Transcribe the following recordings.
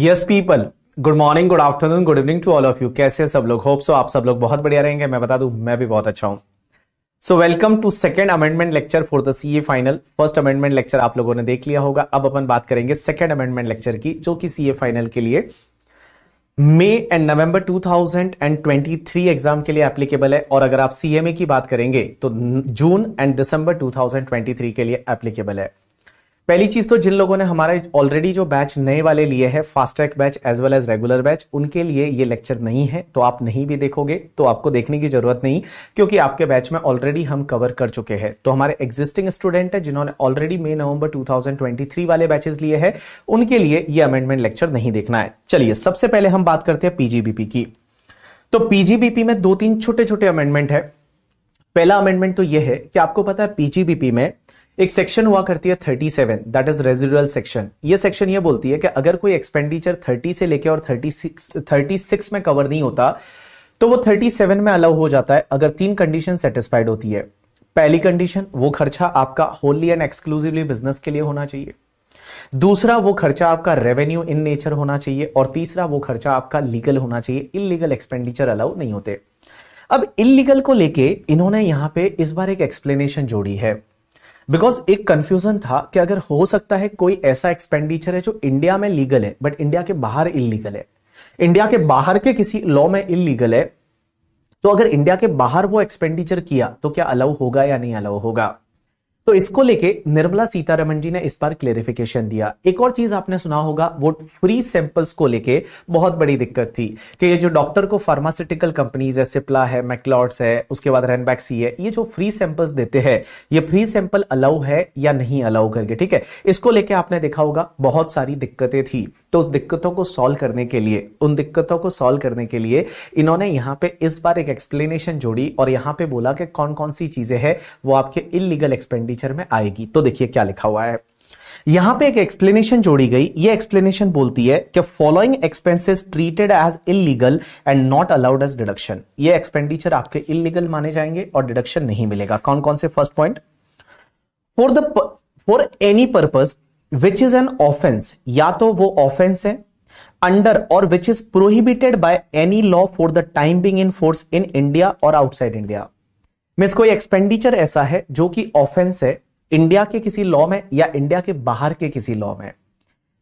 Yes people good morning good afternoon good evening to all of you कैसे सब लोग hope so आप सब लोग बहुत बढ़िया रहेंगे मैं बता दूं मैं भी बहुत अच्छा हूं so welcome to second amendment lecture for the CA final first amendment lecture आप लोगों ने देख लिया होगा अब अपन बात करेंगे सेकेंड अमेंडमेंट लेक्चर की जो कि सीए फाइनल के लिए मे एंड नवंबर 2023 एग्जाम के लिए एप्लीकेबल है और अगर आप सीएमए की बात करेंगे तो जून एंड दिसंबर 2023 के लिए एप्लीकेबल है पहली चीज तो जिन लोगों ने हमारे ऑलरेडी जो बैच नए वाले लिए हैं fast track batch as well as regular batch उनके लिए ये लेक्चर नहीं है तो आप नहीं भी देखोगे तो आपको देखने की जरूरत नहीं क्योंकि आपके बैच में ऑलरेडी हम कवर कर चुके हैं तो हमारे एग्जिस्टिंग स्टूडेंट है जिन्होंने ऑलरेडी मई नवंबर टू वाले बैचेज लिए हैं उनके लिए ये अमेंडमेंट लेक्चर नहीं देखना है चलिए सबसे पहले हम बात करते हैं पीजीबीपी की तो पीजीबीपी में दो तीन छोटे छोटे अमेंडमेंट है पहला अमेंडमेंट तो यह है कि आपको पता है पीजीबीपी में एक सेक्शन हुआ करती है thirty seven that is residual section ये सेक्शन ये बोलती है कि अगर कोई एक्सपेंडिचर थर्टी से लेके और थर्टी सिक्स में कवर नहीं होता तो वो थर्टी सेवन में अलाउ हो जाता है अगर तीन कंडीशन सेटिस्फाइड होती है पहली कंडीशन वो खर्चा आपका होली एंड एक्सक्लूसिवली बिजनेस के लिए होना चाहिए दूसरा वो खर्चा आपका रेवेन्यू इन नेचर होना चाहिए और तीसरा वो खर्चा आपका लीगल होना चाहिए इलीगल एक्सपेंडिचर अलाउ नहीं होते अब इलीगल को लेके इन्होंने यहां पे इस बार एक एक्सप्लेनेशन जोड़ी है बिकॉज एक कंफ्यूजन था कि अगर हो सकता है कोई ऐसा एक्सपेंडिचर है जो इंडिया में लीगल है बट इंडिया के बाहर इलीगल है इंडिया के बाहर के किसी लॉ में इलीगल है तो अगर इंडिया के बाहर वो एक्सपेंडिचर किया तो क्या अलाउ होगा या नहीं अलाउ होगा तो इसको लेके निर्मला सीतारमन जी ने इस बार क्लेरिफिकेशन दिया एक और चीज आपने सुना होगा वो फ्री सैंपल्स को लेके बहुत बड़ी दिक्कत थी कि ये जो डॉक्टर को फार्मास्यूटिकल कंपनीज है सिप्ला है मैकलॉड्स है उसके बाद रेनबैक्सी है e, ये जो फ्री सैंपल्स देते हैं ये फ्री सैंपल अलाउ है या नहीं अलाउ करके ठीक है इसको लेके आपने देखा होगा बहुत सारी दिक्कतें थी तो उस दिक्कतों को सॉल्व करने के लिए उन दिक्कतों को सॉल्व करने के लिए इन्होंने यहां पे इस बार एक एक्सप्लेनेशन जोड़ी और यहां पे बोला कि कौन कौन सी चीजें हैं वो आपके इलीगल एक्सपेंडिचर में आएगी तो देखिए क्या लिखा हुआ है यहां पे एक एक्सप्लेनेशन जोड़ी गई ये एक्सप्लेनेशन बोलती है कि following expenses treated as illegal and not allowed as deduction ये एक्सपेंडिचर आपके इलीगल माने जाएंगे और डिडक्शन नहीं मिलेगा कौन कौन से first point for the for any purpose which is an offence या तो वो ऑफेंस है under or which is prohibited by any law for the time being in force in India or outside India means कोई expenditure ऐसा है जो कि offence है इंडिया के किसी लॉ में या इंडिया के बाहर के किसी लॉ में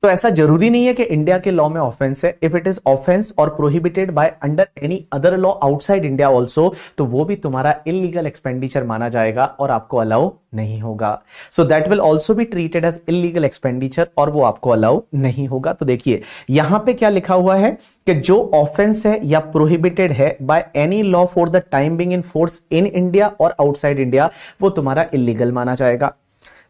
तो ऐसा जरूरी नहीं है कि इंडिया के लॉ में ऑफेंस है if it is offence or prohibited by under any other law outside India also तो वो भी तुम्हारा इलीगल एक्सपेंडिचर माना जाएगा और आपको अलाउ नहीं होगा सो दैट विल ऑल्सो भी ट्रीटेड एज इलीगल एक्सपेंडिचर और वो आपको अलाउ नहीं होगा तो देखिए यहां पे क्या लिखा हुआ है कि जो ऑफेंस है या प्रोहिबिटेड है by any law for the time being in force in India or outside India वो तुम्हारा इलीगल माना जाएगा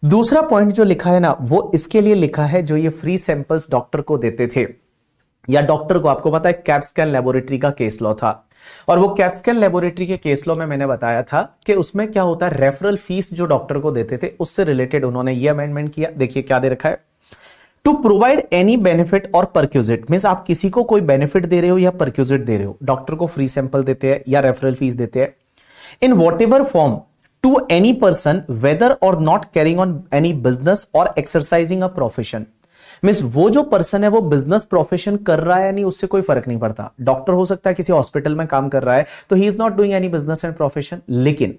दूसरा पॉइंट जो लिखा है ना वो इसके लिए लिखा है जो ये फ्री सैंपल्स डॉक्टर को देते थे या डॉक्टर को आपको पता है कैप्सकैन लेबोरेटरी का केस लॉ था और वो कैप्सकैन लेबोरेटरी के केस लॉ में मैंने बताया था कि उसमें क्या होता है रेफरल फीस जो डॉक्टर को देते थे उससे रिलेटेड उन्होंने ये अमेंडमेंट किया देखिए क्या दे रखा है to provide any benefit or perquisite mean आप किसी को कोई बेनिफिट दे रहे हो या परक्यूजिट दे रहे हो डॉक्टर को फ्री सैंपल देते हैं या रेफरल फीस देते हैं in whatever form to any person whether और not carrying on any business or exercising a profession means वो जो पर्सन है वो बिजनेस प्रोफेशन कर रहा है या नहीं उससे कोई फर्क नहीं पड़ता डॉक्टर हो सकता है किसी हॉस्पिटल में काम कर रहा है तो he is not doing any business and profession लेकिन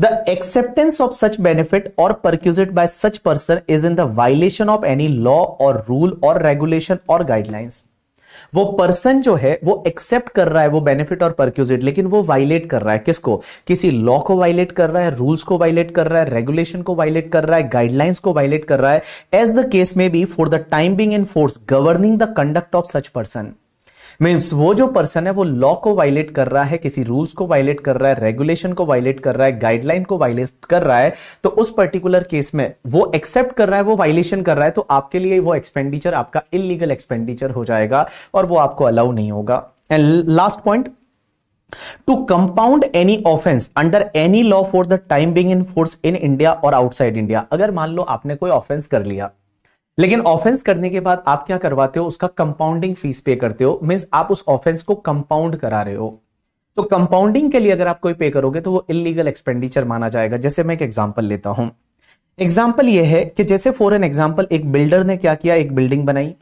the acceptance of such benefit or perquisite by such person is in the violation of any law or rule or regulation or guidelines वो person जो है वो accept कर रहा है वो benefit or perquisite लेकिन वो वायलेट कर रहा है किसको किसी लॉ को वायलेट कर रहा है रूल्स को वायलेट कर रहा है रेगुलेशन को वायलेट कर रहा है गाइडलाइंस को वायलेट कर रहा है एज द केस में be for the time being in force governing the conduct of such person means वो जो पर्सन है वो लॉ को वायलेट कर रहा है किसी रूल्स को वायलेट कर रहा है रेगुलेशन को वायलेट कर रहा है गाइडलाइन को वायलेट कर रहा है तो उस पर्टिकुलर केस में वो एक्सेप्ट कर रहा है वो वायलेशन कर रहा है तो आपके लिए वो एक्सपेंडिचर आपका इलीगल एक्सपेंडिचर हो जाएगा और वो आपको अलाउ नहीं होगा and last point to compound any offense under any law for the time being in force in India or outside India अगर मान लो आपने कोई offense कर लिया लेकिन ऑफेंस करने के बाद आप क्या करवाते हो उसका कंपाउंडिंग फीस पे करते हो मीन्स आप उस ऑफेंस को कंपाउंड करा रहे हो तो कंपाउंडिंग के लिए अगर आप कोई पे करोगे तो वो इलीगल एक्सपेंडिचर माना जाएगा जैसे मैं एक एग्जाम्पल लेता हूं एग्जाम्पल ये है कि जैसे फॉर एन एग्जाम्पल एक बिल्डर ने क्या किया एक बिल्डिंग बनाई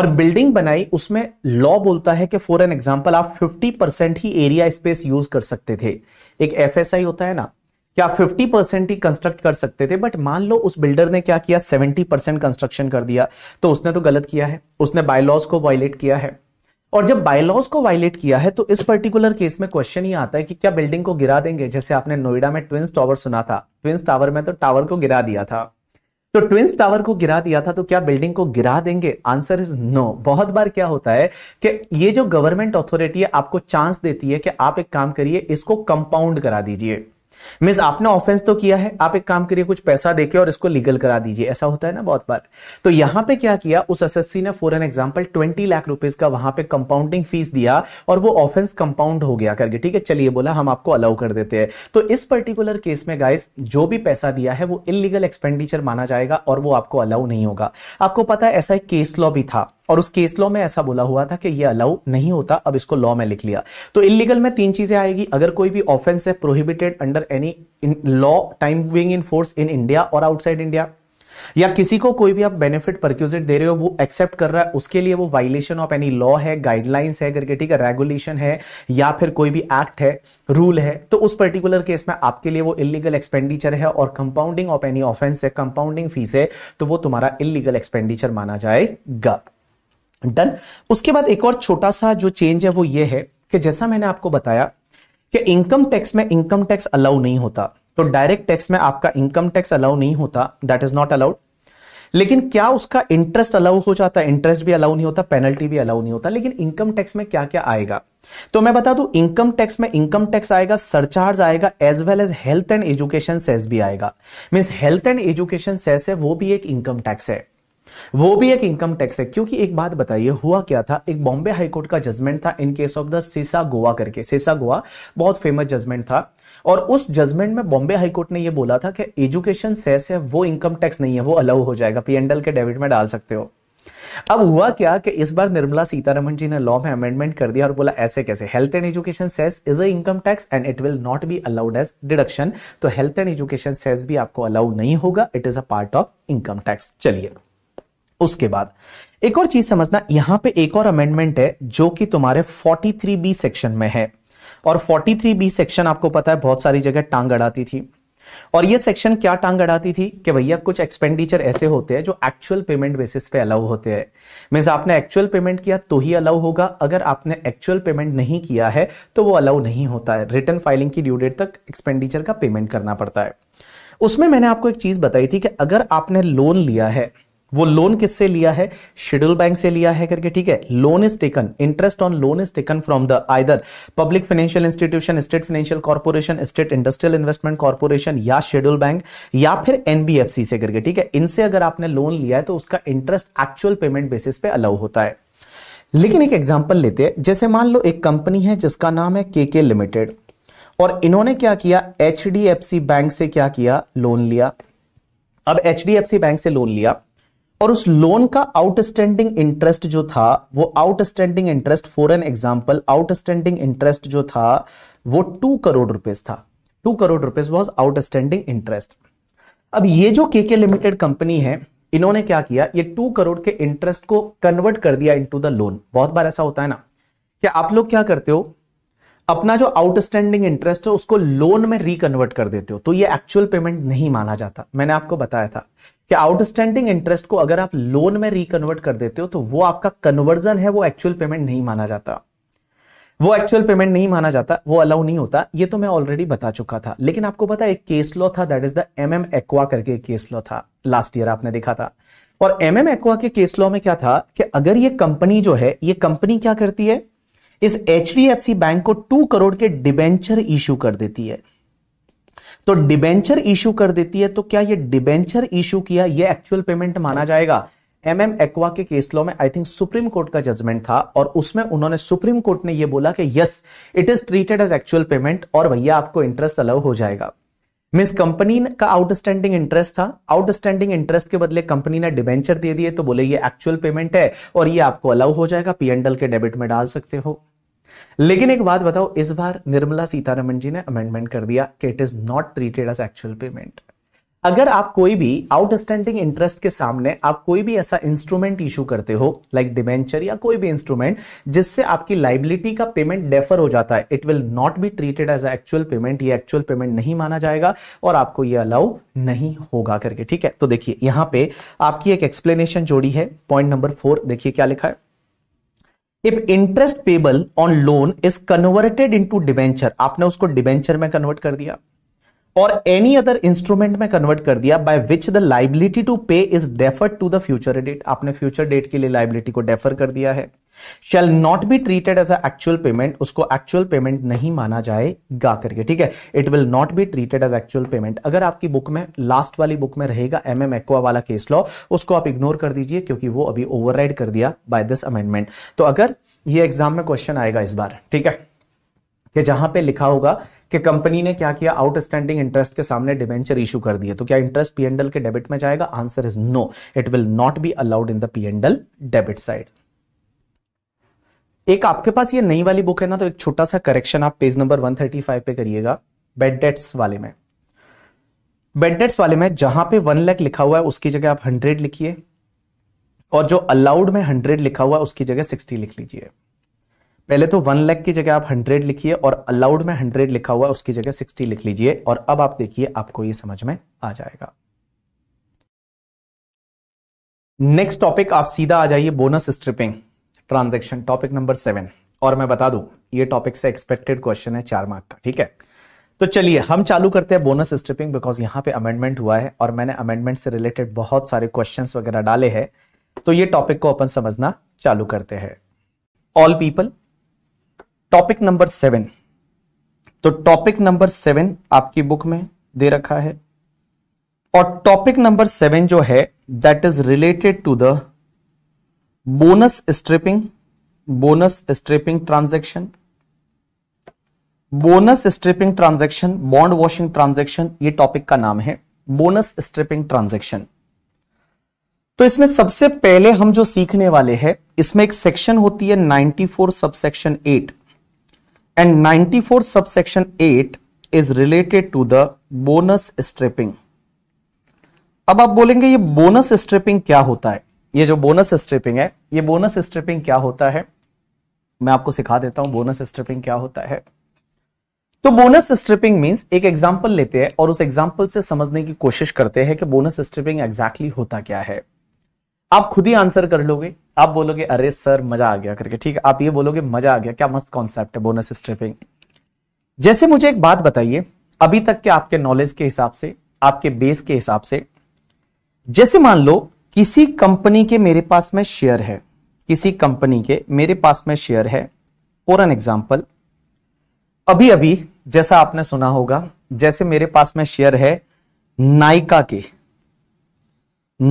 और बिल्डिंग बनाई उसमें लॉ बोलता है कि फॉर एन एग्जाम्पल आप 50 परसेंट ही एरिया स्पेस यूज कर सकते थे एक एफ होता है ना क्या 50 परसेंट ही कंस्ट्रक्ट कर सकते थे बट मान लो उस बिल्डर ने क्या किया 70 परसेंट कंस्ट्रक्शन कर दिया तो उसने तो गलत किया है उसने बायलॉज को वायलेट किया है और जब बायलॉज को वायलेट किया है तो इस पर्टिकुलर केस में क्वेश्चन ही आता है कि क्या बिल्डिंग को गिरा देंगे जैसे आपने नोएडा में ट्विंस टावर सुना था ट्विंस टावर में तो टावर को गिरा दिया था तो ट्विंस टावर को गिरा दिया था तो क्या बिल्डिंग को गिरा देंगे आंसर इज नो बहुत बार क्या होता है कि ये जो गवर्नमेंट अथॉरिटी है आपको चांस देती है कि आप एक काम करिए इसको कंपाउंड करा दीजिए मीन्स आपने ऑफेंस तो किया है आप एक काम करिए कुछ पैसा देके और इसको लीगल करा दीजिए ऐसा होता है ना बहुत बार तो यहां पे क्या किया उस एसएससी ने for an example twenty lakh rupees का वहां पे कंपाउंडिंग फीस दिया और वो ऑफेंस कंपाउंड हो गया करके ठीक है चलिए बोला हम आपको अलाउ कर देते हैं तो इस पर्टिकुलर केस में गाइस जो भी पैसा दिया है वो इलीगल एक्सपेंडिचर माना जाएगा और वो आपको अलाउ नहीं होगा आपको पता है ऐसा एक केस लॉ भी था और उस केस लॉ में ऐसा बोला हुआ था कि ये अलाउ नहीं होता अब इसको लॉ में लिख लिया तो इलीगल में तीन चीजें आएगी अगर कोई भी ऑफेंस है prohibited under any law time being in force in India or outside India या किसी को कोई भी आप बेनिफिट परक्यूजेट दे रहे हो वो एक्सेप्ट कर रहा है उसके लिए वो वायलेशन ऑफ एनी लॉ है गाइडलाइंस है करके ठीक है रेगुलेशन है या फिर कोई भी एक्ट है रूल है तो उस पर्टिकुलर केस में आपके लिए वो इलीगल एक्सपेंडिचर है और कंपाउंडिंग ऑफ एनी ऑफेंस है कंपाउंडिंग फीस है तो वो तुम्हारा इलीगल एक्सपेंडिचर माना जाएगा डन उसके बाद एक और छोटा सा जो चेंज है वो ये है कि जैसा मैंने आपको बताया कि इनकम टैक्स में इनकम टैक्स अलाउ नहीं होता तो डायरेक्ट टैक्स में आपका इनकम टैक्स अलाउ नहीं होता दैट इज नॉट अलाउड लेकिन क्या उसका इंटरेस्ट अलाउ हो जाता है इंटरेस्ट भी अलाउ नहीं होता पेनल्टी भी अलाउ नहीं होता लेकिन इनकम टैक्स में क्या क्या आएगा तो मैं बता दू इनकम टैक्स में इनकम टैक्स आएगा सरचार्ज आएगा as well as health and education cess भी आएगा means health and education cess है वो भी एक इनकम टैक्स है वो भी एक इनकम टैक्स है क्योंकि एक बात बताइए हुआ क्या था एक बॉम्बे हाईकोर्ट का जजमेंट था इन केस ऑफ द सेसा गोवा करके सेसा गोवा बहुत फेमस जजमेंट था और उस जजमेंट में बॉम्बे हाईकोर्ट ने यह बोला था कि एजुकेशन सेस है वो इनकम टैक्स नहीं है वो अलाउ हो जाएगा पीएनडल के डेबिट में डाल सकते हो अब हुआ क्या कि इस बार निर्मला सीतारमन जी ने लॉ में अमेंडमेंट कर दिया और बोला ऐसे कैसे health and education cess is a income tax and it will not be allowed as deduction तो हेल्थ एंड एजुकेशन सेस भी आपको अलाउ नहीं होगा it is a part of income tax चलिए उसके बाद एक और चीज समझना यहां पे एक और अमेंडमेंट है जो कि तुम्हारे 43 बी सेक्शन में है और 43 बी सेक्शन आपको पता है बहुत सारी जगह टांग अड़ाती थी और ये सेक्शन क्या टांग अड़ाती थी कि भैया कुछ एक्सपेंडिचर ऐसे होते हैं जो एक्चुअल पेमेंट बेसिस पे अलाउ होते हैं मीन आपने एक्चुअल पेमेंट किया तो ही अलाउ होगा अगर आपने एक्चुअल पेमेंट नहीं किया है तो वो अलाउ नहीं होता है रिटर्न फाइलिंग की ड्यू डेट तक एक्सपेंडिचर का पेमेंट करना पड़ता है उसमें मैंने आपको एक चीज बताई थी कि अगर आपने लोन लिया है वो लोन किससे लिया है शेड्यूल बैंक से लिया है करके ठीक है loan is taken interest on loan is taken from the either public financial institution state financial corporation state industrial investment corporation या शेड्यूल बैंक या फिर एनबीएफसी से करके ठीक है इनसे अगर आपने लोन लिया है तो उसका इंटरेस्ट एक्चुअल पेमेंट बेसिस पे अलाउ होता है लेकिन एक एग्जाम्पल लेते हैं जैसे मान लो एक कंपनी है जिसका नाम है के के लिमिटेड और इन्होंने क्या किया एच बैंक से क्या किया लोन लिया अब एच बैंक से लोन लिया और उस लोन का आउटस्टैंडिंग इंटरेस्ट जो था वो outstanding interest for an example outstanding interest जो था वो टू करोड़ रुपीज था two crore rupees was outstanding interest अब ये जो के के लिमिटेड कंपनी है इन्होंने क्या किया ये टू करोड़ के इंटरेस्ट को कन्वर्ट कर दिया इनटू द लोन बहुत बार ऐसा होता है ना कि आप लोग क्या करते हो अपना जो आउटस्टैंडिंग इंटरेस्ट है उसको लोन में रिकन्वर्ट कर देते हो तो ये एक्चुअल पेमेंट नहीं माना जाता मैंने आपको बताया था कि आउटस्टैंडिंग इंटरेस्ट को अगर आप लोन में रिकन्वर्ट कर देते हो तो वो आपका कन्वर्जन है वो एक्चुअल पेमेंट नहीं माना जाता वो एक्चुअल पेमेंट नहीं माना जाता वो अलाउ नहीं होता ये तो मैं ऑलरेडी बता चुका था लेकिन आपको पता एक केस लॉ था that is the M M Aqua करके केस लॉ था लास्ट ईयर आपने देखा था और एम एम एक्वा के केस लॉ में क्या था कि अगर ये कंपनी जो है ये कंपनी क्या करती है इस एच बैंक को टू करोड़ के डिबेंचर इशू कर देती है तो डिबेंचर इशू कर देती है तो क्या ये डिबेंचर इशू किया ये एक्चुअल पेमेंट माना जाएगा एम एम एक्वा के केस लॉ में आई थिंक सुप्रीम कोर्ट का जजमेंट था और उसमें उन्होंने सुप्रीम कोर्ट ने यह बोला कि yes it is treated as actual payment और भैया आपको इंटरेस्ट अलाउ हो जाएगा मिस कंपनी का आउटस्टैंडिंग इंटरेस्ट था आउटस्टैंडिंग इंटरेस्ट के बदले कंपनी ने डिबेंचर दे दिए तो बोले ये एक्चुअल पेमेंट है और ये आपको अलाउ हो जाएगा पीएनडल के डेबिट में डाल सकते हो लेकिन एक बात बताओ इस बार निर्मला सीतारमन जी ने अमेंडमेंट कर दिया कि it is not treated as actual payment अगर आप कोई भी आउटस्टैंडिंग इंटरेस्ट के सामने आप कोई भी ऐसा इंस्ट्रूमेंट इशू करते हो लाइक like डिबेंचर या कोई भी इंस्ट्रूमेंट जिससे आपकी लाइबिलिटी का पेमेंट डेफर हो जाता है it will not be treated as actual payment ये एक्चुअल पेमेंट नहीं माना जाएगा और आपको ये अलाउ नहीं होगा करके ठीक है तो देखिए यहां पे आपकी एक एक्सप्लेनेशन जोड़ी है पॉइंट नंबर फोर देखिए क्या लिखा है if interest payable on loan is converted into debenture आपने उसको डिबेंचर में कन्वर्ट कर दिया और एनी अदर इंस्ट्रूमेंट में कन्वर्ट कर दिया by which the liability to pay is deferred to the future date आपने फ्यूचर डेट के लिए लाइबिलिटी को डेफर कर दिया है shall not be treated as actual payment उसको एक्चुअल पेमेंट नहीं माना जाए गा करके ठीक है it will not be treated as actual payment अगर आपकी बुक में लास्ट वाली बुक में रहेगा एम एम एक्वा वाला केस लॉ उसको आप इग्नोर कर दीजिए क्योंकि वो अभी ओवरराइड कर दिया बाय दिस अमेंडमेंट तो अगर ये एग्जाम में क्वेश्चन आएगा इस बार ठीक है कि जहां पे लिखा होगा कि कंपनी ने क्या किया आउटस्टैंडिंग इंटरेस्ट के सामने डिबेंचर इशू कर दिए तो क्या इंटरेस्ट पी एंडल के डेबिट में जाएगा answer is no it will not be allowed in the P and L debit side एक आपके पास ये नई वाली बुक है ना तो एक छोटा सा करेक्शन आप पेज नंबर 135 पे करिएगा बेड डेट्स वाले में बेड डेट्स वाले में जहां पे वन लैख लिखा हुआ है उसकी जगह आप हंड्रेड लिखिए और जो अलाउड में हंड्रेड लिखा हुआ है उसकी जगह सिक्सटी लिख लीजिए पहले तो वन लैख की जगह आप हंड्रेड लिखिए और अलाउड में हंड्रेड लिखा हुआ है उसकी जगह सिक्सटी लिख लीजिए और अब आप देखिए आपको ये समझ में आ जाएगा नेक्स्ट टॉपिक आप सीधा आ जाइए bonus stripping transaction topic number seven और मैं बता दूं ये टॉपिक से एक्सपेक्टेड क्वेश्चन है चार मार्क का ठीक है तो चलिए हम चालू करते हैं बोनस स्ट्रिपिंग बिकॉज यहां पे अमेंडमेंट हुआ है और मैंने अमेंडमेंट से रिलेटेड बहुत सारे क्वेश्चन वगैरह डाले हैं तो ये टॉपिक को अपन समझना चालू करते हैं all people topic number seven तो टॉपिक नंबर सेवन आपकी बुक में दे रखा है और टॉपिक नंबर सेवन जो है that is related to the bonus stripping bonus stripping transaction bonus stripping transaction bond washing transaction ये टॉपिक का नाम है बोनस स्ट्रिपिंग ट्रांजेक्शन तो इसमें सबसे पहले हम जो सीखने वाले हैं इसमें एक सेक्शन होती है 94 subsection eight and 94 subsection eight is related to the bonus stripping अब आप बोलेंगे ये बोनस स्ट्रिपिंग क्या होता है ये जो बोनस स्ट्रिपिंग है ये बोनस स्ट्रिपिंग क्या होता है मैं आपको सिखा देता हूं बोनस स्ट्रिपिंग क्या होता है तो बोनस स्ट्रिपिंग मींस एक एग्जांपल लेते हैं और उस एग्जांपल से समझने की कोशिश करते हैं कि बोनस स्ट्रिपिंग एग्जैक्टली होता क्या है आप खुद ही आंसर कर लोगे आप बोलोगे अरे सर मजा आ गया करके ठीक है आप ये बोलोगे मजा आ गया क्या मस्त कॉन्सेप्ट है बोनस स्ट्रिपिंग जैसे मुझे एक बात बताइए अभी तक के आपके नॉलेज के हिसाब से आपके बेस के हिसाब से जैसे मान लो किसी कंपनी के मेरे पास में शेयर है किसी कंपनी के मेरे पास में शेयर है फॉर एन एग्जाम्पल अभी अभी जैसा आपने सुना होगा जैसे मेरे पास में शेयर है नायका के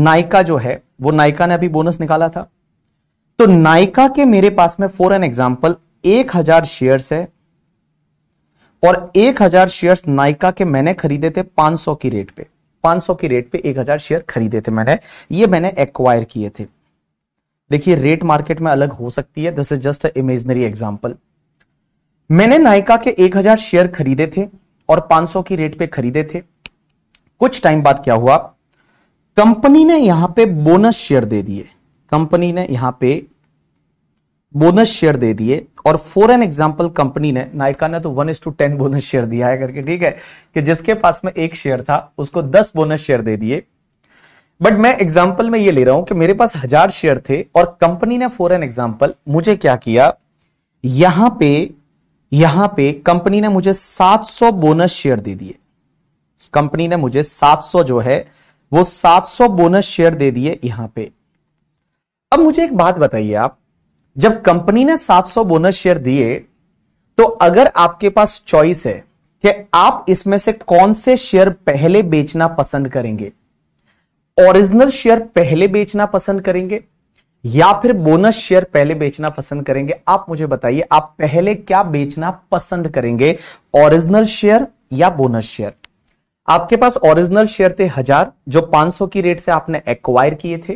नायका जो है वो नायका ने अभी बोनस निकाला था तो नायका के मेरे पास में फॉर एन एग्जाम्पल एक हजार शेयर्स है और एक हजार शेयर नायका के मैंने खरीदे थे 500 की रेट पे 500 की रेट पे एक हजार शेयर खरीदे थे मैंने ये मैंने एक्वायर किए थे देखिए रेट मार्केट में अलग हो सकती है this is just imaginary example मैंने नायका के हजार शेयर खरीदे थे और 500 की रेट पे खरीदे थे कुछ टाइम बाद क्या हुआ कंपनी ने यहां पे बोनस शेयर दे दिए कंपनी ने यहां पे बोनस शेयर दे दिए और फॉर एन एग्जाम्पल कंपनी ने नायका ने तो one is to ten bonus share दिया है करके ठीक है कि जिसके पास में एक शेयर था उसको दस बोनस शेयर दे दिए बट मैं एग्जाम्पल में ये ले रहा हूं कि मेरे पास हजार शेयर थे और कंपनी ने फॉर एन एग्जाम्पल मुझे क्या किया यहां पे यहां पे कंपनी ने मुझे 700 बोनस शेयर दे दिए कंपनी ने मुझे 700 जो है वो 700 बोनस शेयर दे दिए यहां पे अब मुझे एक बात बताइए आप जब कंपनी ने 700 बोनस शेयर दिए तो अगर आपके पास चॉइस है कि आप इसमें से कौन से शेयर पहले बेचना पसंद करेंगे ओरिजिनल शेयर पहले बेचना पसंद करेंगे या फिर बोनस शेयर पहले बेचना पसंद करेंगे आप मुझे बताइए आप पहले क्या बेचना पसंद करेंगे ओरिजिनल शेयर या बोनस शेयर आपके पास ओरिजिनल शेयर थे हजार जो 500 की रेट से आपने एक्वायर किए थे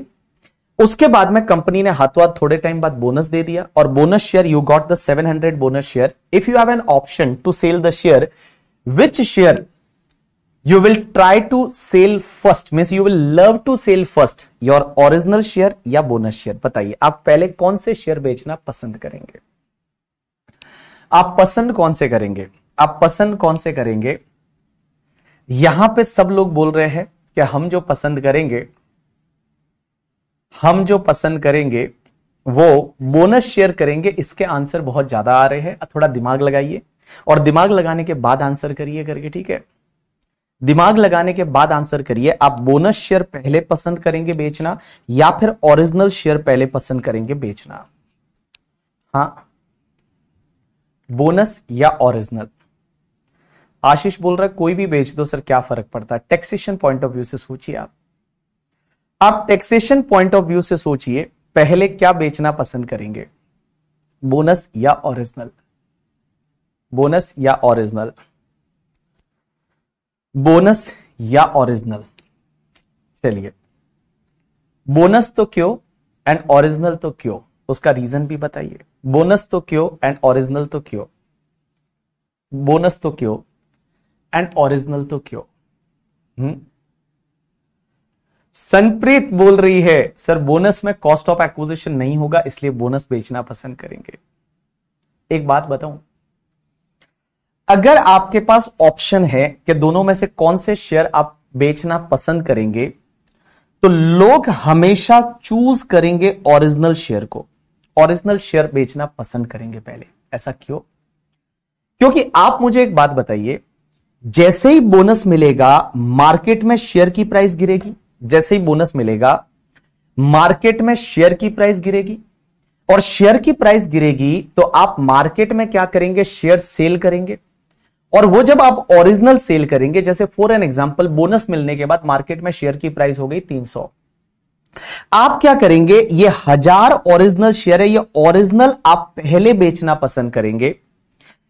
उसके बाद में कंपनी ने हाथों हाथ थोड़े टाइम बाद बोनस दे दिया और bonus share you got the 700 bonus share if you have an option to sell the share which share you will try to sell first mean you will love to sell first your original share या bonus share बताइए आप पहले कौन से share बेचना पसंद करेंगे आप पसंद कौन से करेंगे आप पसंद कौन से करेंगे यहां पे सब लोग बोल रहे हैं कि हम जो पसंद करेंगे हम जो पसंद करेंगे वो बोनस शेयर करेंगे इसके आंसर बहुत ज्यादा आ रहे हैं थोड़ा दिमाग लगाइए और दिमाग लगाने के बाद आंसर करिए करके ठीक है दिमाग लगाने के बाद आंसर करिए आप बोनस शेयर पहले पसंद करेंगे बेचना या फिर ओरिजिनल शेयर पहले पसंद करेंगे बेचना हाँ बोनस या ओरिजिनल आशीष बोल रहा है कोई भी बेच दो सर क्या फर्क पड़ता है टैक्सेशन पॉइंट ऑफ व्यू से सोचिए आप आप टैक्सेशन पॉइंट ऑफ व्यू से सोचिए पहले क्या बेचना पसंद करेंगे बोनस या ओरिजिनल बोनस या ओरिजिनल बोनस या ओरिजिनल चलिए बोनस तो क्यों एंड ओरिजिनल तो क्यों उसका रीजन भी बताइए बोनस तो क्यों एंड ओरिजिनल तो क्यों बोनस तो क्यों एंड ओरिजिनल तो क्यों हम्म? संप्रीत बोल रही है सर बोनस में कॉस्ट ऑफ एक्विजिशन नहीं होगा इसलिए बोनस बेचना पसंद करेंगे एक बात बताऊं अगर आपके पास ऑप्शन है कि दोनों में से कौन से शेयर आप बेचना पसंद करेंगे तो लोग हमेशा चूज करेंगे ओरिजिनल शेयर को ओरिजिनल शेयर बेचना पसंद करेंगे पहले ऐसा क्यों क्योंकि आप मुझे एक बात बताइए जैसे ही बोनस मिलेगा मार्केट में शेयर की प्राइस गिरेगी जैसे ही बोनस मिलेगा मार्केट में शेयर की प्राइस गिरेगी और शेयर की प्राइस गिरेगी तो आप मार्केट में क्या करेंगे शेयर सेल करेंगे और वो जब आप ओरिजिनल सेल करेंगे जैसे फॉर एन एग्जांपल बोनस मिलने के बाद मार्केट में शेयर की प्राइस हो गई 300 आप क्या करेंगे ये हजार ओरिजिनल शेयर है ये ओरिजिनल आप पहले बेचना पसंद करेंगे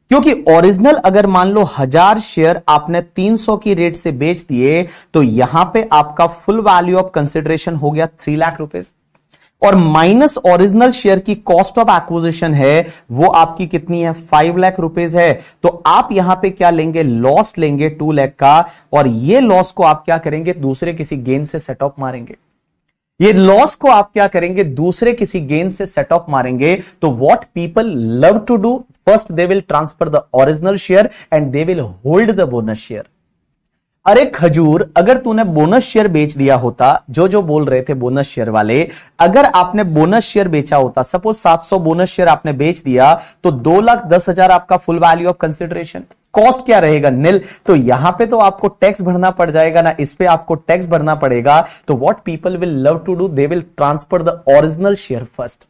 क्योंकि ओरिजिनल अगर मान लो हजार शेयर आपने 300 की रेट से बेच दिए तो यहां पे आपका फुल वैल्यू ऑफ कंसिडरेशन हो गया थ्री लाख रुपए और माइनस ओरिजिनल शेयर की कॉस्ट ऑफ एक्विजिशन है वो आपकी कितनी है फाइव लाख रुपए है तो आप यहां पे क्या लेंगे लॉस लेंगे टू लाख का और ये लॉस को आप क्या करेंगे दूसरे किसी गेन से सेटअप मारेंगे ये लॉस को आप क्या करेंगे दूसरे किसी गेन से सेट ऑफ मारेंगे तो what people love to do first they will transfer the original share and they will hold the bonus share अरे खजूर अगर तूने बोनस शेयर बेच दिया होता जो जो बोल रहे थे बोनस शेयर वाले अगर आपने बोनस शेयर बेचा होता सपोज 700 बोनस शेयर आपने बेच दिया तो दो लाख दस हजार आपका full value of consideration cost क्या रहेगा निल तो यहां पे तो आपको टैक्स भरना पड़ जाएगा ना इस पे आपको टैक्स भरना पड़ेगा तो what people will love to do they will transfer the original share first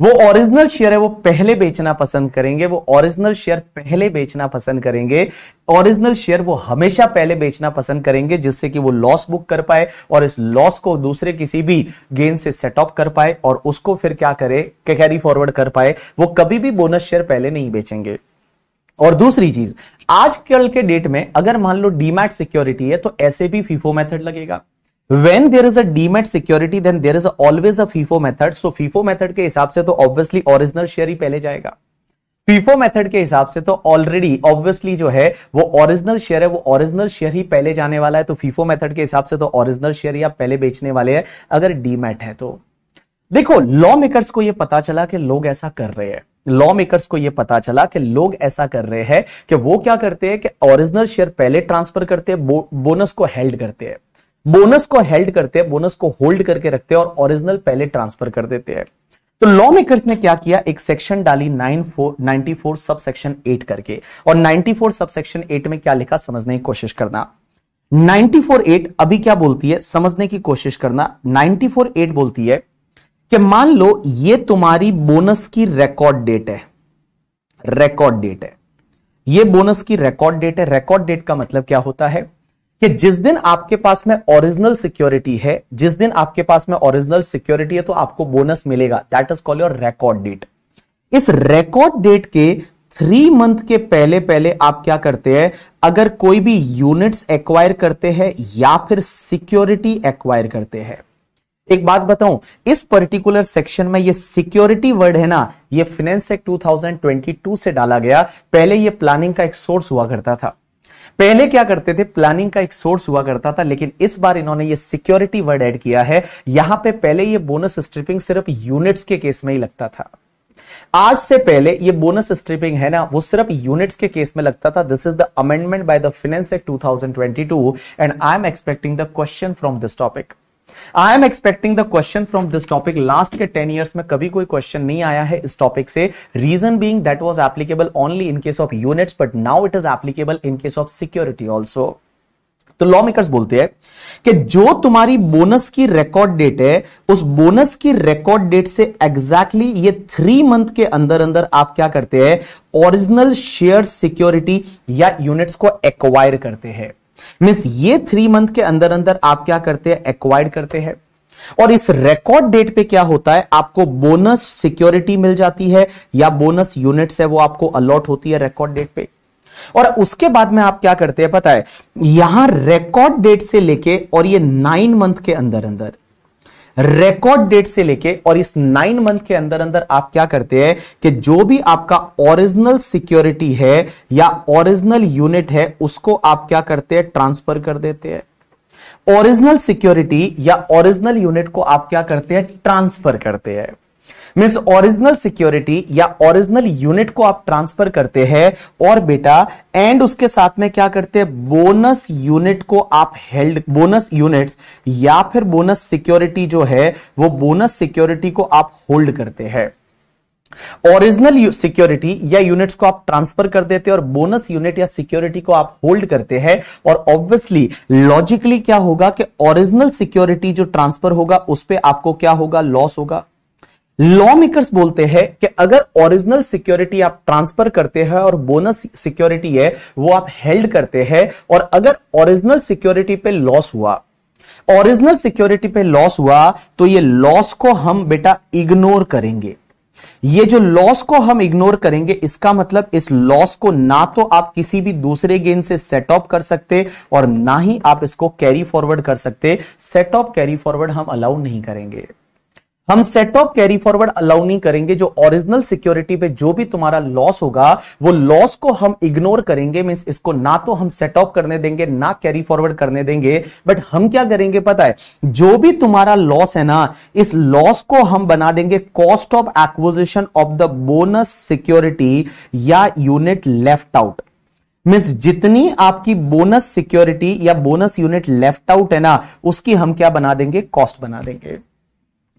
वो ओरिजिनल शेयर है वो पहले बेचना पसंद करेंगे वो ओरिजिनल शेयर पहले बेचना पसंद करेंगे ओरिजिनल शेयर वो हमेशा पहले बेचना पसंद करेंगे जिससे कि वो लॉस बुक कर पाए और इस लॉस को दूसरे किसी भी गेन से सेटअप कर पाए और उसको फिर क्या करे कैरी फॉरवर्ड कर पाए वो कभी भी बोनस शेयर पहले नहीं बेचेंगे और दूसरी चीज आजकल के डेट में अगर मान लो डीमैट सिक्योरिटी है तो ऐसे भी फीफो मेथड लगेगा when there is a demat security then there is always a FIFO method so FIFO method के हिसाब से तो ऑब्वियसली ओरिजिनल शेयर ही पहले जाएगा फीफो मेथड के हिसाब से तो ऑलरेडी ऑब्वियसली जो है वो ओरिजिनल शेयर है वो ओरिजिनल शेयर ही पहले जाने वाला है तो फीफो मेथड के हिसाब से तो ओरिजिनल शेयर ही आप पहले बेचने वाले हैं अगर डीमेट है तो देखो लॉ मेकर्स को ये पता चला कि लोग ऐसा कर रहे हैं लॉ मेकर्स को यह पता चला कि लोग ऐसा कर रहे हैं कि वो क्या करते हैं कि ओरिजिनल शेयर पहले ट्रांसफर करते हैं बो, बोनस को हेल्ड करते हैं बोनस को हेल्ड करते हैं बोनस को होल्ड करके रखते हैं और ओरिजिनल पहले ट्रांसफर कर देते हैं तो लॉ मेकर्स ने क्या किया एक सेक्शन डाली nine four ninety four subsection eight करके और ninety four subsection eight में क्या लिखा समझने की कोशिश करना नाइनटी फोर एट अभी क्या बोलती है समझने की कोशिश करना नाइनटी फोर एट बोलती है कि मान लो ये तुम्हारी बोनस की रिकॉर्ड डेट है रिकॉर्ड डेट है ये बोनस की रिकॉर्ड डेट है रिकॉर्ड डेट का मतलब क्या होता है कि जिस दिन आपके पास में ओरिजिनल सिक्योरिटी है जिस दिन आपके पास में ओरिजिनल सिक्योरिटी है तो आपको बोनस मिलेगा that is call your record date इस रिकॉर्ड डेट के थ्री मंथ के पहले पहले आप क्या करते हैं अगर कोई भी यूनिट्स एक्वायर करते हैं या फिर सिक्योरिटी एक्वायर करते हैं एक बात बताऊं इस पर्टिकुलर सेक्शन में ये सिक्योरिटी वर्ड है ना ये फिनेंस एक्ट 2022 से डाला गया पहले ये प्लानिंग का एक सोर्स हुआ करता था पहले क्या करते थे प्लानिंग का एक सोर्स हुआ करता था लेकिन इस बार इन्होंने ये सिक्योरिटी वर्ड ऐड किया है यहां पे पहले ये बोनस स्ट्रिपिंग सिर्फ यूनिट्स के केस में ही लगता था आज से पहले ये बोनस स्ट्रिपिंग है ना वो सिर्फ यूनिट्स के केस में लगता था this is the amendment by the finance act 2022 and I am expecting the question from this topic I am expecting the question from this topic last के टेन ईयर्स में कभी कोई क्वेश्चन नहीं आया है इस टॉपिक से reason being that was applicable only in case of unit but now it is applicable in case of security also तो लॉ मेकर्स बोलते हैं कि जो तुम्हारी बोनस की रिकॉर्ड डेट है उस बोनस की रिकॉर्ड डेट से एग्जैक्टली exactly ये थ्री मंथ के अंदर अंदर आप क्या करते हैं ओरिजिनल शेयर सिक्योरिटी या यूनिट्स को एक्वायर करते हैं मीन्स ये थ्री मंथ के अंदर अंदर आप क्या करते हैं एक्वायर्ड करते हैं और इस रिकॉर्ड डेट पे क्या होता है आपको बोनस सिक्योरिटी मिल जाती है या बोनस यूनिट्स है वो आपको अलॉट होती है रिकॉर्ड डेट पे और उसके बाद में आप क्या करते हैं पता है यहां रिकॉर्ड डेट से लेके और ये नाइन मंथ के अंदर अंदर रिकॉर्ड डेट से लेके और इस नाइन मंथ के अंदर अंदर आप क्या करते हैं कि जो भी आपका ओरिजिनल सिक्योरिटी है या ओरिजिनल यूनिट है उसको आप क्या करते हैं ट्रांसफर कर देते हैं ओरिजिनल सिक्योरिटी या ओरिजिनल यूनिट को आप क्या करते हैं ट्रांसफर करते हैं मीन ओरिजिनल सिक्योरिटी या ओरिजिनल यूनिट को आप ट्रांसफर करते हैं और बेटा एंड उसके साथ में क्या करते हैं बोनस यूनिट को आप हेल्ड बोनस यूनिट्स या फिर बोनस सिक्योरिटी जो है वो बोनस सिक्योरिटी को आप होल्ड करते हैं ओरिजिनल सिक्योरिटी या यूनिट्स को आप ट्रांसफर कर देते हैं और बोनस यूनिट या सिक्योरिटी को आप होल्ड करते हैं और ऑब्वियसली लॉजिकली क्या होगा कि ओरिजिनल सिक्योरिटी जो ट्रांसफर होगा उस पर आपको क्या होगा लॉस होगा लॉ मेकर्स बोलते हैं कि अगर ओरिजिनल सिक्योरिटी आप ट्रांसफर करते हैं और बोनस सिक्योरिटी है वो आप हेल्ड करते हैं और अगर ओरिजिनल सिक्योरिटी पे लॉस हुआ ओरिजिनल सिक्योरिटी पे लॉस हुआ तो ये लॉस को हम बेटा इग्नोर करेंगे ये जो लॉस को हम इग्नोर करेंगे इसका मतलब इस लॉस को ना तो आप किसी भी दूसरे गेन से सेट ऑफ कर सकते और ना ही आप इसको कैरी फॉरवर्ड कर सकते सेट ऑफ कैरी फॉरवर्ड हम अलाउ नहीं करेंगे हम set off carry forward allow नहीं करेंगे जो ओरिजिनल सिक्योरिटी पे जो भी तुम्हारा लॉस होगा वो लॉस को हम इग्नोर करेंगे मीन्स इसको ना तो हम सेट ऑफ करने देंगे ना कैरी फॉरवर्ड करने देंगे बट हम क्या करेंगे पता है जो भी तुम्हारा लॉस है ना इस लॉस को हम बना देंगे cost of acquisition of the bonus security या यूनिट लेफ्ट आउट मिस जितनी आपकी बोनस सिक्योरिटी या बोनस यूनिट लेफ्ट आउट है ना उसकी हम क्या बना देंगे कॉस्ट बना देंगे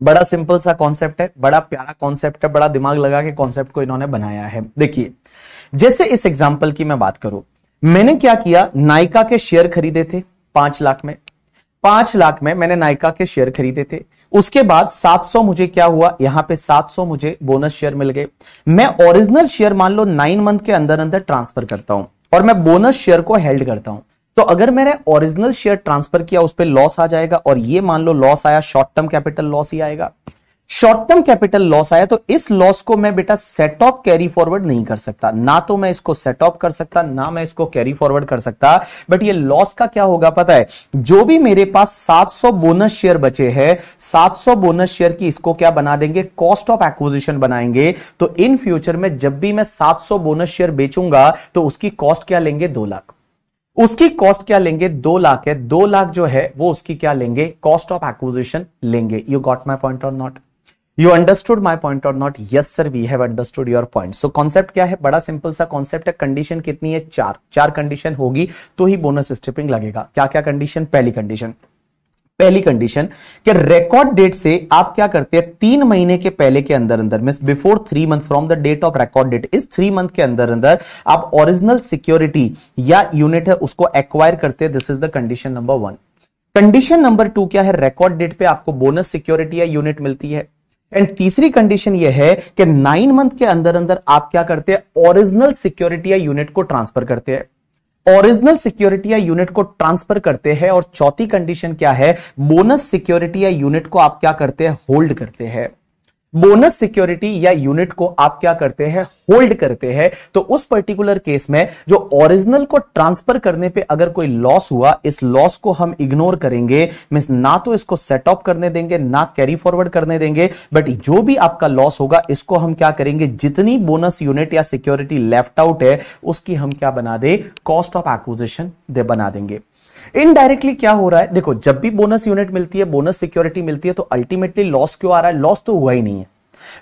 बड़ा सिंपल सा कॉन्सेप्ट है बड़ा प्यारा कॉन्सेप्ट है बड़ा दिमाग लगा के कॉन्सेप्ट को इन्होंने बनाया है देखिए जैसे इस एग्जाम्पल की मैं बात करूं मैंने क्या किया नायका के शेयर खरीदे थे पांच लाख में पांच लाख में मैंने नायका के शेयर खरीदे थे उसके बाद 700 मुझे क्या हुआ यहां पे 700 मुझे बोनस शेयर मिल गए मैं ओरिजिनल शेयर मान लो नाइन मंथ के अंदर अंदर ट्रांसफर करता हूं और मैं बोनस शेयर को हेल्ड करता हूं तो अगर मैंने ओरिजिनल शेयर ट्रांसफर किया उस पर लॉस आ जाएगा और ये मान लो लॉस आया शॉर्ट टर्म कैपिटल लॉस ही आएगा शॉर्ट टर्म कैपिटल लॉस आया तो इस लॉस को मैं बेटा सेट ऑफ कैरी फॉरवर्ड नहीं कर सकता ना तो मैं इसको सेट ऑफ कर सकता ना मैं इसको कैरी फॉरवर्ड कर सकता बट ये लॉस का क्या होगा पता है जो भी मेरे पास 700 बोनस शेयर बचे हैं 700 बोनस शेयर की इसको क्या बना देंगे कॉस्ट ऑफ एक्विजिशन बनाएंगे तो इन फ्यूचर में जब भी मैं सात बोनस शेयर बेचूंगा तो उसकी कॉस्ट क्या लेंगे दो लाख उसकी कॉस्ट क्या लेंगे दो लाख है दो लाख जो है वो उसकी क्या लेंगे कॉस्ट ऑफ एक्विजिशन लेंगे यू गॉट माई पॉइंट और not you understood my point और not yes sir we have understood your point so concept क्या है बड़ा सिंपल सा कॉन्सेप्ट है कंडीशन कितनी है चार चार कंडीशन होगी तो ही बोनस स्ट्रिपिंग लगेगा क्या क्या कंडीशन पहली कंडीशन पहली कंडीशन कि रिकॉर्ड डेट से आप क्या करते हैं तीन महीने के पहले के अंदर अंदर mean before three month from the date of record date इस थ्री मंथ के अंदर अंदर आप ओरिजिनल सिक्योरिटी या यूनिट है उसको एक्वायर करते हैं this is the condition number one condition number two क्या है रिकॉर्ड डेट पे आपको बोनस सिक्योरिटी या यूनिट मिलती है एंड तीसरी कंडीशन यह है कि नाइन मंथ के अंदर अंदर आप क्या करते हैं ओरिजिनल सिक्योरिटी या यूनिट को ट्रांसफर करते हैं ओरिजिनल सिक्योरिटी या यूनिट को ट्रांसफर करते हैं और चौथी कंडीशन क्या है बोनस सिक्योरिटी या यूनिट को आप क्या करते हैं होल्ड करते हैं बोनस सिक्योरिटी या यूनिट को आप क्या करते हैं होल्ड करते हैं तो उस पर्टिकुलर केस में जो ओरिजिनल को ट्रांसफर करने पे अगर कोई लॉस हुआ इस लॉस को हम इग्नोर करेंगे मीन ना तो इसको सेट ऑफ करने देंगे ना कैरी फॉरवर्ड करने देंगे बट जो भी आपका लॉस होगा इसको हम क्या करेंगे जितनी बोनस यूनिट या सिक्योरिटी लेफ्ट आउट है उसकी हम क्या बना दे कॉस्ट ऑफ एक्विजिशन दे बना देंगे इनडायरेक्टली क्या हो रहा है देखो जब भी बोनस यूनिट मिलती है बोनस सिक्योरिटी मिलती है तो अल्टीमेटली लॉस क्यों आ रहा है लॉस तो हुआ ही नहीं है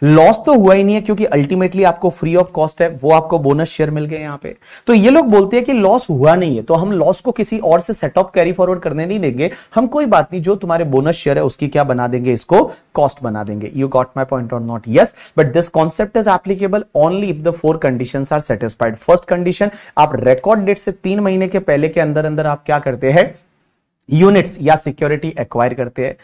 लॉस तो हुआ ही नहीं है क्योंकि अल्टीमेटली आपको फ्री ऑफ कॉस्ट है वो आपको बोनस शेयर मिल गए यहां पे तो ये लोग बोलते हैं कि लॉस हुआ नहीं है तो हम लॉस को किसी और से सेटअप कैरी फॉरवर्ड करने नहीं देंगे हम कोई बात नहीं जो तुम्हारे बोनस शेयर है उसकी क्या बना देंगे इसको कॉस्ट बना देंगे यू गॉट माई पॉइंट और not yes but this concept is applicable only if the four condition are satisfied first condition आप रिकॉर्ड डेट से तीन महीने के पहले के अंदर अंदर आप क्या करते हैं यूनिट्स या सिक्योरिटी एक्वायर करते हैं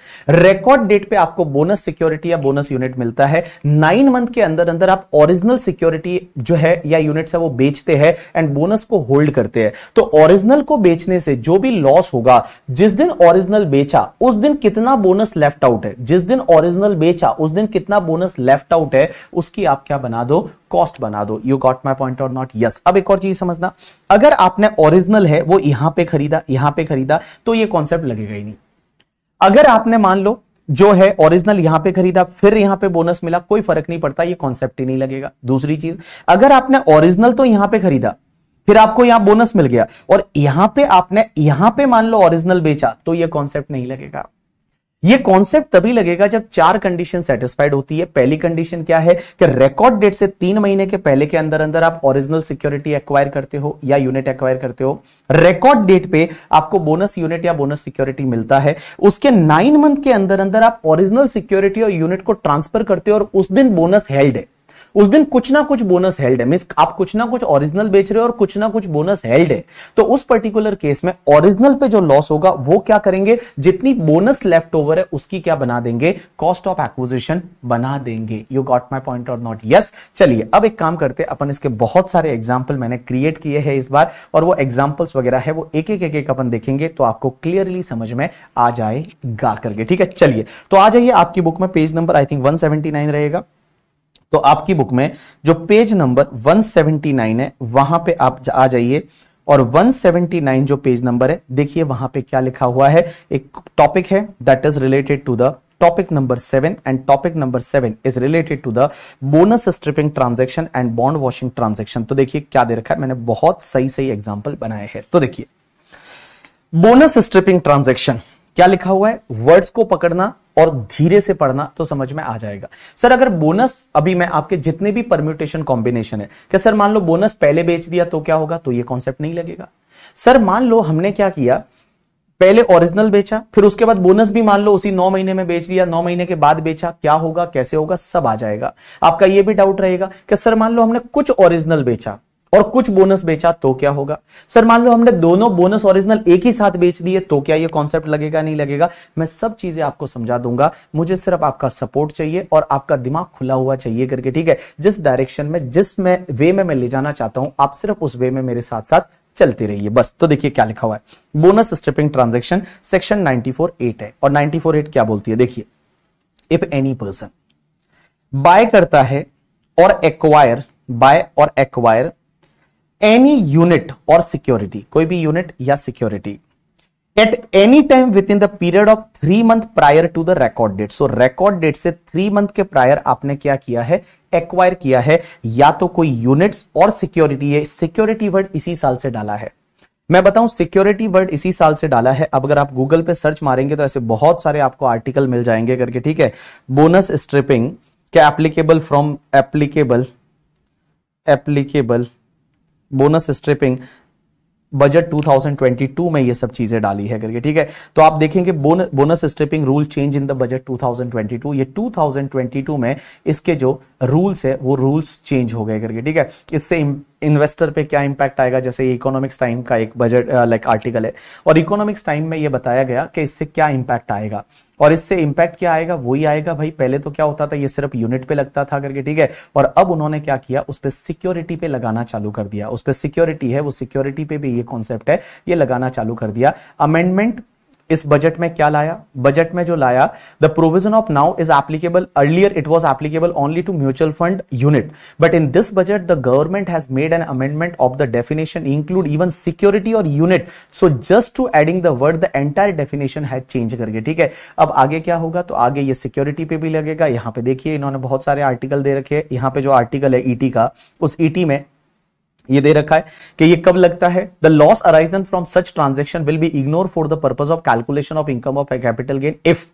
रिकॉर्ड डेट पे आपको बोनस सिक्योरिटी या बोनस यूनिट मिलता है नाइन मंथ के अंदर अंदर आप ओरिजिनल सिक्योरिटी जो है या यूनिट्स है वो बेचते हैं एंड बोनस को होल्ड करते हैं तो ओरिजिनल को बेचने से जो भी लॉस होगा जिस दिन ओरिजिनल बेचा उस दिन कितना बोनस लेफ्ट आउट है जिस दिन ओरिजिनल बेचा उस दिन कितना बोनस लेफ्ट आउट है उसकी आप क्या बना दो कॉस्ट बना दो यू गॉट माई पॉइंट और नॉट यस अब एक और चीज समझना अगर आपने ओरिजिनल है वो यहां पे खरीदा यहां पे खरीदा तो ये कॉन्सेप्ट लगेगा ही नहीं अगर आपने मान लो जो है ओरिजिनल यहां पे खरीदा फिर यहां पे बोनस मिला कोई फर्क नहीं पड़ता ये कॉन्सेप्ट ही नहीं लगेगा दूसरी चीज अगर आपने ओरिजिनल तो यहां पे खरीदा फिर आपको यहां बोनस मिल गया और यहां पे आपने यहां पे मान लो ओरिजिनल बेचा तो ये कॉन्सेप्ट नहीं लगेगा ये कॉन्सेप्ट तभी लगेगा जब चार कंडीशन सेटिस्फाइड होती है पहली कंडीशन क्या है कि रिकॉर्ड डेट से तीन महीने के पहले के अंदर अंदर आप ओरिजिनल सिक्योरिटी एक्वायर करते हो या यूनिट एक्वायर करते हो रिकॉर्ड डेट पे आपको बोनस यूनिट या बोनस सिक्योरिटी मिलता है उसके नाइन मंथ के अंदर अंदर आप ओरिजिनल सिक्योरिटी और यूनिट को ट्रांसफर करते हो और उस दिन बोनस हेल्ड है उस दिन कुछ ना कुछ बोनस हेल्ड है मीन आप कुछ ना कुछ ओरिजिनल बेच रहे हो और कुछ ना कुछ बोनस हेल्ड है तो उस पर्टिकुलर केस में ओरिजिनल पे जो लॉस होगा वो क्या करेंगे जितनी बोनस लेफ्ट ओवर है उसकी क्या बना देंगे कॉस्ट ऑफ एक्विजिशन बना देंगे यू गॉट माई पॉइंट और नॉट यस चलिए अब एक काम करते अपन इसके बहुत सारे एग्जाम्पल मैंने क्रिएट किए हैं इस बार और वो एग्जाम्पल्स वगैरह है वो एक एक एक एक अपन देखेंगे तो आपको क्लियरली समझ में आ जाएगा करके ठीक है चलिए तो आ जाइए आपकी बुक में page number I think one रहेगा तो आपकी बुक में जो पेज नंबर 179 है वहां पे आप आ जाइए और 179 जो पेज नंबर है देखिए वहां पे क्या लिखा हुआ है एक टॉपिक है that is related to the topic number seven and topic number seven is related to the bonus stripping transaction and bond washing transaction तो देखिए क्या दे रखा है मैंने बहुत सही सही एग्जाम्पल बनाए हैं तो देखिए बोनस स्ट्रिपिंग ट्रांजेक्शन क्या लिखा हुआ है वर्ड्स को पकड़ना और धीरे से पढ़ना तो समझ में आ जाएगा सर अगर बोनस अभी मैं आपके जितने भी परम्यूटेशन कॉम्बिनेशन है क्या सर मान लो बोनस पहले बेच दिया तो क्या होगा तो ये कॉन्सेप्ट नहीं लगेगा सर मान लो हमने क्या किया पहले ओरिजिनल बेचा फिर उसके बाद बोनस भी मान लो उसी नौ महीने में बेच दिया नौ महीने के बाद बेचा क्या होगा कैसे होगा सब आ जाएगा आपका यह भी डाउट रहेगा कि सर मान लो हमने कुछ ओरिजिनल बेचा और कुछ बोनस बेचा तो क्या होगा सर मान लो हमने दोनों बोनस ओरिजिनल एक ही साथ बेच दिए तो क्या ये कॉन्सेप्ट लगेगा नहीं लगेगा मैं सब चीजें आपको समझा दूंगा मुझे सिर्फ आपका सपोर्ट चाहिए और आपका दिमाग खुला हुआ चाहिए करके ठीक है जिस डायरेक्शन में जिस में वे में मैं ले जाना चाहता हूं आप सिर्फ उस वे में मेरे साथ साथ चलते रहिए बस तो देखिए क्या लिखा हुआ है bonus stripping transaction section ninety है और नाइनटी क्या बोलती है देखिए इफ एनी पर्सन बाय करता है और acquire buy or acquire any unit or security कोई भी यूनिट या security at any time with in the period of three month prior to the record date so record date से three month के prior आपने क्या किया है acquire किया है या तो कोई यूनिट्स और सिक्योरिटी है सिक्योरिटी वर्ड इसी साल से डाला है मैं बताऊं सिक्योरिटी वर्ड इसी साल से डाला है अब अगर आप गूगल पे सर्च मारेंगे तो ऐसे बहुत सारे आपको आर्टिकल मिल जाएंगे करके ठीक है बोनस स्ट्रिपिंग क्या applicable from applicable applicable bonus stripping budget 2022 में ये सब चीजें डाली है करके ठीक है तो आप देखेंगे bonus stripping rule change in the budget 2022 ये 2022 में इसके जो रूल्स है वो रूल्स चेंज हो गए करके ठीक है इससे इन्वेस्टर पे क्या इंपैक्ट आएगा जैसे इकोनॉमिक्स टाइम का एक बजट लाइक आर्टिकल है और इकोनॉमिक्स टाइम में ये बताया गया कि इससे क्या इंपैक्ट आएगा और इससे इंपैक्ट क्या आएगा वही आएगा भाई पहले तो क्या होता था ये सिर्फ यूनिट पे लगता था करके ठीक है और अब उन्होंने क्या किया उस पर सिक्योरिटी पे लगाना चालू कर दिया उस पर सिक्योरिटी है वो सिक्योरिटी पे भी ये कॉन्सेप्ट है ये लगाना चालू कर दिया अमेंडमेंट इस बजट में क्या लाया बजट में जो लाया the provision of now is applicable earlier it was applicable only to mutual fund unit but in this budget the government has made an amendment of the definition include even security और unit so just to adding the word the entire definition has change करके ठीक है अब आगे क्या होगा तो आगे ये सिक्योरिटी पे भी लगेगा यहां पे देखिए इन्होंने बहुत सारे आर्टिकल दे रखे हैं यहाँ पे जो आर्टिकल है ईटी e का उस ईटी e में ये दे रखा है कि ये कब लगता है the loss arising from such transaction will be ignore for the purpose of calculation of income of a capital gain if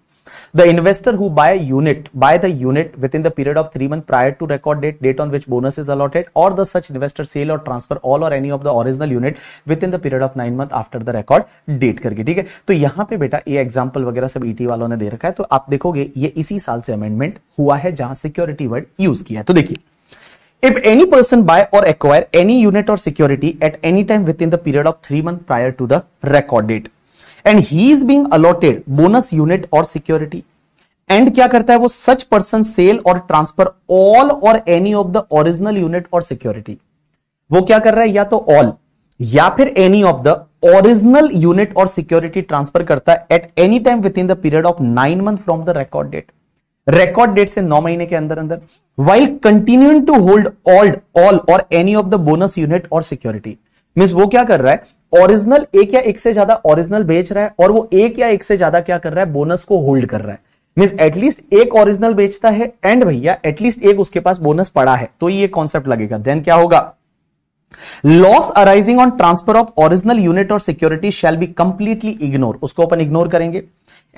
the investor who buy a unit buy the unit within the period of 3 months prior to record date date on which bonus is allotted or the such investor sale or transfer all or any of the original unit within the period of 9 month after the record date करके ठीक है तो यहां पे बेटा ये example वगैरह सब ईटी वालों ने दे रखा है तो आप देखोगे ये इसी साल से अमेंडमेंट हुआ है जहां सिक्योरिटी वर्ड यूज किया है तो देखिए If any person buy or acquire any unit or security at any time within the period of three month prior to the record date and he is being allotted bonus unit or security and क्या करता है वो such person sell or transfer all or any of the original unit or security वो क्या कर रहा है या तो ऑल या फिर any of the original unit or security transfer करता है at any time with in the period of nine month from the record date record date से नौ महीने के अंदर अंदर while continue to hold old all or any of the bonus unit or security mean वो क्या कर रहा है ओरिजिनल एक या एक से ज्यादा ओरिजिनल बेच रहा है और वो एक या एक से ज्यादा क्या कर रहा है बोनस को होल्ड कर रहा है मीन एटलीस्ट एक ओरिजिनल बेचता है एंड भैया एटलीस्ट एक उसके पास बोनस पड़ा है तो ये कॉन्सेप्ट लगेगा देन क्या होगा loss arising on transfer of original unit or security shall be completely ignore उसको अपन इग्नोर करेंगे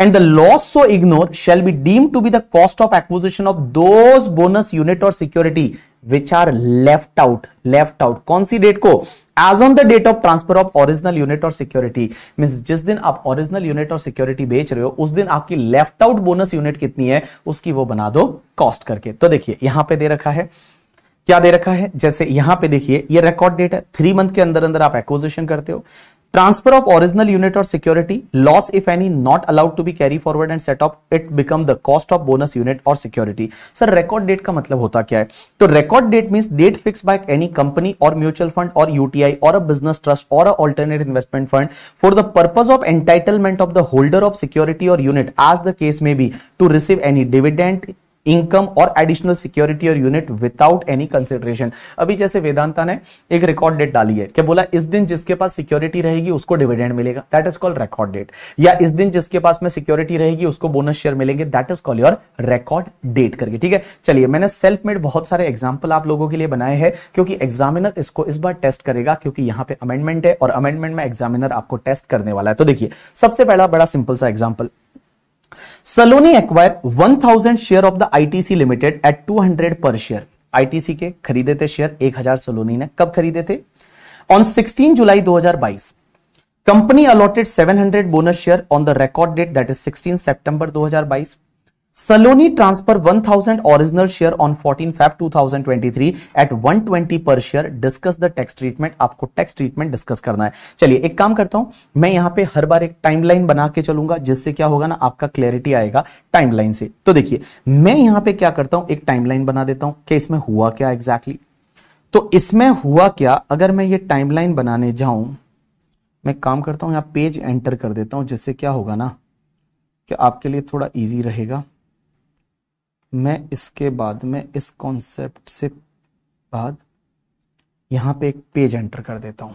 and the loss so ignore shall be deemed to be the cost of acquisition of those bonus unit or security which are left out left out कौन सी डेट को as on the date of transfer of original unit or security mean जिस दिन आप original unit or security बेच रहे हो उस दिन आपकी लेफ्ट आउट बोनस यूनिट कितनी है उसकी वो बना दो कॉस्ट करके तो देखिए यहां पे दे रखा है क्या दे रखा है जैसे यहां पे देखिए ये रिकॉर्ड डेट है थ्री मंथ के अंदर अंदर आप एक्विजिशन करते हो transfer of original unit or security loss if any not allowed to be carry forward and set up it become the cost of bonus unit or security sir record date का मतलब होता क्या है तो record date means date fixed by any company or mutual fund or UTI or a business trust or a alternate investment fund for the purpose of entitlement of the holder of security or unit as the case may be to receive any dividend income or additional security और unit without any consideration अभी जैसे वेदांता ने एक record date डाली है क्या बोला इस दिन जिसके पास सिक्योरिटी रहेगी उसको डिविडेंड मिलेगा that is called record date या इस दिन जिसके पास में सिक्योरिटी रहेगी उसको बोनस शेयर मिलेंगे that is called your record date करके ठीक है चलिए मैंने सेल्फ मेड बहुत सारे एग्जाम्पल आप लोगों के लिए बनाए हैं क्योंकि एग्जामिनर इसको इस बार टेस्ट करेगा क्योंकि यहां पर अमेंडमेंट है और अमेंडमेंट में एग्जामिनर आपको टेस्ट करने वाला है तो देखिए सबसे पहला बड़ा सिंपल सा example Saloni acquire 1000 share of the ITC limited at 200 per share ITC के खरीदे थे शेयर 1000 सलोनी ने कब खरीदे थे on 16 July 2022 company allotted 700 bonus share on the record date that is 16 September 2022 Saloni transfer 1000 original share on 14 Feb 2023 at 120 per share discuss the tax treatment आपको tax treatment discuss करना है चलिए एक काम करता हूं मैं यहां पे हर बार एक टाइमलाइन बना के चलूंगा जिससे क्या होगा ना आपका क्लैरिटी आएगा टाइमलाइन से तो देखिए मैं यहां पे क्या करता हूं एक टाइमलाइन बना देता हूं कि इसमें हुआ क्या एग्जैक्टली exactly? तो इसमें हुआ क्या अगर मैं ये टाइमलाइन बनाने जाऊं मैं काम करता हूं यहां पेज एंटर कर देता हूं जिससे क्या होगा ना कि आपके लिए थोड़ा इजी रहेगा मैं इसके बाद मैं इस कॉन्सेप्ट से बाद यहां पे एक पेज एंटर कर देता हूं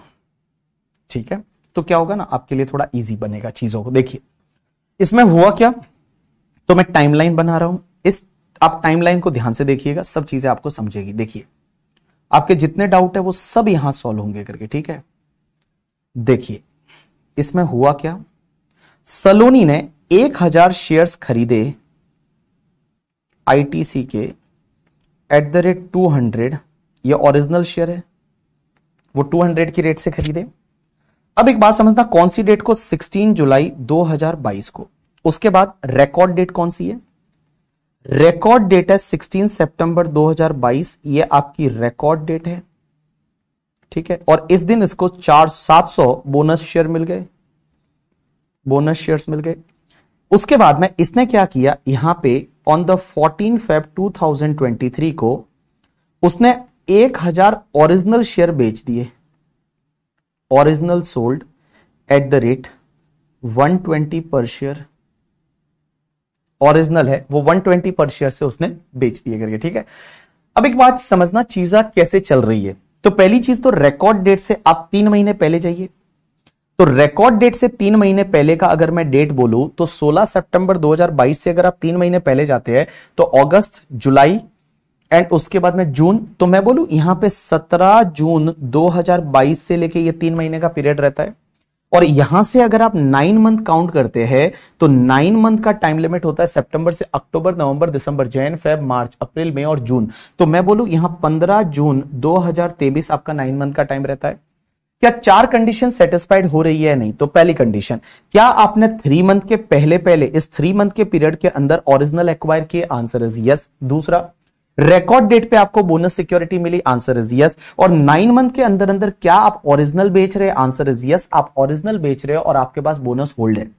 ठीक है तो क्या होगा ना आपके लिए थोड़ा इजी बनेगा चीजों को देखिए इसमें हुआ क्या तो मैं टाइमलाइन बना रहा हूं इस आप टाइमलाइन को ध्यान से देखिएगा सब चीजें आपको समझेगी देखिए आपके जितने डाउट है वो सब यहां सॉल्व होंगे करके ठीक है देखिए इसमें हुआ क्या सलोनी ने एक हजार शेयर्स खरीदे आईटीसी के at the rate two hundred यह ओरिजिनल शेयर है वो टू हंड्रेड की रेट से खरीदे अब एक बात समझना कौन सी डेट को सिक्सटीन जुलाई बाईस को उसके बाद रिकॉर्ड डेट कौन सी है रिकॉर्ड डेट है 16 सितंबर बाईस ये आपकी रिकॉर्ड डेट है ठीक है और इस दिन इसको चार सात सौ बोनस शेयर मिल गए बोनस शेयर्स मिल गए उसके बाद में इसने क्या किया यहां पे ऑन द फोर्टीन फेब 2023 को उसने 1000 ओरिजिनल शेयर बेच दिए original sold at the rate 120 per share original है वो 120 पर शेयर से उसने बेच दिए करके ठीक है अब एक बात समझना चीजा कैसे चल रही है तो पहली चीज तो रिकॉर्ड डेट से आप तीन महीने पहले जाइए तो रिकॉर्ड डेट से तीन महीने पहले का अगर मैं डेट बोलूं तो 16 सितंबर 2022 से अगर आप तीन महीने पहले जाते हैं तो अगस्त जुलाई एंड उसके बाद में जून तो मैं बोलू यहां पे 17 जून 2022 से लेके ये तीन महीने का पीरियड रहता है और यहां से अगर आप नाइन मंथ काउंट करते हैं तो नाइन मंथ का टाइम लिमिट होता है सितंबर से अक्टूबर नवंबर दिसंबर जैन फेब मार्च अप्रैल मई और जून तो मैं बोलू यहां 15 जून 2023 आपका नाइन मंथ का टाइम रहता है क्या चार कंडीशन सेटिस्फाइड हो रही है नहीं तो पहली कंडीशन क्या आपने थ्री मंथ के पहले पहले इस थ्री मंथ के पीरियड के अंदर ओरिजिनल एक्वायर किए आंसर इज यस दूसरा रिकॉर्ड डेट पे आपको बोनस सिक्योरिटी मिली आंसर इज यस और नाइन मंथ के अंदर अंदर क्या आप ओरिजिनल बेच रहे आंसर इज यस आप ओरिजिनल बेच रहे हो और आपके पास बोनस होल्ड है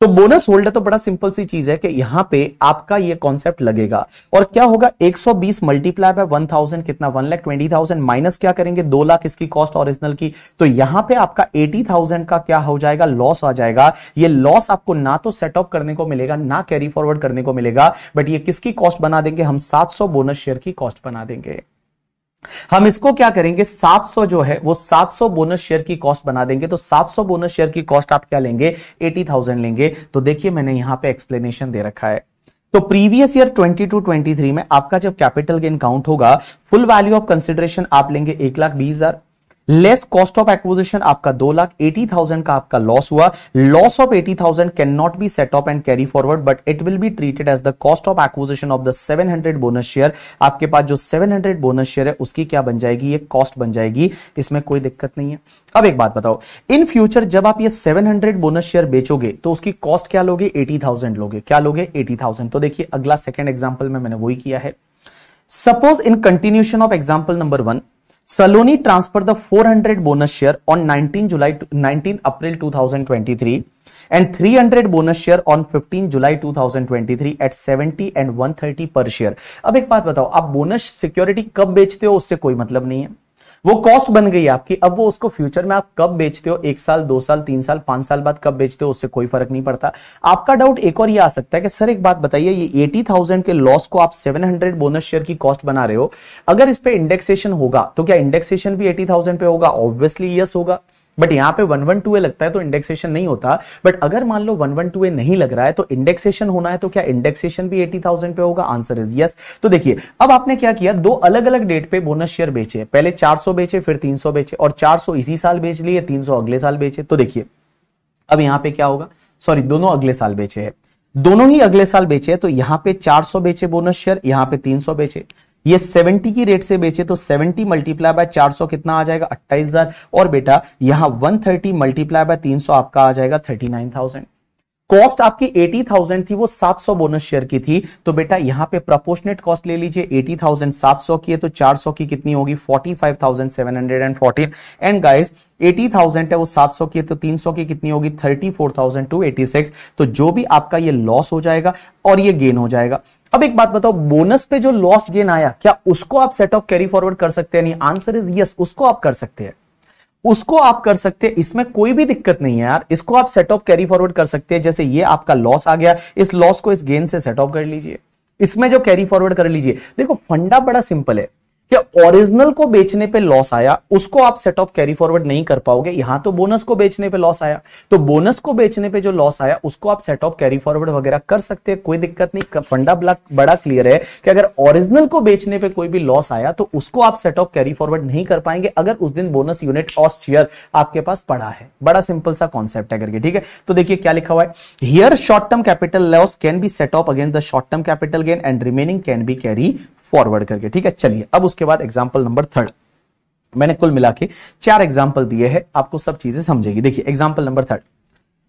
तो बोनस होल्डर तो बड़ा सिंपल सी चीज है कि यहां पे आपका ये कॉन्सेप्ट लगेगा और क्या होगा 120 मल्टीप्लाई बाय 1000 कितना one lakh twenty thousand minus क्या करेंगे दो लाख इसकी कॉस्ट ओरिजिनल की तो यहां पे आपका 80,000 का क्या हो जाएगा लॉस आ जाएगा ये लॉस आपको ना तो सेट ऑफ करने को मिलेगा ना कैरी फॉरवर्ड करने को मिलेगा बट ये किसकी कॉस्ट बना देंगे हम सात बोनस शेयर की कॉस्ट बना देंगे हम इसको क्या करेंगे 700 जो है वो 700 बोनस शेयर की कॉस्ट बना देंगे तो 700 बोनस शेयर की कॉस्ट आप क्या लेंगे 80,000 लेंगे तो देखिए मैंने यहां पे एक्सप्लेनेशन दे रखा है तो प्रीवियस ईयर 22 23 में आपका जब कैपिटल गेन काउंट होगा फुल वैल्यू ऑफ कंसिडरेशन आप लेंगे एक लाख बीस हजार लेस कॉस्ट ऑफ एक्विजिशन आपका दो लाख एटी थाउजेंड का आपका लॉस हुआ loss of eighty thousand can not be set off and carry forward but it will be treated as the cost of acquisition of the seven hundred bonus share आपके पास जो seven hundred bonus share है उसकी क्या बन जाएगी ये cost बन जाएगी इसमें कोई दिक्कत नहीं है अब एक बात बताओ इन फ्यूचर जब आप ये सेवन हंड्रेड बोनस शेयर बेचोगे तो उसकी कॉस्ट क्या लोगे एटी थाउजेंड लोगे क्या लोगे एटी थाउजेंड तो देखिए अगला सेकेंड एग्जाम्पल में मैंने वही किया है suppose in continuation of example number one Saloni transfer the 400 bonus share on 19 July 19 April 2023 and 300 bonus share on 15 July 2023 at 70 and 130 per share अब एक बात बताओ आप बोनस सिक्योरिटी कब बेचते हो उससे कोई मतलब नहीं है वो कॉस्ट बन गई आपकी अब वो उसको फ्यूचर में आप कब बेचते हो एक साल दो साल तीन साल पांच साल बाद कब बेचते हो उससे कोई फर्क नहीं पड़ता आपका डाउट एक और ये आ सकता है कि सर एक बात बताइए ये एटी थाउजेंड के लॉस को आप सेवन हंड्रेड बोनस शेयर की कॉस्ट बना रहे हो अगर इस पर इंडेक्सेशन होगा तो क्या इंडेक्सेशन भी एटी थाउजेंड पे होगा ऑब्वियसली यस होगा बट यहाँ पे वन वन टू ए लगता है तो इंडेक्सेशन नहीं होता बट अगर मान लो वन वन टू ए नहीं लग रहा है तो इंडेक्सेशन होना है तो क्या इंडेक्सेशन भी एटी थाउजेंड पे होगा आंसर इज यस तो देखिए अब आपने क्या किया दो अलग अलग डेट पे बोनस शेयर बेचे पहले चार सौ बेचे फिर तीन सौ बेचे और चार सौ इसी साल बेच लिए तीन सौ अगले साल बेचे तो देखिए अब यहां पे क्या होगा सॉरी दोनों अगले साल बेचे है दोनों ही अगले साल बेचे तो यहां पे 400 बेचे बोनस शेयर यहां पे 300 बेचे ये 70 की रेट से बेचे तो 70 मल्टीप्लाई बाय 400 कितना आ जाएगा 28,000 और बेटा यहां 130 थर्टी मल्टीप्लाई बाय तीन आपका आ जाएगा 39,000 कॉस्ट आपकी 80,000 थी वो 700 बोनस शेयर की थी तो बेटा यहां पे प्रपोर्शनेट कॉस्ट ले लीजिए 80,000 700 की है तो 400 की कितनी होगी 45,714 एंड गाइस 80,000 है वो 700 की है तो 300 की कितनी होगी 34,286 तो जो भी आपका ये लॉस हो जाएगा और ये गेन हो जाएगा अब एक बात बताओ बोनस पे जो लॉस गेन आया क्या उसको आप सेट ऑफ कैरी फॉरवर्ड कर सकते हैं आंसर इज यस उसको आप कर सकते हैं उसको आप कर सकते हैं इसमें कोई भी दिक्कत नहीं है यार इसको आप सेट ऑफ कैरी फॉरवर्ड कर सकते हैं जैसे ये आपका लॉस आ गया इस लॉस को इस गेन से सेट ऑफ कर लीजिए इसमें जो कैरी फॉरवर्ड कर लीजिए देखो फंडा बड़ा सिंपल है कि ओरिजिनल को बेचने पे लॉस आया उसको आप सेट ऑफ कैरी फॉरवर्ड नहीं कर पाओगे यहां तो बोनस को बेचने पे लॉस आया तो बोनस को बेचने पे जो लॉस आया उसको आप सेट ऑफ कैरी फॉरवर्ड वगैरह कर सकते हैं कोई दिक्कत नहीं फंडा ब्लॉक बड़ा क्लियर है कि अगर ओरिजिनल को बेचने पे कोई भी लॉस आया तो उसको आप सेट ऑफ कैरी फॉरवर्ड नहीं कर पाएंगे अगर उस दिन बोनस यूनिट और शेयर आपके पास पड़ा है बड़ा सिंपल सा कॉन्सेप्ट है करके ठीक है तो देखिए क्या लिखा हुआ है here short term capital loss can be set off against the short term capital gain and remaining can be carry forward करके ठीक है चलिए अब उस उसके बाद एग्जाम्पल नंबर थर्ड मैंने कुल मिला के चार एग्जाम्पल दिए हैं आपको सब चीजें समझेगी देखिए example number third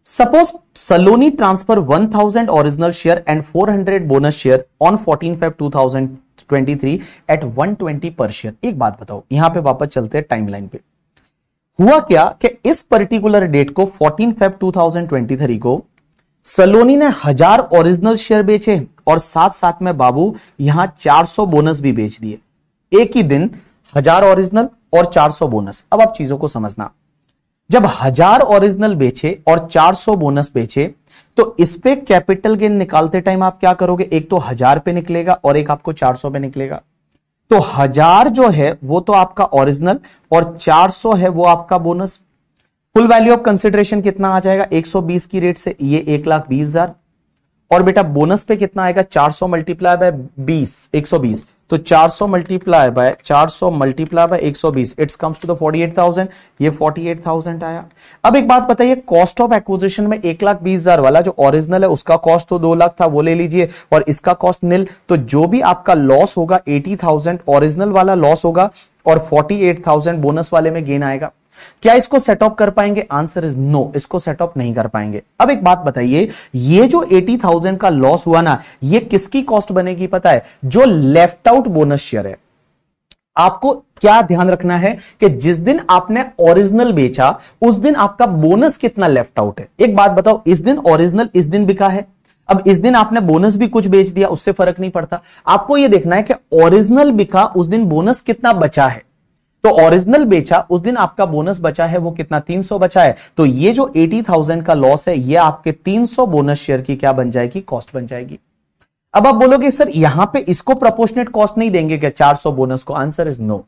suppose Saloni transfer 1000 original share and 400 bonus share on 14 Feb 2023 at 120 per share एक बात बताओ यहां पे वापस चलते हैं टाइमलाइन पे हुआ क्या कि इस पर्टिकुलर डेट को 14 फेब 2023 को सलोनी ने हजार ओरिजिनल शेयर बेचे और साथ साथ में बाबू यहां 400 बोनस भी बेच दिए एक ही दिन हजार ओरिजिनल और 400 बोनस अब आप चीजों को समझना जब हजार ओरिजिनल बेचे और 400 बोनस बेचे तो इस पे कैपिटल गेन निकालते टाइम आप क्या करोगे एक तो हजार पे निकलेगा और एक आपको 400 पे निकलेगा तो हजार जो है वो तो आपका ओरिजिनल और 400 है वो आपका bonus full value of consideration कितना आ जाएगा 120 की रेट से ये एक लाख बीस हजार और बेटा बोनस पे कितना आएगा 400 मल्टीप्लाई बाय बीस एक तो 400 multiply by 400 multiply by 120 it's comes to the 48,000 ये 48,000 आया अब एक बात बताइए कॉस्ट ऑफ एक्विजिशन में एक लाख बीस हजार वाला जो ओरिजिनल है उसका कॉस्ट तो दो लाख था वो ले लीजिए और इसका कॉस्ट नील तो जो भी आपका लॉस होगा 80,000 ओरिजिनल वाला लॉस होगा और 48,000 बोनस वाले में गेन आएगा क्या इसको सेट ऑफ कर पाएंगे आंसर इज नो इसको सेट ऑफ नहीं कर पाएंगे अब एक बात बताइए ये जो थाउजेंड का लॉस हुआ ना ये किसकी कॉस्ट बनेगी पता है जो लेफ्ट आउट बोनस शेयर है आपको क्या ध्यान रखना है कि जिस दिन आपने ओरिजिनल बेचा उस दिन आपका बोनस कितना लेफ्ट आउट है एक बात बताओ इस दिन ओरिजिनल इस दिन बिका है अब इस दिन आपने बोनस भी कुछ बेच दिया उससे फर्क नहीं पड़ता आपको यह देखना है कि ओरिजिनल बिका उस दिन बोनस कितना बचा है तो ओरिजिनल बेचा उस दिन आपका बोनस बचा है वो कितना 300 बचा है तो ये जो 80,000 का लॉस है ये आपके 300 बोनस शेयर की क्या बन जाएगी कॉस्ट बन जाएगी अब आप बोलोगे सर यहां पे इसको प्रोपोर्शनेट कॉस्ट नहीं देंगे क्या 400 बोनस को आंसर इज नो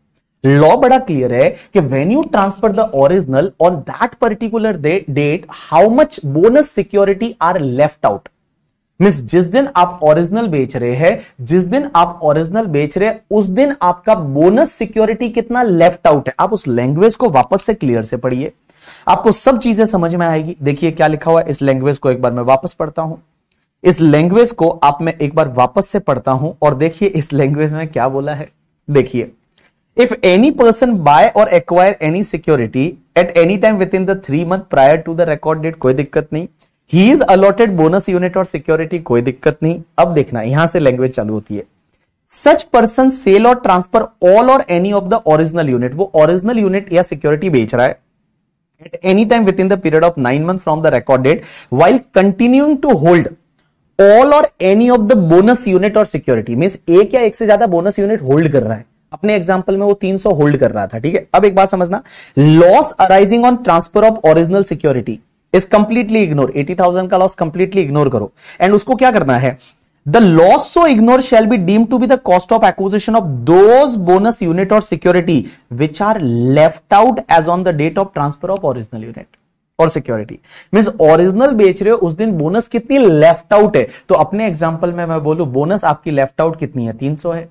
लॉ बड़ा क्लियर है कि when you transfer the original on that particular date how much bonus security are left out mean जिस दिन आप ओरिजिनल बेच रहे हैं जिस दिन आप ओरिजिनल बेच रहे हैं उस दिन आपका बोनस सिक्योरिटी कितना लेफ्ट आउट है आप उस लैंग्वेज को वापस से क्लियर से पढ़िए आपको सब चीजें समझ में आएगी देखिए क्या लिखा हुआ है इस लैंग्वेज को एक बार मैं वापस पढ़ता हूं इस लैंग्वेज को आप मैं एक बार वापस से पढ़ता हूं और देखिए इस लैंग्वेज में क्या बोला है देखिए if any person buy or acquire any security at any time with in the three month prior to the record date कोई दिक्कत नहीं he is allotted bonus unit or security कोई दिक्कत नहीं अब देखना यहां से लैंग्वेज चालू होती है such person sell or transfer all or any of the original unit वो ओरिजिनल यूनिट या सिक्योरिटी बेच रहा है at any time with in the period of nine month from the record date while continuing to hold all or any of the bonus unit or security means एक या एक से ज्यादा bonus unit hold कर रहा है अपने example में वो 300 होल्ड कर रहा था ठीक है अब एक बात समझना loss arising on transfer of original security is completely ignore eighty thousand का लॉस कंप्लीटली इग्नोर करो एंड उसको क्या करना है the loss so ignore shall be deem to be the cost of acquisition of those bonus unit or security which are left out as on the date of transfer of original unit or security mean original बेच रहे हो उस दिन bonus कितनी left out है तो अपने example में मैं बोलू बोनस आपकी लेफ्ट आउट कितनी है 300 है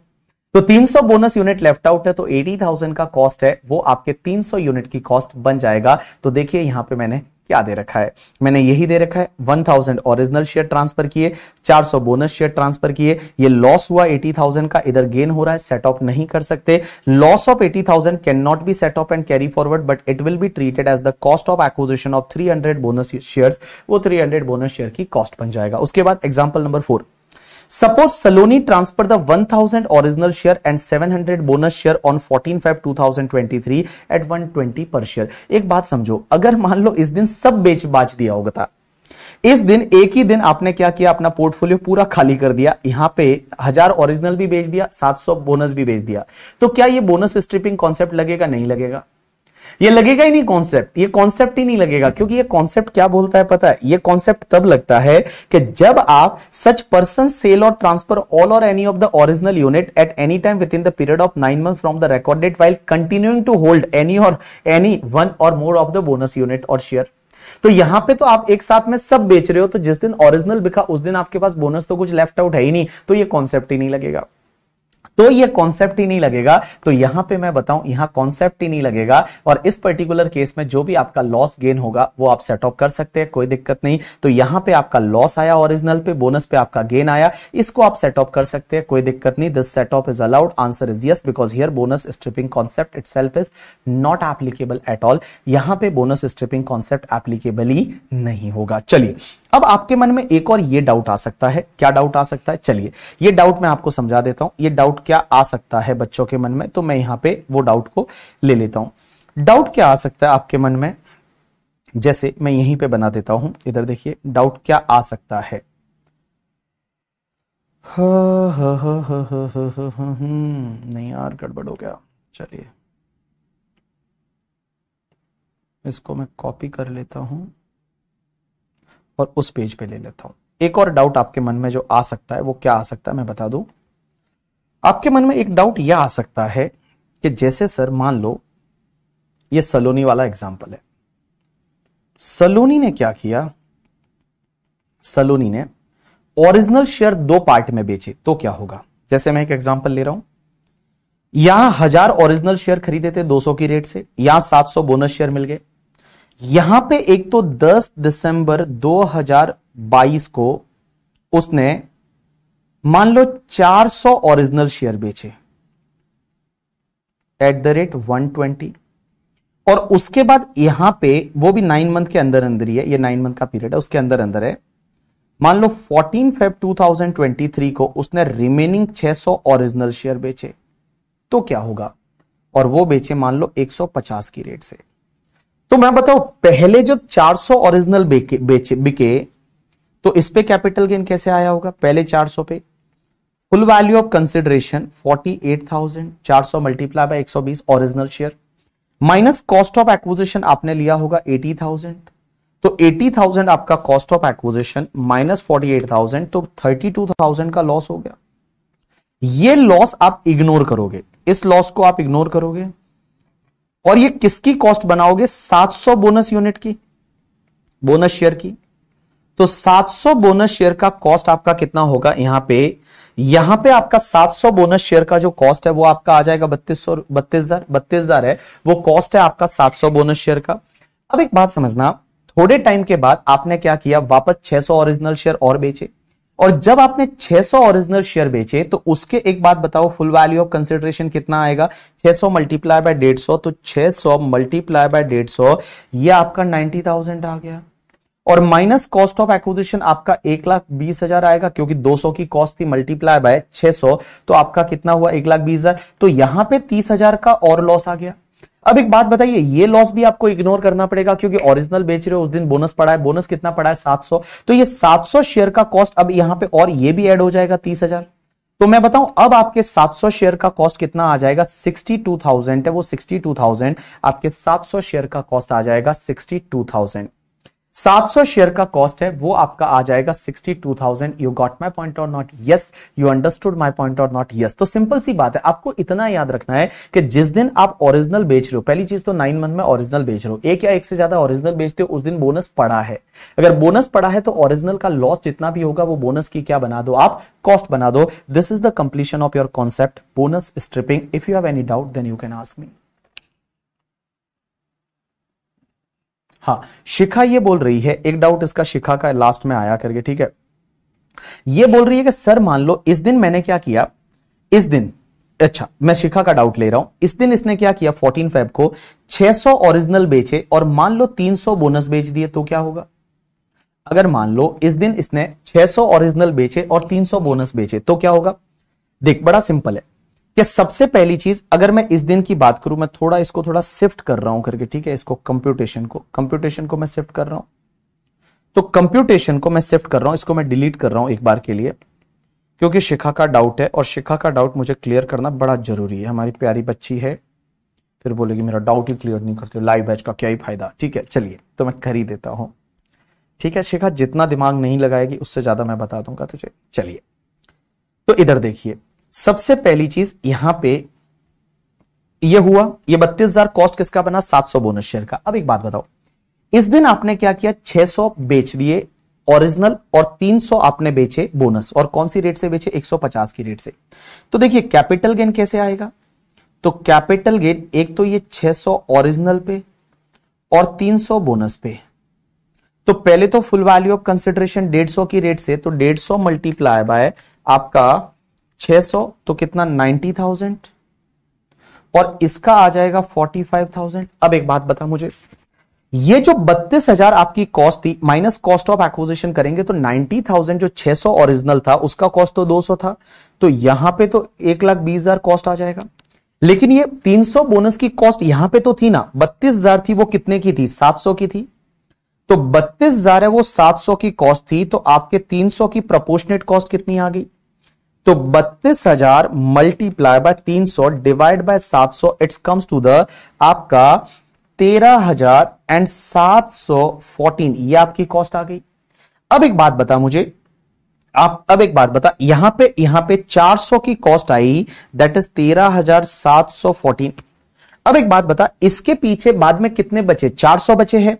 तो 300 बोनस यूनिट लेफ्ट आउट है तो 80,000 का कॉस्ट है वो आपके 300 यूनिट की कॉस्ट बन जाएगा तो देखिए यहां पे मैंने क्या दे रखा है मैंने यही दे रखा है one thousand original share transfer किए चार सौ बोनस शेयर ट्रांसफर किए ये लॉस हुआ एटी थाउजेंड का इधर गेन हो रहा है सेट ऑफ नहीं कर सकते loss of eighty thousand can not be set off and carry forward but it will be treated as the cost of acquisition of three hundred bonus share वो three hundred bonus share की cost बन जाएगा उसके बाद example number four Suppose Saloni transfer the 1000 original share and 700 bonus share on 14 Feb 2023 at 120 per share. एक बात समझो अगर मान लो इस दिन सब बेच बाच दिया होगा था इस दिन एक ही दिन आपने क्या किया अपना पोर्टफोलियो पूरा खाली कर दिया यहां पे हजार ओरिजिनल भी बेच दिया 700 बोनस भी बेच दिया तो क्या ये बोनस स्ट्रिपिंग कॉन्सेप्ट लगेगा नहीं लगेगा ये लगेगा ही नहीं कॉन्सेप्ट ये कॉन्सेप्ट ही नहीं लगेगा क्योंकि ये कॉन्सेप्ट क्या बोलता है पता है ये कॉन्सेप्ट तब लगता है कि जब आप such person sell or transfer all or any of the original unit at any time with in the period of nine month from the record date while continuing to hold any or any one or more of the bonus unit or share तो यहां पे तो आप एक साथ में सब बेच रहे हो तो जिस दिन ओरिजिनल बिका उस दिन आपके पास बोनस तो कुछ लेफ्ट आउट है ही नहीं तो ये कॉन्सेप्ट ही नहीं लगेगा तो ये कॉन्सेप्ट ही नहीं लगेगा तो यहां पे मैं बताऊं यहां कॉन्सेप्ट ही नहीं लगेगा और इस पर्टिकुलर केस में जो भी आपका लॉस गेन होगा वो आप सेट ऑफ कर सकते हैं कोई दिक्कत नहीं तो यहां पे आपका लॉस आया ओरिजिनल पे बोनस पे आपका गेन आया इसको आप सेट ऑफ कर सकते हैं कोई दिक्कत नहीं this set off is allowed answer is yes because here bonus stripping concept it is not applicable at all यहां पर बोनस स्ट्रिपिंग कॉन्सेप्ट एप्लीकेबल ही नहीं होगा चलिए अब आपके मन में एक और ये डाउट आ सकता है क्या डाउट आ सकता है चलिए ये डाउट मैं आपको समझा देता हूं ये डाउट डाउट क्या आ सकता है बच्चों के मन में तो मैं यहाँ पे वो डाउट को ले लेता हूँ डाउट क्या आ सकता है आपके मन में जैसे मैं यहीं पे बना देता हूं इधर देखिए डाउट क्या आ सकता है हम्म, नहीं यार गड़बड़ हो गया चलिए इसको मैं कॉपी कर लेता हूं और उस पेज पे ले लेता हूं एक और डाउट आपके मन में जो आ सकता है वो क्या आ सकता है मैं बता दूं आपके मन में एक डाउट यह आ सकता है कि जैसे सर मान लो ये सलोनी वाला एग्जाम्पल है सलोनी ने क्या किया सलोनी ने ओरिजिनल शेयर दो पार्ट में बेचे तो क्या होगा जैसे मैं एक एग्जाम्पल ले रहा हूं यहां हजार ओरिजिनल शेयर खरीदे थे 200 की रेट से यहां 700 बोनस शेयर मिल गए यहां पे एक तो 10 दिसंबर 2022 को उसने मान लो 400 ओरिजिनल शेयर बेचे एट द रेट 120 और उसके बाद यहां पे वो भी नाइन मंथ के अंदर अंदर ही है ये नाइन मंथ का पीरियड है उसके अंदर अंदर है मान लो 14 फेब 2023 को उसने रिमेनिंग 600 ओरिजिनल शेयर बेचे तो क्या होगा और वो बेचे मान लो 150 की रेट से तो मैं बताऊं पहले जो 400 ओरिजिनल बेचे बिके तो इस पे कैपिटल गेन कैसे आया होगा पहले 400 पे full value of consideration forty eight thousand चार सौ मल्टीप्लाई बाई एक सौ बीस original share minus cost of acquisition आपने लिया होगा एटी थाउजेंड तो एटी थाउजेंड आपका cost of acquisition minus forty eight thousand तो थर्टी टू थाउजेंड का लॉस हो गया ये लॉस आप इग्नोर करोगे इस लॉस को आप इग्नोर करोगे और ये किसकी कॉस्ट बनाओगे 700 बोनस यूनिट की बोनस शेयर की तो 700 बोनस शेयर का कॉस्ट आपका कितना होगा यहां पे यहां पे आपका 700 बोनस शेयर का जो कॉस्ट है वो आपका आ जाएगा बत्तीस सौ बत्तीस हजार बत्तीस हजार है वो कॉस्ट है आपका 700 बोनस शेयर का अब एक बात समझना थोड़े टाइम के बाद आपने क्या किया वापस 600 ओरिजिनल शेयर और बेचे और जब आपने 600 ओरिजिनल शेयर बेचे तो उसके एक बात बताओ फुल वैल्यू ऑफ कंसिडरेशन कितना आएगा 600 मल्टीप्लाई बाय डेढ़ तो 600 मल्टीप्लाई बाय 150 यह आपका 90,000 आ गया और माइनस कॉस्ट ऑफ एक्विजिशन आपका एक लाख बीस हजार आएगा क्योंकि 200 की कॉस्ट थी मल्टीप्लाई बाय 600 तो आपका कितना हुआ एक लाख बीस हजार तो यहां पे तीस हजार का और लॉस आ गया अब एक बात बताइए ये लॉस भी आपको इग्नोर करना पड़ेगा क्योंकि ओरिजिनल बेच रहे हो उस दिन बोनस पड़ा है बोनस कितना पड़ा है सात तो ये सात शेयर का कॉस्ट अब यहां पे और ये भी एड हो जाएगा तीस तो मैं बताऊं अब आपके 700 शेयर का कॉस्ट कितना आ जाएगा 62,000 है वो 62,000 आपके 700 शेयर का कॉस्ट आ जाएगा 62,000 700 शेयर का कॉस्ट है वो आपका आ जाएगा 62,000 यू गॉट माय पॉइंट और not yes you understood my point और नॉट यस तो सिंपल सी बात है आपको इतना याद रखना है कि जिस दिन आप ओरिजिनल बेच रहे हो पहली चीज तो नाइन मंथ में ओरिजिनल बेच रहे हो एक या एक से ज्यादा ओरिजिनल बेचते हो उस दिन बोनस पड़ा है अगर बोनस पड़ा है तो ओरिजिनल का लॉस जितना भी होगा वो बोनस की क्या बना दो आप कॉस्ट बना दो this is the completion of your concept bonus stripping if you have any doubt then you can ask me हाँ शिखा ये बोल रही है एक डाउट इसका शिखा का लास्ट में आया करके ठीक है ये बोल रही है कि सर मान लो इस दिन मैंने क्या किया इस दिन अच्छा मैं शिखा का डाउट ले रहा हूं इस दिन इसने क्या किया 14 फेब को 600 ओरिजिनल बेचे और मान लो 300 बोनस बेच दिए तो क्या होगा अगर मान लो इस दिन इसने 600 ओरिजिनल बेचे और 300 बोनस बेचे तो क्या होगा देख बड़ा सिंपल है कि सबसे पहली चीज अगर मैं इस दिन की बात करूं मैं थोड़ा इसको थोड़ा शिफ्ट कर रहा हूं करके ठीक है इसको कंप्यूटेशन को कंप्यूटेशन को मैं शिफ्ट कर रहा हूं तो कंप्यूटेशन को मैं शिफ्ट कर रहा हूं इसको मैं डिलीट कर रहा हूं एक बार के लिए क्योंकि शिखा का डाउट है और शिखा का डाउट मुझे क्लियर करना बड़ा जरूरी है हमारी प्यारी बच्ची है फिर बोलेगी मेरा डाउट ही क्लियर नहीं करते लाइव बैच का क्या ही फायदा ठीक है चलिए तो मैं कर ही देता हूं ठीक है शिखा जितना दिमाग नहीं लगाएगी उससे ज्यादा मैं बता दूंगा तुझे चलिए तो इधर देखिए सबसे पहली चीज यहां पे ये हुआ ये बत्तीस हजार कॉस्ट किसका बना 700 बोनस शेयर का अब एक बात बताओ इस दिन आपने क्या किया 600 बेच दिए ओरिजिनल और 300 आपने बेचे बोनस और कौन सी रेट से बेचे 150 की रेट से तो देखिए कैपिटल गेन कैसे आएगा तो कैपिटल गेन एक तो ये 600 ओरिजिनल पे और 300 बोनस पे तो पहले तो फुल वैल्यू ऑफ कंसिडरेशन डेढ़ की रेट से तो डेढ़ मल्टीप्लाई बाय आपका 600 तो कितना 90,000 और इसका आ जाएगा 45,000 अब एक बात बता मुझे ये जो 32,000 आपकी कॉस्ट थी माइनस कॉस्ट ऑफ एक्विजिशन करेंगे तो 90,000 जो 600 ओरिजिनल था उसका कॉस्ट तो 200 था तो यहां पे तो एक लाख बीस हजार कॉस्ट आ जाएगा लेकिन ये 300 बोनस की कॉस्ट यहां पे तो थी ना 32,000 थी वो कितने की थी 700 की थी तो 32,000 है वो 700 की कॉस्ट थी तो आपके 300 की प्रपोर्शनेट कॉस्ट कितनी आ गई तो बत्तीस हजार मल्टीप्लाई बाय तीन सौ डिवाइड बाय सात सौ इट्स कम्स टू द आपका तेरह हजार एंड सात सौ फोर्टीन ये आपकी कॉस्ट आ गई अब एक बात बता मुझे आप अब एक बात बता यहां पे यहां पे 400 की कॉस्ट आई दैट इज तेरह हजार सात सौ फोर्टीन अब एक बात बता इसके पीछे बाद में कितने बचे 400 बचे हैं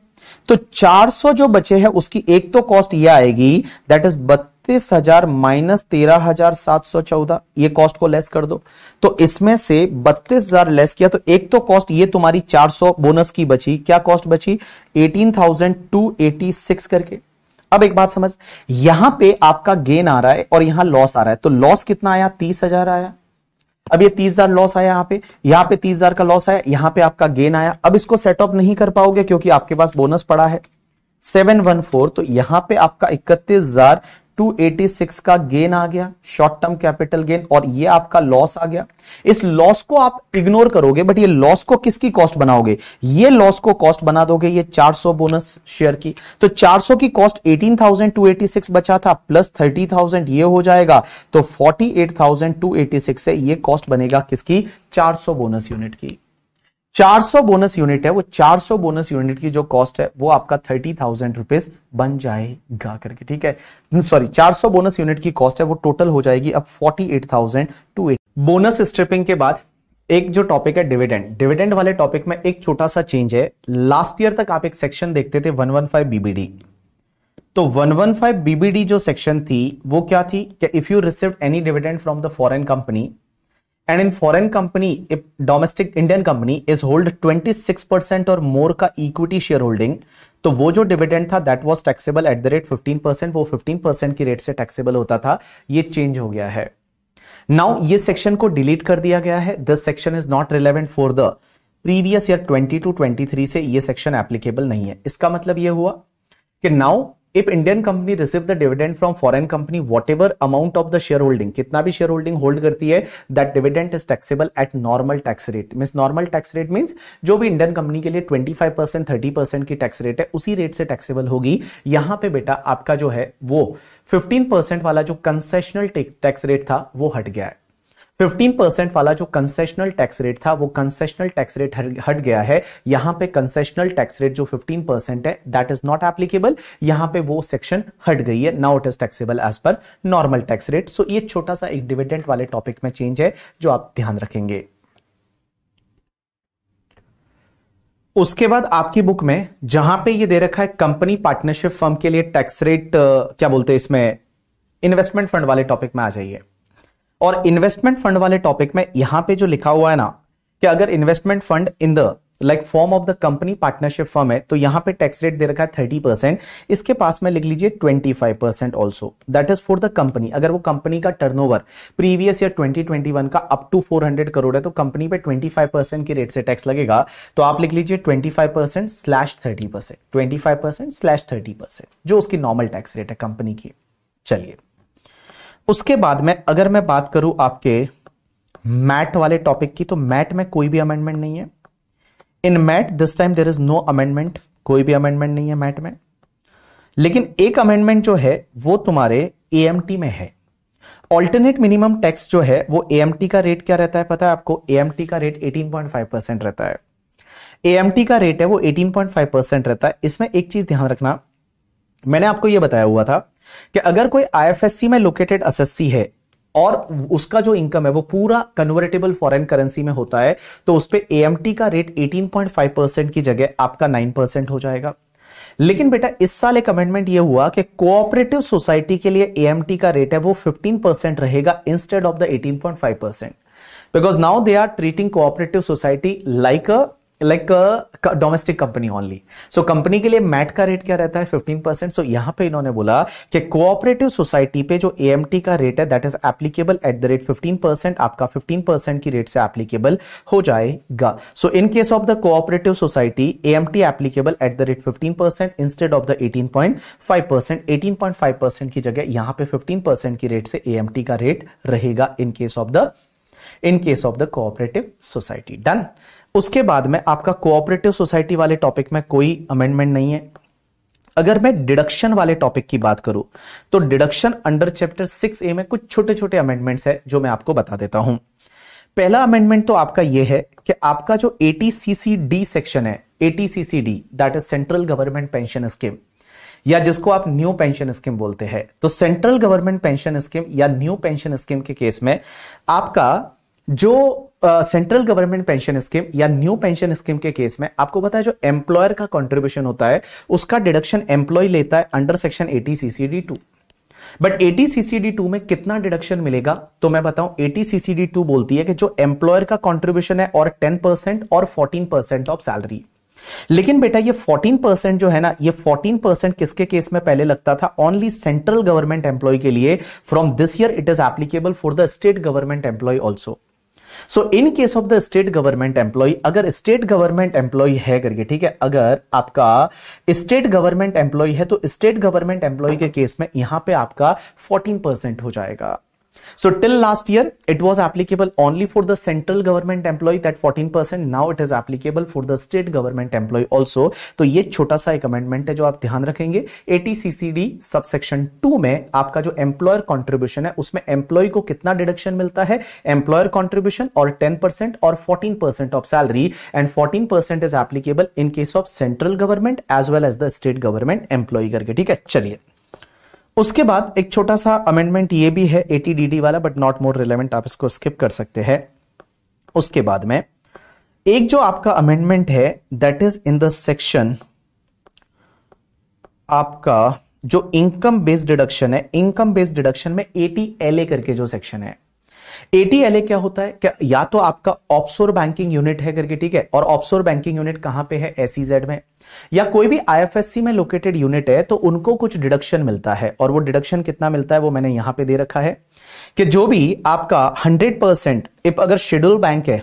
तो 400 जो बचे हैं उसकी एक तो कॉस्ट ये आएगी दैट इज बत्तीस बत्तीस हजार माइनस तेरह हजार सात सौ चौदह ये कॉस्ट को लेस कर दो तो इसमें से बत्तीस हजार लेस किया तो एक तो कॉस्ट ये तुम्हारी चार सौ बोनस की बची क्या कॉस्ट बची eighteen thousand two eighty six करके अब एक बात समझ यहां पे आपका गेन आ रहा है और यहां लॉस आ रहा है तो लॉस कितना आया तीस हजार आया अब ये तीस हजार लॉस आया यहां पे यहां पे तीस हजार का लॉस आया यहां पे आपका गेन आया अब इसको सेटअप नहीं कर पाओगे क्योंकि आपके पास बोनस पड़ा है सेवन वन फोर तो यहां पे आपका इकतीस हजार 286 का गेन आ गया शॉर्ट टर्म कैपिटल गेन और ये आपका लॉस आ गया इस लॉस को आप इग्नोर करोगे बट ये लॉस को किसकी कॉस्ट बनाओगे ये लॉस को कॉस्ट बना दोगे ये 400 बोनस शेयर की तो 400 की कॉस्ट 18,286 बचा था प्लस 30,000 ये हो जाएगा तो 48,286 से ये कॉस्ट बनेगा किसकी 400 बोनस यूनिट की 400 बोनस यूनिट है वो 400 बोनस यूनिट की जो कॉस्ट है वो आपका थर्टी थाउजेंड रुपीज बन जाएगा करके ठीक है सॉरी 400 बोनस यूनिट की कॉस्ट है वो टोटल हो जाएगी अब forty eight thousand two eight bonus stripping के बाद एक जो टॉपिक है डिविडेंड डिविडेंड वाले टॉपिक में एक छोटा सा चेंज है लास्ट ईयर तक आप एक सेक्शन देखते थे फाइव बीबीडी तो 115 बीबीडी जो सेक्शन थी वो क्या थी कि if you receive any dividend from the foreign company and in foreign company if domestic indian company is hold percent or more का इक्विटी शेयर होल्डिंग तो वो जो डिविडेंड था that was taxable at the rate fifteen percent वो fifteen percent की rate से taxable होता था ये चेंज हो गया है नाउ ये सेक्शन को डिलीट कर दिया गया है this section is not relevant for the previous year twenty two twenty three से ये सेक्शन एप्लीकेबल नहीं है इसका मतलब ये हुआ कि now if Indian company receive the dividend from foreign company whatever amount of the share holding कितना भी शेयर होल्डिंग होल्ड करती है that dividend is taxable at normal tax rate mean normal tax rate mean जो भी Indian company के लिए twenty five percent thirty percent की tax rate है उसी रेट से टैक्सेबल होगी यहां पर बेटा आपका जो है वो फिफ्टीन परसेंट वाला जो कंसेशनल टैक्स रेट था वो हट गया है 15 परसेंट वाला जो कंसेशनल टैक्स रेट था वो कंसेशनल टैक्स रेट हट गया है यहां पे कंसेशनल टैक्स रेट जो 15 परसेंट है दैट इज नॉट एप्लीकेबल यहां पे वो सेक्शन हट गई है now it is taxable as per normal tax rate so ये छोटा सा एक डिविडेंट वाले टॉपिक में चेंज है जो आप ध्यान रखेंगे उसके बाद आपकी बुक में जहां पे ये दे रखा है कंपनी पार्टनरशिप फर्म के लिए टैक्स रेट क्या बोलते हैं इसमें इन्वेस्टमेंट फंड वाले टॉपिक में आ जाइए और इन्वेस्टमेंट फंड वाले टॉपिक में यहां पे जो लिखा हुआ है ना कि अगर investment fund in the like form of the company partnership firm है तो यहां पे टैक्स रेट दे रखा है थर्टी परसेंट इसके पास में लिख लीजिए twenty five percent also that is for the company अगर वो कंपनी का over previous year twenty twenty one का up to four hundred crore है तो कंपनी पे ट्वेंटी फाइव परसेंट की रेट से टैक्स लगेगा तो आप लिख लीजिए twenty five percent slash thirty percent twenty five percent slash thirty percent जो उसकी नॉर्मल टैक्स रेट है कंपनी की चलिए उसके बाद में अगर मैं बात करूं आपके मैट वाले टॉपिक की तो मैट में कोई भी अमेंडमेंट नहीं है in MAT this time there is no amendment कोई भी अमेंडमेंट नहीं है मैट में लेकिन एक अमेंडमेंट जो है वो तुम्हारे ए में है ऑल्टरनेट मिनिमम टैक्स जो है वो ए का रेट क्या रहता है पता है आपको ए का रेट 18.5 परसेंट रहता है ए का रेट है वो 18.5 परसेंट रहता है इसमें एक चीज ध्यान रखना मैंने आपको ये बताया हुआ था कि अगर कोई आईएफएससी में लोकेटेड एसएससी है और उसका जो इनकम है वो पूरा कन्वर्टेबल फॉरेन करेंसी में होता है तो उस पर एएमटी का रेट 18.5 परसेंट की जगह आपका 9 परसेंट हो जाएगा लेकिन बेटा इस साल एक अमेंडमेंट यह हुआ कि कोऑपरेटिव सोसाइटी के लिए एएमटी का रेट है वो 15 परसेंट रहेगा instead of the 18.5 percent because now they are treating cooperative society like a like domestic company only so company के लिए मैट का रेट क्या रहता है फिफ्टीन परसेंट सो यहां पे इन्होंने बोला कि कोऑपरेटिव सोसाइटी पे जो ए का रेट है that is applicable at the rate fifteen percent आपका फिफ्टीन परसेंट की रेट से एप्लीकेबल हो जाएगा so in case of the cooperative society A M T applicable at the rate fifteen percent instead of the eighteen point five percent eighteen point five percent की जगह यहां पे fifteen percent की rate से A M T का rate रहेगा in case of the in case of the cooperative society done उसके बाद में आपका कोऑपरेटिव सोसाइटी वाले टॉपिक में कोई अमेंडमेंट नहीं है अगर मैं डिडक्शन वाले टॉपिक की बात करूं तो deduction under chapter six A में कुछ छोटे छोटे अमेंडमेंट्स है जो मैं आपको बता देता हूं पहला अमेंडमेंट तो आपका यह है कि आपका जो एटीसीसीडी सेक्शन है eighty CCD that is central government pension scheme या जिसको आप न्यू पेंशन स्कीम बोलते हैं तो सेंट्रल गवर्नमेंट पेंशन स्कीम या न्यू पेंशन स्कीम के केस में आपका जो सेंट्रल गवर्नमेंट पेंशन स्कीम या न्यू पेंशन स्कीम के केस में आपको पता है जो एम्प्लॉयर का कंट्रीब्यूशन होता है उसका डिडक्शन एम्प्लॉय लेता है under section eighty CCD two but eighty CCD two में कितना डिडक्शन मिलेगा तो मैं बताऊं एटी सीसीडी टू बोलती है कि जो एम्प्लॉयर का कॉन्ट्रीब्यूशन है और टेन परसेंट और फोर्टीन परसेंट ऑफ सैलरी लेकिन बेटा ये 14 परसेंट जो है ना ये 14 परसेंट किसके केस में पहले लगता था ओनली सेंट्रल गवर्नमेंट एम्प्लॉय के लिए from this year it is applicable for the state government employ also so in case of the state government employ अगर स्टेट गवर्नमेंट एम्प्लॉय है करके ठीक है अगर आपका स्टेट गवर्नमेंट एम्प्लॉय है तो स्टेट गवर्नमेंट एम्प्लॉय के केस में यहां पे आपका 14 परसेंट हो जाएगा So till last year, it was applicable only for the central government employee that 14%. Now it is applicable for the state government employee also. तो ये छोटा सा एक अमेंडमेंट है जो आप ध्यान रखेंगे एटीसीसीडी सबसेक्शन टू में आपका जो एम्प्लॉयर कॉन्ट्रीब्यूशन है उसमें एम्प्लॉय को कितना डिडक्शन मिलता है एम्प्लॉयर कॉन्ट्रीब्यूशन और 10% और 14% of salary and 14% is applicable in case of central government as well as the state government employ करके ठीक है चलिए उसके बाद एक छोटा सा अमेंडमेंट ये भी है एटीडीडी वाला बट नॉट मोर रिलेवेंट आप इसको स्किप कर सकते हैं उसके बाद में एक जो आपका अमेंडमेंट है that is in the section आपका जो इनकम बेस्ड डिडक्शन है इनकम बेस्ड डिडक्शन में एटी एल ए करके जो सेक्शन है एटीएलए क्या होता है क्या या तो आपका ऑप्सोर बैंकिंग यूनिट है करके ठीक है और ऑप्सोर बैंकिंग यूनिट कहां पे है एसईजेड e में या कोई भी आईएफएससी में लोकेटेड यूनिट है तो उनको कुछ डिडक्शन मिलता है और वो डिडक्शन कितना मिलता है वो मैंने यहां पे दे रखा है कि जो भी आपका 100 परसेंट इफ अगर शेड्यूल बैंक है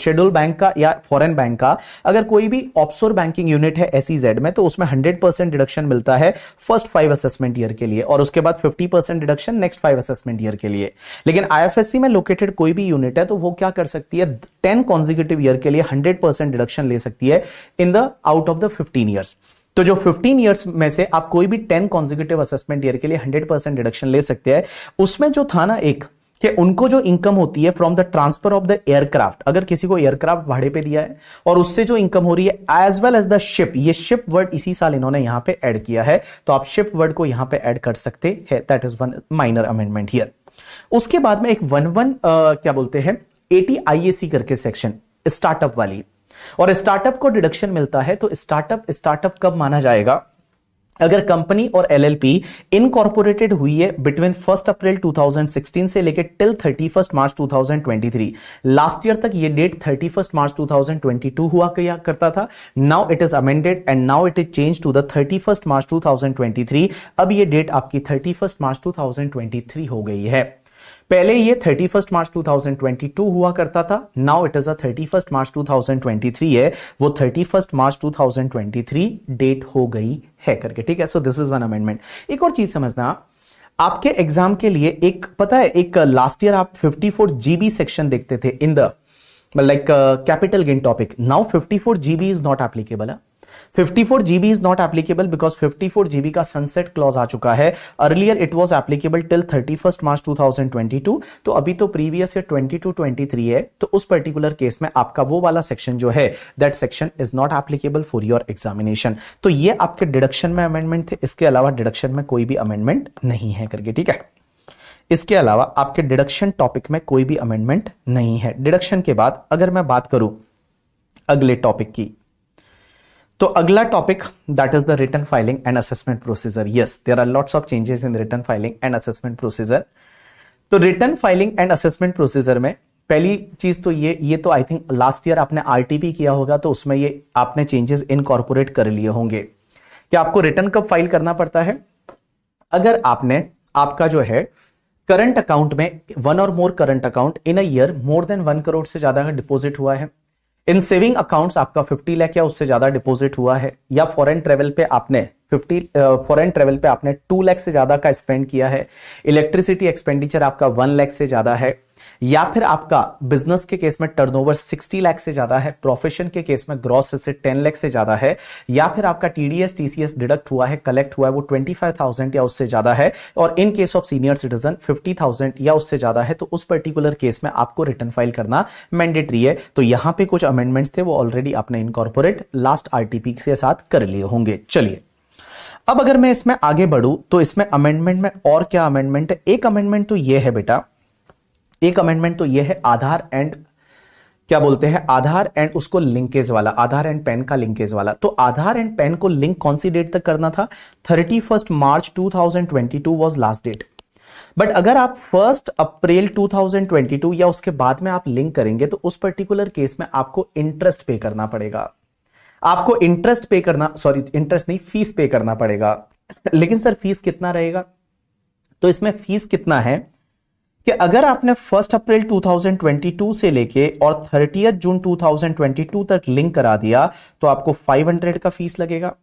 शेड्यूल बैंक का या फॉरेन बैंक का अगर कोई भी ऑप्सोर बैंकिंग यूनिट है एस e में तो उसमें 100 परसेंट डिडक्शन मिलता है फर्स्ट फाइव असेसमेंट ईयर के लिए और उसके बाद 50 percent deduction next five assessment year के लिए लेकिन सी में लोकेटेड कोई भी यूनिट है तो वो क्या कर सकती है टेन कॉन्जिक्यूटिव ईयर के लिए हंड्रेड डिडक्शन ले सकती है in the out of the fifteen years तो जो 15 इयर्स में से आप कोई भी 10 कॉन्जिक्यूटिव असेसमेंट ईयर के लिए 100 परसेंट डिडक्शन ले सकते हैं उसमें जो था ना एक कि उनको जो इनकम होती है from the transfer of the aircraft अगर किसी को एयरक्राफ्ट भाड़े पे दिया है और उससे जो इनकम हो रही है as well as the ship ये शिप वर्ड इसी साल इन्होंने यहां पे ऐड किया है तो आप शिप वर्ड को यहां पे ऐड कर सकते हैं that is one minor amendment here उसके बाद में एक वन वन uh, क्या बोलते हैं एटी आई करके सेक्शन स्टार्टअप वाली और स्टार्टअप को डिडक्शन मिलता है तो स्टार्टअप स्टार्टअप कब माना जाएगा अगर कंपनी और एलएलपी इनकॉर्पोरेटेड हुई है बिटवीन फर्स्ट अप्रैल 2016 से लेकर टिल 31 मार्च 2023 लास्ट ईयर तक ये डेट 31 मार्च 2022 हुआ किया करता था now it is amended and now it is change to the 31 March 2023 अब ये डेट आपकी 31 मार्च 2023 हो गई है पहले ये 31 मार्च 2022 हुआ करता था now it is a 31 March 2023 है वो 31 मार्च 2023 डेट हो गई है करके ठीक है so this is one amendment एक और चीज समझना आपके एग्जाम के लिए एक पता है एक लास्ट ईयर आप 54 जीबी सेक्शन देखते थे in the like capital gain topic now 54 GB is not applicable है fifty four GB is not applicable because fifty four GB का सनसेट क्लॉज आ चुका है earlier it was applicable till thirty first March two thousand twenty two तो अभी तो previous year twenty three है तो उस पर्टिकुलर केस में आपका वो वाला सेक्शन जो है that section is not applicable for your examination तो ये आपके डिडक्शन में अमेंडमेंट थे इसके अलावा डिडक्शन में कोई भी अमेंडमेंट नहीं है करके ठीक है इसके अलावा आपके डिडक्शन टॉपिक में कोई भी अमेंडमेंट नहीं है डिडक्शन के बाद अगर मैं बात करूं अगले टॉपिक की तो अगला topic that is the return filing and assessment procedure yes there are lots of changes in return filing and assessment procedure तो return filing and assessment procedure में पहली चीज तो ये ये तो आई थिंक लास्ट ईयर आपने आरटीपी किया होगा तो उसमें ये आपने चेंजेस इनकॉर्पोरेट कर लिए होंगे कि आपको रिटर्न कब फाइल करना पड़ता है अगर आपने आपका जो है करंट अकाउंट में one or more current account in a year more than one crore से ज्यादा का डिपॉजिट हुआ है इन सेविंग अकाउंट्स आपका 50 लाख या उससे ज्यादा डिपॉजिट हुआ है या फॉरेन ट्रेवल पे आपने फिफ्टी फॉरन ट्रेवल पे आपने टू लैख से ज़्यादा का स्पेंड किया है इलेक्ट्रिसिटी एक्सपेंडिचर आपका वन लैख से ज़्यादा है या फिर आपका बिजनेस के केस में टर्नओवर 60 लाख से ज्यादा है प्रोफेशन के केस में ग्रॉस रिसिट 10 लाख से ज्यादा है या फिर आपका टीडीएस टीसीएस डिडक्ट हुआ है कलेक्ट हुआ है वो 25,000 या उससे ज्यादा है और in case of senior citizen 50,000 या उससे ज्यादा है तो उस पर्टिकुलर केस में आपको रिटर्न फाइल करना मैंडेटरी है तो यहां पर कुछ अमेंडमेंट्स थे वो ऑलरेडी आपने इनकॉर्पोरेट लास्ट आरटीपी के साथ कर लिए होंगे चलिए अब अगर मैं इसमें आगे बढ़ू तो इसमें अमेंडमेंट में और क्या अमेंडमेंट है एक अमेंडमेंट तो यह है बेटा एक अमेंडमेंट तो यह है आधार एंड क्या बोलते हैं आधार एंड उसको लिंकेज वाला आधार एंड पैन का लिंकेज वाला तो आधार एंड पैन को लिंक कौन सी डेट तक करना था thirty first March two thousand twenty two was last date but अगर आप फर्स्ट अप्रैल 2022 या उसके बाद में आप लिंक करेंगे तो उस पर्टिकुलर केस में आपको इंटरेस्ट पे करना पड़ेगा आपको इंटरेस्ट पे करना सॉरी इंटरेस्ट नहीं फीस पे करना पड़ेगा लेकिन सर फीस कितना रहेगा तो इसमें फीस कितना है कि अगर आपने फर्स्ट अप्रैल 2022 से लेके और थर्टी जून 2022 तक लिंक करा दिया तो आपको 500 का फीस लगेगा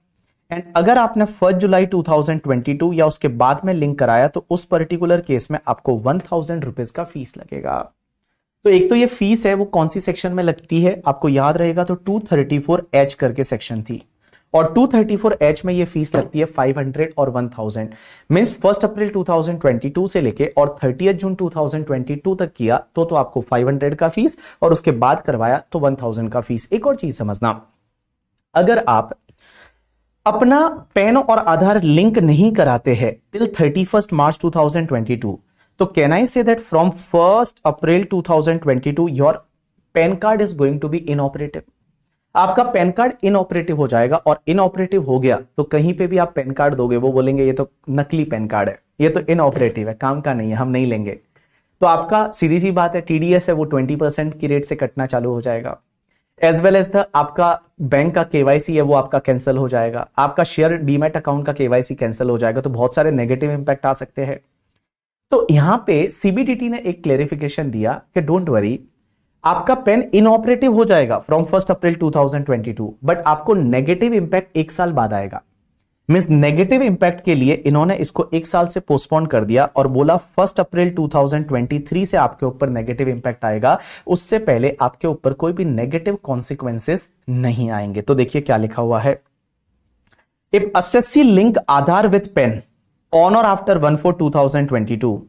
एंड अगर आपने फर्स्ट जुलाई 2022 या उसके बाद में लिंक कराया तो उस पर्टिकुलर केस में आपको वन थाउजेंड रुपीज का फीस लगेगा तो एक तो ये फीस है वो कौन सी सेक्शन में लगती है आपको याद रहेगा तो एच करके सेक्शन थी और एच में ये फीस लगती है 500 और 1000 थाउजेंड मीन्स फर्स्ट अप्रैल 2022 से लेके और 30 जून 2022 तक किया तो तो आपको 500 का फीस और उसके बाद करवाया तो 1000 का फीस एक और चीज समझना अगर आप अपना पैन और आधार लिंक नहीं कराते हैं टिल फर्स्ट मार्च 2022 तो can I say that from first April 2022 your PAN card is going to be inoperative आपका पैन कार्ड इनऑपरेटिव हो जाएगा और इनऑपरेटिव हो गया तो कहीं पे भी आप पैन कार्ड दोगे वो बोलेंगे ये तो नकली पैन कार्ड है ये तो इनऑपरेटिव है काम का नहीं है हम नहीं लेंगे तो आपका सीधी सी बात है टीडीएस है वो ट्वेंटी परसेंट की रेट से कटना चालू हो जाएगा एज वेल एज द आपका बैंक का केवाईसी है वो आपका कैंसिल हो जाएगा आपका शेयर डीमेट अकाउंट का केवाईसी कैंसिल हो जाएगा तो बहुत सारे नेगेटिव इंपैक्ट आ सकते हैं तो यहां पे सीबीडीटी ने एक क्लेरिफिकेशन दिया कि डोंट वरी आपका पेन इनऑपरेटिव हो जाएगा फ्रॉम फर्स्ट अप्रैल 2022 बट आपको नेगेटिव इंपैक्ट एक साल बाद आएगा मीन्स नेगेटिव इंपैक्ट के लिए इन्होंने इसको एक साल से पोस्टपोन कर दिया और बोला फर्स्ट अप्रैल 2023 से आपके ऊपर नेगेटिव इंपैक्ट आएगा उससे पहले आपके ऊपर कोई भी नेगेटिव कॉन्सिक्वेंसेस नहीं आएंगे तो देखिए क्या लिखा हुआ है if assessee link Aadhaar with PAN on or after 1 4 2022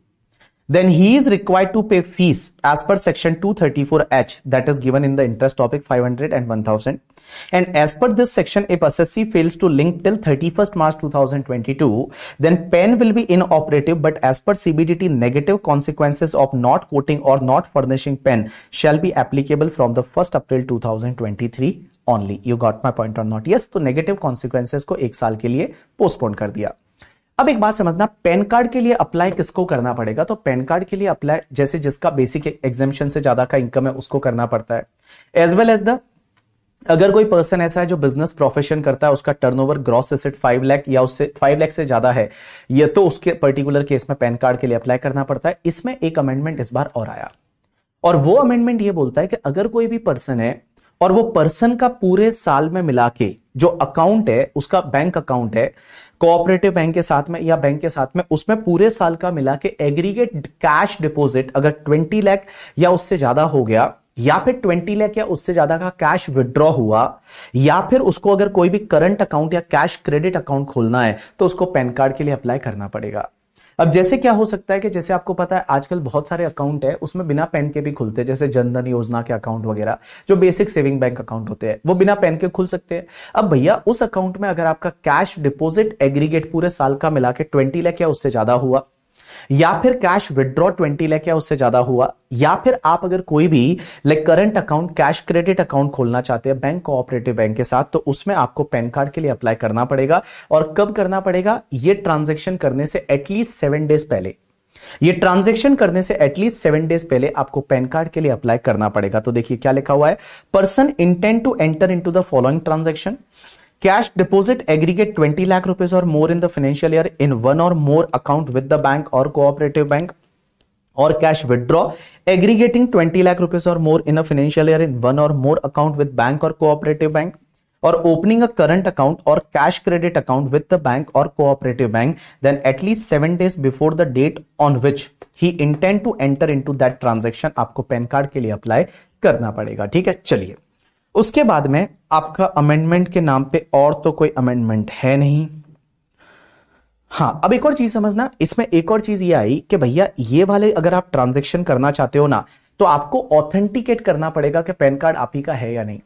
then he is required to pay fees as per section 234h that is given in the interest topic 500 and 1000 and as per this section if assessee fails to link till 31st march 2022 then pen will be inoperative but as per cbdt negative consequences of not quoting or not furnishing pen shall be applicable from the 1st april 2023 only you got my point or not yes so negative consequences ko ek saal ke liye postpone kar diya अब एक बात समझना pan card के लिए apply किसको करना पड़ेगा तो पैन कार्ड के लिए अप्लाई जैसे जिसका बेसिक एग्जामेशन से ज्यादा का इनकम है उसको करना पड़ता है एज वेल एज द अगर कोई पर्सन ऐसा है जो बिजनेस प्रोफेशन करता है उसका turnover gross asset five lakh या उससे फाइव लाख से ज्यादा है यह तो उसके पर्टिकुलर केस में पैन कार्ड के लिए अप्लाई करना पड़ता है इसमें एक अमेंडमेंट इस बार और आया और वो अमेंडमेंट ये बोलता है कि अगर कोई भी पर्सन है और वो पर्सन का पूरे साल में मिला के जो अकाउंट है उसका बैंक अकाउंट है कोऑपरेटिव बैंक के साथ में या बैंक के साथ में उसमें पूरे साल का मिला के एग्रीगेट कैश डिपॉजिट अगर ट्वेंटी लैख या उससे ज्यादा हो गया या फिर 20 लाख या उससे ज्यादा का कैश विड्रॉ हुआ या फिर उसको अगर कोई भी करंट अकाउंट या कैश क्रेडिट अकाउंट खोलना है तो उसको पैन कार्ड के लिए अप्लाई करना पड़ेगा अब जैसे क्या हो सकता है कि जैसे आपको पता है आजकल बहुत सारे अकाउंट है उसमें बिना पेन के भी खुलते हैं जैसे जनधन योजना के अकाउंट वगैरह जो बेसिक सेविंग बैंक अकाउंट होते हैं वो बिना पेन के खुल सकते हैं अब भैया उस अकाउंट में अगर आपका कैश डिपोजिट एग्रीगेट पूरे साल का मिला के ट्वेंटी लैख या उससे ज्यादा हुआ या फिर कैश विड्रॉ ट्वेंटी लैख या उससे ज्यादा हुआ या फिर आप अगर कोई भी like current account cash credit account खोलना चाहते हैं बैंक कोऑपरेटिव बैंक के साथ तो उसमें आपको पैन कार्ड के लिए अप्लाई करना पड़ेगा और कब करना पड़ेगा ये ट्रांजेक्शन करने से एटलीस्ट सेवन डेज पहले ये ट्रांजेक्शन करने से एटलीस्ट सेवन डेज पहले आपको पैन कार्ड के लिए अप्लाई करना पड़ेगा तो देखिए क्या लिखा हुआ है person intent to enter into the following transaction cash deposit aggregate twenty lakh rupees और more in the financial year in one or more account with the bank or cooperative bank or cash withdraw aggregating twenty lakh rupees और more in financial year in one or more account with bank or cooperative bank or opening a current account or cash credit account with the bank or cooperative bank then at least seven days before the date on which he intend to enter into that transaction आपको PAN card के लिए apply करना पड़ेगा ठीक है चलिए उसके बाद में आपका अमेंडमेंट के नाम पे और तो कोई अमेंडमेंट है नहीं हाँ अब एक और चीज समझना इसमें एक और चीज ये आई कि भैया ये वाले अगर आप ट्रांजेक्शन करना चाहते हो ना तो आपको ऑथेंटिकेट करना पड़ेगा कि पैन कार्ड आप ही का है या नहीं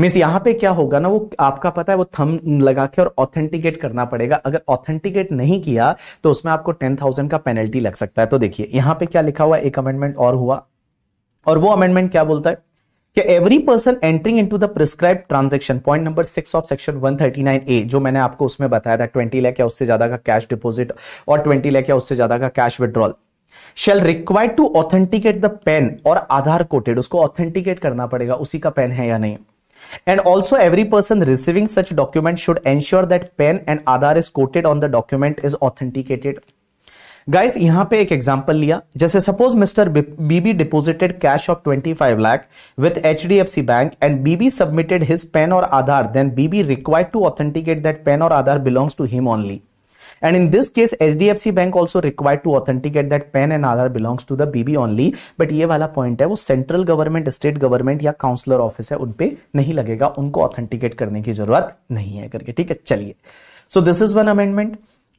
मीन्स यहां पे क्या होगा ना वो आपका पता है वो थम लगा के और ऑथेंटिकेट करना पड़ेगा अगर ऑथेंटिकेट नहीं किया तो उसमें आपको टेन थाउजेंड का पेनल्टी लग सकता है तो देखिए यहां पे क्या लिखा हुआ एक अमेंडमेंट और हुआ और वो अमेंडमेंट क्या बोलता है कि every person entering into the prescribe transaction point number six of section 139 A जो मैंने आपको उसमें बताया था ट्वेंटी लैख या उससे ज्यादा का कैश डिपॉजिट और ट्वेंटी लैख या उससे ज्यादा का cash withdrawal shall require to authenticate the PAN or Aadhaar coated उसको ऑथेंटिकेट करना पड़ेगा उसी का पेन है या नहीं and also every person receiving such document should ensure that pen and aadhar is quoted on the document is authenticated guys यहां पे एक एग्जांपल लिया जैसे suppose mister BB deposited cash of 25 lakh with HDFC bank and BB submitted his PAN or Aadhaar then BB required to authenticate that PAN or Aadhaar belongs to him only and in this case H D F C bank also required to authenticate that PAN and Aadhaar belongs to the BB only but ये वाला point है वो central government state government या consular office है उनपे नहीं लगेगा उनको ऑथेंटिकेट करने की जरूरत नहीं है करके ठीक है चलिए so this is one amendment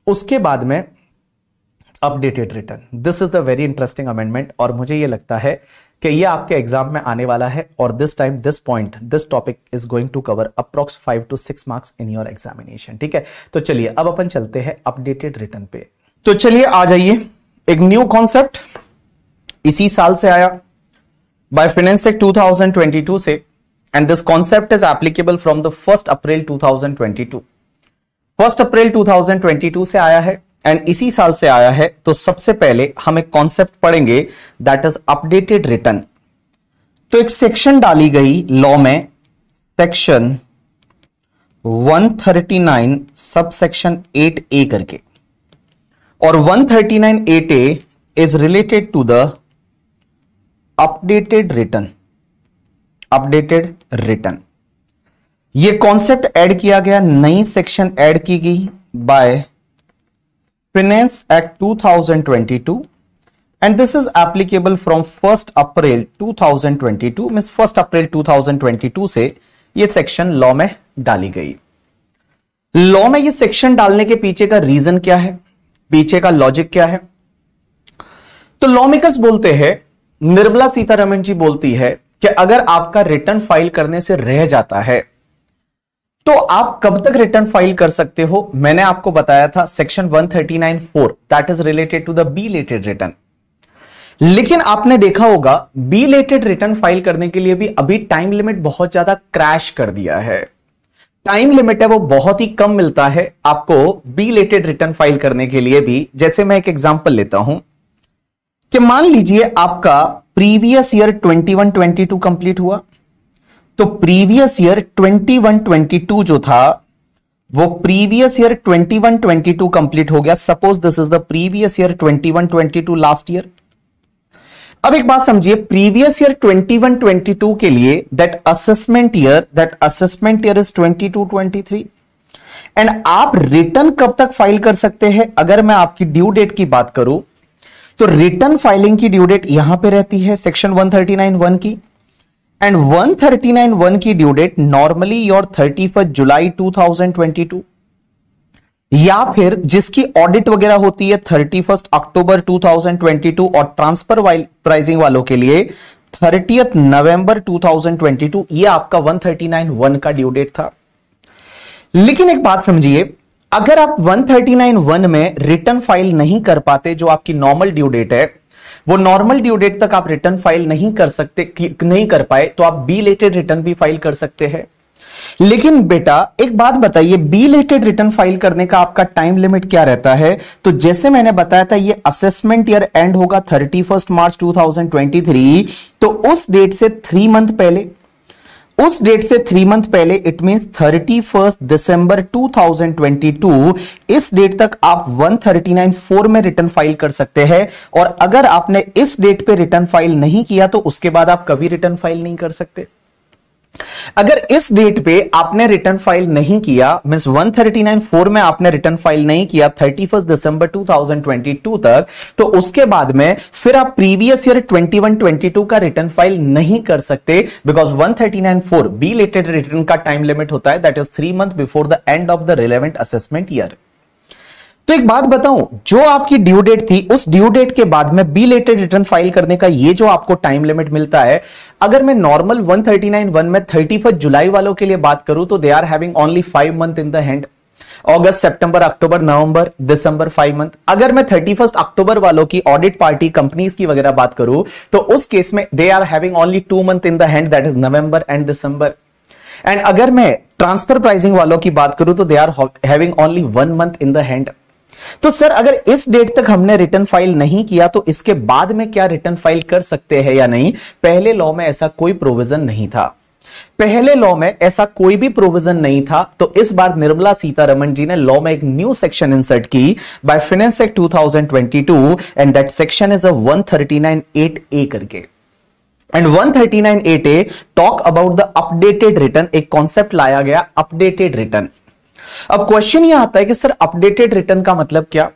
उसके बाद में updated return this is the very interesting amendment और मुझे ये लगता है कि ये आपके एग्जाम में आने वाला है और this time this point this topic is going to cover approx five to six marks in your examination ठीक है तो चलिए अब अपन चलते हैं अपडेटेड रिटर्न पे तो चलिए आ जाइए एक न्यू कॉन्सेप्ट इसी साल से आया by finance two thousand twenty two से and this concept is applicable from the first April two thousand twenty two first April two से आया है एंड इसी साल से आया है तो सबसे पहले हम एक कॉन्सेप्ट पढ़ेंगे दैट इज अपडेटेड रिटर्न तो एक सेक्शन डाली गई लॉ में सेक्शन 139 सब सेक्शन एट ए करके और 139 eight A is related to the updated return updated return यह कॉन्सेप्ट ऐड किया गया नई सेक्शन ऐड की गई by finance act 2022 and this is applicable from 1st April 2022 means 1st April 2022 से ये सेक्शन लॉ में डाली गई लॉ में ये सेक्शन डालने के पीछे का रीजन क्या है पीछे का लॉजिक क्या है तो लॉ मेकर्स बोलते हैं निर्मला सीतारमण जी बोलती है कि अगर आपका रिटर्न फाइल करने से रह जाता है तो आप कब तक रिटर्न फाइल कर सकते हो मैंने आपको बताया था section thirty nine four that is related to the belated return लेकिन आपने देखा होगा बी लेटेड रिटर्न फाइल करने के लिए भी अभी टाइम लिमिट बहुत ज्यादा क्रैश कर दिया है टाइम लिमिट है वो बहुत ही कम मिलता है आपको बी लेटेड रिटर्न फाइल करने के लिए भी जैसे मैं एक एग्जांपल लेता हूं कि मान लीजिए आपका प्रीवियस ईयर टू कंप्लीट हुआ तो प्रीवियस ईयर 21-22 जो था वो प्रीवियस ईयर 21-22 कंप्लीट हो गया suppose this is the previous year 21-22 last year अब एक बात समझिए प्रीवियस ईयर 21-22 के लिए that assessment year that assessment year is 22 23 एंड आप रिटर्न कब तक फाइल कर सकते हैं अगर मैं आपकी ड्यू डेट की बात करूं तो रिटर्न फाइलिंग की ड्यू डेट यहां पे रहती है सेक्शन 139 वन की एंड 139 वन की due date normally your thirty first जुलाई 2022 या फिर जिसकी ऑडिट वगैरह होती है थर्टी फर्स्ट अक्टूबर 2022 और ट्रांसफर प्राइसिंग वालों के लिए थर्टी नवंबर 2022 ये आपका नाइन वन का ड्यू डेट था लेकिन एक बात समझिए अगर आप नाइन वन में रिटर्न फाइल नहीं कर पाते जो आपकी नॉर्मल ड्यू डेट है वो नॉर्मल ड्यू डेट तक आप रिटर्न फाइल नहीं कर सकते नहीं कर पाए तो आप बी लेटेड रिटर्न भी फाइल कर सकते हैं लेकिन बेटा एक बात बताइए बी लेटेड रिटर्न फाइल करने का आपका टाइम लिमिट क्या रहता है तो जैसे मैंने बताया था ये असेसमेंट ईयर एंड होगा थर्टी फर्स्ट मार्च 2023 तो उस डेट से थ्री मंथ पहले उस डेट से थ्री मंथ पहले इट मीन थर्टी फर्स्ट दिसंबर 2022 इस डेट तक आप 1394 में रिटर्न फाइल कर सकते हैं और अगर आपने इस डेट पे रिटर्न फाइल नहीं किया तो उसके बाद आप कभी रिटर्न फाइल नहीं कर सकते अगर इस डेट पे आपने रिटर्न फाइल नहीं किया वन थर्टी नाइन फोर में आपने रिटर्न फाइल नहीं किया थर्टी फर्स्ट दिसंबर टू थाउजेंड ट्वेंटी टू तक तो उसके बाद में फिर आप previous year twenty one twenty two का रिटर्न फाइल नहीं कर सकते because one thirty nine four belated return का टाइम लिमिट होता है that is three month before the end of the relevant assessment year तो एक बात बताऊं जो आपकी ड्यू डेट थी उस ड्यू डेट के बाद में बी लेटेड रिटर्न फाइल करने का ये जो आपको टाइम लिमिट मिलता है अगर मैं नॉर्मल 1391 में 31 जुलाई वालों के लिए बात करूं तो they are having only five month in the hand अगस्त सितंबर अक्टूबर नवंबर दिसंबर फाइव मंथ अगर मैं थर्टी फर्स्ट अक्टूबर वालों की ऑडिट पार्टी कंपनीज की वगैरह बात करूं तो उस केस में they are having only two month in the hand that is नवंबर एंड दिसंबर एंड अगर मैं ट्रांसफर प्राइसिंग वालों की बात करूं तो they are having only one month in the hand तो सर अगर इस डेट तक हमने रिटर्न फाइल नहीं किया तो इसके बाद में क्या रिटर्न फाइल कर सकते हैं या नहीं पहले लॉ में ऐसा कोई प्रोविजन नहीं था पहले लॉ में ऐसा कोई भी प्रोविजन नहीं था तो इस बार निर्मला सीतारमन जी ने लॉ में एक न्यू सेक्शन इंसर्ट की by finance act 2022 and that section is a 1398 A करके and 1398 A talk about the updated return एक कॉन्सेप्ट लाया गया अपडेटेड रिटर्न अब क्वेश्चन यह आता है कि सर अपडेटेड रिटर्न का मतलब क्या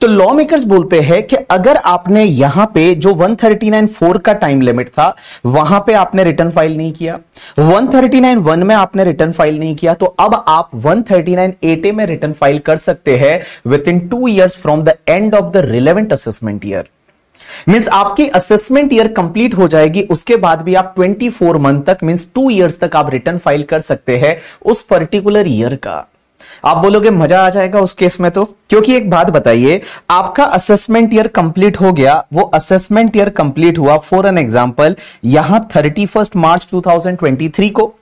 तो लॉ मेकर्स बोलते हैं कि अगर आपने यहां पे जो 1394 का टाइम लिमिट था वहां पे आपने रिटर्न फाइल नहीं किया 1391 में आपने रिटर्न फाइल नहीं किया तो अब आप 1398 में रिटर्न फाइल कर सकते हैं within two years from the end of the relevant assessment year means आपकी असेसमेंट ईयर कंप्लीट हो जाएगी उसके बाद भी आप 24 मंथ तक मीन्स टू ईयर्स तक आप रिटर्न फाइल कर सकते हैं उस पर्टिकुलर ईयर का आप बोलोगे मजा आ जाएगा उस केस में तो क्योंकि एक बात बताइए आपका असेसमेंट ईयर कंप्लीट हो गया वो असेसमेंट ईयर कंप्लीट हुआ फॉर एन एग्जाम्पल यहां थर्टी फर्स्ट मार्च टू को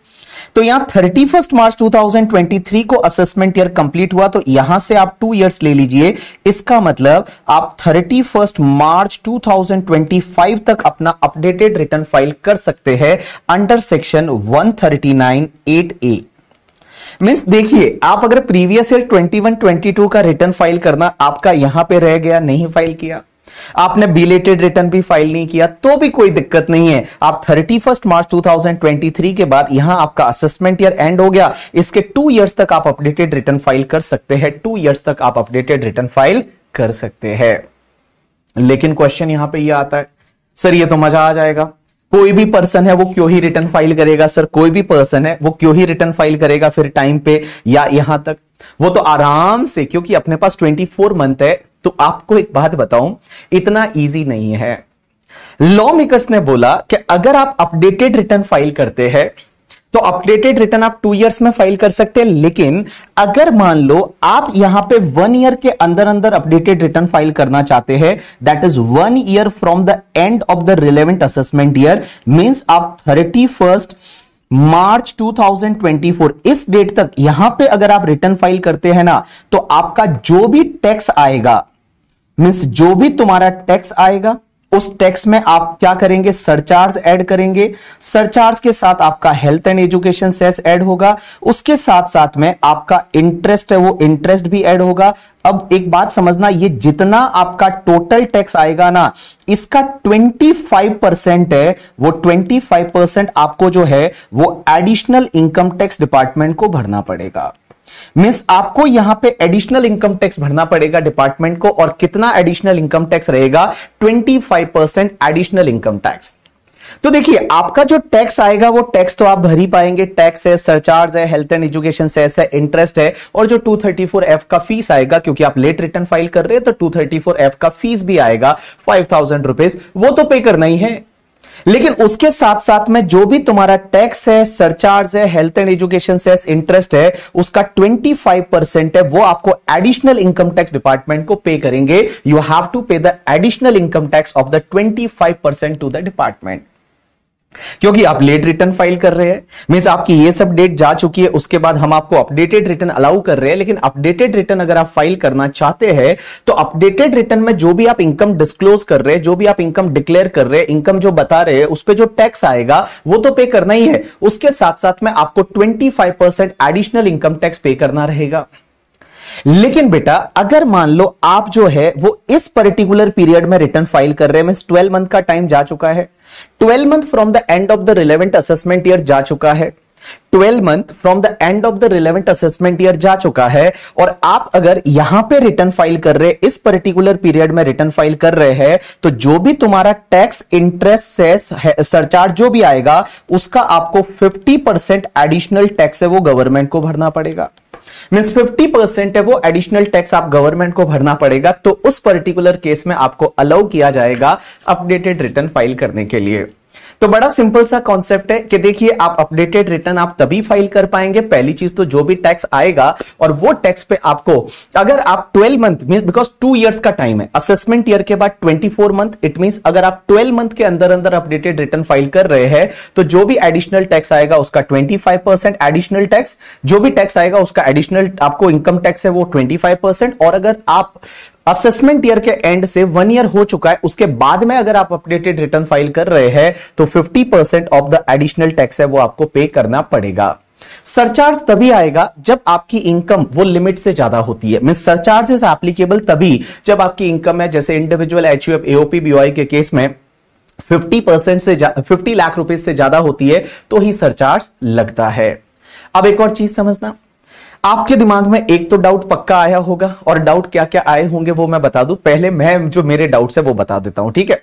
तो यहां थर्टी फर्स्ट मार्च 2023 को असेसमेंट ईयर कंप्लीट हुआ तो यहां से आप टू इयर्स ले लीजिए इसका मतलब आप थर्टी फर्स्ट मार्च 2025 तक अपना अपडेटेड रिटर्न फाइल कर सकते हैं अंडर सेक्शन 139 8 ए मीन्स देखिए आप अगर प्रीवियस ईयर 21 22 का रिटर्न फाइल करना आपका यहां पे रह गया नहीं फाइल किया आपने बिलेटेड रिटर्न भी फाइल नहीं किया तो भी कोई दिक्कत नहीं है आप थर्टी फर्स्ट मार्च 2023 के बाद यहां आपका असेसमेंट ईयर एंड हो गया इसके टू ईयर्स तक आप अपडेटेड रिटर्न फाइल कर सकते हैं टू ईयर्स तक आप अपडेटेड रिटर्न फाइल कर सकते हैं लेकिन क्वेश्चन यहां पे ये यह आता है सर ये तो मजा आ जाएगा कोई भी पर्सन है वो क्यों ही रिटर्न फाइल करेगा सर कोई भी पर्सन है वो क्यों ही रिटर्न फाइल करेगा फिर टाइम पे या यहां तक वो तो आराम से क्योंकि अपने पास 24 मंथ है तो आपको एक बात बताऊं इतना इजी नहीं है लॉ मेकर्स ने बोला कि अगर आप अपडेटेड रिटर्न फाइल करते हैं तो अपडेटेड रिटर्न आप टू इयर्स में फाइल कर सकते हैं लेकिन अगर मान लो आप यहां पे वन ईयर के अंदर अंदर अपडेटेड रिटर्न फाइल करना चाहते हैं that is one year from the end of the relevant assessment year means आप थर्टी फर्स्ट मार्च 2024 इस डेट तक यहां पे अगर आप रिटर्न फाइल करते हैं ना तो आपका जो भी टैक्स आएगा मींस जो भी तुम्हारा टैक्स आएगा उस टैक्स में आप क्या करेंगे सरचार्ज ऐड करेंगे सरचार्ज के साथ आपका health and education cess add होगा उसके साथ साथ में आपका इंटरेस्ट है वो इंटरेस्ट भी ऐड होगा अब एक बात समझना ये जितना आपका टोटल टैक्स आएगा ना इसका 25 परसेंट है वो 25 परसेंट आपको जो है वो एडिशनल इनकम टैक्स डिपार्टमेंट को भरना पड़ेगा मीन्स आपको यहां पे एडिशनल इनकम टैक्स भरना पड़ेगा डिपार्टमेंट को और कितना एडिशनल इनकम टैक्स रहेगा 25% एडिशनल इनकम टैक्स तो देखिए आपका जो टैक्स आएगा वो टैक्स तो आप भरी पाएंगे टैक्स है सरचार्ज है हेल्थ एंड एजुकेशन सेस है इंटरेस्ट है और जो 234 एफ का फीस आएगा क्योंकि आप लेट रिटर्न फाइल कर रहे हैं तो 234 एफ का फीस भी आएगा फाइव थाउजेंड रुपीज वो तो पे करना ही है लेकिन उसके साथ साथ में जो भी तुम्हारा टैक्स है सरचार्ज है health and education cess interest है उसका 25 परसेंट है वो आपको एडिशनल इनकम टैक्स डिपार्टमेंट को पे करेंगे you have to pay the additional income tax of the 25 percent to the department क्योंकि आप लेट रिटर्न फाइल कर रहे हैं मीन्स आपकी ये सब डेट जा चुकी है उसके बाद हम आपको अपडेटेड रिटर्न अलाउ कर रहे हैं लेकिन अपडेटेड रिटर्न अगर आप फाइल करना चाहते हैं तो अपडेटेड रिटर्न में जो भी आप इनकम डिस्क्लोज कर रहे हैं जो भी आप इनकम डिक्लेयर कर रहे हैं इनकम जो बता रहे हैं उस पर जो टैक्स आएगा वो तो पे करना ही है उसके साथ साथ में आपको twenty additional income tax pay करना रहेगा लेकिन बेटा अगर मान लो आप जो है वो इस पर्टिकुलर पीरियड में रिटर्न फाइल कर रहे हैं मीन ट्वेल्व मंथ का टाइम जा चुका है twelve month from the end of the relevant assessment year जा चुका है twelve month from the end of the relevant assessment year जा चुका है और आप अगर यहां पे रिटर्न फाइल कर रहे इस पर्टिकुलर पीरियड में रिटर्न फाइल कर रहे हैं तो जो भी तुम्हारा टैक्स इंटरेस्ट से सरचार्ज जो भी आएगा उसका आपको 50 परसेंट एडिशनल टैक्स है वो गवर्नमेंट को भरना पड़ेगा मीन फिफ्टी परसेंट है वो एडिशनल टैक्स आप गवर्नमेंट को भरना पड़ेगा तो उस पर्टिकुलर केस में आपको अलाउ किया जाएगा अपडेटेड रिटर्न फाइल करने के लिए तो बड़ा सिंपल सा कॉन्सेप्ट है कि देखिए आप अपडेटेड रिटर्न आप तभी फाइल कर पाएंगे पहली चीज तो जो भी टैक्स आएगा और वो टैक्स पे आपको अगर आप 12 month mean because two years का टाइम है असेसमेंट ईयर के बाद 24 मंथ इट मीन अगर आप 12 मंथ के अंदर अंदर अपडेटेड रिटर्न फाइल कर रहे हैं तो जो भी एडिशनल टैक्स आएगा उसका ट्वेंटी एडिशनल टैक्स जो भी टैक्स आएगा उसका एडिशनल आपको इनकम टैक्स है वो ट्वेंटी और अगर आप असेसमेंट ईयर के एंड से वन ईयर हो चुका है उसके बाद में अगर आप अपडेटेड रिटर्न फाइल कर रहे हैं तो 50 percent of the additional tax है वो आपको पे करना पड़ेगा सरचार्ज तभी आएगा जब आपकी इनकम वो लिमिट से ज्यादा होती है मीन सरचार्ज इज एप्लीकेबल तभी जब आपकी इनकम है जैसे इंडिविजुअल एच एओपी बीओआई के केस में 50 परसेंट से 50 लाख रुपए से ज्यादा होती है तो ही सरचार्ज लगता है अब एक और चीज समझना आपके दिमाग में एक तो डाउट पक्का आया होगा और डाउट क्या क्या आए होंगे वो मैं बता दूं पहले मैं जो मेरे डाउट्स है वो बता देता हूं ठीक है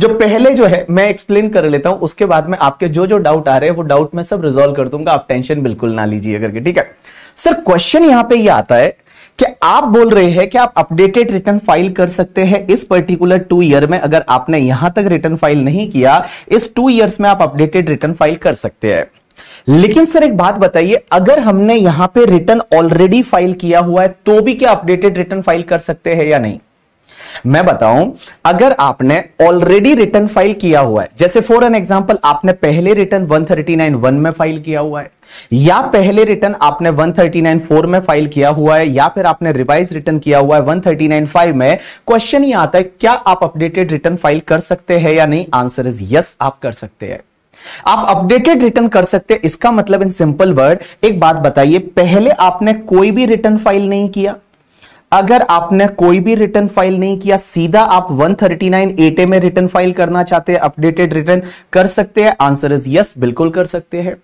जो पहले जो है मैं एक्सप्लेन कर लेता हूं उसके बाद में आपके जो जो डाउट आ रहे हैं वो डाउट मैं सब रिजोल्व कर दूंगा आप टेंशन बिल्कुल ना लीजिए करके ठीक है सर क्वेश्चन यहां पे ये आता है कि आप बोल रहे हैं कि आप अपडेटेड रिटर्न फाइल कर सकते हैं इस पर्टिकुलर टू ईयर में अगर आपने यहां तक रिटर्न फाइल नहीं किया इस टू ईयर्स में आप अपडेटेड रिटर्न फाइल कर सकते हैं लेकिन सर एक बात बताइए अगर हमने यहां पे रिटर्न ऑलरेडी फाइल किया हुआ है तो भी क्या अपडेटेड रिटर्न फाइल कर सकते हैं या नहीं मैं बताऊं अगर आपने ऑलरेडी रिटर्न फाइल किया हुआ है जैसे फॉर एन एग्जांपल आपने पहले रिटर्न वन में फाइल किया हुआ है या पहले रिटर्न आपने फोर में फाइल किया हुआ है या फिर आपने रिवाइज रिटर्न किया हुआ है फाइव में क्वेश्चन ही आता है क्या आप अपडेटेड रिटर्न फाइल कर सकते हैं या नहीं आंसर इज यस आप कर सकते हैं आप अपडेटेड रिटर्न कर सकते हैं इसका मतलब इन सिंपल वर्ड एक बात बताइए पहले आपने कोई भी रिटर्न फाइल नहीं किया अगर आपने कोई भी रिटर्न फाइल नहीं किया सीधा आप 139 एटे में रिटर्न फाइल करना चाहते हैं अपडेटेड रिटर्न कर सकते हैं आंसर इज यस बिल्कुल कर सकते हैं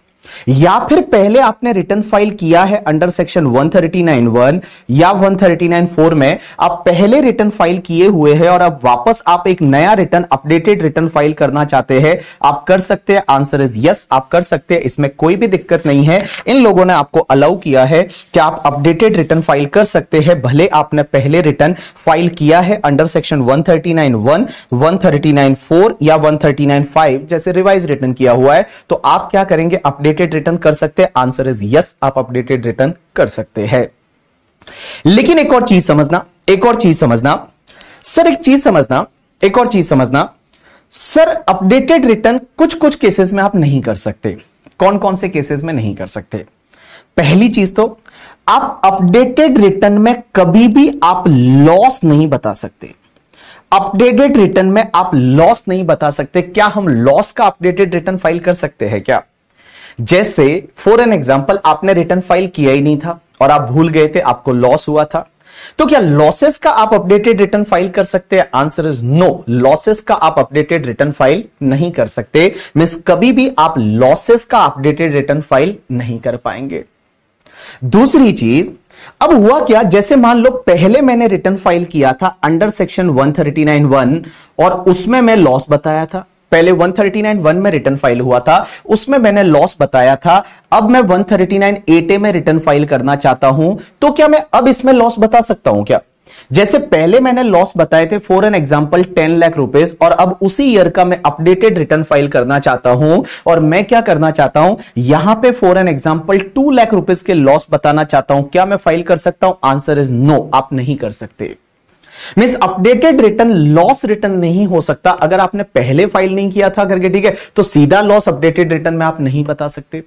या फिर पहले आपने रिटर्न फाइल किया है अंडर सेक्शन 139.1 या 139.4 में आप पहले रिटर्न फाइल किए हुए हैं और अब वापस आप एक नया रिटर्न अपडेटेड रिटर्न फाइल करना चाहते हैं आप कर सकते हैं आंसर इज यस आप कर सकते हैं इसमें कोई भी दिक्कत नहीं है इन लोगों ने आपको अलाउ किया है कि आप अपडेटेड रिटर्न फाइल कर सकते हैं भले आपने पहले रिटर्न फाइल किया है अंडर सेक्शन 139.1 139.4 या वन जैसे रिवाइज रिटर्न किया हुआ है तो आप क्या करेंगे अपडेट अपडेटेड रिटर्न कर सकते हैं आंसर इज यस आप अपडेटेड रिटर्न कर सकते हैं लेकिन एक और चीज समझना एक और चीज समझना सर एक चीज समझना एक और चीज समझना सर अपडेटेड रिटर्न कुछ कुछ केसेस में आप नहीं कर सकते कौन कौन से केसेस में नहीं कर सकते पहली चीज तो आप अपडेटेड रिटर्न में कभी भी आप लॉस नहीं बता सकते अपडेटेड रिटर्न में आप लॉस नहीं बता सकते क्या हम लॉस का अपडेटेड रिटर्न फाइल कर सकते हैं क्या जैसे फॉर एन एग्जाम्पल आपने रिटर्न फाइल किया ही नहीं था और आप भूल गए थे आपको लॉस हुआ था तो क्या लॉसेस का आप अपडेटेड रिटर्न फाइल कर सकते हैं आंसर इज नो लॉसेस का आप अपडेटेड रिटर्न फाइल नहीं कर सकते मिस कभी भी आप लॉसेस का अपडेटेड रिटर्न फाइल नहीं कर पाएंगे दूसरी चीज अब हुआ क्या जैसे मान लो पहले मैंने रिटर्न फाइल किया था अंडर सेक्शन 1391 और उसमें मैं लॉस बताया था पहले 139 में रिटर्न फाइल हुआ था उसमें मैंने लॉस बताया था अब मैं 139 एटे में रिटर्न फाइल करना चाहता हूं तो क्या मैं अब इसमें लॉस बता सकता हूं क्या जैसे पहले मैंने लॉस बताए थे for an example ten lakh रुपए और अब उसी ईयर का मैं अपडेटेड रिटर्न फाइल करना चाहता हूं और मैं क्या करना चाहता हूं यहां पे for an example two lakh रुपए के लॉस बताना चाहता हूं क्या मैं फाइल कर सकता हूं आंसर इज नो आप नहीं कर सकते mean updated return loss return नहीं हो सकता अगर आपने पहले फाइल नहीं किया था करके ठीक है तो सीधा लॉस अपडेटेड रिटर्न में आप नहीं बता सकते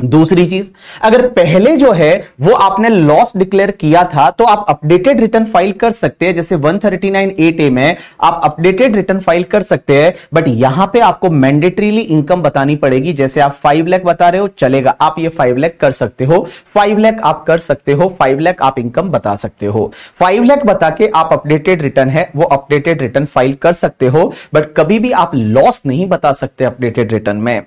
दूसरी चीज अगर पहले जो है वो आपने लॉस डिक्लेयर किया था तो आप अपडेटेड रिटर्न फाइल कर सकते हैं जैसे 139 ए में आप अपडेटेड रिटर्न फाइल कर सकते हैं बट यहां पे आपको मैंडेटरीली इनकम बतानी पड़ेगी जैसे आप 5 लाख बता रहे हो चलेगा आप ये 5 लाख कर सकते हो 5 लाख आप कर सकते हो 5 लाख आप इनकम बता सकते हो फाइव लैख बता के आप अपडेटेड रिटर्न है वो अपडेटेड रिटर्न फाइल कर सकते हो बट कभी भी आप लॉस नहीं बता सकते अपडेटेड रिटर्न में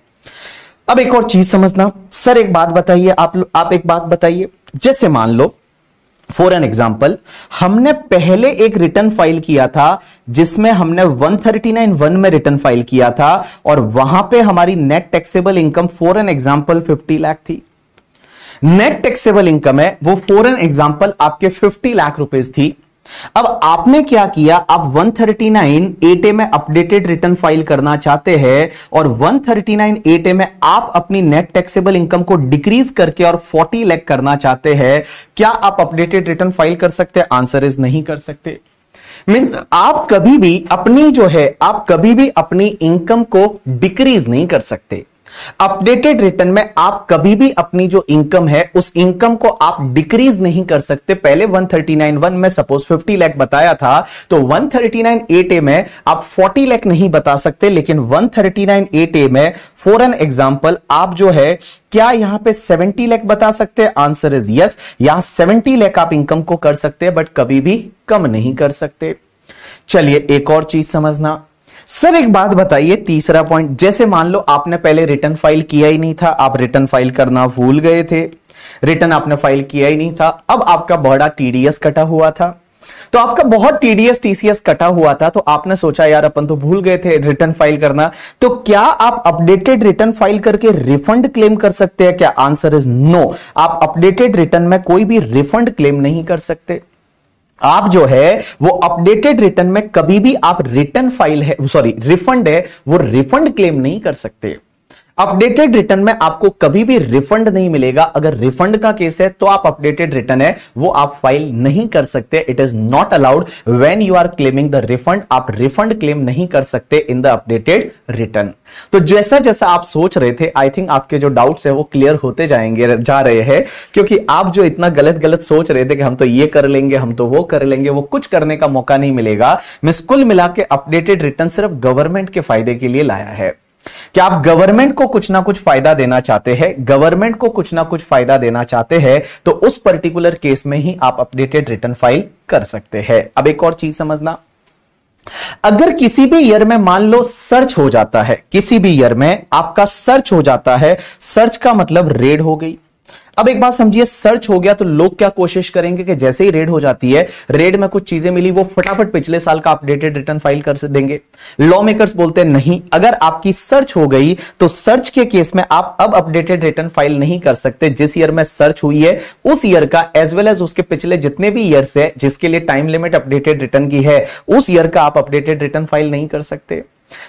अब एक और चीज समझना सर एक बात बताइए आप आप एक बात बताइए जैसे मान लो फॉर एन एग्जाम्पल हमने पहले एक रिटर्न फाइल किया था जिसमें हमने 1391 में रिटर्न फाइल किया था और वहां पे हमारी net taxable income for an example 50 lakh थी नेट टैक्सेबल इनकम है वो फॉर एन एग्जाम्पल आपके 50 लाख रुपए थी अब आपने क्या किया आप 139 एटे में अपडेटेड रिटर्न फाइल करना चाहते हैं और 139 एटे में आप अपनी नेट टैक्सेबल इनकम को डिक्रीज करके और 40 लैख करना चाहते हैं क्या आप अपडेटेड रिटर्न फाइल कर सकते हैं आंसर इज नहीं कर सकते मीन्स आप कभी भी अपनी जो है आप कभी भी अपनी इनकम को डिक्रीज नहीं कर सकते अपडेटेड रिटर्न में आप कभी भी अपनी जो इनकम है उस इनकम को आप डिक्रीज नहीं कर सकते पहले 1391 में सपोज 50 लाख बताया था तो 1398 ए में आप 40 लाख नहीं बता सकते लेकिन 1398 ए में फॉर एन एग्जाम्पल आप जो है क्या यहां पे 70 लाख बता सकते हैं आंसर इज यस यहां 70 लाख आप इनकम को कर सकते हैं बट कभी भी कम नहीं कर सकते चलिए एक और चीज समझना सर एक बात बताइए तीसरा पॉइंट जैसे मान लो आपने पहले रिटर्न फाइल किया ही नहीं था आप रिटर्न फाइल करना भूल गए थे रिटर्न आपने फाइल किया ही नहीं था अब आपका बड़ा टीडीएस कटा हुआ था तो आपका बहुत टीडीएस टीसीएस कटा हुआ था तो आपने सोचा यार अपन तो भूल गए थे रिटर्न फाइल करना तो क्या आप अपडेटेड रिटर्न फाइल करके रिफंड क्लेम कर सकते हैं क्या आंसर इज नो आप अपडेटेड रिटर्न में कोई भी रिफंड क्लेम नहीं कर सकते आप जो है वो अपडेटेड रिटर्न में कभी भी आप रिटर्न फाइल है सॉरी रिफंड है वो रिफंड क्लेम नहीं कर सकते अपडेटेड रिटर्न में आपको कभी भी रिफंड नहीं मिलेगा अगर रिफंड का केस है तो आप अपडेटेड रिटर्न है वो आप फाइल नहीं कर सकते it is not allowed when you are claiming the refund आप रिफंड क्लेम नहीं कर सकते इन द अपडेटेड रिटर्न तो जैसा जैसा आप सोच रहे थे आई थिंक आपके जो डाउट्स है वो क्लियर होते जाएंगे जा रहे हैं क्योंकि आप जो इतना गलत गलत सोच रहे थे कि हम तो ये कर लेंगे हम तो वो कर लेंगे वो कुछ करने का मौका नहीं मिलेगा मिस कुल मिला के अपडेटेड रिटर्न सिर्फ गवर्नमेंट के फायदे के लिए लाया है कि आप गवर्नमेंट को कुछ ना कुछ फायदा देना चाहते हैं गवर्नमेंट को कुछ ना कुछ फायदा देना चाहते हैं तो उस पर्टिकुलर केस में ही आप अपडेटेड रिटर्न फाइल कर सकते हैं अब एक और चीज समझना अगर किसी भी ईयर में मान लो सर्च हो जाता है किसी भी ईयर में आपका सर्च हो जाता है सर्च का मतलब रेड हो गई अब एक बात समझिए सर्च हो गया तो लोग क्या कोशिश करेंगे कि जैसे ही रेड हो जाती है रेड में कुछ चीजें मिली वो फटाफट पिछले साल का अपडेटेड रिटर्न फाइल कर देंगे लॉ मेकर्स बोलते हैं नहीं अगर आपकी सर्च हो गई तो सर्च के केस में आप अब अपडेटेड रिटर्न फाइल नहीं कर सकते जिस ईयर में सर्च हुई है उस ईयर का एज वेल एज उसके पिछले जितने भी ईयर्स है जिसके लिए टाइम लिमिट अपडेटेड रिटर्न की है उस ईयर का आप अपडेटेड रिटर्न फाइल नहीं कर सकते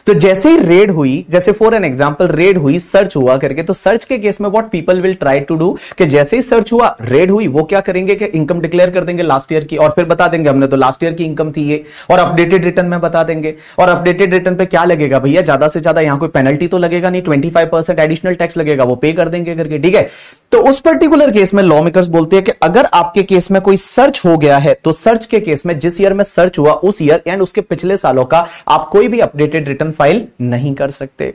तो जैसे ही रेड हुई जैसे फॉर एन एग्जाम्पल रेड हुई सर्च हुआ करके तो सर्च के केस में what people will try to do कि जैसे ही सर्च हुआ रेड हुई वो क्या करेंगे कि इनकम डिक्लेयर कर देंगे लास्ट ईयर की और फिर बता देंगे हमने तो लास्ट ईयर की इनकम थी ये और अपडेटेड रिटर्न में बता देंगे और अपडेटेड रिटर्न पे क्या लगेगा भैया ज्यादा से ज्यादा यहां कोई पेनल्टी तो लगेगा नहीं ट्वेंटी एडिशनल टैक्स लगेगा वो पे कर देंगे करके ठीक है तो उस पर्टिकुलर केस में लॉ मेकर्स बोलते हैं कि अगर आपके केस में कोई सर्च हो गया है तो सर्च के केस में जिस ईयर में सर्च हुआ उस ईयर एंड उसके पिछले सालों का आप कोई भी अपडेटेड रिटर्न फाइल नहीं कर सकते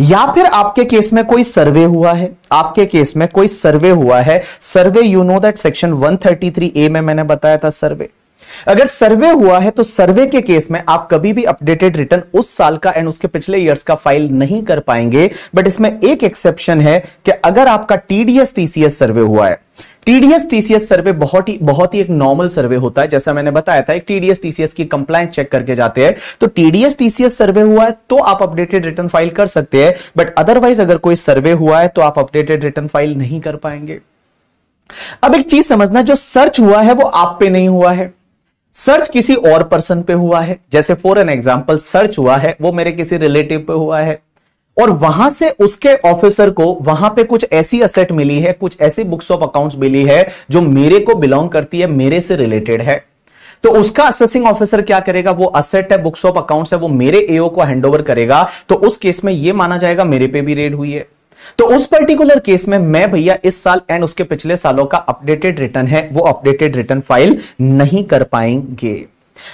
या फिर आपके केस में कोई सर्वे हुआ है आपके केस में कोई सर्वे हुआ है survey you know that section 133 A में मैंने बताया था सर्वे अगर सर्वे हुआ है तो सर्वे के केस में आप कभी भी अपडेटेड रिटर्न उस साल का एंड उसके पिछले ईयर्स का फाइल नहीं कर पाएंगे बट इसमें एक एक्सेप्शन है कि अगर आपका टीडीएस टीसीएस सर्वे हुआ है टीडीएस टीसीएस सर्वे बहुत ही बहुत ही एक नॉर्मल सर्वे होता है जैसा मैंने बताया था एक टीडीएस टीसीएस की कंप्लाइंस चेक करके जाते हैं तो टीडीएस टीसीएस सर्वे हुआ है तो आप अपडेटेड रिटर्न फाइल कर सकते हैं बट अदरवाइज अगर कोई सर्वे हुआ है तो आप अपडेटेड रिटर्न फाइल नहीं कर पाएंगे अब एक चीज समझना जो सर्च हुआ है वो आप पे नहीं हुआ है सर्च किसी और पर्सन पे हुआ है जैसे फॉर एन एग्जाम्पल सर्च हुआ है वो मेरे किसी रिलेटिव पे हुआ है और वहां से उसके ऑफिसर को वहां पे कुछ ऐसी असेट मिली है कुछ ऐसी बुक्स ऑफ अकाउंट्स मिली है जो मेरे को बिलोंग करती है मेरे से रिलेटेड है तो उसका असेसिंग ऑफिसर क्या करेगा वो असेट है बुक्स ऑफ अकाउंट्स है वो मेरे एओ को हैंडओवर करेगा तो उस केस में ये माना जाएगा मेरे पे भी रेड हुई है तो उस पर्टिकुलर केस में मैं भैया इस साल एंड उसके पिछले सालों का अपडेटेड रिटर्न है वो अपडेटेड रिटर्न फाइल नहीं कर पाएंगे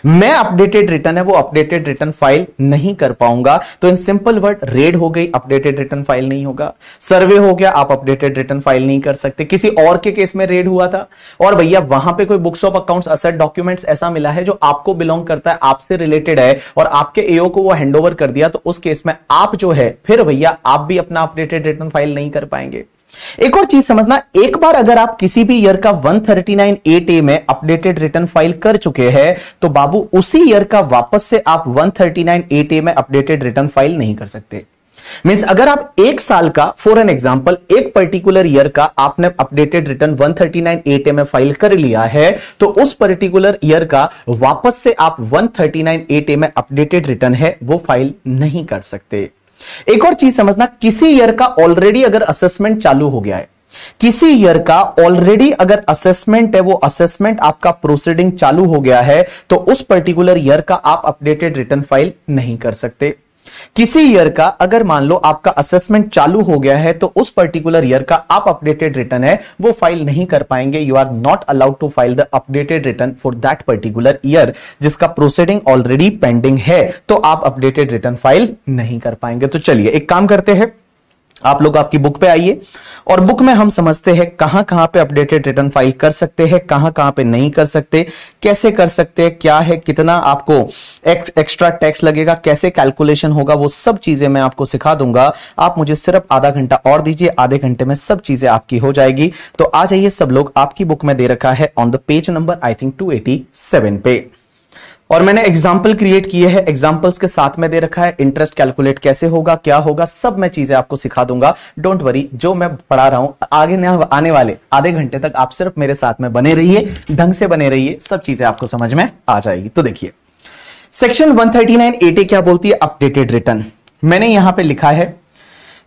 मैं अपडेटेड रिटर्न है वो अपडेटेड रिटर्न फाइल नहीं कर पाऊंगा तो इन सिंपल वर्ड रेड हो गई अपडेटेड रिटर्न फाइल नहीं होगा सर्वे हो गया आप अपडेटेड रिटर्न फाइल नहीं कर सकते किसी और के केस में रेड हुआ था और भैया वहां पे कोई बुक्स ऑफ अकाउंट्स असर डॉक्यूमेंट्स ऐसा मिला है जो आपको बिलोंग करता है आपसे रिलेटेड है और आपके एओ को वो हैंड कर दिया तो उस केस में आप जो है फिर भैया आप भी अपना अपडेटेड रिटर्न फाइल नहीं कर पाएंगे एक और चीज समझना एक बार अगर आप किसी भी ईयर का 139 8A में अपडेटेड रिटर्न फाइल कर चुके हैं तो बाबू उसी ईयर का वापस से आप 139 8A में अपडेटेड रिटर्न फाइल नहीं कर सकते मीन्स अगर आप एक साल का फॉर एन एग्जाम्पल एक पर्टिकुलर ईयर का आपने अपडेटेड रिटर्न 139 8 में फाइल कर लिया है तो उस पर्टिकुलर ईयर का वापस से आप 139 8 में अपडेटेड रिटर्न है वो फाइल नहीं कर सकते एक और चीज समझना किसी ईयर का ऑलरेडी अगर असेसमेंट चालू हो गया है किसी ईयर का ऑलरेडी अगर असेसमेंट है वो असेसमेंट आपका प्रोसीडिंग चालू हो गया है तो उस पर्टिकुलर ईयर का आप अपडेटेड रिटर्न फाइल नहीं कर सकते किसी ईयर का अगर मान लो आपका असेसमेंट चालू हो गया है तो उस पर्टिकुलर ईयर का आप अपडेटेड रिटर्न है वो फाइल नहीं कर पाएंगे you are not allowed to file the updated return for that particular year जिसका प्रोसीडिंग ऑलरेडी पेंडिंग है तो आप अपडेटेड रिटर्न फाइल नहीं कर पाएंगे तो चलिए एक काम करते हैं आप लोग आपकी बुक पे आइए और बुक में हम समझते हैं कहां कहां पे अपडेटेड रिटर्न फाइल कर सकते हैं कहां कहां पे नहीं कर सकते कैसे कर सकते हैं क्या है कितना आपको एक, एक्स्ट्रा टैक्स लगेगा कैसे कैलकुलेशन होगा वो सब चीजें मैं आपको सिखा दूंगा आप मुझे सिर्फ आधा घंटा और दीजिए आधे घंटे में सब चीजें आपकी हो जाएगी तो आ जाइए सब लोग आपकी बुक में दे रखा है on the page number I think two पे और मैंने एग्जाम्पल क्रिएट किए हैं एग्जाम्पल्स के साथ में दे रखा है इंटरेस्ट कैलकुलेट कैसे होगा क्या होगा सब मैं चीजें आपको सिखा दूंगा डोंट वरी जो मैं पढ़ा रहा हूं आगे आने वाले आधे घंटे तक आप सिर्फ मेरे साथ में बने रहिए ढंग से बने रहिए सब चीजें आपको समझ में आ जाएगी तो देखिए सेक्शन वन एटी क्या बोलती है अपडेटेड रिटर्न मैंने यहां पर लिखा है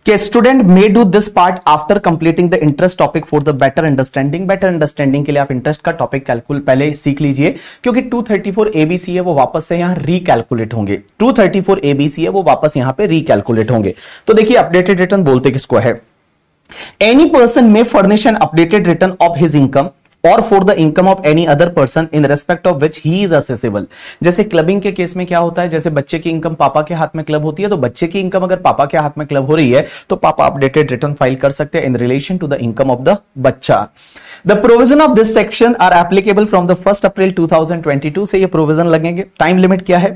कि student may do this part after completing the interest topic for the better understanding better understanding के लिए आप इंटरेस्ट का टॉपिक कैलकुल पहले सीख लीजिए क्योंकि 234 एबीसी है वो वापस से यहां रिकैलकुलेट होंगे 234 एबीसी है वो वापस यहां पे रिकैलकुलेट होंगे तो देखिए अपडेटेड रिटर्न बोलते किसको है any person may furnish an updated return of his income और for the income of any other person in respect of which he is assessable जैसे क्लबिंग के केस में क्या होता है जैसे बच्चे की इनकम पापा के हाथ में क्लब होती है तो बच्चे की इनकम अगर पापा के हाथ में क्लब हो रही है तो पापा अपडेटेड रिटर्न फाइल कर सकते हैं in relation to the income of the बच्चा the provision of this section are applicable from the first April 2022 से ये प्रोविजन लगेंगे टाइम लिमिट क्या है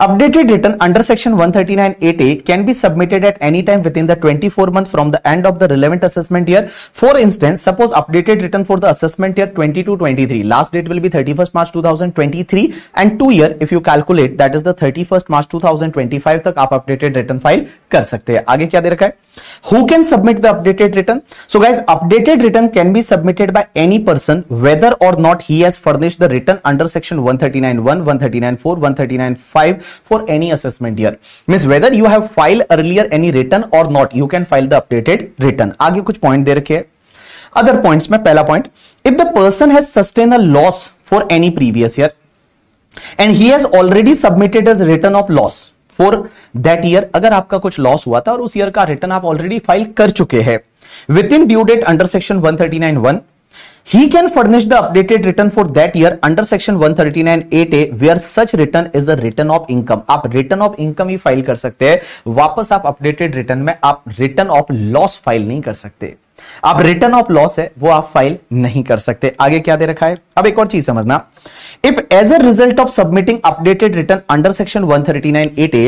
updated return under section 139 A can be submitted at any time with in the 24 month from the end of the relevant assessment year for instance suppose updated return for the assessment year 22 23 last date will be first March 2023 and two year if you calculate that is the first March 2025 तक आप updated return file कर सकते हैं आगे क्या दे रखा है who can submit the updated return so guys updated return can be submitted by any person whether और not he has furnished the return under section 139.1 139.4 139.5 for any assessment year means whether you have file earlier any return और not you can file the updated return आगे कुछ point दे रखे हैं other points में पहला point if the person has sustain a loss for any previous year and he has already submitted a return of loss for that year अगर आपका कुछ loss हुआ था और उस ईयर का रिटर्न आप ऑलरेडी फाइल कर चुके हैं within due date under section 139.1 He can furnish the updated return for that year under section 139 8A where such return is a return of income. aap return of income hi file kar sakte हैं wapas aap updated return mein aap return of loss file nahi kar sakte आप return of loss है वो आप file नहीं कर सकते आगे क्या दे रखा है अब एक और चीज समझना if as a result of submitting updated return under section 139 8A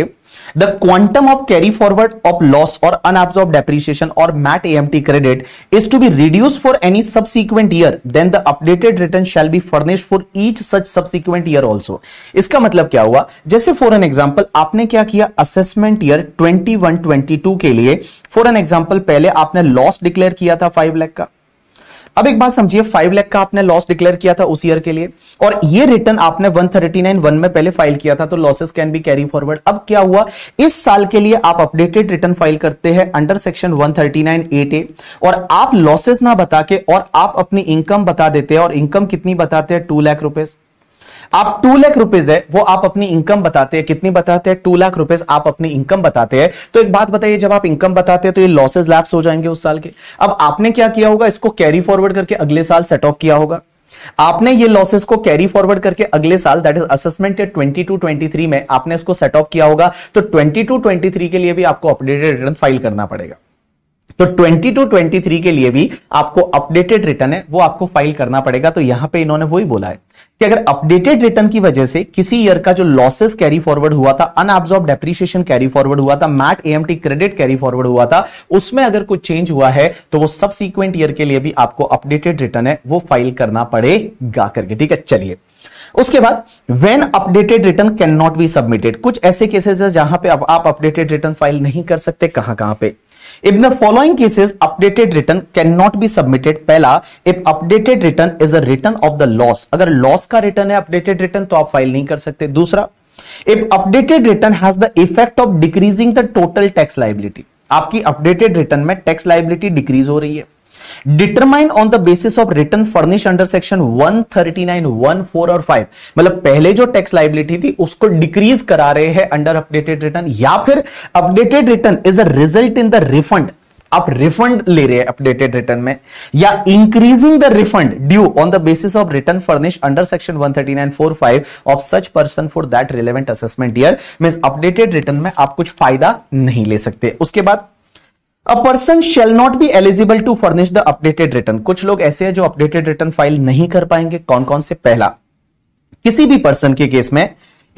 the quantum of carry forward of loss और अनऑब्जॉर्ब डेप्रिशिएशन और MAT AMT credit is to be reduce for any subsequent year then the updated return shall be furnish for each such subsequent year also इसका मतलब क्या हुआ जैसे for an example आपने क्या किया assessment year twenty one twenty two के लिए फॉर एन एग्जाम्पल पहले आपने लॉस डिक्लेयर किया था फाइव लैख का अब एक बात समझिए फाइव लैख का आपने लॉस डिक्लेयर किया था उस ईयर के लिए और ये रिटर्न आपने वन थर्टी नाइन वन में पहले फाइल किया था तो losses can be carry forward अब क्या हुआ इस साल के लिए आप अपडेटेड रिटर्न फाइल करते हैं under section one thirty nine eight A और आप लॉसेस ना बता के और आप अपनी इनकम बता देते हैं और इनकम कितनी बताते हैं टू लाख रुपीज आप टू लाख रुपीज है वो आप अपनी इनकम बताते हैं कितनी बताते हैं टू लाख रुपीज आप अपनी इनकम बताते हैं तो एक बात बताइए जब आप इनकम बताते हैं तो ये लॉसेज लैप्स हो जाएंगे उस साल के अब आपने क्या किया होगा इसको कैरी फॉरवर्ड करके अगले साल सेट ऑफ किया होगा आपने ये लॉसेस को कैरी फॉरवर्ड करके अगले साल that is assessment twenty two twenty three में आपने इसको सेट ऑफ किया होगा तो ट्वेंटी टू ट्वेंटी थ्री के लिए भी आपको अपडेटेड रिटर्न फाइल करना पड़ेगा तो 22 23 के लिए भी आपको अपडेटेड रिटर्न है वो आपको फाइल करना पड़ेगा तो यहां पे इन्होंने वही बोला है कि अगर अपडेटेड रिटर्न की वजह से किसी ईयर का जो लॉसेस कैरी फॉरवर्ड हुआ था अनऑब्जॉर्ब डेप्रिशिएशन कैरी फॉरवर्ड हुआ था MAT T credit carry forward हुआ था उसमें अगर कुछ चेंज हुआ है तो वो सब सीक्वेंट ईयर के लिए भी आपको अपडेटेड रिटर्न है वो फाइल करना पड़ेगा करके ठीक है चलिए उसके बाद when updated return can not be submitted कुछ ऐसे केसेस है जहां पे आप अपडेटेड रिटर्न फाइल नहीं कर सकते कहां कहां पे If the following cases updated return cannot be submitted पहला if updated return is a return of the loss अगर loss का return है updated return तो आप फाइल नहीं कर सकते दूसरा if updated return has the effect of decreasing the total tax liability आपकी अपडेटेड रिटर्न में टैक्स लाइबिलिटी डिक्रीज हो रही है determine on the basis of return furnish under section 139, 14 और 5 मतलब पहले जो टैक्स लाइबिलिटी थी उसको डिक्रीज करा रहे हैं अंडर अपडेटेड रिटर्न या फिर updated return is a result in the refund आप रिफंड ले रहे हैं अपडेटेड रिटर्न में या increasing the refund due on the basis of return furnish under section 13945 of such person for that relevant assessment year mean updated return में आप कुछ फायदा नहीं ले सकते उसके बाद a person shall not be eligible to furnish the updated return कुछ लोग ऐसे हैं जो अपडेटेड रिटर्न फाइल नहीं कर पाएंगे कौन कौन से पहला किसी भी पर्सन के केस में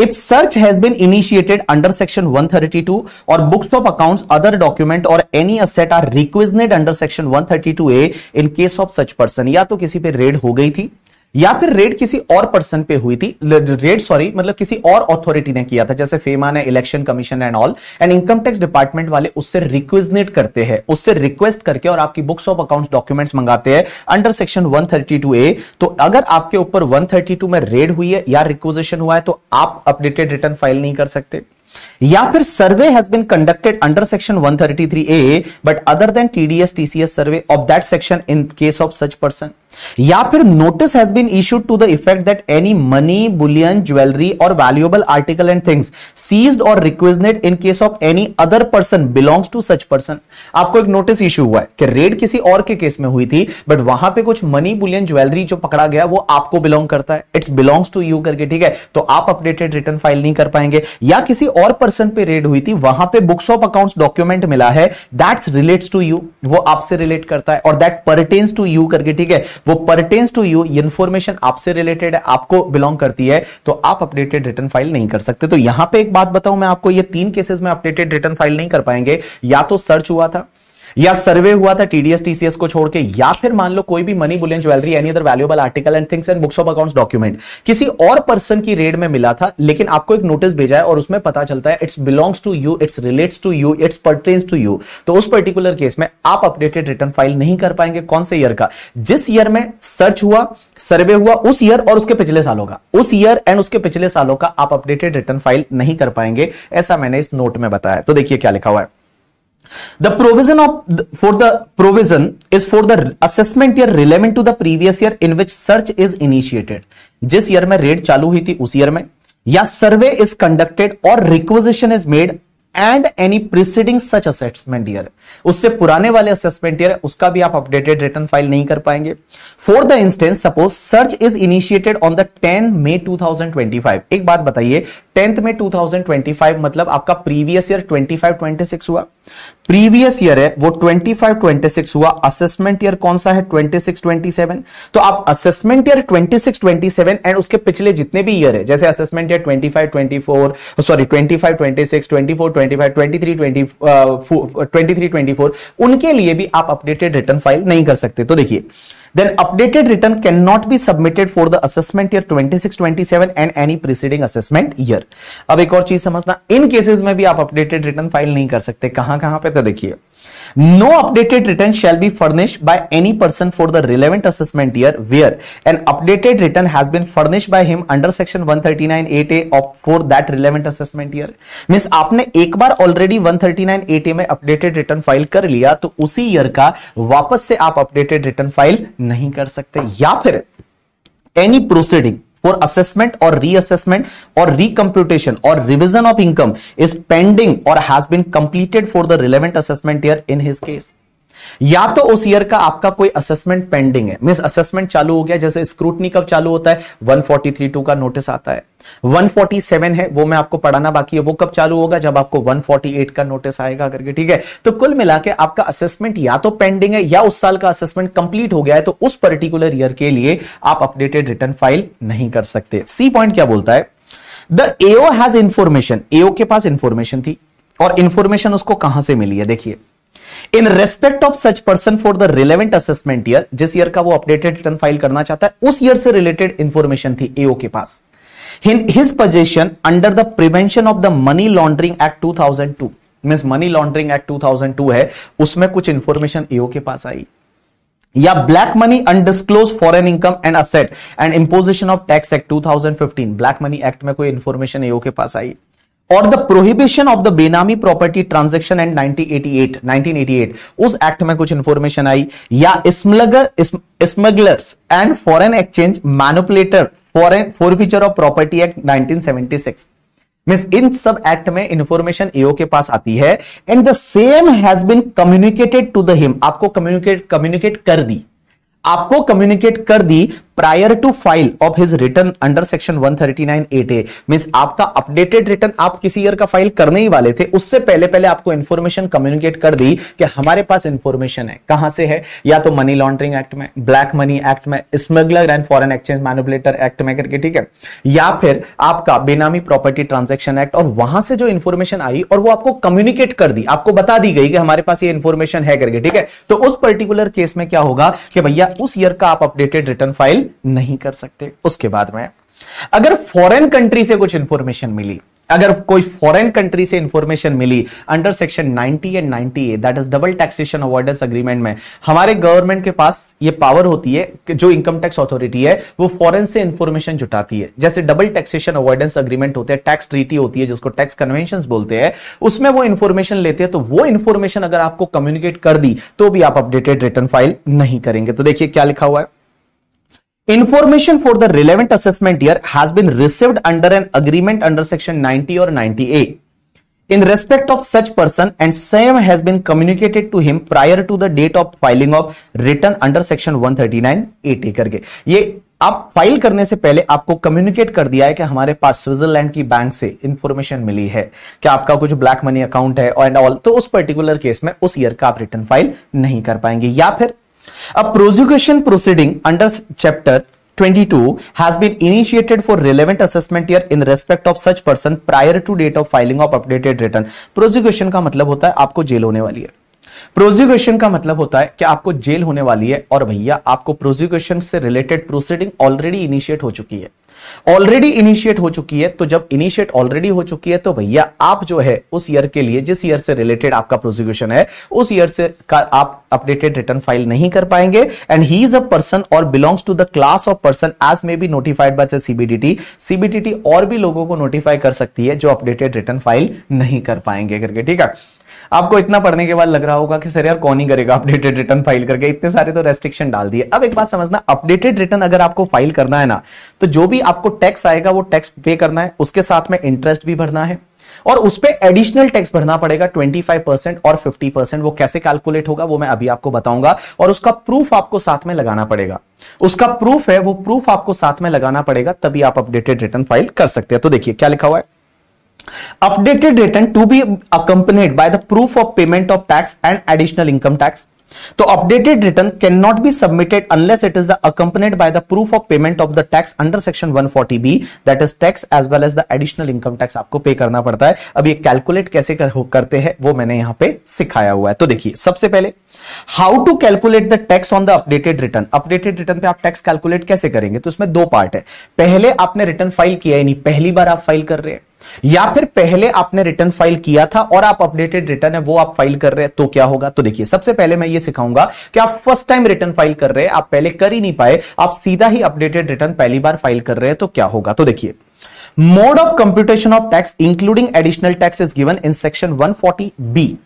if search has been initiated under section 132 और books of accounts other document और any asset are requested under section 132 A in case of such person या तो किसी पे रेड हो गई थी या फिर रेड किसी और पर्सन पे हुई थी रेड सॉरी मतलब किसी और अथॉरिटी ने किया था जैसे फेमा ने election commission and all and income tax department वाले उससे रिक्वेजनेट करते हैं उससे रिक्वेस्ट करके और आपकी बुक्स ऑफ अकाउंट्स डॉक्यूमेंट्स मंगाते हैं अंडर सेक्शन 132 ए तो अगर आपके ऊपर वन में रेड हुई है या रिक्वेजेशन हुआ है तो आप अपडेटेड रिटर्न फाइल नहीं कर सकते या फिर survey has been conducted under section 133 A but other than TDS TCS survey of that section in case of such person या फिर notice has been issued to the effect that any money bullion jewellery और valuable article and things seized और requisitioned in case of any other person belongs to such person आपको एक notice issue हुआ है कि red किसी और के केस में हुई थी बट वहां पे कुछ मनी बुलियन ज्वेलरी जो पकड़ा गया वो आपको बिलोंग करता है इट्स बिलोंग्स टू यू करके ठीक है तो आप अपडेटेड रिटर्न फाइल नहीं कर पाएंगे या किसी और पर्सन पे रेड हुई थी वहां पे बुक्स ऑफ अकाउंट्स डॉक्यूमेंट मिला है दैट्स रिलेट्स टू यू वो आपसे रिलेट करता है और दैट परटेन्स टू यू करके ठीक है वो परटेन्स टू यू इन्फॉर्मेशन आपसे रिलेटेड है आपको बिलोंग करती है तो आप अपडेटेड रिटर्न फाइल नहीं कर सकते तो यहां पे एक बात बताऊं मैं आपको ये तीन केसेस में अपडेटेड रिटर्न फाइल नहीं कर पाएंगे या तो सर्च हुआ था या सर्वे हुआ था टीडीएस टीसीएस को छोड़ के या फिर मान लो कोई भी money bullion jewellery any other valuable article and things and books of accounts document किसी और पर्सन की रेड में मिला था लेकिन आपको एक नोटिस भेजा है और उसमें पता चलता है it's belongs to you it's relates to you it's pertains to you तो उस पर्टिकुलर केस में आप अपडेटेड रिटर्न फाइल नहीं कर पाएंगे कौन से ईयर का जिस ईयर में सर्च हुआ सर्वे हुआ उस ईयर और उसके पिछले सालों का उस ईयर एंड उसके पिछले सालों का आप अपडेटेड रिटर्न फाइल नहीं कर पाएंगे ऐसा मैंने इस नोट में बताया तो देखिए क्या लिखा हुआ है The provision of for the provision is for the assessment year relevant to the previous year in which search is initiated. जिस ईयर में रेड चालू हुई थी उस ईयर में या सर्वे इज कंडक्टेड और requisition is made and any preceding such assessment year उससे पुराने वाले असेसमेंट ईयर उसका भी आप अपडेटेड रिटर्न फाइल नहीं कर पाएंगे for the instance suppose search is initiated on the ten May 2025 एक बात बताइए टेंथ मे 2025 मतलब आपका प्रीवियस ईयर 25 26 हुआ प्रीवियस ईयर है वो 25 26 हुआ असेसमेंट ईयर कौन सा है 26 27 तो आप असेसमेंट ईयर 26 27 एंड उसके पिछले जितने भी ईयर है जैसे असेसमेंट ईयर 25 24 सॉरी 25 26 24 25 23 20 uh, 23 24 2024 उनके लिए भी आप अपडेटेड रिटर्न फाइल नहीं कर सकते तो देखिए then updated return can not be submitted for the assessment year 26 27 and any preceding assessment year अब एक और चीज समझना इन केसेस में भी आप अपडेटेड रिटर्न फाइल नहीं कर सकते कहां कहां पर तो देखिए no updated return shall be furnish by any person for the relevant assessment year where an updated return has been furnish by him under section 139 8 A of for that relevant assessment year means आपने एक बार already 139 8 ए में updated return file कर लिया तो उसी year का वापस से आप अपडेटेड रिटर्न फाइल नहीं कर सकते या फिर any proceeding for assessment or reassessment or recomputation or revision of income is pending or has been completed for the relevant assessment year in his case. या तो उस ईयर का आपका कोई असेसमेंट पेंडिंग है मीन असेसमेंट चालू हो गया जैसे स्क्रूटनी कब चालू होता है 1432 का नोटिस आता है 147 है वो मैं आपको पढ़ाना बाकी है वो कब चालू होगा जब आपको 148 का नोटिस आएगा करके ठीक है तो कुल मिला के आपका असेसमेंट या तो पेंडिंग है या उस साल का असेसमेंट कंप्लीट हो गया है तो उस पर्टिकुलर ईयर के लिए आप अपडेटेड रिटर्न फाइल नहीं कर सकते सी पॉइंट क्या बोलता है the AO has information AO के पास इंफॉर्मेशन थी और इंफॉर्मेशन उसको कहां से मिली है देखिए in respect of such person for the relevant assessment year जिस ईयर का वो अपडेटेड रिटर्न फाइल करना चाहता है उस ईयर से रिलेटेड इंफॉर्मेशन थी एओ के पास in his position under the prevention of the money laundering act 2002 mean money laundering act 2002 है उसमें कुछ इंफॉर्मेशन एओ के पास आई या black money undisclosed foreign income and asset and imposition of tax act 2015 black money act में कोई information AO के पास आई और the prohibition of the benami property transaction and 1988 1988 उस एक्ट में कुछ इंफॉर्मेशन आई या smuggler smugglers and foreign exchange manipulator forfeiture of property act 1976 means इन सब एक्ट में इंफॉर्मेशन एओ के पास आती है and the same has been communicated to the him आपको कम्युनिकेट कम्युनिकेट कर दी आपको कम्युनिकेट कर दी prior to file of his return under section 139 eight A mean आपका अपडेटेड रिटर्न आप किसी ईयर का फाइल करने ही वाले थे उससे पहले पहले आपको इन्फॉर्मेशन कम्युनिकेट कर दी कि हमारे पास इन्फॉर्मेशन है कहां से है या तो मनी लॉन्ड्रिंग एक्ट में ब्लैक मनी एक्ट में smuggler and foreign exchange manipulator act में करके ठीक है या फिर आपका बेनामी प्रॉपर्टी ट्रांजेक्शन एक्ट और वहां से जो इन्फॉर्मेशन आई और वो आपको कम्युनिकेट कर दी आपको बता दी गई कि हमारे पास ये इन्फॉर्मेशन है करके ठीक है तो उस पर्टिकुलर केस में क्या होगा कि भैया उस ईयर का आप अपडेटेड रिटर्न फाइल नहीं कर सकते उसके बाद में अगर फॉरेन कंट्री से कुछ इंफॉर्मेशन मिली अगर कोई फॉरेन कंट्री से इंफॉर्मेशन मिली under section 90 and A that is double taxation avoidance agreement में हमारे गवर्नमेंट के पास ये पावर होती है कि जो इनकम टैक्स अथॉरिटी है वो फॉरेन से इंफॉर्मेशन जुटाती है जैसे डबल टैक्सेशन अवॉइडेंस अग्रीमेंट होते हैं टैक्स ट्रीटी होती है जिसको टैक्स कन्वेंशन बोलते हैं उसमें वो इन्फॉर्मेशन लेते हैं तो वो इन्फॉर्मेशन अगर आपको कम्युनिकेट कर दी तो भी आप अपडेटेड रिटर्न फाइल नहीं करेंगे तो देखिए क्या लिखा हुआ है Information for the relevant assessment year has been received under an agreement under section 90 or 90A. In respect of such person and same has been communicated to him prior to the date of filing of written under section 139A करके ये आप file करने से पहले आपको communicate कर दिया है कि हमारे पास स्विट्जरलैंड की बैंक से इंफॉर्मेशन मिली है कि आपका कुछ ब्लैक मनी अकाउंट है और एंड ऑल तो उस पर्टिकुलर केस में उस ईयर का आप रिटर्न फाइल नहीं कर पाएंगे या फिर A prosecution proceeding under Chapter 22 has been initiated for relevant assessment year in respect of such person prior to date of filing of updated return. Prosecution का मतलब होता है आपको जेल होने वाली है प्रोजिक्यूशन का मतलब होता है कि आपको जेल होने वाली है और भैया आपको प्रोजिक्यूशन से रिलेटेड प्रोसीडिंग ऑलरेडी इनिशिएट हो चुकी है ऑलरेडी इनिशिएट हो चुकी है तो जब इनिशिएट ऑलरेडी हो चुकी है तो भैया आप जो है उस ईयर के लिए जिस ईयर से रिलेटेड आपका प्रोसिक्यूशन है उस ईयर से का आप अपडेटेड रिटर्न फाइल नहीं कर पाएंगे and he is a person और belongs to the class of person as may be notified by the CBDT CBDT और भी लोगों को नोटिफाई कर सकती है जो अपडेटेड रिटर्न फाइल नहीं कर पाएंगे करके ठीक है आपको इतना पढ़ने के बाद लग रहा होगा कि सर यार कौन ही करेगा अपडेटेड रिटर्न फाइल करके इतने सारे तो रेस्ट्रिक्शन डाल दिए अब एक बात समझना अपडेटेड रिटर्न अगर आपको फाइल करना है ना तो जो भी आपको टैक्स आएगा वो टैक्स पे करना है उसके साथ में इंटरेस्ट भी भरना है और उस पर एडिशनल टैक्स भरना पड़ेगा 25% और 50% वो कैसे कैलकुलेट होगा वो मैं अभी आपको बताऊंगा और उसका प्रूफ आपको साथ में लगाना पड़ेगा उसका प्रूफ है वो प्रूफ आपको साथ में लगाना पड़ेगा तभी आप अपडेटेड रिटर्न फाइल कर सकते हैं तो देखिए क्या लिखा हुआ है updated return to be accompanied by the proof of payment of tax and additional income tax तो updated return can not be submitted unless it is the accompanied by the proof of payment of the tax under section 140 B that is tax as well as the additional income tax आपको pay करना पड़ता है अब ये calculate कैसे कर, करते हैं वो मैंने यहां पे सिखाया हुआ है तो देखिए सबसे पहले how to calculate the tax on the updated return updated return पे आप टैक्स कैलकुलेट कैसे करेंगे तो इसमें दो पार्ट है पहले आपने रिटर्न फाइल किया नहीं पहली बार आप फाइल कर रहे हैं या फिर पहले आपने रिटर्न फाइल किया था और आप अपडेटेड रिटर्न है वो आप फाइल कर रहे हैं तो क्या होगा तो देखिए सबसे पहले मैं ये सिखाऊंगा कि आप फर्स्ट टाइम रिटर्न फाइल कर रहे हैं आप पहले कर ही नहीं पाए आप सीधा ही अपडेटेड रिटर्न पहली बार फाइल कर रहे हैं तो क्या होगा तो देखिए mode of computation of tax including additional tax is given in section 140 B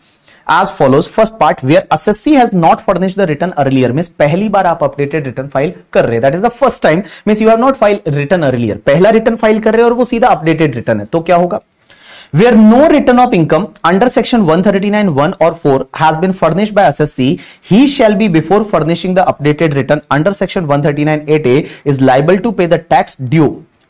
as follows first part where assessee has not furnish the return earlier mean पहली बार आप अपडेटेड रिटर्न फाइल कर रहे that is the first time mean you have not file return earlier पहला return file कर रहे हो और वो सीधा अपडेटेड रिटर्न है तो क्या होगा where no return of income under section 139.1 or 4 has been furnished by SSC, he shall be before furnishing the updated return under section 139.8a is liable to pay the tax due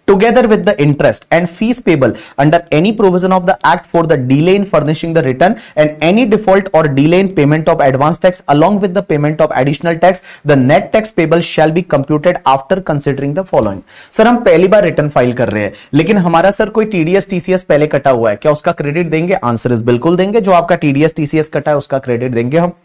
together with the interest and fees payable under any provision of the act for the delay in furnishing the return and any default or delay in payment of advance tax along with the payment of additional tax the net tax payable shall be computed after considering the following sir hum pehli bar return file kar rahe hain lekin hamara sir koi tds tcs pehle kata hua hai kya uska credit denge answer is bilkul denge jo aapka tds tcs kata hai uska credit denge hum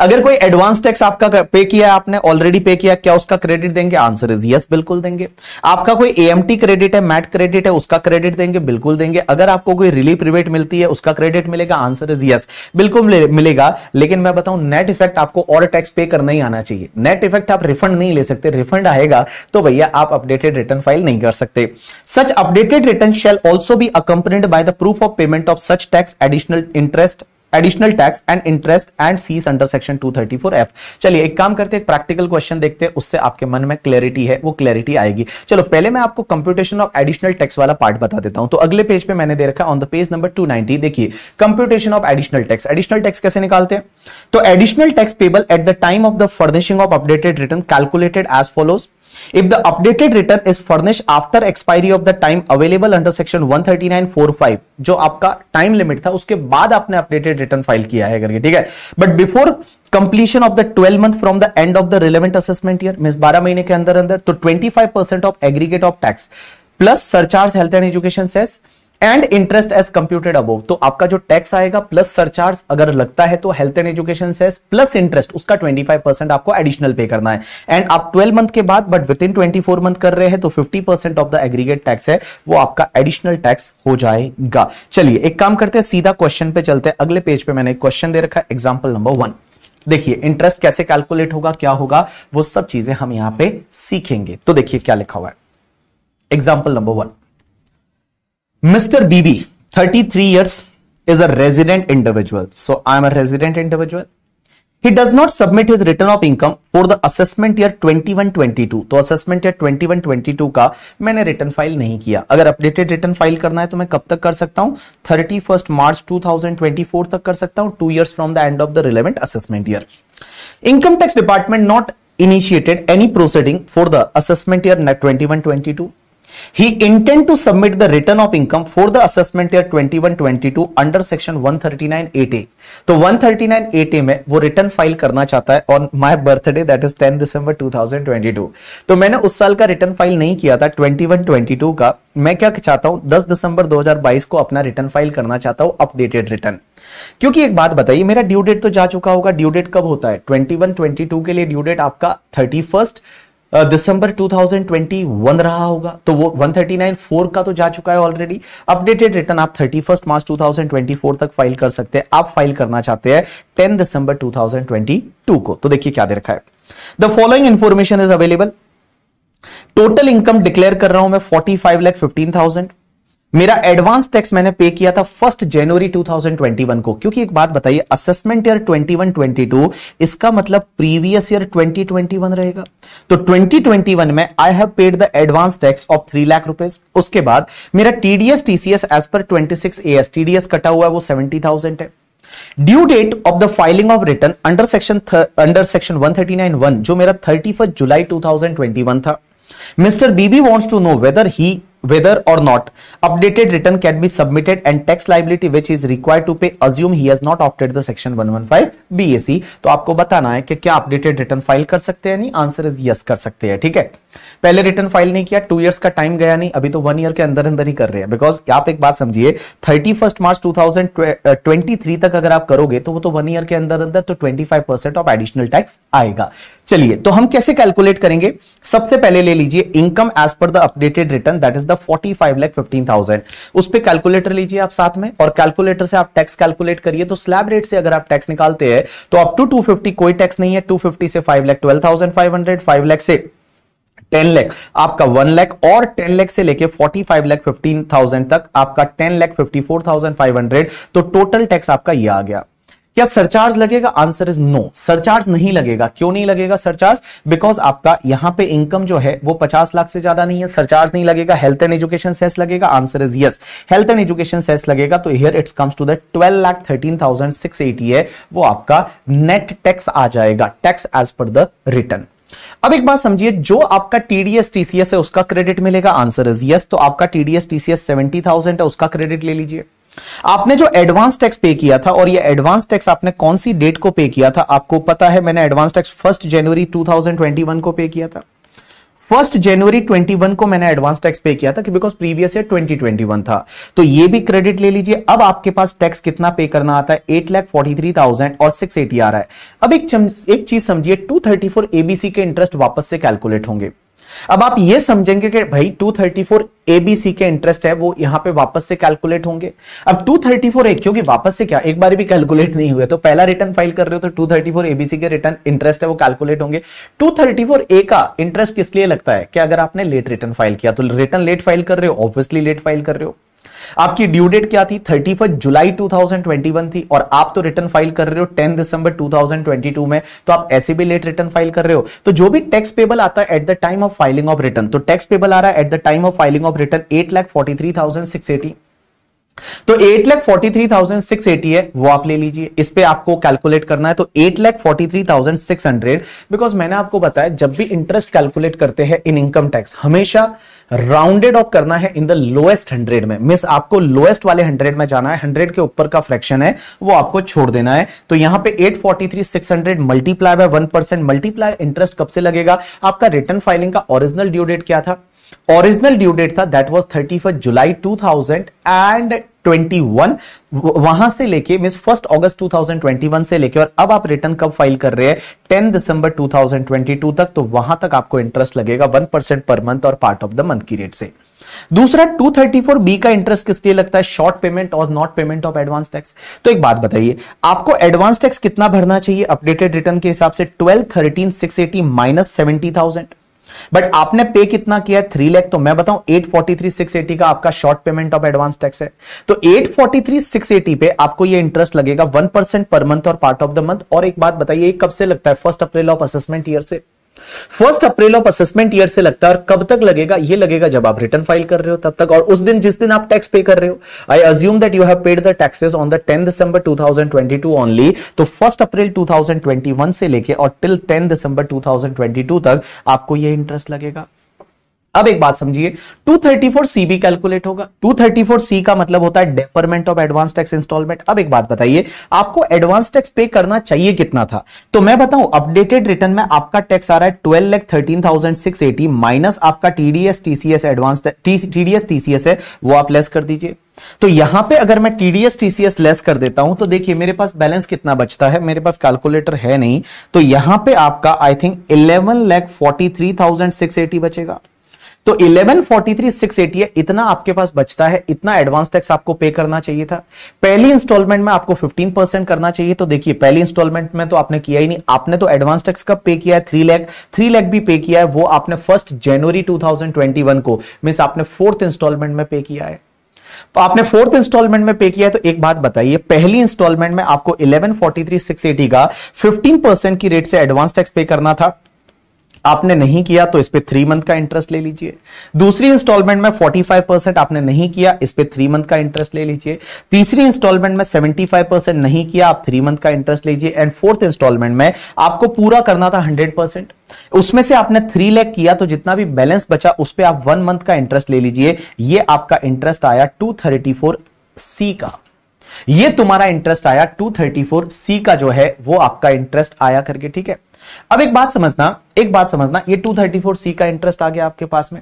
अगर कोई advance tax आपका पे किया है आपने already पे किया क्या उसका क्रेडिट देंगे आंसर इज यस बिल्कुल देंगे आपका कोई एएमटी क्रेडिट है मैट क्रेडिट है उसका क्रेडिट देंगे बिल्कुल देंगे अगर आपको कोई रिलीफ रिबेट मिलती है उसका क्रेडिट मिलेगा आंसर इज यस बिल्कुल मिलेगा लेकिन मैं बताऊं नेट इफेक्ट आपको और टैक्स पे करना ही आना चाहिए नेट इफेक्ट आप रिफंड नहीं ले सकते रिफंड आएगा तो भैया आप अपडेटेड रिटर्न फाइल नहीं कर सकते such updated return shall also be accompanied by the proof of payment of such tax additional interest additional tax and interest and fees under section 234 F चलिए एक काम करते हैं प्रैक्टिकल क्वेश्चन देखते हैं उससे आपके मन में क्लैरिटी है वो क्लैरिटी आएगी चलो पहले मैं आपको कंप्यूटेशन ऑफ एडिशनल टैक्स वाला पार्ट बता देता हूं तो अगले पेज पे मैंने दे रखा ऑन द पेज नंबर 290 देखिए computation of additional tax additional tax कैसे निकालते हैं तो additional tax payable at the time of the furnishing of updated return calculated as follows If the updated return is furnished after expiry of the time available under section 139.45 जो आपका time limit था उसके बाद आपने updated return file किया है करके ठीक है but before completion of the 12 month from the end of the relevant assessment year means 12 महीने के अंदर अंदर तो 25% of aggregate of tax plus surcharge health and education says and interest as computed above तो आपका जो टैक्स आएगा plus surcharge अगर लगता है तो health and education cess plus interest उसका 25 परसेंट आपको एडिशनल पे करना है एंड आप 12 मंथ के बाद बट विद इन 24 मंथ कर रहे हैं तो 50 percent of the aggregate tax है वो आपका एडिशनल टैक्स हो जाएगा चलिए एक काम करते हैं सीधा क्वेश्चन पे चलते हैं अगले पेज पे मैंने क्वेश्चन दे रखा है एग्जाम्पल नंबर वन देखिए इंटरेस्ट कैसे कैलकुलेट होगा क्या होगा वो सब चीजें हम यहां पे सीखेंगे तो देखिए क्या लिखा हुआ है example number one mister BB 33 years is a resident individual so I am a resident individual he does not submit his return of income for the assessment year 21-22 तो असेसमेंट ईयर 21-22 का मैंने रिटर्न फाइल नहीं किया अगर updated return file करना है तो मैं कब तक कर सकता हूं thirty first March two thousand twenty four तक कर सकता हूं two years from the end of the relevant assessment year income tax department not initiated any proceeding for the assessment year twenty one twenty two He intend to submit the return of income for the assessment year 21-22 under section 139-8A. तो 139-8A में वो return file करना चाहता है on my birthday that is 10 December 2022. तो मैंने उस साल का return file नहीं किया था 21-22 का मैं क्या चाहता हूं 10 दिसंबर 2022 को अपना return file करना चाहता हूं updated return क्योंकि एक बात बताइए मेरा ड्यू डेट तो जा चुका होगा ड्यू डेट कब होता है 21 22 के लिए ड्यू डेट आपका थर्टी दिसंबर 2021 रहा होगा तो वो फोर का तो जा चुका है ऑलरेडी अपडेटेड रिटर्न आप 31 मार्च 2024 तक फाइल कर सकते हैं आप फाइल करना चाहते हैं 10 दिसंबर 2022 को तो देखिए क्या दे रखा है the following information is available total income declare कर रहा हूं मैं forty five lakh fifteen thousand मेरा एडवांस टैक्स मैंने पे किया था फर्स्ट जनवरी 2021 को क्योंकि एक बात बताइए असेसमेंट ईयर 21 22 इसका मतलब प्रीवियस ईयर 2021 रहेगा तो 2021 में I have paid the advance tax of three lakh rupees उसके बाद मेरा TDS TCS as per 26 as TDS कटा हुआ है वो 70,000 है due date of the filing of return under section under section one जो मेरा थर्टी जुलाई टू था mister BB wants to know whether he whether or not updated return can be submitted and tax liability which is required to pay assume he has not opted the section 115 BAC तो आपको बताना है कि क्या updated return file कर सकते हैं नहीं आंसर इज यस कर सकते हैं ठीक है पहले रिटर्न फाइल नहीं किया टू इयर्स का टाइम गया नहीं अभी तो वन ईयर के अंदर अंदर ही कर रहे हैं बिकॉज आप एक बात समझिए थर्टी फर्स्ट मार्च टू तक अगर आप करोगे तो वो तो वन ईयर के अंदर अंदर तो twenty five percent of additional tax आएगा चलिए तो हम कैसे कैलकुलेट करेंगे सबसे पहले ले लीजिए income as per the updated return that is the lakh fifteen thousand उस पर कैलकुलेटर लीजिए आप साथ में और कैलकुलेटर से आप टैक्स कैलकुलेट करिए तो स्लैब रेट से अगर आप टैक्स निकालते हैं तो अप टू टू फिफ्टी कोई टैक्स नहीं है टू फिफ्टी से five lakh twelve thousand five hundred five lakh से टेन लैख आपका वन लैख और टेन लैख से लेके forty five lakh fifteen thousand तक आपका ten lakh fifty four thousand five hundred तो टोटल टैक्स आपका ये आ गया क्या सरचार्ज लगेगा आंसर इज नो सरचार्ज नहीं लगेगा क्यों नहीं लगेगा सरचार्ज बिकॉज आपका यहां पे इनकम जो है वो 50 लाख से ज्यादा नहीं है सरचार्ज नहीं लगेगा हेल्थ एंड एजुकेशन सेस लगेगा answer is yes health and education cess लगेगा तो here it's comes to the 12 lakh 13,680 है वो आपका नेट टैक्स आ जाएगा tax as per the return अब एक बात समझिए जो आपका टीडीएस टीसीएस है उसका क्रेडिट मिलेगा आंसर इज यस तो आपका टीडीएस टीसीएस थाउजेंड है उसका क्रेडिट ले लीजिए आपने जो एडवांस टैक्स पे किया था और ये एडवांस टैक्स आपने कौन सी डेट को पे किया था आपको पता है मैंने एडवांस टैक्स फर्स्ट जनवरी 2021 को पे किया था फर्स्ट जनवरी 21 को मैंने एडवांस टैक्स पे किया था कि बिकॉज प्रीवियस ईयर 2021 था तो ये भी क्रेडिट ले लीजिए अब आपके पास टैक्स कितना पे करना आता है eight lakh forty three thousand और सिक्स एटी आ रहा है अब एक, एक चीज समझिए टू थर्टी फोर एबीसी के इंटरेस्ट वापस से कैलकुलेट होंगे अब आप ये समझेंगे कि भाई 234 एबीसी के इंटरेस्ट है वो यहां पे वापस से कैलकुलेट होंगे अब 234 ए क्योंकि वापस से क्या एक बार भी कैलकुलेट नहीं हुए तो पहला रिटर्न फाइल कर रहे हो तो 234 एबीसी के रिटर्न इंटरेस्ट है वो कैलकुलेट होंगे 234 ए का इंटरेस्ट किस लिए लगता है कि अगर आपने लेट रिटर्न फाइल किया तो रिटर्न लेट फाइल कर रहे हो ऑब्वियसली लेट फाइल कर रहे हो आपकी ड्यू डेट क्या थी thirty July two thousand twenty one थी और आप तो रिटर्न फाइल कर रहे हो ten December two thousand twenty two में तो आप ऐसे भी लेट रिटर्न फाइल कर रहे हो तो जो भी टैक्स पेबल आता है at the time of filing of return तो टैक्स पेबल आ रहा है at the time of filing of return eight lakh forty three thousand six eighty तो eight lakh forty three thousand six eighty है वो आप ले लीजिए इस पे आपको कैलकुलेट करना है तो eight lakh forty three thousand six hundred because मैंने आपको बताया जब भी इंटरेस्ट कैलकुलेट करते हैं इन इनकम टैक्स हमेशा राउंडेड ऑफ करना है इन द लोएस्ट हंड्रेड में मिस आपको लोएस्ट वाले हंड्रेड में जाना है हंड्रेड के ऊपर का फ्रैक्शन है वो आपको छोड़ देना है तो यहां पे eight forty three six hundred multiply by one percent multiply interest कब से लगेगा आपका रिटर्न फाइलिंग का ओरिजिनल ड्यू डेट क्या था ओरिजिनल ड्यू डेट था दैट वाज 31 जुलाई 2000 एंड 2021 वहां से लेके मीन फर्स्ट अगस्त 2021 से लेके और अब आप रिटर्न कब फाइल कर रहे हैं 10 दिसंबर 2022 तक तो वहां तक आपको इंटरेस्ट लगेगा 1 परसेंट पर मंथ और पार्ट ऑफ द मंथ की रेट से दूसरा 234 बी का इंटरेस्ट किस लिए लगता है शॉर्ट पेमेंट और not payment of advance tax तो एक बात बताइए आपको एडवांस टैक्स कितना भरना चाहिए अपडेटेड रिटर्न के हिसाब से 12 13 680 माइनस 70,000 बट आपने पे कितना किया है थ्री लैख तो मैं बताऊं eight forty three six eighty का आपका short payment of advance tax है तो eight forty three six eighty पे आपको ये इंटरेस्ट लगेगा वन परसेंट पर मंथ और पार्ट ऑफ द मंथ और एक बात बताइए कब से लगता है first April of assessment year से first April of assessment year से लगता है और कब तक लगेगा ये लगेगा जब आप रिटर्न फाइल कर रहे हो तब तक और उस दिन जिस दिन आप टैक्स पे कर रहे हो I assume that you have paid the taxes on the ten December 2022 only तो फर्स्ट अप्रैल 2021 से लेके और टिल टेन दिसंबर 2022 तक आपको ये इंटरेस्ट लगेगा अब एक बात समझिए 234 सी भी कैलकुलेट होगा 234 सी का मतलब होता है deferment of advance tax instalment अब एक बात बताइए आपको एडवांस टैक्स पे करना चाहिए कितना था तो मैं बताऊं अपडेटेड रिटर्न में आपका टैक्स आ रहा है twelve lakh thirteen thousand six eighty minus आपका TDS TCS advance TDS TCS है वो आप लेस कर दीजिए तो यहां पे अगर मैं टीडीएस टीसीएस लेस कर देता हूं तो देखिए मेरे पास बैलेंस कितना बचता है मेरे पास कैलकुलेटर है नहीं तो यहां पे आपका I think eleven lakh forty three thousand six eighty बचेगा तो 1143680 है इतना आपके पास बचता है इतना एडवांस टैक्स आपको पे करना चाहिए था पहली इंस्टॉलमेंट में आपको 15 परसेंट करना चाहिए तो देखिए पहली इंस्टॉलमेंट में तो आपने किया ही नहीं आपने तो एडवांस टैक्स कब पे किया है थ्री लैख थ्री लैख भी पे किया है वो आपने फर्स्ट जनवरी टू को मीन आपने फोर्थ इंस्टॉलमेंट में पे किया है तो आपने फोर्थ इंस्टॉलमेंट में पे किया है तो एक बात बताइए पहली इंस्टॉलमेंट में आपको 1143680 का 15 परसेंट की रेट से एडवांस टैक्स पे करना था आपने नहीं किया तो इस पर थ्री मंथ का इंटरेस्ट ले लीजिए दूसरी इंस्टॉलमेंट में 45 परसेंट आपने नहीं किया इस पर थ्री मंथ का इंटरेस्ट ले लीजिए तीसरी इंस्टॉलमेंट में 75 परसेंट नहीं किया आप थ्री मंथ का इंटरेस्ट लीजिए एंड फोर्थ इंस्टॉलमेंट में आपको पूरा करना था हंड्रेड परसेंट उसमें से आपने थ्री लैख किया तो जितना भी बैलेंस बचा उस पर आप वन मंथ का इंटरेस्ट ले लीजिए ये आपका इंटरेस्ट आया टू थर्टी फोर सी का ये तुम्हारा इंटरेस्ट आया 234 सी का जो है वो आपका इंटरेस्ट आया करके ठीक है अब एक बात समझना एक बात समझना ये सी का इंटरेस्ट आ गया आपके पास में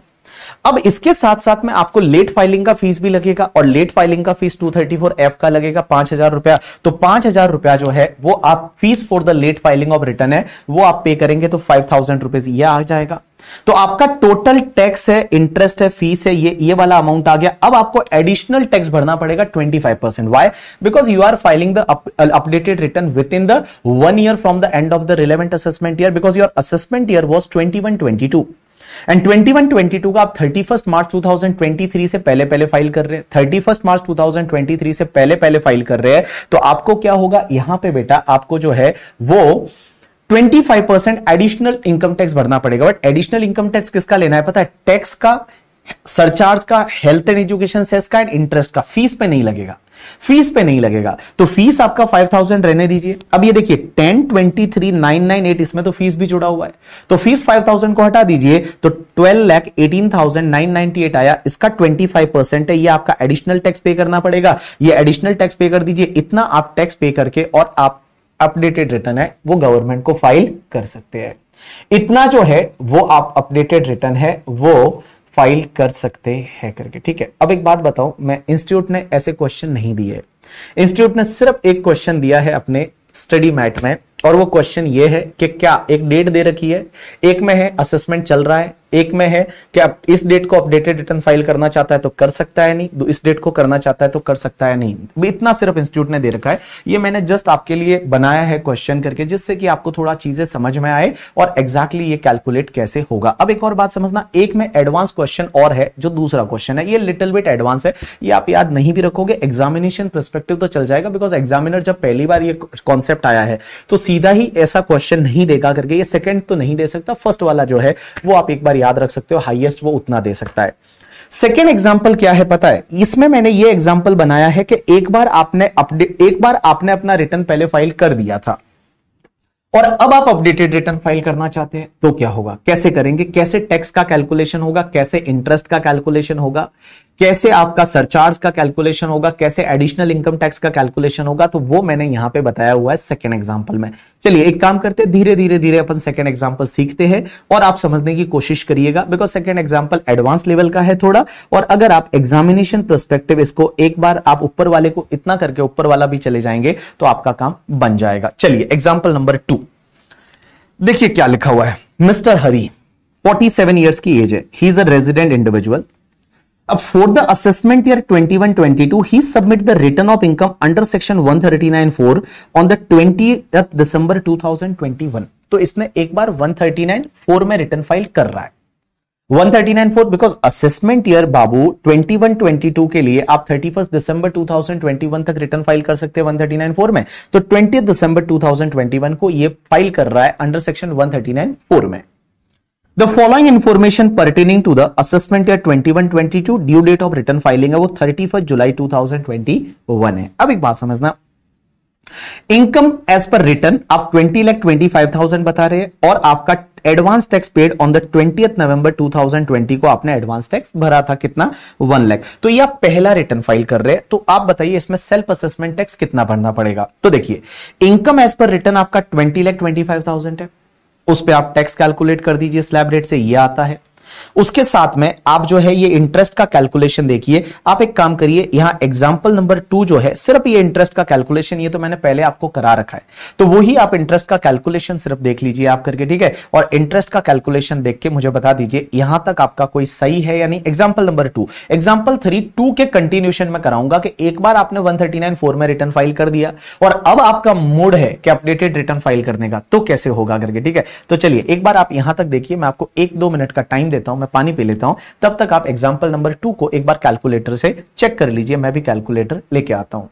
अब इसके साथ साथ में आपको लेट फाइलिंग का फीस भी लगेगा और लेट फाइलिंग का फीस एफ का लगेगा पांच हजार रुपया तो पांच हजार रुपया जो है वो आप fees for the late filing of return है वो आप पे करेंगे तो फाइव थाउजेंड रुपीज यह आ जाएगा तो आपका टोटल टैक्स है इंटरेस्ट है फीस है ये ये वाला अमाउंट आ गया अब आपको एडिशनल टैक्स भरना पड़ेगा 25 five percent why because you are filing the updated return with in the one year from the end of the relevant assessment year because your assessment year was twenty one twenty two and 2122 का आप 31 March 2023 से पहले पहले file कर रहे हैं 31 March 2023 से पहले पहले फाइल कर रहे हैं तो आपको क्या होगा यहां पे बेटा आपको जो है वो twenty five percent additional income tax भरना पड़ेगा बट एडिशनल इनकम टैक्स किसका लेना है पता है टैक्स का सरचार्ज का हेल्थ एंड एजुकेशन सेस का एंड इंटरेस्ट का फीस पे नहीं लगेगा फीस पे नहीं लगेगा तो फीस आपका फाइव थाउजेंड रहने दीजिए अब ये देखिए ten twenty three nine nine eight इसमें तो फीस भी जुड़ा हुआ है तो फीस फाइव थाउजेंड को हटा दीजिए तो twelve eighteen thousand nine ninety eight आया इसका ट्वेंटी फाइव परसेंट है ये आपका एडिशनल टैक्स पे करना पड़ेगा ये एडिशनल टैक्स पे कर दीजिए इतना आप टैक्स पे करके और आप अपडेटेड रिटर्न है वो गवर्नमेंट को फाइल कर सकते हैं इतना जो है वो आप अपडेटेड रिटर्न है वो फाइल कर सकते हैं करके ठीक है अब एक बात बताऊं मैं इंस्टीट्यूट ने ऐसे क्वेश्चन नहीं दिए इंस्टीट्यूट ने सिर्फ एक क्वेश्चन दिया है अपने स्टडी मैट में और वो क्वेश्चन ये है कि क्या एक डेट दे रखी है एक में है असेसमेंट चल रहा है एक में है कि आप इस डेट को अपडेटेड रिटर्न फाइल करना चाहता है तो कर सकता है नहीं तो इस डेट को करना चाहता है तो कर सकता है नहीं इतना सिर्फ इंस्टीट्यूट ने दे रखा है ये मैंने जस्ट आपके लिए बनाया है क्वेश्चन करके जिससे कि आपको थोड़ा चीजें समझ में आए और एग्जैक्टली exactly ये कैलकुलेट कैसे होगा अब एक और बात समझना एक में एडवांस क्वेश्चन और है जो दूसरा क्वेश्चन है ये लिटिल बिट एडवांस है ये आप याद नहीं भी रखोगे एग्जामिनेशन परस्पेक्टिव तो चल जाएगा बिकॉज एग्जामिनर जब पहली बार ये कॉन्सेप्ट आया है तो सीधा ही ऐसा क्वेश्चन नहीं देगा करके ये सेकंड तो नहीं दे सकता फर्स्ट वाला जो है वो आप एक बार याद रख सकते हो हाईएस्ट वो उतना दे सकता है सेकेंड एग्जाम्पल क्या है पता है इसमें मैंने ये एग्जाम्पल बनाया है कि एक बार आपने अपडेट एक बार आपने अपना रिटर्न पहले फाइल कर दिया था और अब आप अपडेटेड रिटर्न फाइल करना चाहते हैं तो क्या होगा कैसे करेंगे कैसे टैक्स का कैलकुलेशन होगा कैसे इंटरेस्ट का कैलकुलेशन होगा कैसे आपका सरचार्ज का कैलकुलेशन होगा कैसे एडिशनल इनकम टैक्स का कैलकुलेशन होगा तो वो मैंने यहां पे बताया हुआ है सेकेंड एग्जाम्पल में चलिए एक काम करते हैं धीरे धीरे धीरे अपन सेकेंड एग्जाम्पल सीखते हैं और आप समझने की कोशिश करिएगा because second example advance level का है थोड़ा और अगर आप एग्जामिनेशन परस्पेक्टिव इसको एक बार आप ऊपर वाले को इतना करके ऊपर वाला भी चले जाएंगे तो आपका काम बन जाएगा चलिए एग्जाम्पल नंबर टू देखिए क्या लिखा हुआ है मिस्टर हरी 47 इयर्स की एज है ही इज अ रेजिडेंट इंडिविजुअल अब for the assessment year 21-22, he submit the return of income under section 139.4 on the 20th December 2021. तो इसने एक बार 139.4 में रिटर्न फाइल कर रहा है 139.4 बिकॉज असेसमेंट ईयर बाबू 21-22 के लिए आप 31 दिसंबर 2021 तक रिटर्न फाइल कर सकते हैं 139.4 में तो 20 दिसंबर 2021 को ये फाइल कर रहा है अंडर सेक्शन 139.4 में the following information pertaining to the assessment twenty two due date of return filing है वो 31 जुलाई 2021 है अब एक बात समझना इनकम एज पर रिटर्न आप twenty lakh twenty five thousand बता रहे हैं और आपका advance tax paid on the twenty November 2020 को आपने एडवांस टैक्स भरा था कितना वन लैख तो ये आप पहला रिटर्न फाइल कर रहे हैं तो आप बताइए इसमें सेल्फ असेसमेंट टैक्स कितना भरना पड़ेगा तो देखिए इनकम एज पर रिटर्न आपका twenty lakh twenty five thousand है उस पर आप टैक्स कैलकुलेट कर दीजिए स्लैब रेट से ये आता है उसके साथ में आप जो है ये इंटरेस्ट का कैलकुलेशन देखिए आप एक काम करिए यहां एग्जाम्पल नंबर टू जो है सिर्फ ये इंटरेस्ट का कैलकुलेशन ये तो मैंने पहले आपको करा रखा है तो वही आप इंटरेस्ट का कैलकुलेशन सिर्फ देख लीजिए आप करके ठीक है और इंटरेस्ट का कैलकुलेशन देख के मुझे बता दीजिए यहां तक आपका कोई सही है यानी example number two example three two के कंटिन्यूशन में कराऊंगा कि एक बार आपने 139 फोर में रिटर्न फाइल कर दिया और अब आपका मूड है कि अपडेटेड रिटर्न फाइल करने का तो कैसे होगा करके ठीक है तो चलिए एक बार आप यहां तक देखिए मैं आपको एक दो मिनट का टाइम देता लेता हूं मैं पानी पी लेता हूं तब तक आप एग्जाम्पल नंबर टू को एक बार कैलकुलेटर से चेक कर लीजिए मैं भी कैलकुलेटर लेके आता हूं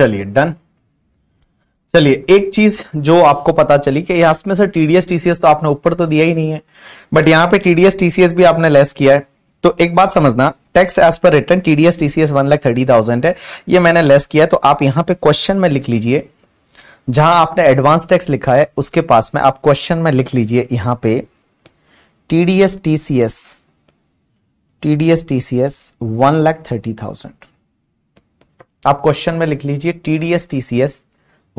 चलिए डन चलिए एक चीज जो आपको पता चली कि इसमें से टीडीएस टीसीएस तो आपने ऊपर तो दिया ही नहीं है बट यहां पे टीडीएस टीसीएस भी आपने लेस किया है तो एक बात समझना tax as per return TDS TCS one lakh thirty thousand है ये मैंने लेस किया है तो आप यहां पे क्वेश्चन में लिख लीजिए जहां आपने एडवांस टैक्स लिखा है उसके पास में आप क्वेश्चन में लिख लीजिए यहां पे TDS TCS TDS TCS one lakh thirty thousand आप क्वेश्चन में लिख लीजिए TDS TCS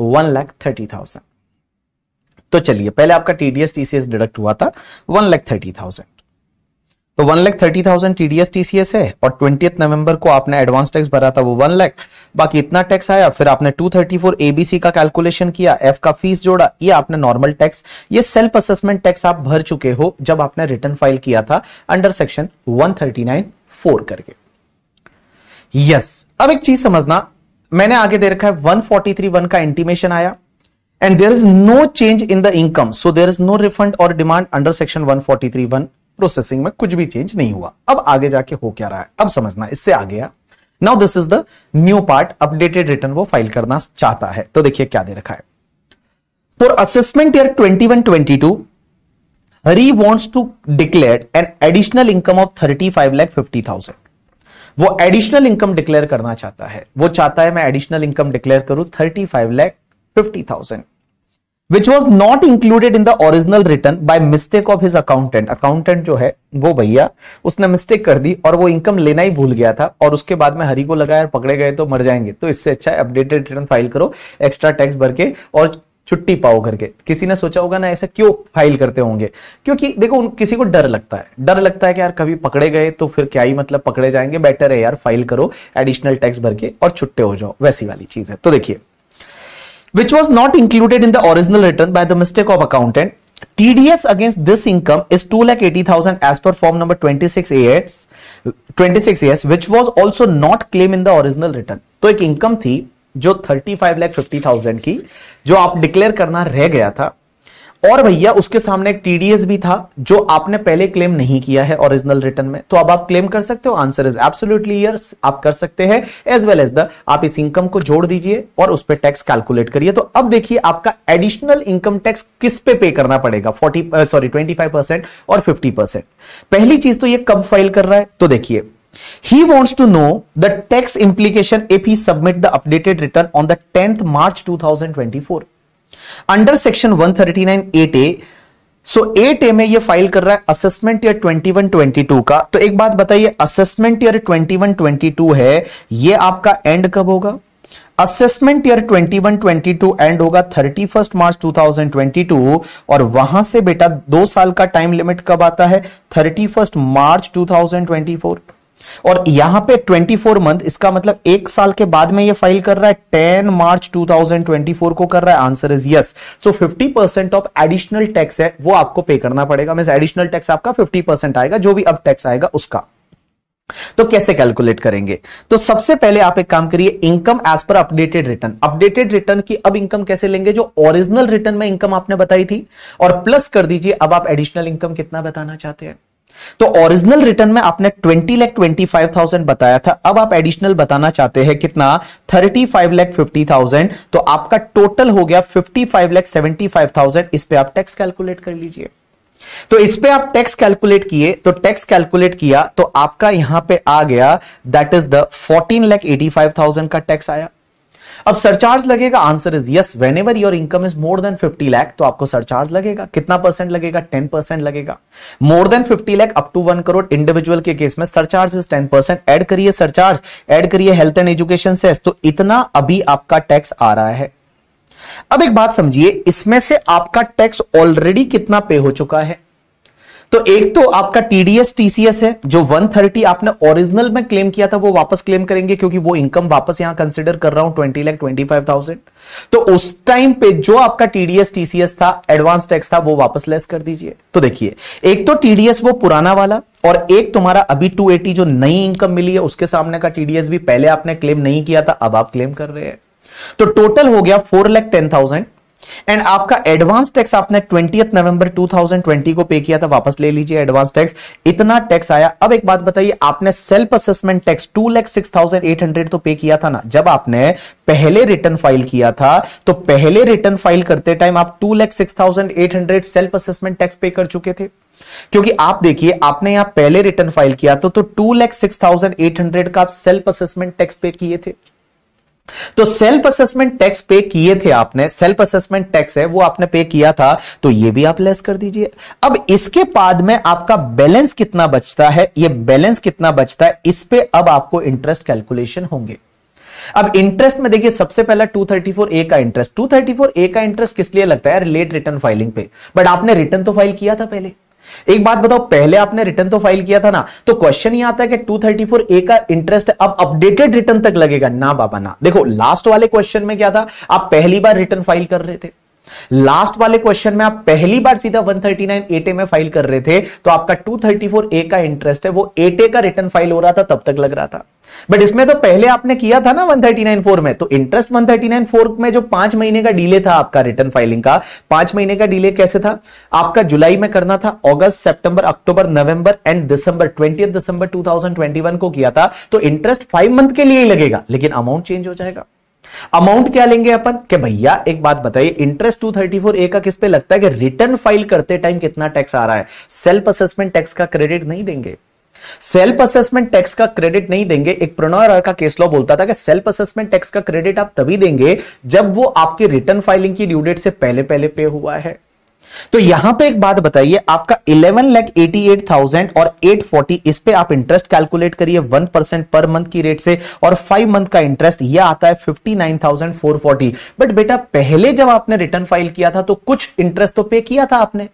one lakh thirty thousand तो चलिए पहले आपका टीडीएस टीसीएस डिडक्ट हुआ था वन लाख थर्टी थाउजेंड तो one lakh thirty thousand TDS TCS है और ट्वेंटी नवंबर को आपने एडवांस टैक्स भरा था वो वन लाख बाकी इतना टैक्स आया फिर आपने टू थर्टी फोर एबीसी का कैलकुलेशन किया एफ का फीस जोड़ा ये आपने नॉर्मल टैक्स ये सेल्फ असेसमेंट टैक्स आप भर चुके हो जब आपने रिटर्न फाइल किया था under section one thirty nine four करके यस अब एक चीज समझना मैंने आगे दे रखा है 143 वन का इंटीमेशन आया and there is no change in the income so there is no refund और demand under section 143 one processing में कुछ भी चेंज नहीं हुआ अब आगे जाके हो क्या रहा है अब समझना इससे आ गया now this is the new part updated return वो फाइल करना चाहता है तो देखिए क्या दे रखा है for assessment year 21 22 Hari wants to declare an additional income of 35 lakh 50,000 वो एडिशनल इनकम डिक्लेयर करना चाहता है वो चाहता है मैं एडिशनल इनकम डिक्लेयर करूं thirty five lakh fifty thousand which was not included in the original return by mistake of his accountant accountant जो है वो भैया उसने मिस्टेक कर दी और वो इनकम लेना ही भूल गया था और उसके बाद में हरी को लगाया यार पकड़े गए तो मर जाएंगे तो इससे अच्छा है अपडेटेड रिटर्न फाइल करो एक्स्ट्रा टैक्स भर के और छुट्टी पाओ घर के किसी ने सोचा होगा ना ऐसा क्यों फाइल करते होंगे क्योंकि देखो उन किसी को डर लगता है डर लगता है कि यार कभी पकड़े गए तो फिर क्या ही मतलब पकड़े जाएंगे बेटर है यार फाइल करो एडिशनल टैक्स भर के और छुट्टे हो जाओ वैसी वाली चीज है तो देखिए which was not included in the original return by the mistake of accountant TDS against this income is two lakh eighty thousand as per form number twenty six twenty six which was also not claim in the original return तो एक income थी जो thirty five lakh fifty thousand की जो आप declare करना रह गया था और भैया उसके सामने एक टीडीएस भी था जो आपने पहले क्लेम नहीं किया है ओरिजिनल रिटर्न में तो अब आप क्लेम कर सकते हो आंसर इज एब्सोल्युटली यस आप कर सकते हैं एज वेल एज द आप इस इनकम को जोड़ दीजिए और उस पर टैक्स कैलकुलेट करिए तो अब देखिए आपका एडिशनल इनकम टैक्स किस पे पे करना पड़ेगा फोर्टी सॉरी ट्वेंटी और फिफ्टी पहली चीज तो ये कब फाइल कर रहा है तो देखिए He wants to know the tax implication if he submit the updated return on the 10th March 2024. Under section 139 8A, so eight A में ये फाइल कर रहा है असेसमेंट ईयर 21-22 का तो एक बात बताइए असेसमेंट ईयर 21-22 है ये आपका एंड कब होगा असेसमेंट ईयर 21-22 एंड होगा 31 मार्च 2022 और वहां से बेटा दो साल का टाइम लिमिट कब आता है 31 मार्च 2024 और यहां पे 24 मंथ इसका मतलब एक साल के बाद में ये फाइल कर रहा है 10 मार्च 2024 को कर रहा है answer is yes so 50 percent of additional tax है वो आपको पे करना पड़ेगा मीन एडिशनल टैक्स आपका 50 परसेंट आएगा जो भी अब टैक्स आएगा उसका तो कैसे कैलकुलेट करेंगे तो सबसे पहले आप एक काम करिए income as per updated return updated return की अब इनकम कैसे लेंगे जो ओरिजिनल रिटर्न में इनकम आपने बताई थी और प्लस कर दीजिए अब आप एडिशनल इनकम कितना बताना चाहते हैं तो ओरिजिनल रिटर्न में आपने twenty lakh twenty five thousand बताया था अब आप एडिशनल बताना चाहते हैं कितना thirty five lakh fifty thousand तो आपका टोटल हो गया fifty five lakh seventy five thousand इस पे आप टैक्स कैलकुलेट कर लीजिए तो इस पे आप टैक्स कैलकुलेट किए तो टैक्स कैलकुलेट किया तो आपका यहां पे आ गया that is the fourteen lakh eighty five thousand का टैक्स आया अब सरचार्ज लगेगा answer is yes whenever your income is more than fifty lakh तो आपको सरचार्ज लगेगा कितना परसेंट लगेगा टेन परसेंट लगेगा more than fifty lakh up to one crore individual के केस में surcharge is ten percent add करिए सरचार्ज एड करिए हेल्थ एंड एजुकेशन से तो इतना अभी आपका टैक्स आ रहा है अब एक बात समझिए इसमें से आपका टैक्स ऑलरेडी कितना पे हो चुका है तो एक तो आपका टीडीएस टीसीएस है जो 130 आपने ओरिजिनल में क्लेम किया था वो वापस क्लेम करेंगे क्योंकि वो इनकम वापस यहां कंसिडर कर रहा हूं twenty lakh twenty five thousand तो उस टाइम पे जो आपका टीडीएस टीसीएस था एडवांस टैक्स था वो वापस लेस कर दीजिए तो देखिए एक तो टीडीएस वो पुराना वाला और एक तुम्हारा अभी 280 जो नई इनकम मिली है उसके सामने का टीडीएस भी पहले आपने क्लेम नहीं किया था अब आप क्लेम कर रहे हैं तो टोटल हो गया four lakh ten thousand and आपका एडवांस टैक्स आपने ट्वेंटी नवंबर 2020 को पे किया था वापस ले लीजिए एडवांस टैक्स इतना टैक्स आया अब एक बात बताइए आपने self assessment tax two lakh six thousand eight hundred तो पे किया था ना जब आपने पहले रिटर्न फाइल किया था तो पहले रिटर्न फाइल करते टाइम आप two lakh six thousand eight hundred self assessment tax pay कर चुके थे क्योंकि आप देखिए आपने यहां पहले रिटर्न फाइल किया था तो two lakh six thousand eight hundred का आप सेल्फ असेसमेंट टैक्स पे किए थे तो सेल्फ असेसमेंट टैक्स पे किए थे आपने सेल्फ असेसमेंट टैक्स है वो आपने पे किया था तो ये भी आप लेस कर दीजिए अब इसके बाद में आपका बैलेंस कितना बचता है ये बैलेंस कितना बचता है इस पे अब आपको इंटरेस्ट कैलकुलेशन होंगे अब इंटरेस्ट में देखिए सबसे पहला 234 ए का इंटरेस्ट 234 ए का इंटरेस्ट किस लिए लगता है लेट रिटर्न फाइलिंग पे बट आपने रिटर्न तो फाइल किया था पहले एक बात बताओ पहले आपने रिटर्न तो फाइल किया था ना तो क्वेश्चन ये आता है कि 234 ए का इंटरेस्ट अब अपडेटेड रिटर्न तक लगेगा ना बाबा ना देखो लास्ट वाले क्वेश्चन में क्या था आप पहली बार रिटर्न फाइल कर रहे थे लास्ट वाले क्वेश्चन में आप पहली बार सीधा 139 थर्टी एटे में फाइल कर रहे थे तो आपका 234 थर्टी ए का इंटरेस्ट है वो एटे का रिटर्न फाइल हो रहा था तब तक लग रहा था बट इसमें तो पहले आपने किया था ना 139 थर्टी फोर में तो इंटरेस्ट 139 थर्टी फोर में जो पांच महीने का डिले था आपका रिटर्न फाइलिंग का पांच महीने का डिले कैसे था आपका जुलाई में करना था August September October November and December twenty December two को किया था तो इंटरेस्ट फाइव मंथ के लिए ही लगेगा लेकिन अमाउंट चेंज हो जाएगा अमाउंट क्या लेंगे अपन के भैया एक बात बताइए इंटरेस्ट 234 ए का किस पे लगता है कि रिटर्न फाइल करते टाइम कितना टैक्स आ रहा है सेल्फ असेसमेंट टैक्स का क्रेडिट नहीं देंगे सेल्फ असेसमेंट टैक्स का क्रेडिट नहीं देंगे एक प्रणोयर का केस लॉ बोलता था कि सेल्फ असेसमेंट टैक्स का क्रेडिट आप तभी देंगे जब वो आपकी रिटर्न फाइलिंग की ड्यू डेट से पहले पहले पे हुआ है तो यहां पे एक बात बताइए आपका eleven lakh eighty eight thousand और एट फोर्टी इस पे आप इंटरेस्ट कैलकुलेट करिए वन परसेंट पर मंथ की रेट से और फाइव मंथ का इंटरेस्ट ये आता है fifty nine thousand four forty but बेटा पहले जब आपने रिटर्न फाइल किया था तो कुछ इंटरेस्ट तो पे किया था आपने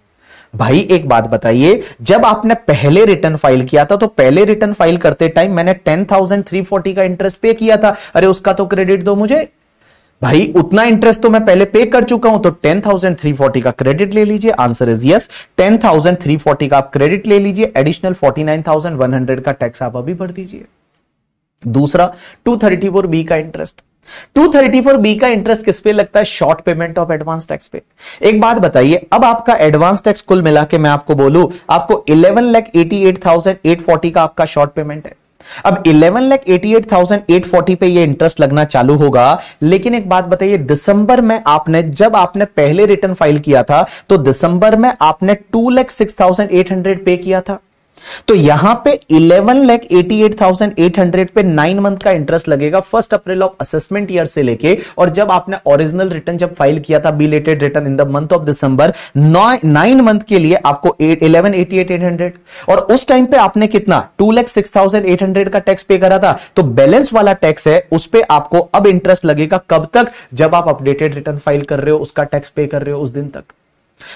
भाई एक बात बताइए जब आपने पहले रिटर्न फाइल किया था तो पहले रिटर्न फाइल करते टाइम मैंने टेन थाउजेंड थ्री फोर्टी का इंटरेस्ट पे किया था अरे उसका तो क्रेडिट दो मुझे भाई उतना इंटरेस्ट तो मैं पहले पे कर चुका हूं तो टेन थाउजेंड थ्री फोर्टी का क्रेडिट ले लीजिए answer is yes ten thousand three forty का आप क्रेडिट ले लीजिए additional forty nine thousand one hundred का टैक्स आप अभी भर दीजिए दूसरा टू थर्टी फोर बी का इंटरेस्ट 234 बी का इंटरेस्ट किस पे लगता है short payment of advance tax पे एक बात बताइए अब आपका एडवांस टैक्स कुल मिला के मैं आपको बोलू आपको eleven lakh eighty eight thousand eight forty का आपका शॉर्ट पेमेंट है अब eleven eighty eight eight thousand forty पे ये इंटरेस्ट लगना चालू होगा लेकिन एक बात बताइए दिसंबर में आपने जब आपने पहले रिटर्न फाइल किया था तो दिसंबर में आपने two lakh six thousand eight hundred pay किया था तो यहां पे eleven lakh eighty eight thousand eight hundred पे नाइन मंथ का इंटरेस्ट लगेगा first April of assessment year से लेके और जब आपने ओरिजिनल रिटर्न जब फाइल किया था belated return in the month of December nine month के लिए आपको eleven eighty eight eight hundred और उस टाइम पे आपने कितना two lakh six thousand eight hundred का टैक्स पे करा था तो बैलेंस वाला टैक्स है उस पर आपको अब इंटरेस्ट लगेगा कब तक जब आप अपडेटेड रिटर्न फाइल कर रहे हो उसका टैक्स पे कर रहे हो उस दिन तक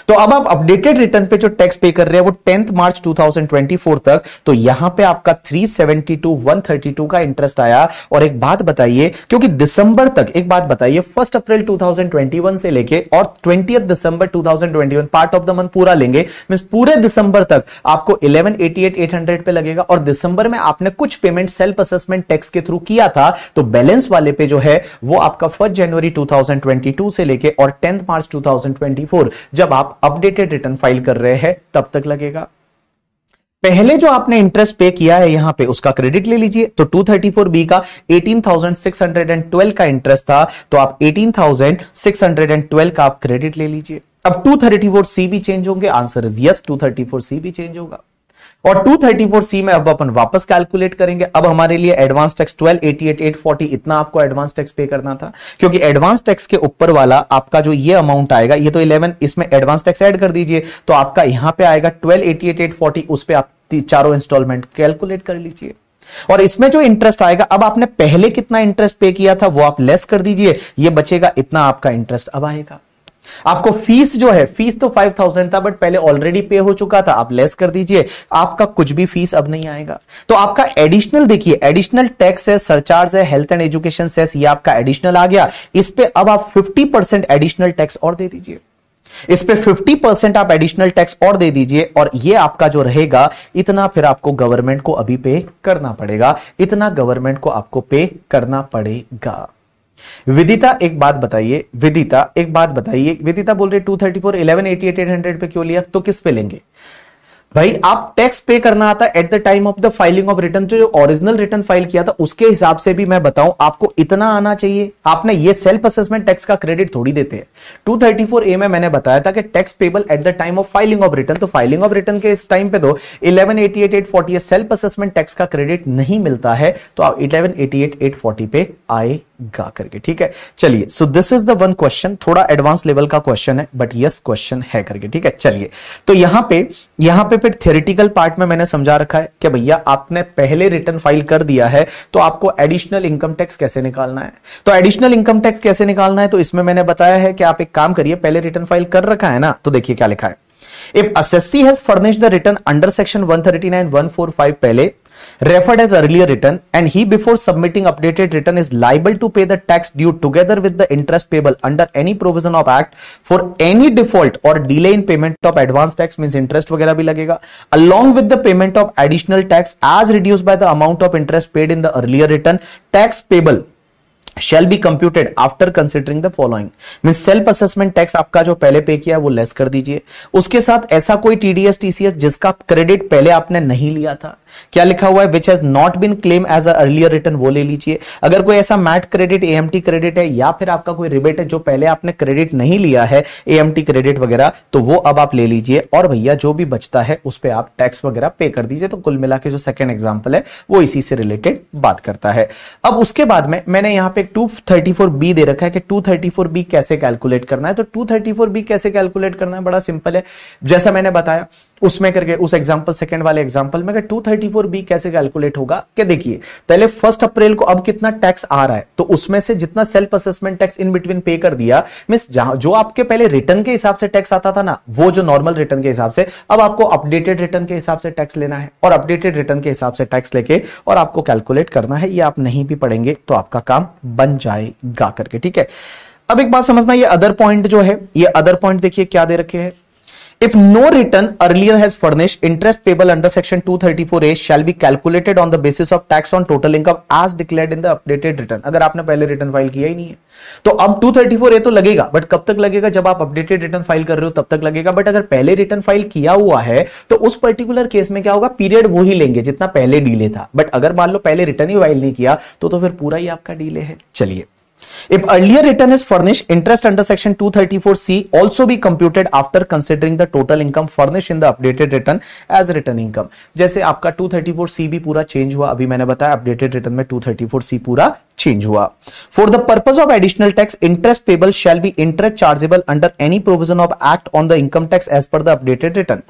तो अब आप अपडेटेड रिटर्न पे जो टैक्स पे कर रहे हैं वो टेंथ मार्च 2024 तक तो यहां पे आपका 372 132 का इंटरेस्ट आया और एक बात बताइए क्योंकि दिसंबर तक एक बात बताइए फर्स्ट अप्रैल 2021 से लेके और twenty December 2021 part of the month पूरा लेंगे मीन पूरे दिसंबर तक आपको 1188800 पे लगेगा और दिसंबर में आपने कुछ पेमेंट सेल्फ असेसमेंट टैक्स के थ्रू किया था तो बैलेंस वाले पे जो है वो आपका फर्स्ट जनवरी टू से लेके और टेंथ मार्च टू जब जब आप अपडेटेड रिटर्न फाइल कर रहे हैं तब तक लगेगा पहले जो आपने इंटरेस्ट पे किया है यहां पे उसका क्रेडिट ले लीजिए तो 234 बी का 18,612 का इंटरेस्ट था तो आप 18,612 का आप क्रेडिट ले लीजिए अब 234 सी भी चेंज होंगे आंसर इज यस 234 सी भी चेंज होगा और 234C में अब अपन वापस कैलकुलेट करेंगे अब हमारे लिए एडवांस टैक्स 1288840 इतना आपको एडवांस टैक्स पे करना था क्योंकि एडवांस टैक्स के ऊपर वाला आपका जो ये अमाउंट आएगा ये तो 11 इसमें एडवांस टैक्स ऐड कर दीजिए तो आपका यहां पे आएगा 1288840 उस पे आप चारों इंस्टॉलमेंट कैलकुलेट कर लीजिए और इसमें जो इंटरेस्ट आएगा अब आपने पहले कितना इंटरेस्ट पे किया था वो आप लेस कर दीजिए ये बचेगा इतना आपका इंटरेस्ट अब आएगा आपको फीस जो है फीस तो फाइव थाउजेंड था बट पहले ऑलरेडी पे हो चुका था आप लेस कर दीजिए आपका कुछ भी फीस अब नहीं आएगा तो आपका एडिशनल देखिए एडिशनल टैक्स है सरचार्ज है हेल्थ एंड एजुकेशन सेस ये आपका एडिशनल आ गया इस पे अब आप फिफ्टी परसेंट एडिशनल टैक्स और दे दीजिए इस पे 50 परसेंट आप एडिशनल टैक्स और दे दीजिए और ये आपका जो रहेगा इतना फिर आपको गवर्नमेंट को अभी पे करना पड़ेगा इतना गवर्नमेंट को आपको पे करना पड़ेगा विदिता एक बात बताइए विदिता एक बात बताइए विदिता बोल रहे two thirty four eleven eighty eight eight hundred पे क्यों लिया तो किस पे लेंगे भाई आप टैक्स पे करना आता at the time of the filing of return जो ओरिजिनल रिटर्न फाइल किया था उसके हिसाब से भी मैं बताऊं आपको इतना आना चाहिए आपने ये सेल्फ असेसमेंट टैक्स का क्रेडिट थोड़ी देते हैं टू थर्टी फोर ए में मैंने बताया था कि tax payable at the time of filing of return तो फाइलिंग ऑफ रिटर्न के इस टाइम पे दो eleven eighty eight eight forty self assessment tax का क्रेडिट नहीं मिलता है तो आप eleven eighty eight eight forty पे आए गा करके ठीक है चलिए so this is the one question थोड़ा एडवांस लेवल का क्वेश्चन है बट यस क्वेश्चन है करके ठीक है चलिए तो यहां पे यहां पे फिर थेरेटिकल पार्ट में मैंने समझा रखा है कि भैया आपने पहले रिटर्न फाइल कर दिया है तो आपको एडिशनल इनकम टैक्स कैसे निकालना है तो एडिशनल इनकम टैक्स कैसे निकालना है तो इसमें मैंने बताया है कि आप एक काम करिए पहले रिटर्न फाइल कर रखा है ना तो देखिए क्या लिखा है If assessee has furnished the return under section 139 145 पहले referred as earlier return and he before submitting updated return is liable to pay the tax due together with the interest payable under any provision of act for any default or delay in payment of advance tax means interest वगैरह भी along with the payment of additional tax as reduced by the amount of interest paid in the earlier return tax payable shall be computed after considering the following mean self assessment tax आपका जो पहले पे किया है वो less कर दीजिए उसके साथ ऐसा कोई टीडीएस टीसीएस जिसका क्रेडिट पहले आपने नहीं लिया था क्या लिखा हुआ है which has not been claim as a earlier return वो ले लीजिए अगर कोई ऐसा मैट क्रेडिट एएमटी क्रेडिट है या फिर आपका कोई रिबेट है जो पहले आपने क्रेडिट नहीं लिया है एएमटी क्रेडिट वगैरह तो वो अब आप ले लीजिए और भैया जो भी बचता है उस पर आप टैक्स वगैरह पे कर दीजिए तो कुल मिला के जो सेकेंड एग्जाम्पल है वो इसी से रिलेटेड बात करता है अब उसके बाद में मैंने यहां पे 234b दे रखा है कि 234b कैसे कैलकुलेट करना है तो 234b कैसे कैलकुलेट करना है बड़ा सिंपल है जैसा मैंने बताया उसमें करके उस एग्जाम्पल सेकंड वाले एग्जाम्पल में टू थर्टी फोर बी कैसे कैलकुलेट होगा क्या देखिए पहले फर्स्ट अप्रैल को अब कितना टैक्स आ रहा है तो उसमें से जितना self assessment tax in between pay कर दिया मीन्स जो आपके पहले रिटर्न के हिसाब से टैक्स आता था ना वो जो नॉर्मल रिटर्न के हिसाब से अब आपको अपडेटेड रिटर्न के हिसाब से टैक्स लेना है और अपडेटेड रिटर्न के हिसाब से टैक्स लेके और आपको कैलकुलेट करना है ये आप नहीं भी पढ़ेंगे तो आपका काम बन जाएगा करके ठीक है अब एक बात समझना ये अदर पॉइंट जो है ये अदर पॉइंट देखिए क्या दे रखे हैं if no return earlier has furnished interest payable under section 234a shall be calculated on the basis of tax on total income as declared in the updated return अगर आपने पहले रिटर्न फाइल किया ही नहीं है तो अब 234a तो लगेगा बट कब तक लगेगा जब आप अपडेटेड रिटर्न फाइल कर रहे हो तब तक लगेगा बट अगर पहले रिटर्न फाइल किया हुआ है तो उस पर्टिकुलर केस में क्या होगा पीरियड वो ही लेंगे जितना पहले डीले था बट अगर मान लो पहले रिटर्न ही फाइल नहीं किया तो, तो फिर पूरा ही आपका डीले है चलिए If earlier return is furnished, interest under section 234C also be computed after considering the total income furnished in the updated return as return income. जैसे आपका 234C भी पूरा चेंज हुआ अभी मैंने बताया अपडेटेड रिटर्न में 234C पूरा चेंज हुआ for the purpose of additional tax interest payable shall be interest chargeable under any provision of act on the income tax as per the updated return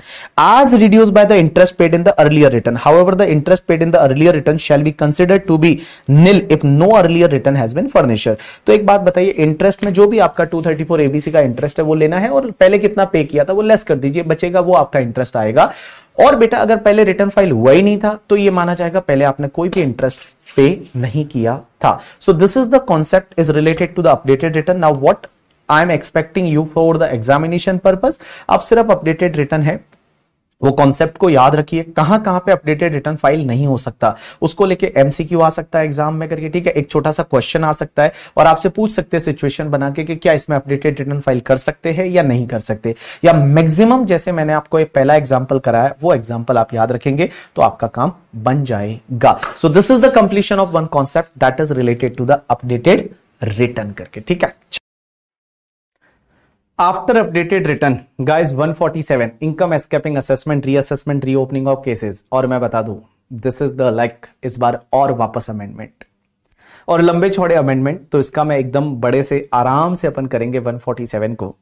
as reduce by the interest paid in the earlier return however the interest paid in the earlier return shall be considered to be nil if no earlier return has been furnished तो एक बात बताइए interest में जो भी आपका two thirty four ABC का interest है वो लेना है और पहले कितना पे किया था वो लेस कर दीजिए बचेगा वो आपका इंटरेस्ट आएगा और बेटा अगर पहले रिटर्न फाइल हुआ ही नहीं था तो ये माना जाएगा पहले आपने कोई भी इंटरेस्ट पे नहीं किया था so this is the concept is related to the updated return now what I am expecting you for the examination purpose अब सिर्फ अपडेटेड रिटर्न है वो कॉन्सेप्ट को याद रखिए कहां कहां पे अपडेटेड रिटर्न फाइल नहीं हो सकता उसको लेके एमसीक्यू आ सकता है एग्जाम में करके ठीक है एक छोटा सा क्वेश्चन आ सकता है और आपसे पूछ सकते हैं सिचुएशन बना के कि क्या इसमें अपडेटेड रिटर्न फाइल कर सकते हैं या नहीं कर सकते या मैक्सिमम जैसे मैंने आपको एक पहला एग्जाम्पल कराया वो एग्जाम्पल आप याद रखेंगे तो आपका काम बन जाएगा so this is the completion of one concept that is related to the updated return करके ठीक है after updated return guys one forty seven income escaping assessment reassessment reopening of cases और मैं बता दू दिस इज द लाइक इस बार और वापस अमेंडमेंट और लंबे छोड़े अमेंडमेंट तो इसका मैं एकदम बड़े से आराम से अपन करेंगे वन फोर्टी सेवन को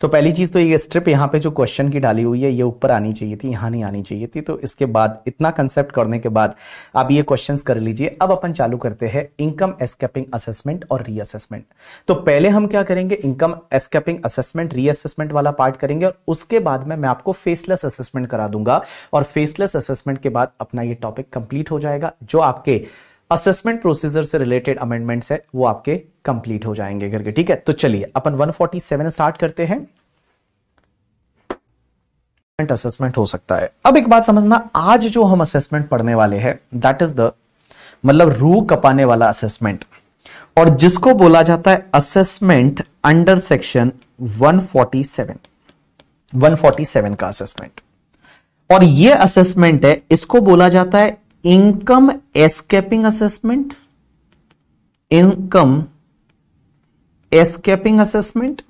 तो पहली चीज़ तो ये स्ट्रिप यहाँ पे जो क्वेश्चन की डाली हुई है ये ऊपर आनी चाहिए थी यहाँ नहीं आनी चाहिए थी तो इसके बाद इतना कंसेप्ट करने के बाद आप ये क्वेश्चंस कर लीजिए अब अपन चालू करते हैं इनकम एस्केपिंग असेसमेंट और रीअसेसमेंट तो पहले हम क्या करेंगे इनकम एस्केपिंग असेसमेंट रीअसेसमेंट वाला पार्ट करेंगे और उसके बाद में मैं आपको फेसलेस असेसमेंट करा दूंगा और फेसलेस असेसमेंट के बाद अपना ये टॉपिक कंप्लीट हो जाएगा जो आपके असेसमेंट प्रोसीजर से रिलेटेड अमेंडमेंट्स है वो आपके कंप्लीट हो जाएंगे करके ठीक है तो चलिए अपन 147 स्टार्ट करते हैं असेसमेंट हो सकता है अब एक बात समझना आज जो हम असेसमेंट पढ़ने वाले हैं दैट इज द मतलब रू कपाने वाला असेसमेंट और जिसको बोला जाता है असेसमेंट अंडर सेक्शन 147 147 का असेसमेंट और ये असेसमेंट है इसको बोला जाता है income escaping assessment income escaping assessment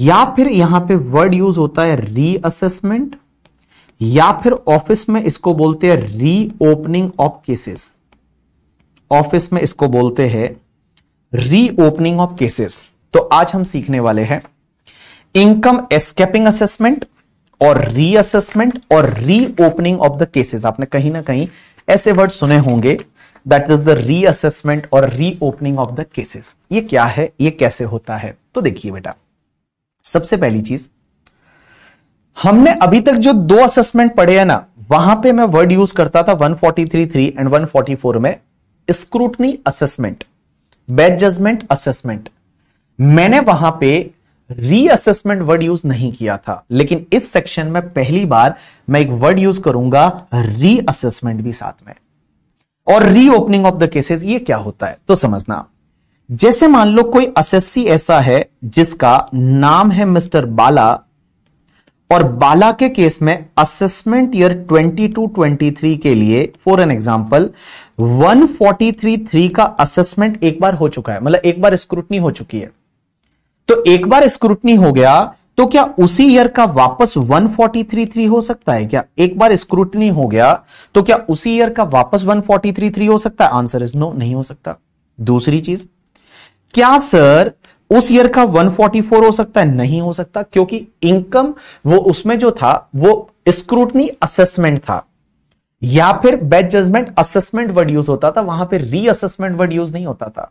या फिर यहां पे वर्ड यूज होता है रीअसेसमेंट या फिर ऑफिस में इसको बोलते हैं रीओपनिंग ऑफ केसेस ऑफिस में इसको बोलते हैं रीओपनिंग ऑफ केसेस तो आज हम सीखने वाले हैं इनकम एस्केपिंग असेसमेंट और रीअसेसमेंट और रीओपनिंग ऑफ द केसेस आपने कहीं ना कहीं ऐसे वर्ड सुने होंगे दैट इज द रीअसेसमेंट और रीओपनिंग ऑफ द केसेस ये क्या है ये कैसे होता है तो देखिए बेटा सबसे पहली चीज हमने अभी तक जो दो असेसमेंट पढ़े हैं ना वहां पे मैं वर्ड यूज करता था 143.3 एंड 144 में scrutiny assessment best judgment assessment मैंने वहां पे रीअसेसमेंट वर्ड यूज नहीं किया था लेकिन इस सेक्शन में पहली बार मैं एक वर्ड यूज करूंगा रीअसेसमेंट भी साथ में और रीओपनिंग ऑफ द केसेस ये क्या होता है तो समझना जैसे मान लो कोई असेसी ऐसा है जिसका नाम है मिस्टर बाला और बाला के केस में असेसमेंट ईयर 22-23 के लिए फॉर एन एग्जांपल 143-3 का असेसमेंट एक बार हो चुका है मतलब एक बार स्क्रूटनी हो चुकी है तो एक बार स्क्रूटनी हो गया तो क्या उसी ईयर का वापस 1433 हो सकता है क्या एक बार स्क्रूटनी हो गया तो क्या उसी ईयर का वापस 1433 हो सकता है आंसर इज नो नहीं हो सकता दूसरी चीज क्या सर उस ईयर का 144 हो सकता है नहीं हो सकता क्योंकि इनकम वो उसमें जो था वो स्क्रूटनी असेसमेंट था या फिर best judgment assessment word use होता था वहां पर रीअसेसमेंट वर्ड यूज नहीं होता था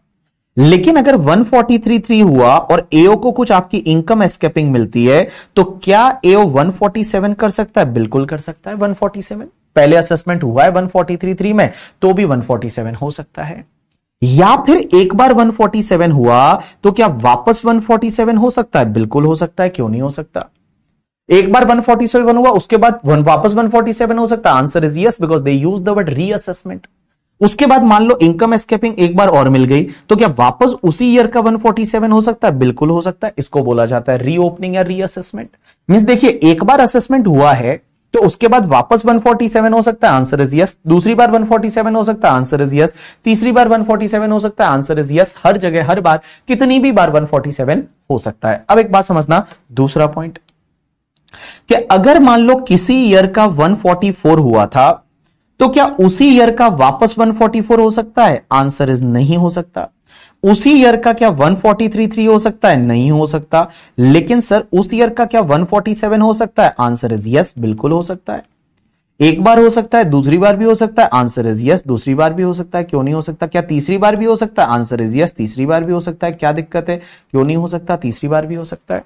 लेकिन अगर 1433 हुआ और एओ को कुछ आपकी इनकम एस्केपिंग मिलती है तो क्या एओ 147 कर सकता है बिल्कुल कर सकता है 147 पहले असेसमेंट हुआ है 1433 में तो भी 147 हो सकता है या फिर एक बार 147 हुआ तो क्या वापस 147 हो सकता है बिल्कुल हो सकता है क्यों नहीं हो सकता एक बार 147 हुआ उसके बाद वापस 147 हो सकता है answer is yes because they use the word reassessment उसके बाद मान लो इनकम स्केपिंग एक बार और मिल गई तो क्या वापस उसी ईयर का 147 हो सकता है बिल्कुल हो सकता है इसको बोला जाता है रीओपनिंग या रीअसेसमेंट मीन देखिए एक बार असेसमेंट हुआ है तो उसके बाद वापस 147 हो सकता है आंसर इज यस दूसरी बार 147 हो सकता है आंसर इज यस तीसरी बार 147 हो सकता है आंसर इज यस हर जगह हर बार कितनी भी बार 147 हो सकता है अब एक बात समझना दूसरा पॉइंट कि अगर मान लो किसी ईयर का 144 हुआ था तो क्या उसी ईयर का वापस 144 हो सकता है आंसर इज नहीं हो सकता उसी ईयर का क्या 1433 हो सकता है नहीं हो सकता लेकिन सर उस ईयर का क्या 147 हो सकता है आंसर इज यस बिल्कुल हो सकता है एक बार हो सकता है दूसरी बार भी हो सकता है आंसर इज यस दूसरी बार भी हो सकता है क्यों नहीं हो सकता क्या तीसरी बार भी हो सकता है आंसर इज यस तीसरी बार भी हो सकता है क्या दिक्कत है क्यों नहीं हो सकता तीसरी बार भी हो सकता है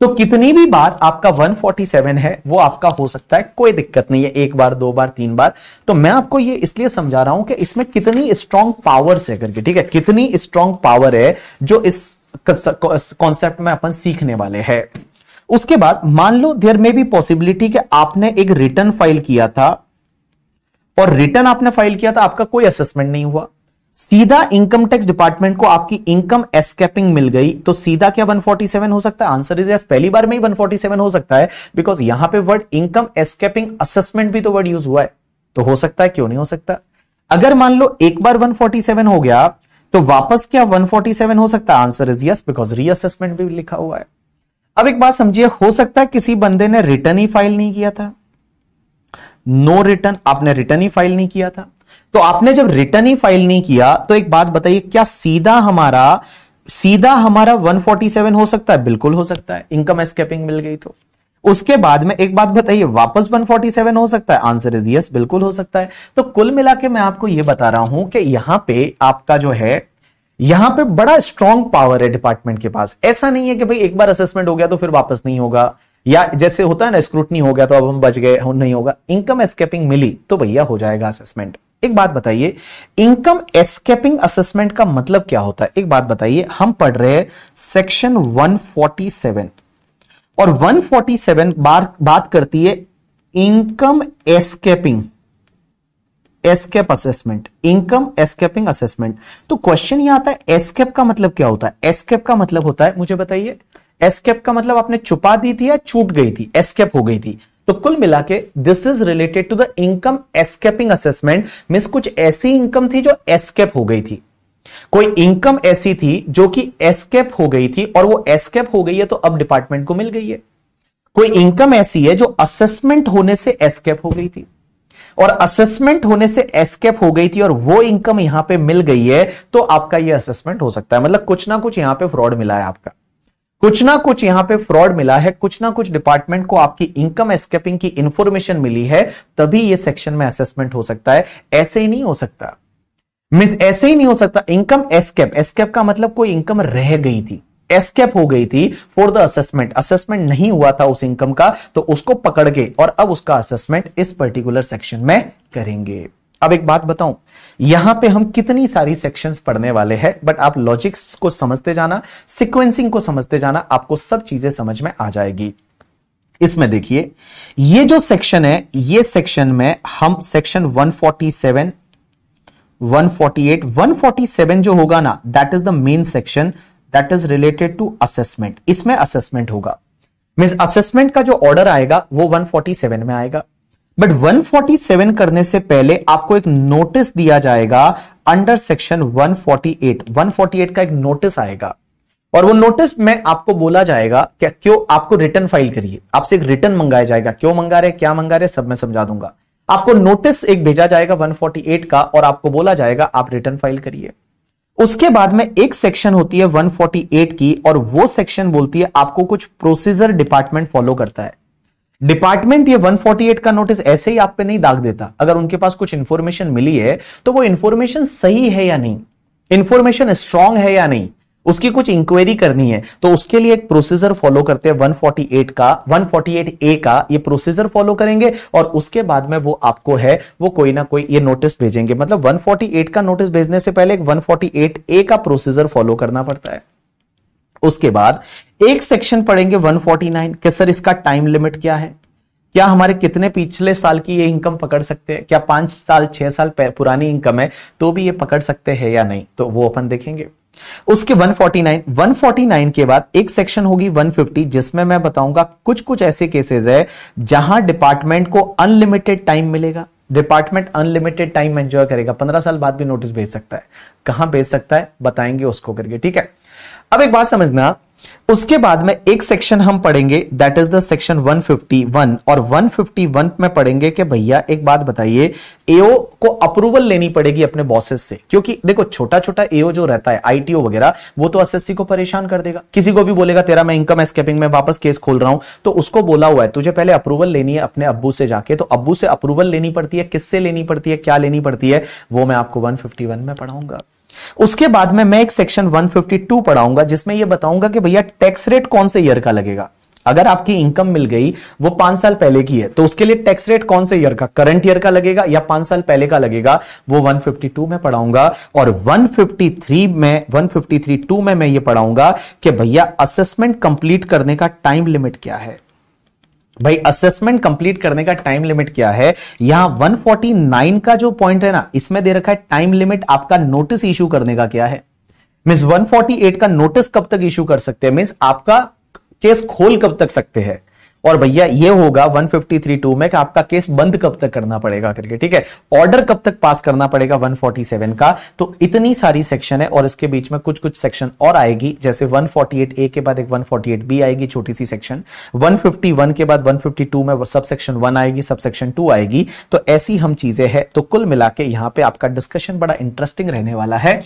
तो कितनी भी बार आपका 147 है वो आपका हो सकता है कोई दिक्कत नहीं है एक बार दो बार तीन बार तो मैं आपको ये इसलिए समझा रहा हूं कि इसमें कितनी स्ट्रांग पावर है करके ठीक है कितनी स्ट्रांग पावर है जो इस कॉन्सेप्ट में अपन सीखने वाले हैं उसके बाद मान लो देर में भी पॉसिबिलिटी कि आपने एक रिटर्न फाइल किया था और रिटर्न आपने फाइल किया था आपका कोई असेसमेंट नहीं हुआ सीधा इनकम टैक्स डिपार्टमेंट को आपकी इनकम एस्केपिंग मिल गई तो सीधा क्या 147 हो सकता है आंसर इज यस पहली बार में ही 147 हो सकता है बिकॉज यहां पे वर्ड इनकम एस्केपिंग असेसमेंट भी तो वर्ड यूज हुआ है तो हो सकता है क्यों नहीं हो सकता अगर मान लो एक बार 147 हो गया तो वापस क्या 147 हो सकता है answer is yes because reassessment भी लिखा हुआ है अब एक बात समझिए हो सकता है किसी बंदे ने रिटर्न ही फाइल नहीं किया था नो no रिटर्न आपने रिटर्न ही फाइल नहीं किया था तो आपने जब रिटर्न ही फाइल नहीं किया तो एक बात बताइए क्या सीधा हमारा सीधा हमारा 147 हो सकता है बिल्कुल हो सकता है इनकम एस्केपिंग मिल गई तो उसके बाद में एक बात बताइए वापस 147 हो सकता है आंसर इज यस बिल्कुल हो सकता है तो कुल मिला के मैं आपको यह बता रहा हूं कि यहां पे आपका जो है यहां पे बड़ा स्ट्रांग पावर है डिपार्टमेंट के पास ऐसा नहीं है कि भाई एक बार असेसमेंट हो गया तो फिर वापस नहीं होगा या जैसे होता है ना स्क्रूटनी हो गया तो अब हम बच गए नहीं होगा इनकम एस्केपिंग मिली तो भैया हो जाएगा असेसमेंट एक बात बताइए इनकम एस्केपिंग असेसमेंट का मतलब क्या होता है एक बात बताइए हम पढ़ रहे हैं सेक्शन 147 और 147 बार बात करती है income escaping escape assessment income escaping assessment तो क्वेश्चन ये आता है एस्केप का मतलब क्या होता है एस्केप का मतलब होता है मुझे बताइए एस्केप का मतलब आपने छुपा दी थी या छूट गई थी एस्केप हो गई थी तो कुल मिला के this is related to the income escaping assessment mean कुछ ऐसी इनकम थी जो एस्केप हो गई थी कोई इनकम ऐसी थी जो कि एस्केप हो गई थी और वो एस्केप हो गई है तो अब डिपार्टमेंट को मिल गई है कोई इनकम ऐसी है जो असेसमेंट होने से एस्केप हो गई थी और असेसमेंट होने से एस्केप हो गई थी और वो इनकम यहां पे मिल गई है तो आपका ये असेसमेंट हो सकता है मतलब कुछ ना कुछ यहां पे फ्रॉड मिला है आपका कुछ ना कुछ यहां पे फ्रॉड मिला है कुछ ना कुछ डिपार्टमेंट को आपकी इनकम एस्केपिंग की इंफॉर्मेशन मिली है तभी ये सेक्शन में असेसमेंट हो सकता है ऐसे ही नहीं हो सकता मीन्स ऐसे ही नहीं हो सकता इनकम एस्केप एस्केप का मतलब कोई इनकम रह गई थी एस्केप हो गई थी फॉर द असेसमेंट असेसमेंट नहीं हुआ था उस इनकम का तो उसको पकड़ के और अब उसका असेसमेंट इस पर्टिकुलर सेक्शन में करेंगे अब एक बात बताऊं यहां पे हम कितनी सारी सेक्शंस पढ़ने वाले हैं बट आप लॉजिक्स को समझते जाना सिक्वेंसिंग को समझते जाना आपको सब चीजें समझ में आ जाएगी इसमें देखिए ये जो सेक्शन है ये सेक्शन में हम सेक्शन 147 148 147 जो होगा ना that is the main section that is related to assessment इसमें असेसमेंट होगा मीन असेसमेंट का जो ऑर्डर आएगा वो 147 में आएगा बट 147 करने से पहले आपको एक नोटिस दिया जाएगा अंडर सेक्शन 148 148 का एक नोटिस आएगा और वो नोटिस में आपको बोला जाएगा क्या क्यों आपको रिटर्न फाइल करिए आपसे एक रिटर्न मंगाया जाएगा क्यों मंगा रहे क्या मंगा रहे सब मैं समझा दूंगा आपको नोटिस एक भेजा जाएगा 148 का और आपको बोला जाएगा आप रिटर्न फाइल करिए उसके बाद में एक सेक्शन होती है 148 की और वो सेक्शन बोलती है आपको कुछ प्रोसीजर डिपार्टमेंट फॉलो करता है डिपार्टमेंट ये 148 का नोटिस ऐसे ही आप पे नहीं दाग देता अगर उनके पास कुछ इंफॉर्मेशन मिली है तो वो इंफॉर्मेशन सही है या नहीं इंफॉर्मेशन स्ट्रांग है या नहीं उसकी कुछ इंक्वायरी करनी है तो उसके लिए एक प्रोसीजर फॉलो करते हैं 148 का 148 ए का ये प्रोसीजर फॉलो करेंगे और उसके बाद में वो आपको है वो कोई ना कोई ये नोटिस भेजेंगे मतलब 148 का नोटिस भेजने से पहले एक 148 ए का प्रोसीजर फॉलो करना पड़ता है उसके बाद एक सेक्शन पढ़ेंगे 149 कि सर इसका टाइम लिमिट क्या है क्या हमारे कितने पिछले साल की ये इनकम पकड़ सकते हैं क्या पांच साल छह साल पुरानी इनकम है तो भी ये पकड़ सकते हैं या नहीं तो वो अपन देखेंगे उसके 149 149 के बाद एक सेक्शन होगी 150 जिसमें मैं बताऊंगा कुछ कुछ ऐसे केसेस है जहां डिपार्टमेंट को अनलिमिटेड टाइम मिलेगा डिपार्टमेंट अनलिमिटेड टाइम एंजॉय करेगा पंद्रह साल बाद भी नोटिस भेज सकता है कहां भेज सकता है बताएंगे उसको करके ठीक है अब एक बात समझना उसके बाद में एक सेक्शन हम पढ़ेंगे दैट इज द सेक्शन 151 और 151 में पढ़ेंगे कि भैया एक बात बताइए एओ को अप्रूवल लेनी पड़ेगी अपने बॉसेस से क्योंकि देखो छोटा छोटा एओ जो रहता है आईटीओ वगैरह वो तो एसएससी को परेशान कर देगा किसी को भी बोलेगा तेरा मैं इनकम एस्केपिंग में वापस केस खोल रहा हूं तो उसको बोला हुआ है तुझे पहले अप्रूवल लेनी है अपने अब्बू से जाके तो अब्बू से अप्रूवल लेनी पड़ती है किससे लेनी पड़ती है क्या लेनी पड़ती है वो मैं आपको वन में पढ़ाऊंगा उसके बाद में मैं एक सेक्शन 152 पढ़ाऊंगा जिसमें यह बताऊंगा कि भैया टैक्स रेट कौन से ईयर का लगेगा अगर आपकी इनकम मिल गई वो पांच साल पहले की है तो उसके लिए टैक्स रेट कौन से ईयर का करंट ईयर का लगेगा या पांच साल पहले का लगेगा वो 152 में पढ़ाऊंगा और 153 में 153 टू में मैं ये पढ़ाऊंगा कि भैया असेसमेंट कंप्लीट करने का टाइम लिमिट क्या है भाई असेसमेंट कंप्लीट करने का टाइम लिमिट क्या है यहां 149 का जो पॉइंट है ना इसमें दे रखा है टाइम लिमिट आपका नोटिस इशू करने का क्या है मीन्स 148 का नोटिस कब तक इश्यू कर सकते हैं मीन्स आपका केस खोल कब तक सकते हैं और भैया ये होगा 153.2 में कि आपका केस बंद कब तक करना पड़ेगा करके ठीक है ऑर्डर कब तक पास करना पड़ेगा 147 का तो इतनी सारी सेक्शन है और इसके बीच में कुछ कुछ सेक्शन और आएगी जैसे 148 ए के बाद एक 148 बी आएगी छोटी सी सेक्शन 151 के बाद 152 में सब सेक्शन वन आएगी सब सेक्शन टू आएगी तो ऐसी हम चीजें हैं तो कुल मिला के यहाँ पे आपका डिस्कशन बड़ा इंटरेस्टिंग रहने वाला है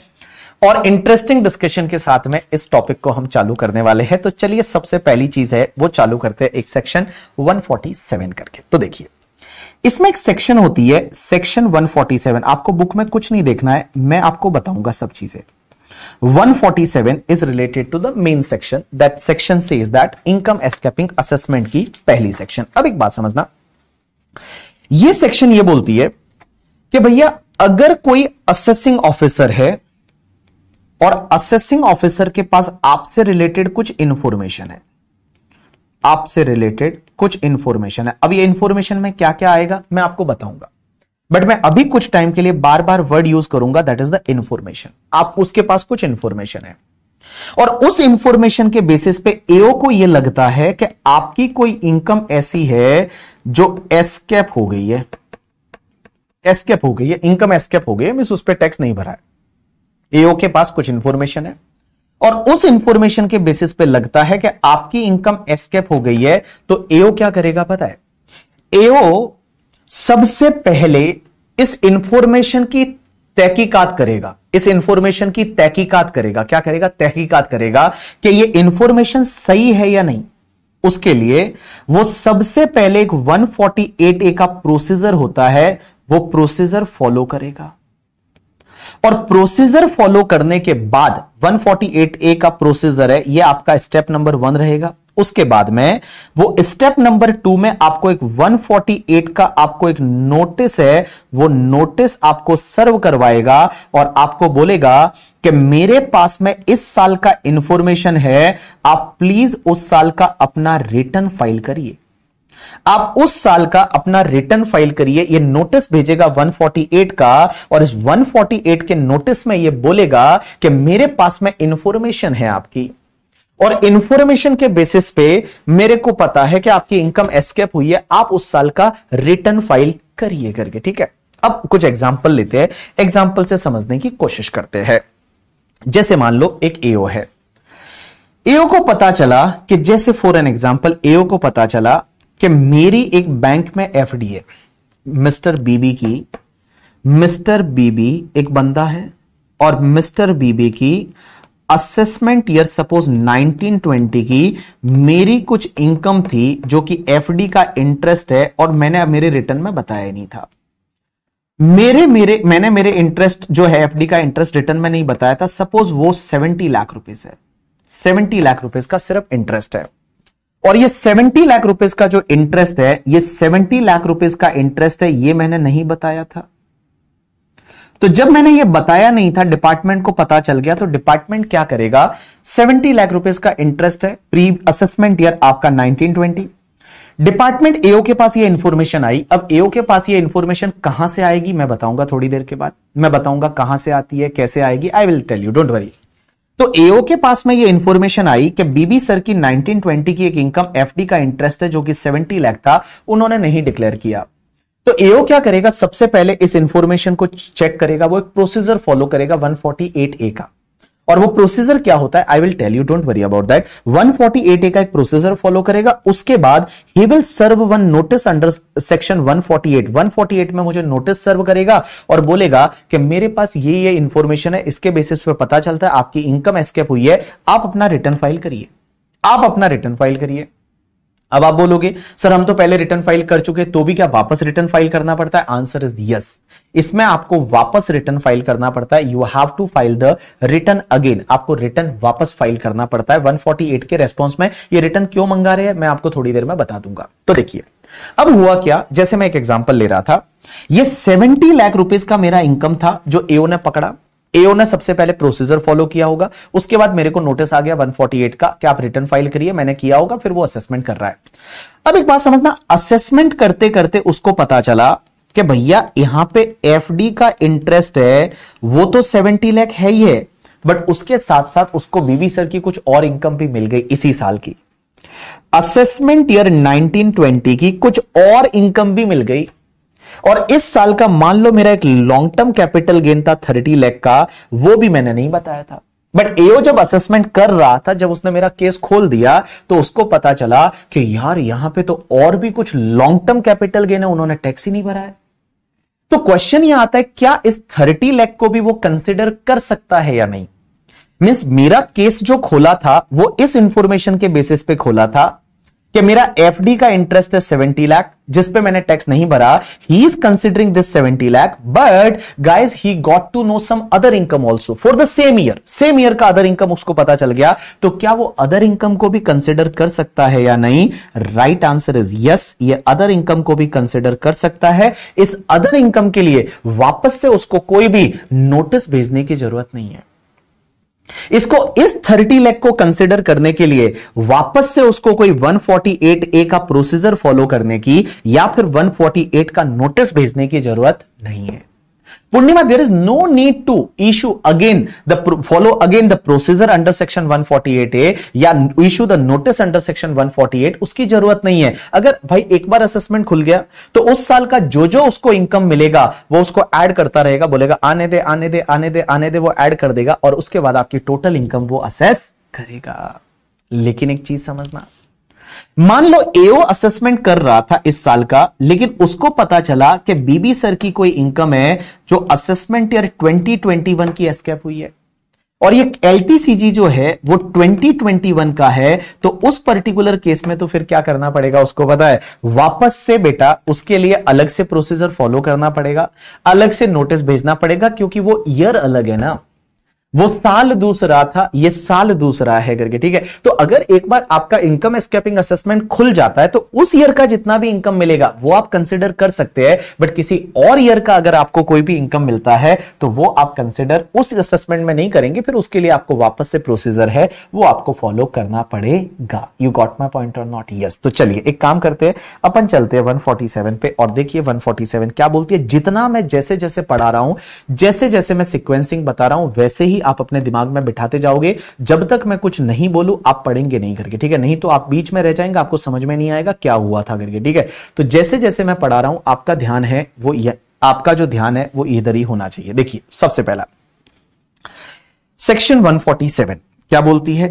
और इंटरेस्टिंग डिस्कशन के साथ में इस टॉपिक को हम चालू करने वाले हैं तो चलिए सबसे पहली चीज है वो चालू करते हैं एक सेक्शन 147 करके तो देखिए इसमें एक सेक्शन होती है सेक्शन 147 आपको बुक में कुछ नहीं देखना है मैं आपको बताऊंगा सब चीजें 147 related to the main section that section से is that income escaping assessment की पहली सेक्शन अब एक बात समझना ये सेक्शन ये बोलती है कि भैया अगर कोई असेसिंग ऑफिसर है और असेसिंग ऑफिसर के पास आपसे रिलेटेड कुछ इंफॉर्मेशन है आपसे रिलेटेड कुछ इंफॉर्मेशन है अब ये इंफॉर्मेशन में क्या क्या आएगा मैं आपको बताऊंगा बट मैं अभी कुछ टाइम के लिए बार बार वर्ड यूज करूंगा दैट इज द इंफॉर्मेशन आप उसके पास कुछ इंफॉर्मेशन है और उस इंफॉर्मेशन के बेसिस पे एओ को यह लगता है कि आपकी कोई इनकम ऐसी है जो एस्केप हो गई है एस्केप हो गई है इनकम एस्केप हो गई है मीन उस पर टैक्स नहीं भरा है एओ के पास कुछ इंफॉर्मेशन है और उस इंफॉर्मेशन के बेसिस पे लगता है कि आपकी इनकम एस्केप हो गई है तो एओ क्या करेगा पता है एओ सबसे पहले इस इंफॉर्मेशन की तहकीकात करेगा इस इंफॉर्मेशन की तहकीकात करेगा क्या करेगा तहकीकात करेगा कि यह इंफॉर्मेशन सही है या नहीं उसके लिए वो सबसे पहले एक 148 ए का प्रोसीजर होता है वो प्रोसीजर फॉलो करेगा और प्रोसीजर फॉलो करने के बाद 148 ए का प्रोसीजर है ये आपका स्टेप नंबर वन रहेगा उसके बाद में वो स्टेप नंबर टू में आपको एक 148 का आपको एक नोटिस है वो नोटिस आपको सर्व करवाएगा और आपको बोलेगा कि मेरे पास में इस साल का इंफॉर्मेशन है आप प्लीज उस साल का अपना रिटर्न फाइल करिए आप उस साल का अपना रिटर्न फाइल करिए ये नोटिस भेजेगा 148 का और इस 148 के नोटिस में ये बोलेगा कि मेरे पास में इंफॉर्मेशन है आपकी और इंफॉर्मेशन के बेसिस पे मेरे को पता है कि आपकी इनकम एस्केप हुई है आप उस साल का रिटर्न फाइल करिए करके ठीक है अब कुछ एग्जाम्पल लेते हैं एग्जाम्पल से समझने की कोशिश करते हैं जैसे मान लो एक एओ है एओ को पता चला कि जैसे फॉर एन एग्जाम्पल एओ को पता चला कि मेरी एक बैंक में डी है मिस्टर बीबी की मिस्टर बीबी एक बंदा है और मिस्टर बीबी की असेसमेंट ईयर सपोज 1920 की मेरी कुछ इनकम थी जो कि एफडी का इंटरेस्ट है और मैंने मेरे रिटर्न में बताया नहीं था मेरे मेरे मैंने मेरे इंटरेस्ट जो है एफडी का इंटरेस्ट रिटर्न में नहीं बताया था सपोज वो 70 लाख रुपीज है 70 लाख रुपीज का सिर्फ इंटरेस्ट है और ये सेवेंटी लाख रुपए का जो इंटरेस्ट है ये सेवेंटी लाख रुपए का इंटरेस्ट है ये मैंने नहीं बताया था तो जब मैंने ये बताया नहीं था डिपार्टमेंट को पता चल गया तो डिपार्टमेंट क्या करेगा सेवेंटी लाख रुपए का इंटरेस्ट है प्री असेसमेंट ईयर आपका ट्वेंटी डिपार्टमेंट एओ के पास ये इंफॉर्मेशन आई अब एओ के पास ये इंफॉर्मेशन कहां से आएगी मैं बताऊंगा थोड़ी देर के बाद मैं बताऊंगा कहां से आती है कैसे आएगी I will tell you don't worry तो एओ के पास में ये इंफॉर्मेशन आई कि बीबी सर की 1920 की एक इनकम एफडी का इंटरेस्ट है जो कि 70 लाख था उन्होंने नहीं डिक्लेयर किया तो एओ क्या करेगा सबसे पहले इस इंफॉर्मेशन को चेक करेगा वो एक प्रोसीजर फॉलो करेगा 148 ए का और वो प्रोसीजर क्या होता है I will tell you don't worry about that 148 A का एक प्रोसीजर फॉलो करेगा उसके बाद ही will serve one notice under section 148 148 में मुझे नोटिस सर्व करेगा और बोलेगा कि मेरे पास ये ये इंफॉर्मेशन है इसके बेसिस पे पता चलता है आपकी इनकम एस्केप हुई है आप अपना रिटर्न फाइल करिए आप अपना रिटर्न फाइल करिए अब आप बोलोगे सर हम तो पहले रिटर्न फाइल कर चुके तो भी क्या वापस रिटर्न फाइल करना पड़ता है आंसर इज यस इसमें आपको वापस रिटर्न फाइल करना पड़ता है you have to file the return again आपको रिटर्न वापस फाइल करना पड़ता है 148 के रेस्पॉन्स में ये रिटर्न क्यों मंगा रहे हैं मैं आपको थोड़ी देर में बता दूंगा तो देखिए अब हुआ क्या जैसे मैं एक एग्जाम्पल ले रहा था ये सेवेंटी लाख रुपीज का मेरा इनकम था जो एओ ने पकड़ा एओ ने सबसे पहले प्रोसीजर फॉलो किया होगा उसके बाद मेरे को नोटिस आ गया 148 का कि आप रिटर्न फाइल करिए मैंने किया होगा फिर वो असेसमेंट कर रहा है अब एक बात समझना असेसमेंट करते करते उसको पता चला कि भैया यहां पे एफडी का इंटरेस्ट है वो तो 70 लाख है ही है बट उसके साथ साथ उसको बीबी सर की कुछ और इनकम भी मिल गई इसी साल की असेसमेंट ईयर 1920 की कुछ और इनकम भी मिल गई और इस साल का मान लो मेरा एक लॉन्ग टर्म कैपिटल गेन था थर्टी लैख का वो भी मैंने नहीं बताया था बट एओ जब असेसमेंट कर रहा था जब उसने मेरा केस खोल दिया तो उसको पता चला कि यार यहां पे तो और भी कुछ लॉन्ग टर्म कैपिटल गेन है उन्होंने टैक्स ही नहीं भरा है तो क्वेश्चन ये आता है क्या इस थर्टी लैख को भी वो कंसिडर कर सकता है या नहीं मीन्स मेरा केस जो खोला था वो इस इंफॉर्मेशन के बेसिस पे खोला था कि मेरा एफडी का इंटरेस्ट है सेवेंटी लाख जिस पे मैंने टैक्स नहीं भरा ही is considering this seventy lakh but guys he got to know some other income also for the same year same year का अदर इनकम उसको पता चल गया तो क्या वो अदर इनकम को भी कंसिडर कर सकता है या नहीं राइट आंसर इज यस ये अदर इनकम को भी कंसिडर कर सकता है इस अदर इनकम के लिए वापस से उसको कोई भी नोटिस भेजने की जरूरत नहीं है इसको इस 30 लैख को कंसिडर करने के लिए वापस से उसको कोई 148 ए का प्रोसीजर फॉलो करने की या फिर 148 का नोटिस भेजने की जरूरत नहीं है Purnima, there is no need to issue again the follow again the procedure under section A या issue the notice under section 148 उसकी जरूरत नहीं है अगर भाई एक बार असेसमेंट खुल गया तो उस साल का जो जो उसको इनकम मिलेगा वो उसको ऐड करता रहेगा बोलेगा आने दे आने दे आने दे आने दे वो ऐड कर देगा और उसके बाद आपकी टोटल इनकम वो असेस करेगा लेकिन एक चीज समझना मान लो एओ असेसमेंट कर रहा था इस साल का लेकिन उसको पता चला कि बीबी सर की कोई इनकम है जो असेसमेंट ईयर 2021 की एस्केप हुई है और ये एलटीसीजी जो है वो 2021 का है तो उस पर्टिकुलर केस में तो फिर क्या करना पड़ेगा उसको पता है वापस से बेटा उसके लिए अलग से प्रोसीजर फॉलो करना पड़ेगा अलग से नोटिस भेजना पड़ेगा क्योंकि वो ईयर अलग है ना वो साल दूसरा था ये साल दूसरा है करके ठीक है तो अगर एक बार आपका इनकम स्केपिंग असेसमेंट खुल जाता है तो उस ईयर का जितना भी इनकम मिलेगा वो आप कंसिडर कर सकते हैं बट किसी और ईयर का अगर आपको कोई भी इनकम मिलता है तो वो आप कंसिडर उस असेसमेंट में नहीं करेंगे फिर उसके लिए आपको वापस से प्रोसीजर है वो आपको फॉलो करना पड़ेगा यू गॉट माई पॉइंट और नॉट यस तो चलिए एक काम करते हैं अपन चलते हैं वन पे और देखिए वन क्या बोलती है जितना मैं जैसे जैसे पढ़ा रहा हूं जैसे जैसे मैं सिक्वेंसिंग बता रहा हूं वैसे ही ही आप अपने दिमाग में बिठाते जाओगे जब तक मैं कुछ नहीं बोलू आप पढ़ेंगे नहीं करके ठीक है नहीं तो आप बीच में रह जाएंगे आपको समझ में नहीं आएगा क्या हुआ था करके ठीक है तो जैसे जैसे मैं पढ़ा रहा हूं आपका ध्यान है वो आपका जो ध्यान है वो इधर ही होना चाहिए देखिए सबसे पहला सेक्शन 147 क्या बोलती है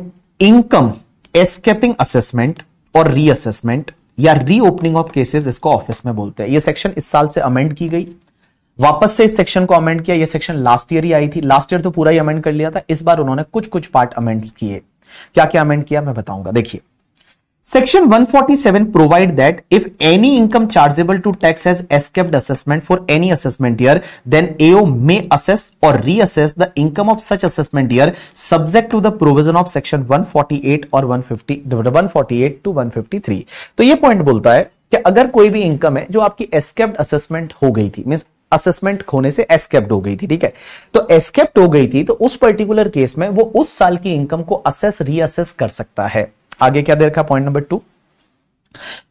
इनकम एस्केपिंग असेसमेंट और रीअसेसमेंट या रीओपनिंग ऑफ केसेस इसको ऑफिस में बोलते हैं ये सेक्शन इस साल से अमेंड की गई वापस से इस सेक्शन को अमेंड किया ये सेक्शन लास्ट ईयर ही आई थी लास्ट ईयर तो पूरा ही अमेंड कर लिया था इस बार उन्होंने कुछ कुछ पार्ट अमेंड किए क्या क्या अमेंड किया मैं बताऊंगा देखिए section 147 provide that if any income chargeable to tax has escaped assessment for any assessment year then AO may assess or reassess the income of such assessment year subject to the provision of section 148 or 150 148 to 153 तो ये point बोलता है कि अगर कोई भी income है जो आपकी एस्केप्ड असेसमेंट हो गई थी मीन असेसमेंट होने से एस्केप्ट हो गई थी ठीक है तो एस्केप्ट हो गई थी तो उस पर्टिकुलर केस में वो उस साल की इनकम को असेस रीअसेस कर सकता है आगे क्या दे रखा point number two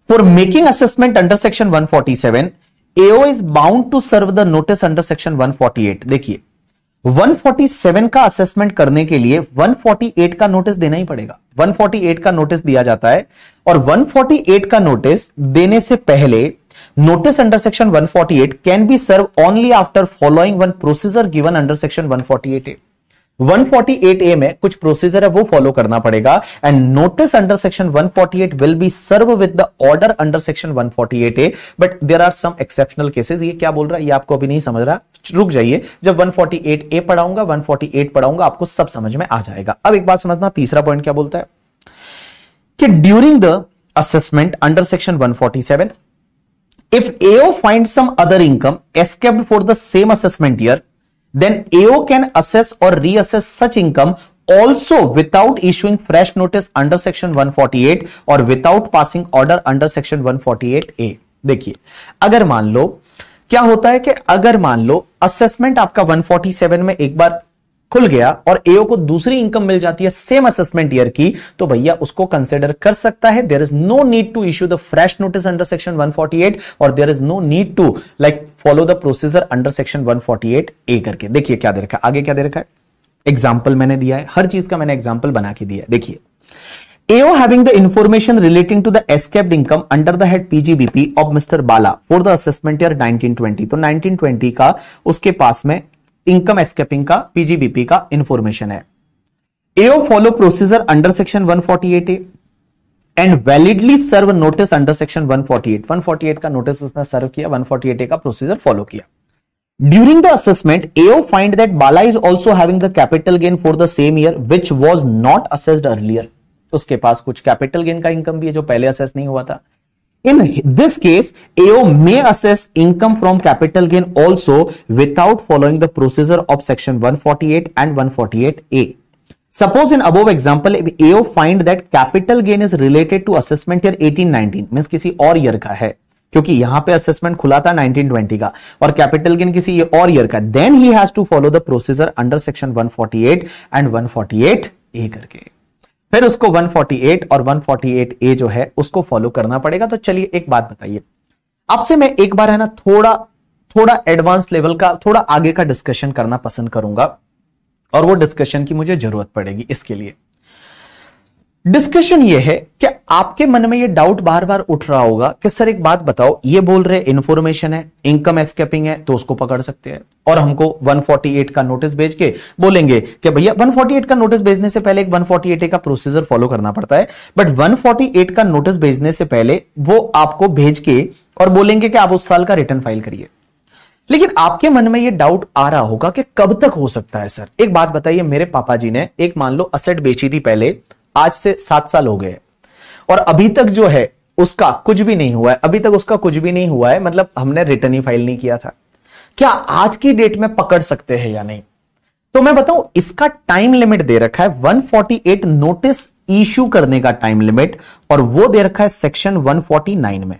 for making assessment under section 147 AO is bound to serve the notice under section 148 देखिए 147 का असेसमेंट करने के लिए 148 का नोटिस देना ही पड़ेगा 148 का नोटिस दिया जाता है और 148 का नोटिस देने से पहले notice under section 148 be serve served following after following one procedure given under section 148 A में कुछ प्रोसीजर है वो फॉलो करना पड़ेगा and notice under section 148 will be serve with the order under section A but there are some exceptional cases ये क्या बोल रहा है ये आपको अभी नहीं समझ रहा रुक जाइए जब ए पढ़ाऊंगा 148 पढ़ाऊंगा आपको सब समझ में आ जाएगा अब एक बात समझना तीसरा पॉइंट क्या बोलता है कि during the assessment under section 147 If AO finds some other income escaped for the same assessment year, then AO can assess or reassess such income also without issuing fresh notice under section 148 or without passing order under section 148A. देखिए अगर मान लो क्या होता है कि अगर मान लो असेसमेंट आपका 147 में एक बार खुल गया और एओ को दूसरी इनकम मिल जाती है सेम असेसमेंट ईयर की तो भैया उसको कंसिडर कर सकता है there is no need to issue the fresh notice under section 148 और there is no need to like follow the procedure under section 148 A करके देखिए क्या दे रखा है आगे क्या दे रखा है एग्जाम्पल मैंने दिया है हर चीज का मैंने एग्जाम्पल बना के दिया है देखिए AO having the information relating to the escaped income under the head PGBP of Mr. Bala for the assessment year 1920 तो 1920 का उसके पास में इनकम एस्केपिंग का पीजीबीपी का इंफॉर्मेशन है AO follow procedure under section 148 A and validly serve notice under section 148 148 का notice उसने सर्व किया 148 ए का प्रोसीजर फॉलो किया during the assessment AO find that Bala is also having the capital gain for the same year which was not assessed earlier उसके पास कुछ capital gain का income भी है जो पहले असेस नहीं हुआ था In this case, AO may assess income from capital gain also without following the procedure of section 148 and 148A. Suppose in above example, if AO find that capital gain is related to assessment year 1819, means किसी और year का है, क्योंकि यहां पे assessment खुला था 1920 का और कैपिटल गेन किसी ये और ईयर का then he has to follow the procedure under section 148 and 148 A करके फिर उसको 148 और 148 ए जो है उसको फॉलो करना पड़ेगा तो चलिए एक बात बताइए आपसे मैं एक बार है ना थोड़ा थोड़ा एडवांस लेवल का थोड़ा आगे का डिस्कशन करना पसंद करूंगा और वो डिस्कशन की मुझे जरूरत पड़ेगी इसके लिए डिस्कशन ये है कि आपके मन में ये डाउट बार बार उठ रहा होगा कि सर एक बात बताओ ये बोल रहे इंफॉर्मेशन है इनकम एस्केपिंग है तो उसको पकड़ सकते हैं और हमको 148 का नोटिस भेज के बोलेंगे कि भैया 148 का नोटिस भेजने से पहले एक 148 का प्रोसीजर फॉलो करना पड़ता है बट 148 का नोटिस भेजने से पहले वो आपको भेज के और बोलेंगे कि आप उस साल का रिटर्न फाइल करिए लेकिन आपके मन में ये डाउट आ रहा होगा कि कब तक हो सकता है सर एक बात बताइए मेरे पापा जी ने एक मान लो असेट बेची थी पहले आज से सात साल हो गए और अभी तक जो है उसका कुछ भी नहीं हुआ है अभी तक उसका कुछ भी नहीं हुआ है मतलब हमने रिटर्न ही फाइल नहीं किया था क्या आज की डेट में पकड़ सकते हैं या नहीं तो मैं बताऊं इसका टाइम लिमिट दे रखा है 148 नोटिस इश्यू करने का टाइम लिमिट और वो दे रखा है सेक्शन 149 में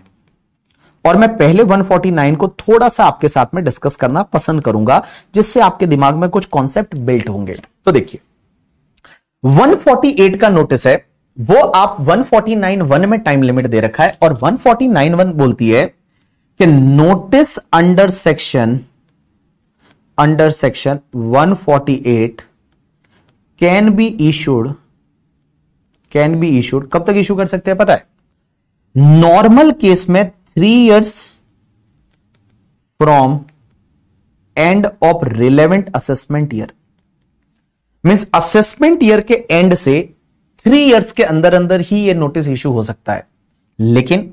और मैं पहले 149 को थोड़ा सा आपके साथ में डिस्कस करना पसंद करूंगा जिससे आपके दिमाग में कुछ कॉन्सेप्ट बिल्ट होंगे तो देखिए 148 का नोटिस है वो आप 149.1 में टाइम लिमिट दे रखा है और 149.1 बोलती है कि notice under section under section 148 can be issued can be issued कब तक इशू कर सकते हैं पता है नॉर्मल केस में three years from end of relevant assessment year mean assessment year के एंड से थ्री इयर्स के अंदर अंदर ही ये नोटिस इश्यू हो सकता है लेकिन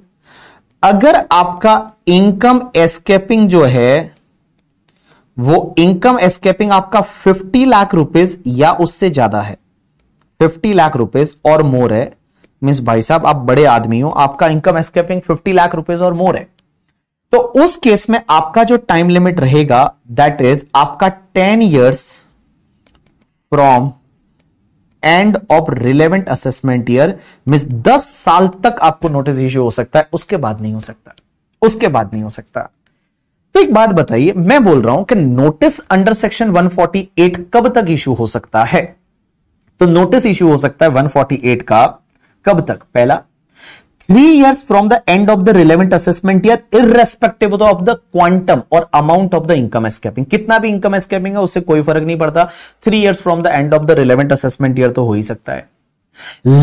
अगर आपका इनकम एस्केपिंग जो है वो इनकम एस्केपिंग आपका 50 लाख रुपीस या उससे ज्यादा है 50 लाख रुपीस और मोर है मीन्स भाई साहब आप बड़े आदमी हो आपका इनकम एस्केपिंग 50 लाख रुपीस और मोर है तो उस केस में आपका जो टाइम लिमिट रहेगा दैट इज आपका 10 years from end of relevant assessment year mean दस साल तक आपको नोटिस इश्यू हो सकता है उसके बाद नहीं हो सकता उसके बाद नहीं हो सकता तो एक बात बताइए मैं बोल रहा हूं कि नोटिस अंडर सेक्शन 148 कब तक इश्यू हो सकता है तो नोटिस इश्यू हो सकता है 148 का कब तक पहला three years from the end of the relevant assessment year irrespective of the quantum और amount of the income escaping कितना भी इनकम एस्केपिंग है उससे कोई फर्क नहीं पड़ता three years from the end of the relevant assessment year तो हो ही सकता है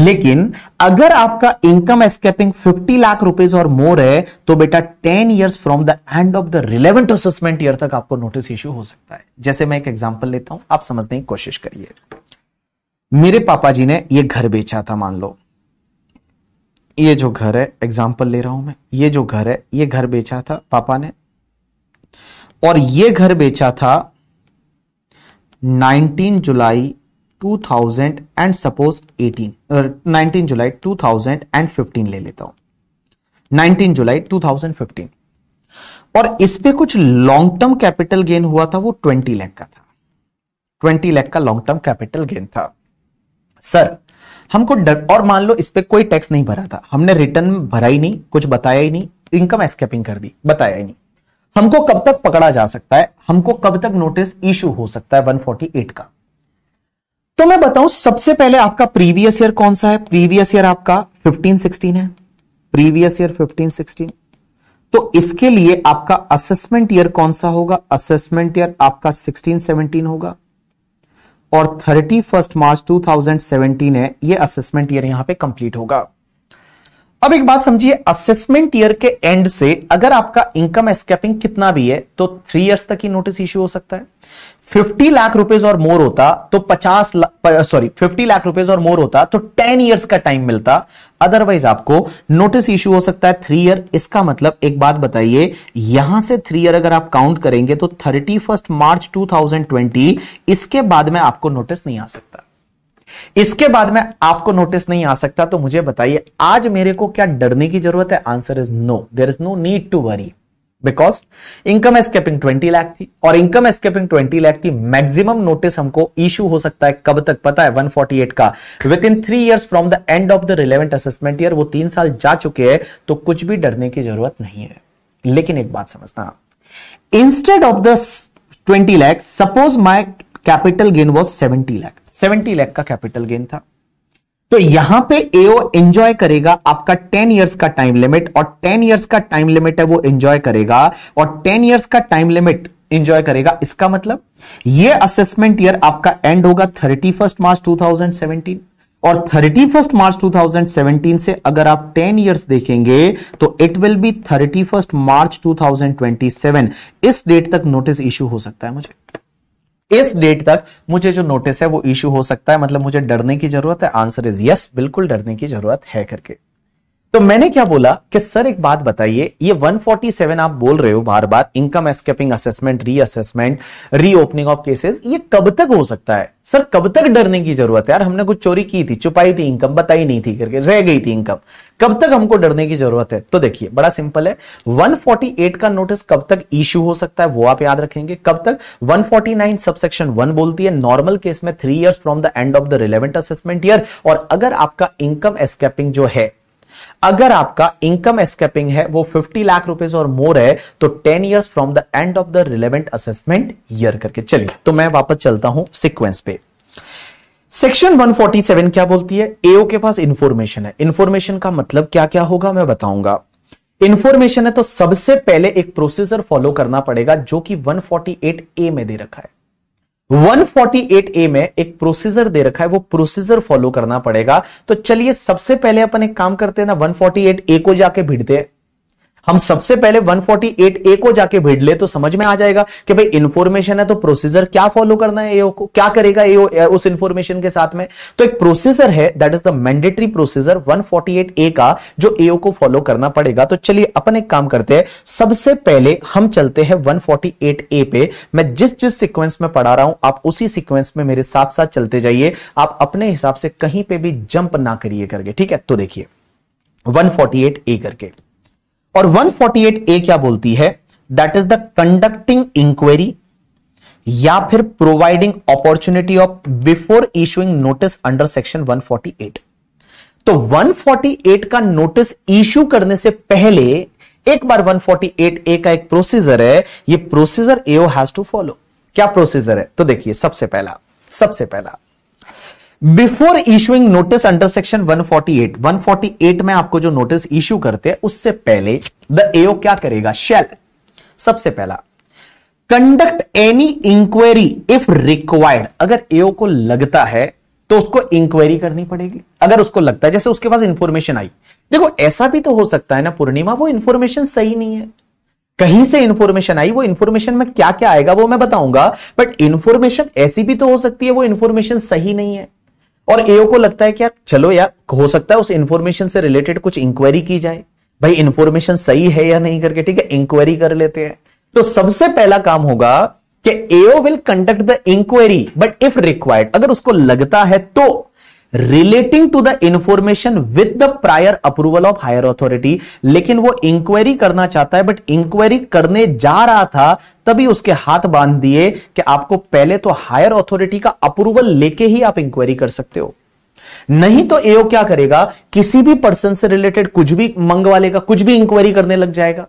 लेकिन अगर आपका इनकम एस्केपिंग 50 लाख रुपए और मोर है तो बेटा 10 years from the end of the relevant assessment year तक आपको नोटिस इश्यू हो सकता है जैसे मैं एक एग्जांपल लेता हूं आप समझने की कोशिश करिए मेरे पापा जी ने यह घर बेचा था मान लो ये जो घर है एग्जाम्पल ले रहा हूं मैं ये जो घर है ये घर बेचा था पापा ने और ये घर बेचा था 19 जुलाई 2000 एंड सपोज 18 19 जुलाई 15 ले लेता हूं 19 जुलाई 2015 और इस पे कुछ लॉन्ग टर्म कैपिटल गेन हुआ था वो 20 लाख का था 20 लाख का लॉन्ग टर्म कैपिटल गेन था सर हमको डर और मान लो इस पर कोई टैक्स नहीं भरा था हमने रिटर्न भरा ही नहीं कुछ बताया ही नहीं इनकम एस्केपिंग कर दी बताया ही नहीं हमको कब तक पकड़ा जा सकता है हमको कब तक नोटिस इश्यू हो सकता है 148 का तो मैं बताऊं सबसे पहले आपका प्रीवियस ईयर कौन सा है प्रीवियस ईयर आपका 15 16 है प्रीवियस ईयर 15 16 तो इसके लिए आपका असेसमेंट ईयर कौन सा होगा असेसमेंट ईयर आपका 16 17 होगा और thirty first March two thousand seventeen है ये असेसमेंट ईयर यहां पे कंप्लीट होगा अब एक बात समझिए असेसमेंट ईयर के एंड से अगर आपका इनकम एस्केपिंग कितना भी है तो थ्री इयर्स तक ही नोटिस इश्यू हो सकता है फिफ्टी लाख रुपए और मोर होता तो पचास सॉरी फिफ्टी लाख रुपए और मोर होता तो टेन ईयर्स का टाइम मिलता अदरवाइज आपको नोटिस इश्यू हो सकता है थ्री ईयर इसका मतलब एक बात बताइए यहां से थ्री ईयर अगर आप काउंट करेंगे तो thirty first March two thousand twenty इसके बाद में आपको नोटिस नहीं आ सकता इसके बाद में आपको नोटिस नहीं आ सकता तो मुझे बताइए आज मेरे को क्या डरने की जरूरत है answer is no there is no need to worry because income escaping twenty lakh थी और इनकम एस्केपिंग ट्वेंटी लाख थी मैक्सिमम नोटिस हमको इश्यू हो सकता है कब तक पता है 148 का within three years from the end of the relevant assessment year वो तीन साल जा चुके हैं तो कुछ भी डरने की जरूरत नहीं है लेकिन एक बात समझता instead of the twenty lakh suppose my capital gain was seventy lakh seventy lakh का कैपिटल गेन था तो यहां पे एओ एंजॉय करेगा आपका टेन ईयर्स का टाइम लिमिट और टेन ईयर्स का टाइम लिमिट है वो एंजॉय करेगा और टेन ईयर्स का टाइम लिमिट एंजॉय करेगा इसका मतलब ये असेसमेंट ईयर आपका एंड होगा thirty first March two thousand seventeen और thirty first March two thousand seventeen से अगर आप टेन ईयर्स देखेंगे तो it will be thirty first March two thousand twenty seven इस डेट तक नोटिस इश्यू हो सकता है मुझे इस डेट तक मुझे जो नोटिस है वो इश्यू हो सकता है मतलब मुझे डरने की जरूरत है आंसर इज यस बिल्कुल डरने की जरूरत है करके तो मैंने क्या बोला कि सर एक बात बताइए ये 147 आप बोल रहे हो बार बार income escaping assessment reassessment reopening of cases ये कब तक हो सकता है सर कब तक डरने की जरूरत है यार हमने कुछ चोरी की थी छुपाई थी इनकम बताई नहीं थी करके रह गई थी इनकम कब तक हमको डरने की जरूरत है तो देखिए बड़ा सिंपल है 148 का नोटिस कब तक इश्यू हो सकता है वो आप याद रखेंगे कब तक 149 सबसेक्शन 1 बोलती है नॉर्मल केस में three years from the end of the relevant assessment year और अगर आपका इनकम एस्केपिंग जो है अगर आपका इनकम एस्केपिंग है वो 50 लाख रुपए और मोर है तो 10 years from the end of the relevant assessment year करके चलिए तो मैं वापस चलता हूं सिक्वेंस पे सेक्शन 147 क्या बोलती है एओ के पास इंफॉर्मेशन है इंफॉर्मेशन का मतलब क्या क्या होगा मैं बताऊंगा इंफॉर्मेशन है तो सबसे पहले एक प्रोसीजर फॉलो करना पड़ेगा जो कि 148 ए में दे रखा है 148 ए में एक प्रोसीजर दे रखा है वो प्रोसीजर फॉलो करना पड़ेगा तो चलिए सबसे पहले अपन एक काम करते हैं ना 148 ए को जाके भिड़ते हैं हम सबसे पहले 148 ए को जाके भिड़ ले तो समझ में आ जाएगा कि भाई इंफॉर्मेशन है तो प्रोसीजर क्या फॉलो करना है एओ को क्या करेगा एओ उस इंफॉर्मेशन के साथ में तो एक प्रोसीजर है that is the mandatory procedure 148 A का जो एओ को फॉलो करना पड़ेगा तो चलिए अपन एक काम करते हैं सबसे पहले हम चलते हैं वन ए पे मैं जिस जिस सिक्वेंस में पढ़ा रहा हूं आप उसी सिक्वेंस में मेरे साथ साथ चलते जाइए आप अपने हिसाब से कहीं पे भी जंप ना करिए करके ठीक है तो देखिए वन ए करके और 148 ए क्या बोलती है that is the conducting inquiry या फिर providing opportunity of before issuing notice under section 148 तो 148 का नोटिस इश्यू करने से पहले एक बार 148 ए का एक प्रोसीजर है ये procedure AO has to follow क्या प्रोसीजर है तो देखिए सबसे पहला सबसे पहला before issuing notice under section 148 148 में आपको जो नोटिस इश्यू करते हैं उससे पहले द एओ क्या करेगा शेल सबसे पहला conduct any inquiry if required अगर एओ को लगता है तो उसको इंक्वायरी करनी पड़ेगी अगर उसको लगता है जैसे उसके पास इंफॉर्मेशन आई देखो ऐसा भी तो हो सकता है ना पूर्णिमा वो इंफॉर्मेशन सही नहीं है कहीं से इंफॉर्मेशन आई वो इंफॉर्मेशन में क्या क्या आएगा वो मैं बताऊंगा बट इंफॉर्मेशन ऐसी भी तो हो सकती है वो इंफॉर्मेशन सही नहीं है और एओ को लगता है कि यार चलो यार हो सकता है उस इंफॉर्मेशन से रिलेटेड कुछ इंक्वायरी की जाए भाई इंफॉर्मेशन सही है या नहीं करके ठीक है इंक्वायरी कर लेते हैं तो सबसे पहला काम होगा कि AO will conduct the inquiry but if required अगर उसको लगता है तो relating to the information with the prior approval of higher authority लेकिन वो इंक्वायरी करना चाहता है बट इंक्वायरी करने जा रहा था तभी उसके हाथ बांध दिए कि आपको पहले तो हायर अथॉरिटी का अप्रूवल लेके ही आप इंक्वायरी कर सकते हो नहीं तो एओ क्या करेगा किसी भी पर्सन से रिलेटेड कुछ भी मंगवा लेगा कुछ भी इंक्वायरी करने लग जाएगा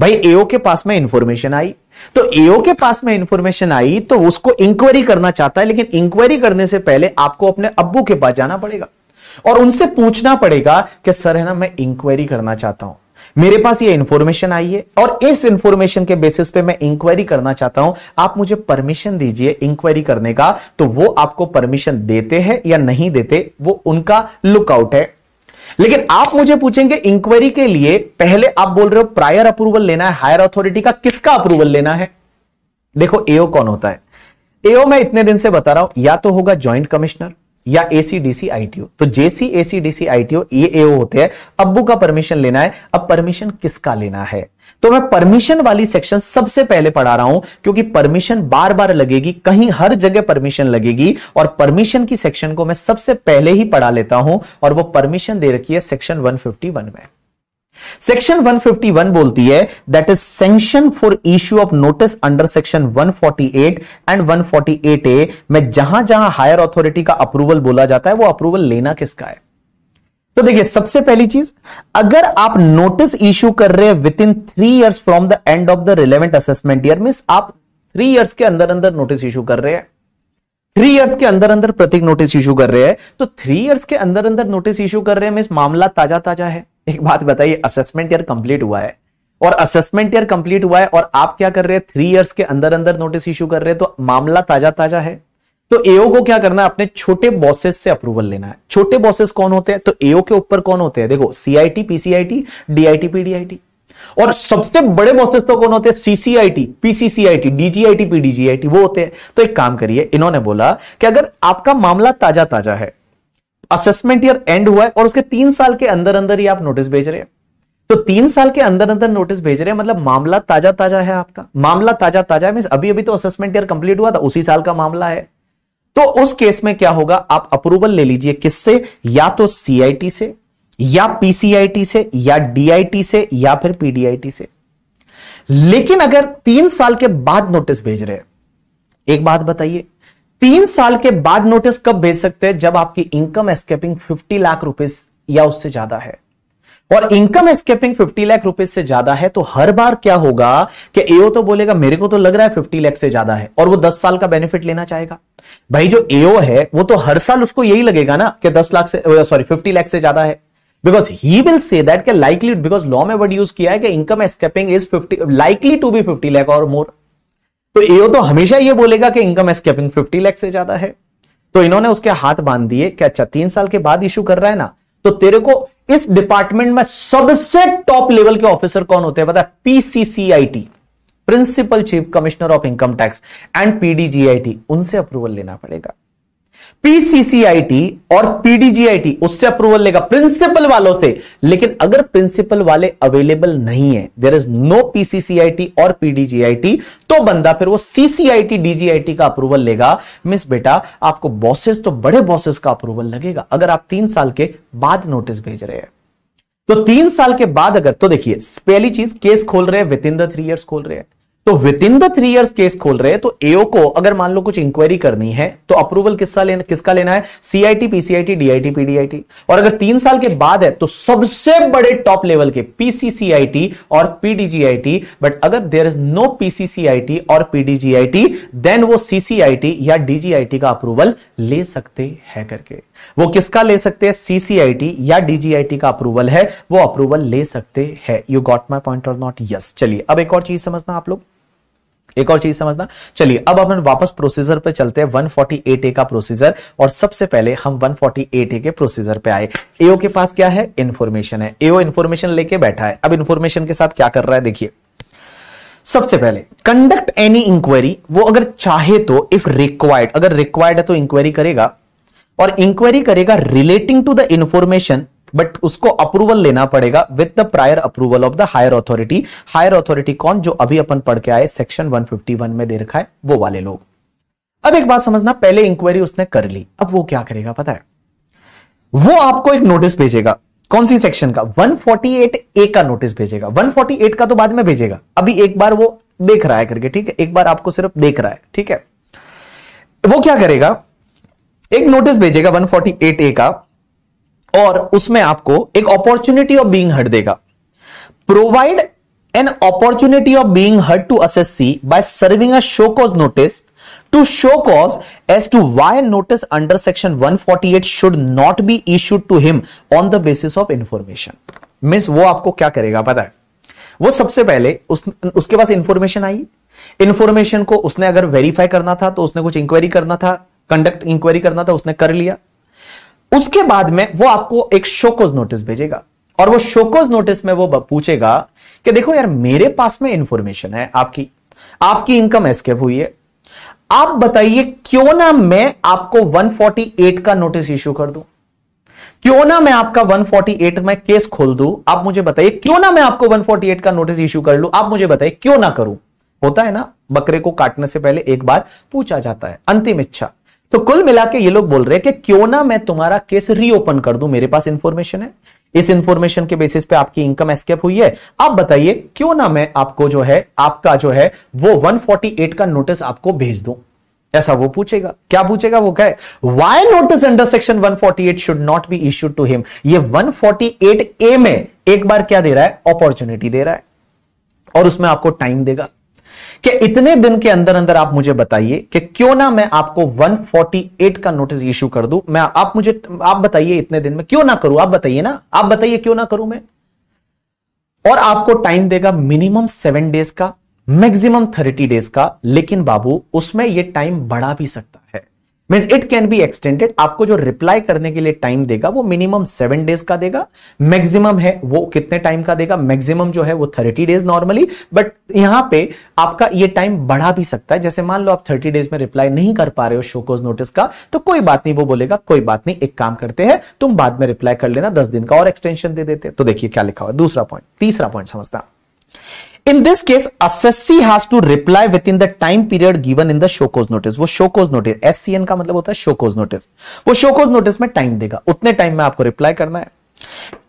भाई एओ के पास में इंफॉर्मेशन आई तो एओ के पास में इंफॉर्मेशन आई तो उसको इंक्वायरी करना चाहता है लेकिन इंक्वायरी करने से पहले आपको अपने अब्बू के पास जाना पड़ेगा और उनसे पूछना पड़ेगा कि सर है ना मैं इंक्वायरी करना चाहता हूं मेरे पास ये इंफॉर्मेशन आई है और इस इंफॉर्मेशन के बेसिस पे मैं इंक्वायरी करना चाहता हूं आप मुझे परमिशन दीजिए इंक्वायरी करने का तो वो आपको परमिशन देते हैं या नहीं देते वो उनका लुकआउट है लेकिन आप मुझे पूछेंगे इंक्वायरी के लिए पहले आप बोल रहे हो प्रायर अप्रूवल लेना है हायर अथॉरिटी का किसका अप्रूवल लेना है देखो एओ कौन होता है एओ मैं इतने दिन से बता रहा हूं या तो होगा ज्वाइंट कमिश्नर या एसीडीसी आईटीओ तो जेसी एसीडीसी आईटीओ एएओ होते हैं अब्बू का परमिशन लेना है अब परमिशन किसका लेना है तो मैं परमिशन वाली सेक्शन सबसे पहले पढ़ा रहा हूं क्योंकि परमिशन बार बार लगेगी कहीं हर जगह परमिशन लगेगी और परमिशन की सेक्शन को मैं सबसे पहले ही पढ़ा लेता हूं और वो परमिशन दे रखी है सेक्शन 151 में सेक्शन 151 बोलती है that is sanction for issue of notice under section 148 and 148 A में जहां जहां हायर अथॉरिटी का अप्रूवल बोला जाता है वो अप्रूवल लेना किसका है तो देखिए सबसे पहली चीज अगर आप नोटिस इश्यू कर रहे हैं within three years from the end of the relevant assessment year mean आप थ्री ईयर्स के अंदर अंदर नोटिस इश्यू कर रहे हैं थ्री इयर्स के अंदर अंदर प्रत्येक नोटिस इशू कर रहे हैं तो थ्री इयर्स के अंदर अंदर नोटिस इशू कर रहे हैं मिस मामला ताजा ताजा है एक बात बताइए असेसमेंट ईयर कंप्लीट हुआ है और असेसमेंट ईयर कंप्लीट हुआ है और आप क्या कर रहे हैं थ्री इयर्स के अंदर अंदर नोटिस इशू कर रहे हैं तो मामला ताजा ताजा है तो एओ को क्या करना है अपने छोटे बॉसेस से अप्रूवल लेना है छोटे बॉसेस कौन होते हैं तो एओ के ऊपर कौन होते हैं देखो सीआईटी पीसीआईटी डीआईटी पीडीआईटी और सबसे बड़े बॉसेस तो कौन होते हैं सीसीआईटी पीसीसीआईटी डीजीआईटी पीडीजीआईटी वो होते हैं तो एक काम करिए इन्होंने बोला कि अगर आपका मामला ताजा ताजा है असेसमेंट ईयर एंड हुआ है और उसके तीन साल के अंदर अंदर ही आप नोटिस भेज रहे हैं तो तीन साल के अंदर अंदर नोटिस भेज रहे हैं मतलब मामला ताजा ताजा है आपका मामला ताजा ताजा है मीन अभी अभी तो असेसमेंट ईयर कंप्लीट हुआ था उसी साल का मामला है तो उस केस में क्या होगा आप अप्रूवल ले लीजिए किससे या तो सीआईटी से या पीसीआईटी से या डीआईटी से या फिर पीडीआईटी से लेकिन अगर तीन साल के बाद नोटिस भेज रहे हैं एक बात बताइए तीन साल के बाद नोटिस कब भेज सकते हैं जब आपकी इनकम एस्केपिंग 50 लाख रुपए या उससे ज्यादा है और इनकम एस्केपिंग 50 लाख रुपए से ज्यादा है तो हर बार क्या होगा कि एओ तो बोलेगा मेरे को तो लग रहा है 50 लाख से ज्यादा है और वो 10 साल का बेनिफिट लेना चाहेगा भाई जो एओ है वो तो हर साल उसको यही लगेगा ना कि 10 लाख से सॉरी 50 लाख से ज्यादा है because he will say that के लाइकली बिकॉज लॉ में वर्ड यूज किया है कि income escaping is fifty likely to be fifty lakh और मोर तो ए तो हमेशा ये बोलेगा कि इनकम एस्केपिंग फिफ्टी लैख से ज्यादा है तो इन्होंने उसके हाथ बांध दिए कि अच्छा तीन साल के बाद इश्यू कर रहा है ना तो तेरे को इस डिपार्टमेंट में सबसे टॉप लेवल के ऑफिसर कौन होते हैं बता PCCIT principal chief commissioner of income tax and PDGIT उनसे अप्रूवल लेना पड़ेगा पीसीसीआईटी और पीडीजीआईटी उससे अप्रूवल लेगा प्रिंसिपल वालों से लेकिन अगर प्रिंसिपल वाले अवेलेबल नहीं है देर इज नो पीसीसीआईटी और पीडीजीआईटी तो बंदा फिर वो सीसीआईटी डीजीआईटी का अप्रूवल लेगा मिस बेटा आपको बॉसेस तो बड़े बॉसेस का अप्रूवल लगेगा अगर आप तीन साल के बाद नोटिस भेज रहे हैं तो तीन साल के बाद अगर तो देखिए पहली चीज केस खोल रहे हैं with in the three years खोल रहे हैं तो with in the three years case खोल रहे हैं तो एओ को अगर मान लो कुछ इंक्वायरी करनी है तो अप्रूवल किसका लेना किसका लेना है सीआईटी पीसीआईटी डीआईटी पीडीआईटी और अगर तीन साल के बाद है तो सबसे बड़े टॉप लेवल के पीसीसीआईटी और पीडीजीआईटी बट अगर देर इज नो पीसीसीआईटी और पीडीजीआईटी देन वो सीसीआईटी या डीजीआईटी का अप्रूवल ले सकते हैं करके वो किसका ले सकते हैं सीसीआईटी या डीजीआईटी का अप्रूवल है वो अप्रूवल ले सकते हैं यू गॉट माई पॉइंट और नॉट यस चलिए अब एक और चीज समझना आप लोग एक और चीज समझना चलिए अब अपन वापस प्रोसेसर पे चलते हैं 148 ए का प्रोसेसर और सबसे पहले हम 148 ए के प्रोसेसर पे आए एओ के पास क्या है इंफॉर्मेशन है एओ इंफॉर्मेशन लेके बैठा है अब इंफॉर्मेशन के साथ क्या कर रहा है देखिए सबसे पहले कंडक्ट एनी इंक्वायरी वो अगर चाहे तो इफ रिक्वायर्ड अगर रिक्वायर्ड है तो इंक्वायरी करेगा और इंक्वायरी करेगा relating to the information but उसको अप्रूवल लेना पड़ेगा with the prior approval of the higher authority higher authority कौन जो अभी अपन पढ़ के आए सेक्शन 151 में दे रखा है वो वाले लोग अब एक बात समझना पहले इंक्वायरी उसने कर ली अब वो क्या करेगा पता है वो आपको एक नोटिस भेजेगा कौन सी सेक्शन का 148 ए का नोटिस भेजेगा 148 का तो बाद में भेजेगा अभी एक बार वो देख रहा है करके ठीक है एक बार आपको सिर्फ देख रहा है ठीक है वो क्या करेगा एक नोटिस भेजेगा 148 ए का और उसमें आपको एक अपॉर्चुनिटी ऑफ बीइंग हर्ड देगा provide an opportunity of being heard to assessee by serving a show cause notice to show cause as to why notice under section 148 should not be issued to him on the basis of information मिस वो आपको क्या करेगा पता है वो सबसे पहले उस, उसके पास इंफॉर्मेशन आई इंफॉर्मेशन को उसने अगर वेरीफाई करना था तो उसने कुछ इंक्वायरी करना था कंडक्ट इंक्वायरी करना था उसने कर लिया उसके बाद में वो आपको एक शोकोज नोटिस भेजेगा और वो शोकोज नोटिस में वो पूछेगा कि देखो यार मेरे पास में इंफॉर्मेशन है आपकी आपकी इनकम एस्केप हुई है आप बताइए क्यों ना मैं आपको 148 का नोटिस इश्यू कर दूं क्यों ना मैं आपका 148 में केस खोल दूं आप मुझे बताइए क्यों ना मैं आपको 148 का नोटिस इश्यू कर लूं आप मुझे बताइए क्यों ना करूं होता है ना बकरे को काटने से पहले एक बार पूछा जाता है अंतिम इच्छा तो कुल मिला के ये लोग बोल रहे हैं कि क्यों ना मैं तुम्हारा केस रीओपन कर दूं मेरे पास इंफॉर्मेशन है इस इंफॉर्मेशन के बेसिस पे आपकी इनकम एस्केप हुई है आप बताइए क्यों ना मैं आपको जो है आपका जो है वो 148 का नोटिस आपको भेज दूं ऐसा वो पूछेगा क्या पूछेगा वो क्या why notice under section 148 should not be issued to him ये 148 ए में एक बार क्या दे रहा है अपॉर्चुनिटी दे रहा है और उसमें आपको टाइम देगा कि इतने दिन के अंदर अंदर आप मुझे बताइए कि क्यों ना मैं आपको 148 का नोटिस इश्यू कर दूं मैं आप मुझे आप बताइए इतने दिन में क्यों ना करूं आप बताइए ना आप बताइए क्यों ना करूं मैं और आपको टाइम देगा मिनिमम सेवन डेज का मैक्सिमम थर्टी डेज का लेकिन बाबू उसमें यह टाइम बढ़ा भी सकता है mean it can be extended आपको जो रिप्लाई करने के लिए टाइम देगा वो मिनिमम सेवन डेज का देगा मैक्सिमम है वो कितने टाइम का देगा मैक्सिमम जो है वो थर्टी डेज नॉर्मली बट यहां पे आपका ये टाइम बढ़ा भी सकता है जैसे मान लो आप थर्टी डेज में रिप्लाई नहीं कर पा रहे हो शोकोज नोटिस का तो कोई बात नहीं वो बोलेगा कोई बात नहीं एक काम करते हैं तुम बाद में रिप्लाई कर लेना दस दिन का और एक्सटेंशन दे देते तो देखिए क्या लिखा हुआ दूसरा पॉइंट तीसरा पॉइंट समझता in this case assessee has to reply with in the time period given in the show cause notice वो show cause notice S C N का मतलब होता है शोकोज नोटिस वो शोकोज नोटिस में टाइम देगा उतने टाइम में आपको रिप्लाई करना है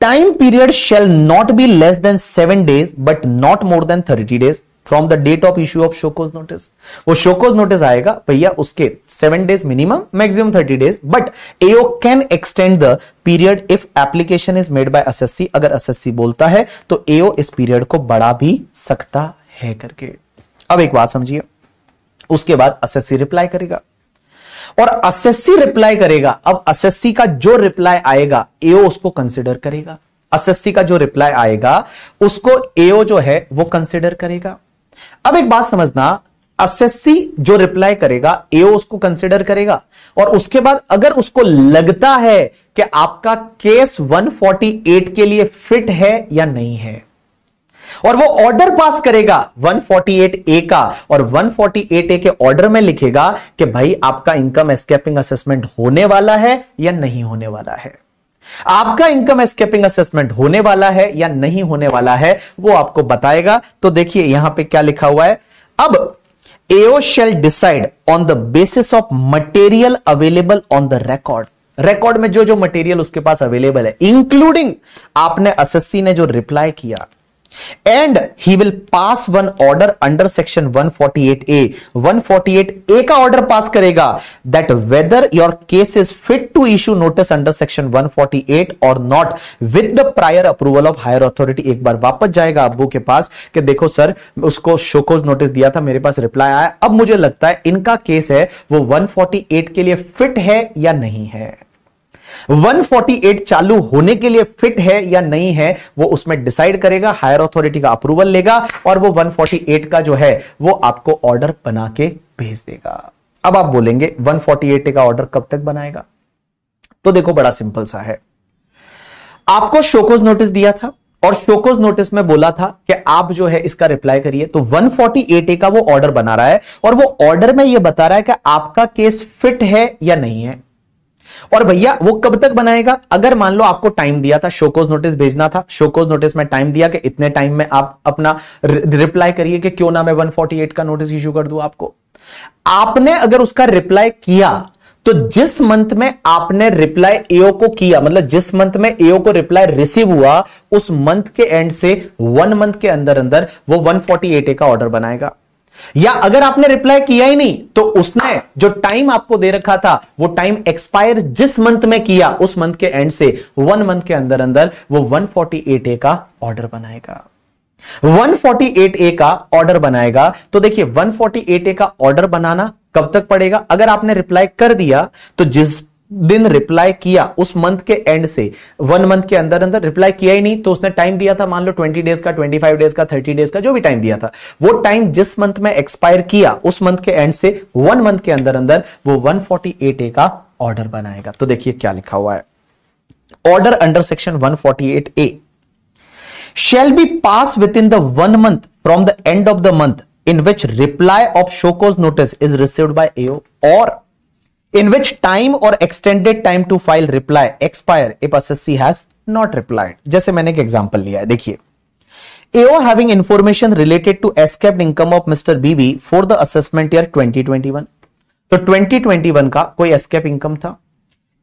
time period shall not be less than seven days but not more than thirty days from the date of issue of show cause notice वो शोकोज नोटिस आएगा भैया उसके seven days minimum maximum thirty days but AO can extend the period if application is made by assessee अगर assessee बोलता है तो एओ इस period को बढ़ा भी सकता है करके अब एक बात समझिए उसके बाद एसएससी रिप्लाई करेगा और असेसी रिप्लाई करेगा अब असेसी का जो रिप्लाई आएगा एओ उसको कंसिडर करेगा असेसी का जो रिप्लाई आएगा उसको एओ जो है वो कंसिडर करेगा अब एक बात समझना एसएससी जो रिप्लाई करेगा एओ उसको कंसिडर करेगा और उसके बाद अगर उसको लगता है कि आपका केस 148 के लिए फिट है या नहीं है और वो ऑर्डर पास करेगा 148 ए का और 148 ए के ऑर्डर में लिखेगा कि भाई आपका इनकम एस्केपिंग असेसमेंट होने वाला है या नहीं होने वाला है आपका इनकम एस्केपिंग असेसमेंट होने वाला है या नहीं होने वाला है वो आपको बताएगा तो देखिए यहां पे क्या लिखा हुआ है अब AO shall decide on the basis of material available on the record record में जो जो मटेरियल उसके पास अवेलेबल है इंक्लूडिंग आपने एसएससी ने जो रिप्लाई किया and he will pass one order under section A 148 A का ऑर्डर पास करेगा that whether your case is fit to issue notice under section 148 और not with the prior approval of higher authority एक बार वापस जाएगा अबू के पास कि देखो sir उसको शोकोज नोटिस दिया था मेरे पास रिप्लाई आया अब मुझे लगता है इनका केस है वो 148 के लिए फिट है या नहीं है 148 चालू होने के लिए फिट है या नहीं है वो उसमें डिसाइड करेगा हायर अथॉरिटी का अप्रूवल लेगा और वो 148 का जो है वो आपको ऑर्डर बना के भेज देगा अब आप बोलेंगे 148 का ऑर्डर कब तक बनाएगा तो देखो बड़ा सिंपल सा है आपको शोकोज नोटिस दिया था और शोकोज नोटिस में बोला था कि आप जो है इसका रिप्लाई करिए तो 148 ए का वो ऑर्डर बना रहा है और वो ऑर्डर में ये बता रहा है कि आपका केस फिट है या नहीं है और भैया वो कब तक बनाएगा अगर मान लो आपको टाइम दिया था शोकोज नोटिस भेजना था शोकोज नोटिस में टाइम दिया कि इतने टाइम में आप अपना रिप्लाई करिए कि क्यों ना मैं 148 का नोटिस इश्यू कर दू आपको आपने अगर उसका रिप्लाई किया तो जिस मंथ में आपने रिप्लाई एओ को किया मतलब जिस मंथ में एओ को रिप्लाई रिसीव हुआ उस मंथ के एंड से वन मंथ के अंदर अंदर वो 148 ए का ऑर्डर बनाएगा या अगर आपने रिप्लाई किया ही नहीं तो उसने जो टाइम आपको दे रखा था वो टाइम एक्सपायर जिस मंथ में किया उस मंथ के एंड से वन मंथ के अंदर अंदर वो 148 ए का ऑर्डर बनाएगा 148 ए का ऑर्डर बनाएगा तो देखिए 148 ए का ऑर्डर बनाना कब तक पड़ेगा अगर आपने रिप्लाई कर दिया तो जिस दिन रिप्लाई किया उस मंथ के एंड से वन मंथ के अंदर अंदर रिप्लाई किया ही नहीं तो उसने टाइम दिया था मान लो ट्वेंटी डेज का फाइव डेज का थर्टी डेज का जो भी टाइम दिया था वो टाइम जिस मंथ में एक्सपायर किया उस मंथ के एंड से वन मंथ के अंदर अंदर वो वन फोर्टी एट ए का ऑर्डर बनाएगा तो देखिए क्या लिखा हुआ है order under section one forty eight A shall be pass with in the one month from the end of the month in which reply of show cause notice is received by AO or in which time or extended time to file reply expire if SSC has not replied. जैसे मैंने एक example लिया है देखिए AO having information related to escaped income of Mr. BB for the assessment year 2021. तो 2021 का कोई escape income था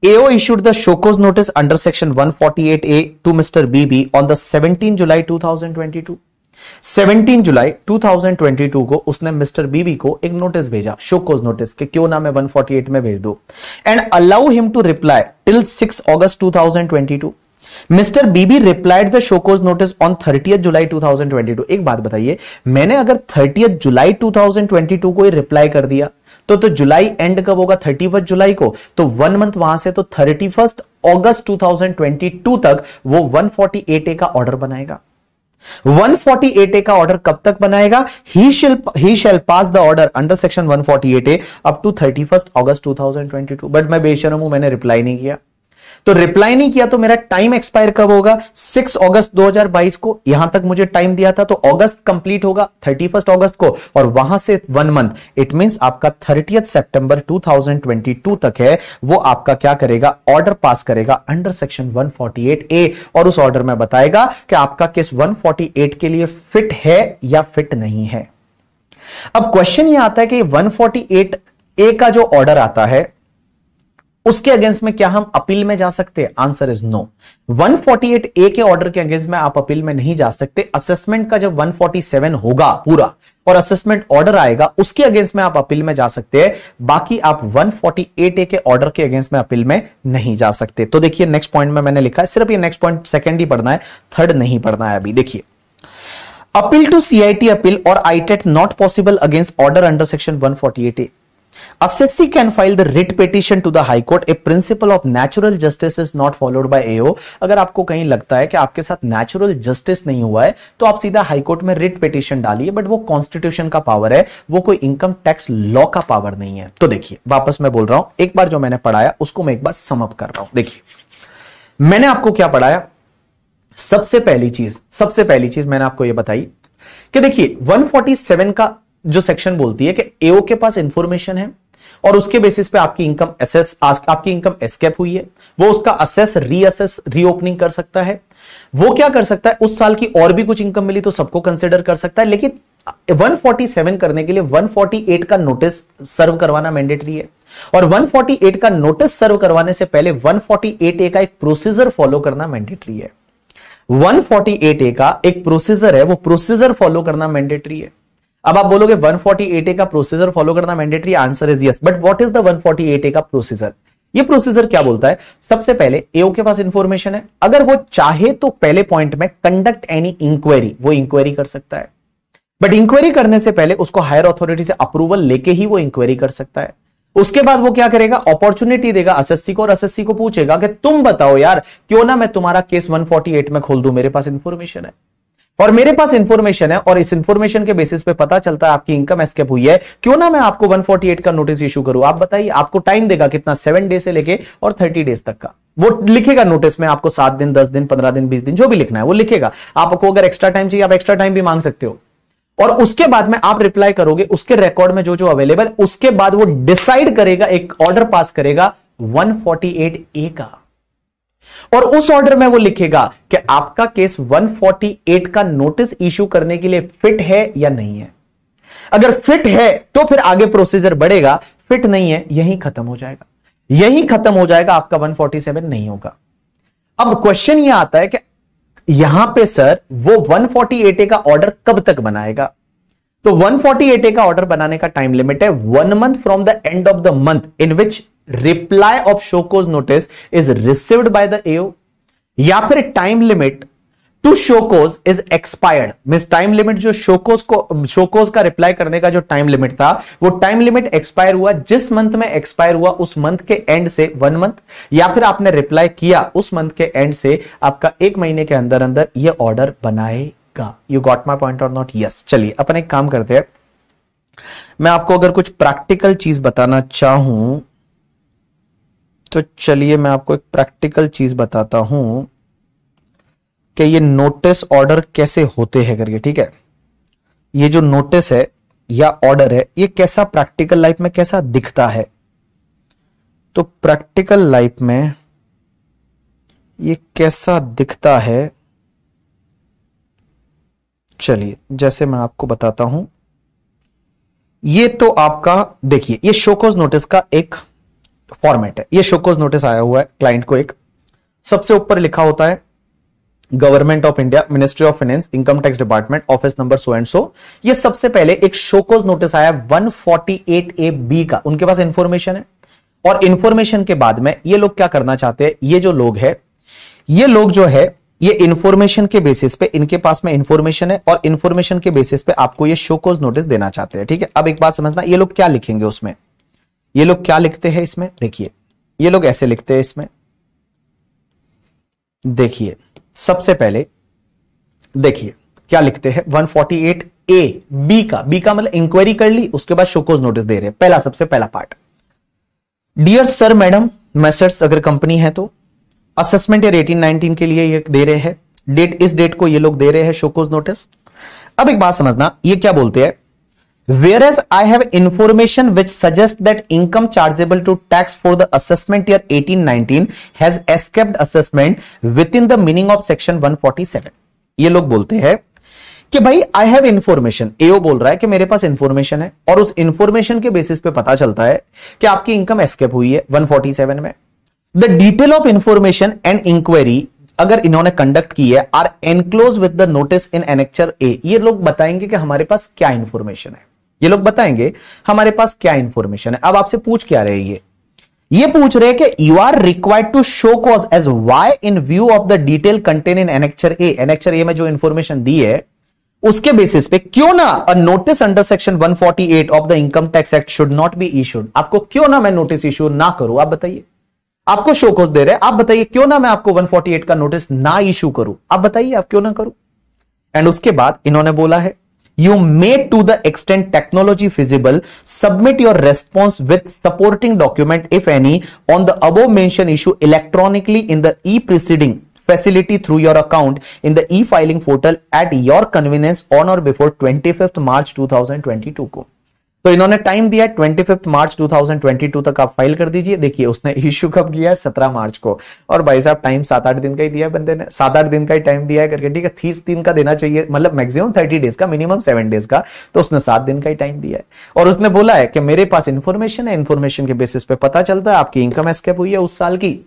AO issued the showcause notice under section 148A to Mr. BB on the 17 July 2022. 17 जुलाई 2022 को उसने मिस्टर बीबी को एक notice भेजा शो कोज नोटिस कि क्यों ना मैं 148 में भेज दू and allow him to reply till 6 August 2022 Mr B B replied the show cause notice on thirty July 2022 एक बात बताइए मैंने अगर थर्टी जुलाई 2022 को ये रिप्लाई कर दिया तो तो जुलाई एंड कब होगा थर्टी जुलाई को तो वन मंथ वहां से तो थर्टी फर्स्ट ऑगस्ट टू तक वो वन फोर्टी का ऑर्डर बनाएगा 148 ए का ऑर्डर कब तक बनाएगा he shall he shall pass the order under section 148 A up to 31 August 2022 but मैं बेशरम हूं मैंने रिप्लाई नहीं किया तो रिप्लाई नहीं किया तो मेरा टाइम एक्सपायर कब होगा सिक्स अगस्त 2022 को यहां तक मुझे टाइम दिया था तो अगस्त कंप्लीट होगा थर्टी फर्स्ट अगस्त को और वहां से वन मंथ इट मीन आपका 30th सितंबर टू तक है वो आपका क्या करेगा ऑर्डर पास करेगा अंडर सेक्शन एट ए और उस ऑर्डर में बताएगा कि आपका फोर्टी एट के लिए फिट है या फिट नहीं है अब क्वेश्चन ये आता है कि 148 ए का जो ऑर्डर आता है उसके अगेंस्ट में क्या हम अपील में जा सकते हैं आंसर इज नो 148 ए के ऑर्डर के अगेंस्ट में आप अपील में नहीं जा सकते असेसमेंट का जब 147 होगा पूरा और असेसमेंट ऑर्डर आएगा उसके अगेंस्ट में आप अपील में जा सकते हैं बाकी आप 148 ए के ऑर्डर के अगेंस्ट में अपील में नहीं जा सकते तो देखिए नेक्स्ट पॉइंट में मैंने लिखा है सिर्फ ये नेक्स्ट पॉइंट सेकेंड ही पढ़ना है थर्ड नहीं पढ़ना है अभी देखिए appeal to CIT appeal or ITAT not possible against order under section 148 A Assessee can file the writ petition to the High Court. A principle of natural justice is not followed by AO. अगर आपको कहीं लगता है कि आपके साथ natural justice नहीं हुआ है तो आप सीधा High Court में writ petition डालिए but वो constitution का power है वो कोई income tax law का power नहीं है तो देखिए वापस मैं बोल रहा हूं एक बार जो मैंने पढ़ाया उसको मैं एक बार up कर रहा हूं देखिए मैंने आपको क्या पढ़ाया सबसे पहली चीज सबसे पहली चीज मैंने आपको यह बताई कि देखिए 147 का जो सेक्शन बोलती है कि एओ के पास इंफॉर्मेशन है और उसके बेसिस पे आपकी इनकम एसेस आपकी इनकम एस्केप हुई है वो उसका असेस रीअसेस रीओपनिंग कर सकता है वो क्या कर सकता है उस साल की और भी कुछ इनकम मिली तो सबको कंसिडर कर सकता है लेकिन 147 करने के लिए 148 का नोटिस सर्व करवाना मैंडेटरी है और 148 का नोटिस सर्व करवाने से पहले 148 ए का एक प्रोसीजर फॉलो करना मैंडेटरी है 148 ए का एक प्रोसीजर है वो प्रोसीजर फॉलो करना मैंडेटरी है अब आप बोलोगे 148A का प्रोसेसर फॉलो करना mandatory answer is yes but what is the 148A का प्रोसेसर ये प्रोसेसर क्या बोलता है सबसे पहले एओ के पास इंफॉर्मेशन है अगर वो चाहे तो पहले पॉइंट में कंडक्ट एनी इंक्वायरी वो इंक्वायरी कर सकता है बट इंक्वायरी करने से पहले उसको हायर अथॉरिटी से अप्रूवल लेके ही वो इंक्वायरी कर सकता है उसके बाद वो क्या करेगा अपॉर्चुनिटी देगा एसएससी को और असेस्सी को पूछेगा कि तुम बताओ यार क्यों ना मैं तुम्हारा केस 148 में खोल दू मेरे पास इंफॉर्मेशन है और मेरे पास इंफॉर्मेशन है और इस इंफॉर्मेशन के बेसिस पे पता चलता है आपकी इनकम एस्केप हुई है क्यों ना मैं आपको 148 का नोटिस इशू करूं आप बताइए आपको टाइम देगा कितना सेवन डे से लेके और थर्टी डेज तक का वो लिखेगा नोटिस में आपको सात दिन दस दिन पंद्रह दिन बीस दिन जो भी लिखना है वो लिखेगा आपको अगर एक्स्ट्रा टाइम चाहिए आप एक्स्ट्रा टाइम भी मांग सकते हो और उसके बाद में आप रिप्लाई करोगे उसके रिकॉर्ड में जो जो अवेलेबल उसके बाद वो डिसाइड करेगा एक ऑर्डर पास करेगा 148 ए का और उस ऑर्डर में वो लिखेगा कि आपका केस 148 का नोटिस इश्यू करने के लिए फिट है या नहीं है अगर फिट है तो फिर आगे प्रोसीजर बढ़ेगा फिट नहीं है यही खत्म हो जाएगा यही खत्म हो जाएगा आपका 147 नहीं होगा अब क्वेश्चन ये आता है कि यहां पे सर वो 148 ए का ऑर्डर कब तक बनाएगा तो 148 ए का ऑर्डर बनाने का टाइम लिमिट है one month from the end of the month in which reply of show cause notice is received by the AO या फिर time limit to show cause is expired mean time limit जो show cause को show cause का reply करने का जो time limit था वो टाइम लिमिट एक्सपायर हुआ जिस मंथ में एक्सपायर हुआ उस मंथ के एंड से वन मंथ या फिर आपने रिप्लाई किया उस मंथ के एंड से आपका एक महीने के अंदर अंदर ये ऑर्डर बनाएगा यू गॉट माई पॉइंट और नॉट यस चलिए अपन एक काम करते हैं मैं आपको अगर कुछ प्रैक्टिकल चीज बताना चाहूं तो चलिए मैं आपको एक प्रैक्टिकल चीज बताता हूं कि ये नोटिस ऑर्डर कैसे होते हैं करके ठीक है ये जो नोटिस है या ऑर्डर है ये कैसा प्रैक्टिकल लाइफ में कैसा दिखता है तो प्रैक्टिकल लाइफ में ये कैसा दिखता है चलिए जैसे मैं आपको बताता हूं ये तो आपका देखिए ये शोकोज नोटिस का एक फॉर्मेट है ये शोकोज नोटिस आया हुआ है क्लाइंट को एक सबसे ऊपर लिखा होता है government of India ministry of finance income tax department office number so and so ये सबसे पहले एक शोकोज नोटिस आया 148 ए बी का उनके पास इंफॉर्मेशन है और इंफॉर्मेशन के बाद में ये लोग क्या करना चाहते हैं ये जो लोग है ये लोग जो है ये इंफॉर्मेशन के बेसिस पे इनके पास में इंफॉर्मेशन है और इंफॉर्मेशन के बेसिस पे आपको ये शोकोज नोटिस देना चाहते हैं ठीक है अब एक बात समझना ये लोग क्या लिखेंगे उसमें ये लोग क्या लिखते हैं इसमें देखिए ये लोग ऐसे लिखते हैं इसमें देखिए सबसे पहले देखिए क्या लिखते हैं 148 ए बी का बी का मतलब इंक्वायरी कर ली उसके बाद शोकोज नोटिस दे रहे हैं पहला सबसे पहला part dear sir madam messrs अगर कंपनी है तो असेसमेंट ईयर नाइनटीन के लिए ये दे रहे हैं डेट इस डेट को ये लोग दे रहे हैं शोकोज नोटिस अब एक बात समझना ये क्या बोलते हैं whereas i have information which suggests that income chargeable to tax for the assessment year 1819 with in the meaning of section one forty 147 ये लोग बोलते हैं कि भाई आई हैव इंफॉर्मेशन एओ बोल रहा है कि मेरे पास इंफॉर्मेशन है और उस इंफॉर्मेशन के बेसिस पे पता चलता है कि आपकी इनकम एस्केप हुई है 147 में the detail of information and inquiry अगर इन्होंने कंडक्ट की है are enclose with the notice in annexure A ये लोग बताएंगे कि हमारे पास क्या इंफॉर्मेशन है ये लोग बताएंगे हमारे पास क्या इंफॉर्मेशन है अब आपसे पूछ क्या रहे ये ये पूछ रहे कि you are required to show cause as why in view of the detail contain in annexure A annexure A में जो इंफॉर्मेशन दी है उसके बेसिस पे क्यों ना a notice under section 148 of the income tax act should not be issued आपको क्यों ना मैं नोटिस इशू ना करूं आप बताइए आपको शो कॉज दे रहे आप बताइए क्यों ना मैं आपको 148 का नोटिस ना इशू करूं आप बताइए आप क्यों ना करूं एंड उसके बाद इन्होंने बोला है you may to the extent technology feasible submit your response with supporting document if any on the above mentioned issue electronically in the e-preceding facility through your account in the e-filing portal at your convenience on or before 25th March 2022. तो इन्होंने time दिया twenty fifth March two thousand twenty two तक आप file कर दीजिए देखिए उसने issue कब किया है सत्रह मार्च को और भाई साहब टाइम सात आठ दिन का ही दिया है बंदे ने सात आठ दिन का ही टाइम दिया है करके ठीक है तीस दिन का देना चाहिए मतलब मैक्सिमम थर्टी डेज का मिनिमम सेवन डेज का तो उसने सात दिन का ही टाइम दिया है और उसने बोला है कि मेरे पास इन्फॉर्मेशन है इन्फॉर्मेशन के बेसिस पे पता चलता है आपकी इनकम एस्केप हुई है उस साल की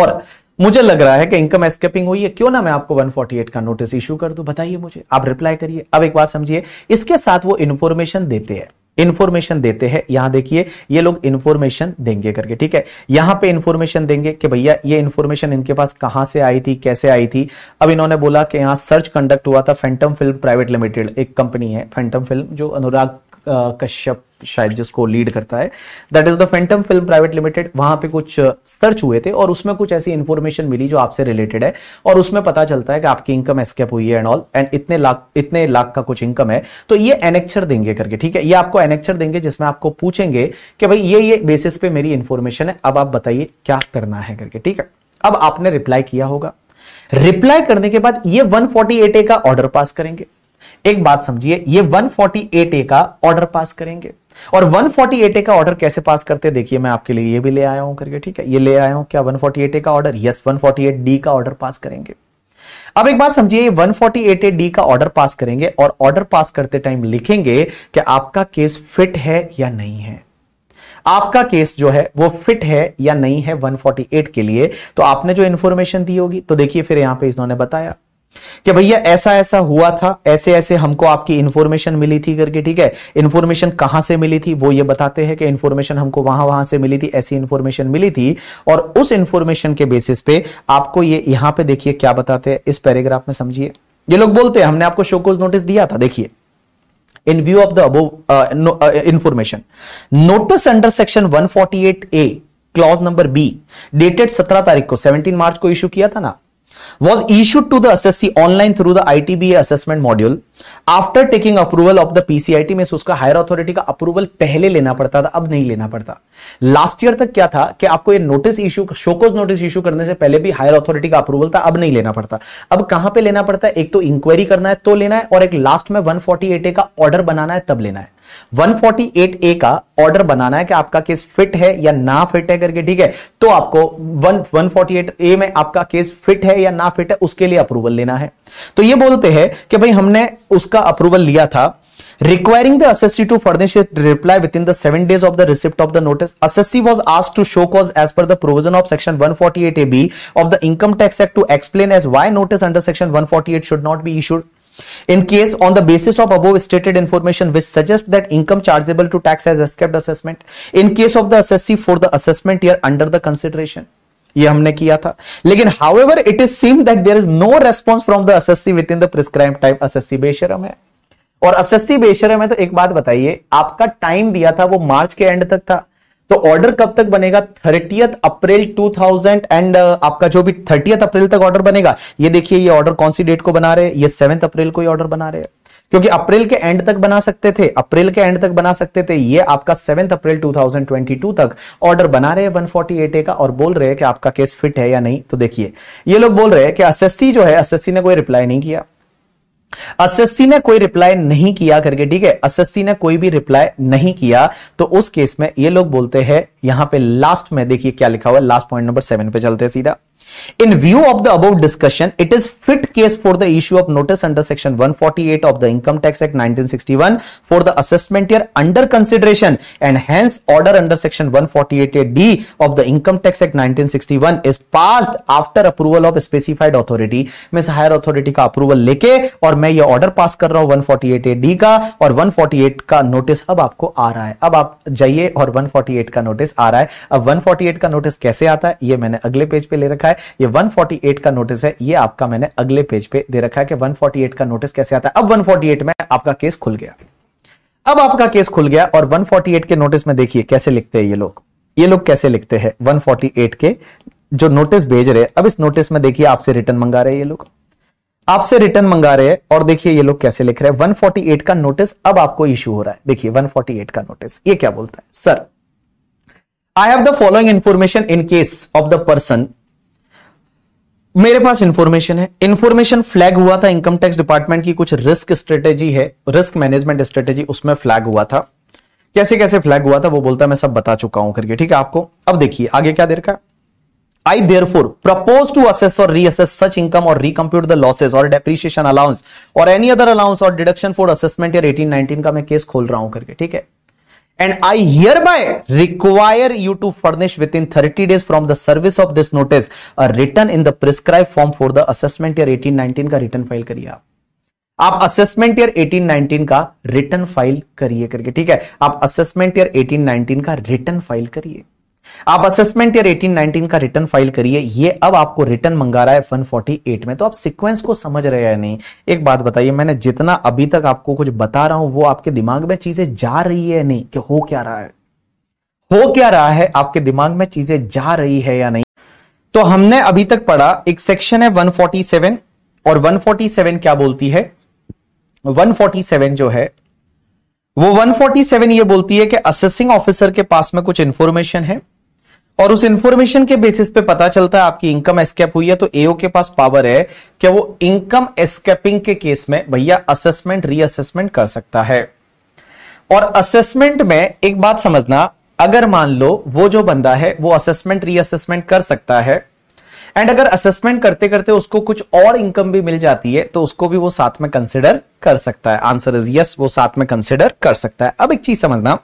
और मुझे लग रहा है कि इनकम एस्केपिंग हुई है क्यों ना मैं आपको 148 का नोटिस इशू कर दूं बताइए मुझे आप रिप्लाई करिए अब एक बात समझिए इसके साथ वो इन्फॉर्मेशन देते हैं इंफॉर्मेशन देते हैं यहां देखिए ये लोग इंफॉर्मेशन देंगे करके ठीक है यहां पे इंफॉर्मेशन देंगे कि भैया ये इंफॉर्मेशन इनके पास कहां से आई थी कैसे आई थी अब इन्होंने बोला कि यहां सर्च कंडक्ट हुआ था फैंटम फिल्म प्राइवेट लिमिटेड एक कंपनी है फैंटम फिल्म जो अनुराग कश्यप शायद जिसको लीड करता है that is the Phantom Film Private Limited वहां पे कुछ सर्च हुए थे और उसमें कुछ ऐसी इंफॉर्मेशन मिली जो आपसे रिलेटेड है और उसमें पता चलता है कि आपकी इनकम एस्केप हुई है एंड ऑल एंड इतने लाख इतने लाख का कुछ इनकम है तो ये एनेक्चर देंगे करके ठीक है ये आपको एनेक्चर देंगे जिसमें आपको पूछेंगे कि भाई ये ये बेसिस पे मेरी इंफॉर्मेशन है अब आप बताइए क्या करना है करके ठीक है अब आपने रिप्लाई किया होगा रिप्लाई करने के बाद ये 148 ए का ऑर्डर पास करेंगे एक बात समझिए ये 148 ए का ऑर्डर पास करेंगे और 148 ए का ऑर्डर कैसे पास करते हैं देखिए मैं आपके लिए ये भी ले आया हूं करके ठीक है ये ले आया हूं क्या 148 ए का ऑर्डर यस 148 डी का ऑर्डर पास करेंगे अब एक बात समझिए 148 ए डी का ऑर्डर पास करेंगे और ऑर्डर पास करते टाइम लिखेंगे कि आपका केस फिट है या नहीं है आपका केस जो है वो फिट है या नहीं है 148 के लिए तो आपने जो इंफॉर्मेशन दी होगी तो देखिए फिर यहां पे इन्होंने बताया कि भैया ऐसा ऐसा हुआ था ऐसे ऐसे हमको आपकी इंफॉर्मेशन मिली थी करके ठीक है इंफॉर्मेशन कहां से मिली थी वो ये बताते हैं कि इंफॉर्मेशन हमको वहां वहां से मिली थी ऐसी इंफॉर्मेशन मिली थी और उस इंफॉर्मेशन के बेसिस पे आपको ये यहां पे देखिए क्या बताते हैं इस पैराग्राफ में समझिए ये लोग बोलते हैं हमने आपको शोकोज नोटिस दिया था देखिए in view of the above information notice under section one A clause number B dated 17 तारीख को 17 मार्च को इश्यू किया था ना was issued to the SSC online through the ITBA assessment module after taking approval of the PCIT में उसका higher authority का approval पहले लेना पड़ता था अब नहीं लेना पड़ता Last year तक क्या था कि आपको ये notice issue, show cause notice issue करने से पहले भी higher authority का approval था अब नहीं लेना पड़ता अब कहां पे लेना पड़ता है एक तो inquiry करना है तो लेना है और एक last में 148A का order बनाना है तब लेना है वन फोर्टी एट ए का ऑर्डर बनाना है कि आपका केस फिट है या ना फिट है करके ठीक है तो आपको 148 ए में आपका केस फिट है या ना फिट है उसके लिए अप्रूवल लेना है तो ये बोलते हैं कि भाई हमने उसका अप्रूवल लिया था requiring the assessee to furnish reply with in the seven days of the receipt of the notice assessee was asked to show cause as per the provision of section one eight A B of the income tax act to explain as why notice under section one eight should not be issued in case on the basis of above stated information which suggest that income chargeable to tax as escaped assessment in case of the assessee for the assessment year under the consideration ये हमने किया था लेकिन however it is seen that there is no response from the assessee with in the prescribe time assessee बेशरम है और assessee बेशरम है तो एक बात बताइए आपका टाइम दिया था वो मार्च के एंड तक था तो ऑर्डर कब तक बनेगा थर्टियथ अप्रैल 2000 एंड uh, आपका जो भी थर्टियथ अप्रैल तक ऑर्डर बनेगा ये देखिए ये ऑर्डर कौन सी डेट को बना रहे हैं ये सेवेंथ अप्रैल को ही ऑर्डर बना रहे हैं क्योंकि अप्रैल के एंड तक बना सकते थे अप्रैल के एंड तक बना सकते थे ये आपका सेवेंथ अप्रैल 2022 तक ऑर्डर बना रहे हैं 148 ए का और बोल रहे हैं कि आपका केस फिट है या नहीं तो देखिए ये लोग बोल रहे हैं कि एसएससी जो है एसएससी ने कोई रिप्लाई नहीं किया एसएससी ने कोई रिप्लाई नहीं किया करके ठीक है एसएससी ने कोई भी रिप्लाई नहीं किया तो उस केस में ये लोग बोलते हैं यहां पे लास्ट में देखिए क्या लिखा हुआ है लास्ट पॉइंट नंबर सेवन पे चलते हैं सीधा in view of the above discussion it is fit case for the issue of notice under section eight of the income tax act 1961 for the assessment year under consideration and hence order under section 148 D of the income tax act 1961 is passed after approval of specified authority mean higher authority का approval लेके और मैं ये order pass कर रहा हूं 148 A D का और वन फोर्टी एट का नोटिस अब आपको आ रहा है अब आप जाइए और वन फोर्टी एट का नोटिस आ रहा है अब वन फोर्टी एट का नोटिस कैसे आता है ये मैंने अगले पेज पे ले रखा है ये 148 का नोटिस है ये आपका मैंने अगले पेज पे दे रखा है कि 148 का नोटिस कैसे आता है अब 148 में आपका केस खुल गया अब आपका केस खुल गया और 148 के नोटिस में देखिए कैसे लिखते हैं ये लोग ये लोग कैसे लिखते हैं 148 के जो नोटिस भेज रहे अब इस नोटिस में देखिए आपसे रिटर्न मंगा रहे हैं ये लोग आपसे रिटर्न मंगा रहे हैं और देखिए ये लोग कैसे लिख रहे हैं 148 का नोटिस अब आपको इश्यू हो रहा है देखिए 148 का नोटिस ये क्या बोलता है sir I have the following information in case of the person मेरे पास इंफॉर्मेशन है इंफॉर्मेशन फ्लैग हुआ था इनकम टैक्स डिपार्टमेंट की कुछ रिस्क स्ट्रेटेजी है रिस्क मैनेजमेंट स्ट्रेटेजी उसमें फ्लैग हुआ था कैसे कैसे फ्लैग हुआ था वो बोलता मैं सब बता चुका हूं करके ठीक है आपको अब देखिए आगे क्या देर का I therefore propose to assess or reassess such income or recompute the losses or depreciation allowance or any other allowance or deduction for assessment eighteen nineteen का मैं केस खोल रहा हूं करके ठीक है and I hereby require you to furnish within thirty days from the service of this notice return in the prescribe form for the assessment year eighteen nineteen का return file करिए आप आप assessment year 18-19 का return file करिए करके ठीक है आप असेसमेंट ईयर 18-19 का रिटर्न फाइल करिए आप असेसमेंट ईयर 18-19 का रिटर्न फाइल करिए ये अब आपको रिटर्न मंगा रहा है 148 में तो आप सीक्वेंस को समझ रहे हैं नहीं एक बात बताइए मैंने जितना अभी तक आपको कुछ बता रहा हूं वो आपके दिमाग में चीजें जा रही है नहीं कि हो क्या रहा है हो क्या रहा है आपके दिमाग में चीजें जा रही है या नहीं तो हमने अभी तक पढ़ा एक सेक्शन है 147 और 147 क्या बोलती है 147 जो है वो 147 ये बोलती है कि असेसिंग ऑफिसर के पास में कुछ इंफॉर्मेशन है और उस इंफॉर्मेशन के बेसिस पे पता चलता है आपकी इनकम एस्केप हुई है तो एओ के पास पावर है क्या वो इनकम एस्केपिंग के केस में भैया असेसमेंट रीअसेसमेंट कर सकता है और असेसमेंट में एक बात समझना अगर मान लो वो जो बंदा है वो असेसमेंट रीअसेसमेंट कर सकता है एंड अगर असेसमेंट करते करते उसको कुछ और इनकम भी मिल जाती है तो उसको भी वो साथ में कंसिडर कर सकता है आंसर इज यस वो साथ में कंसिडर कर सकता है अब एक चीज समझना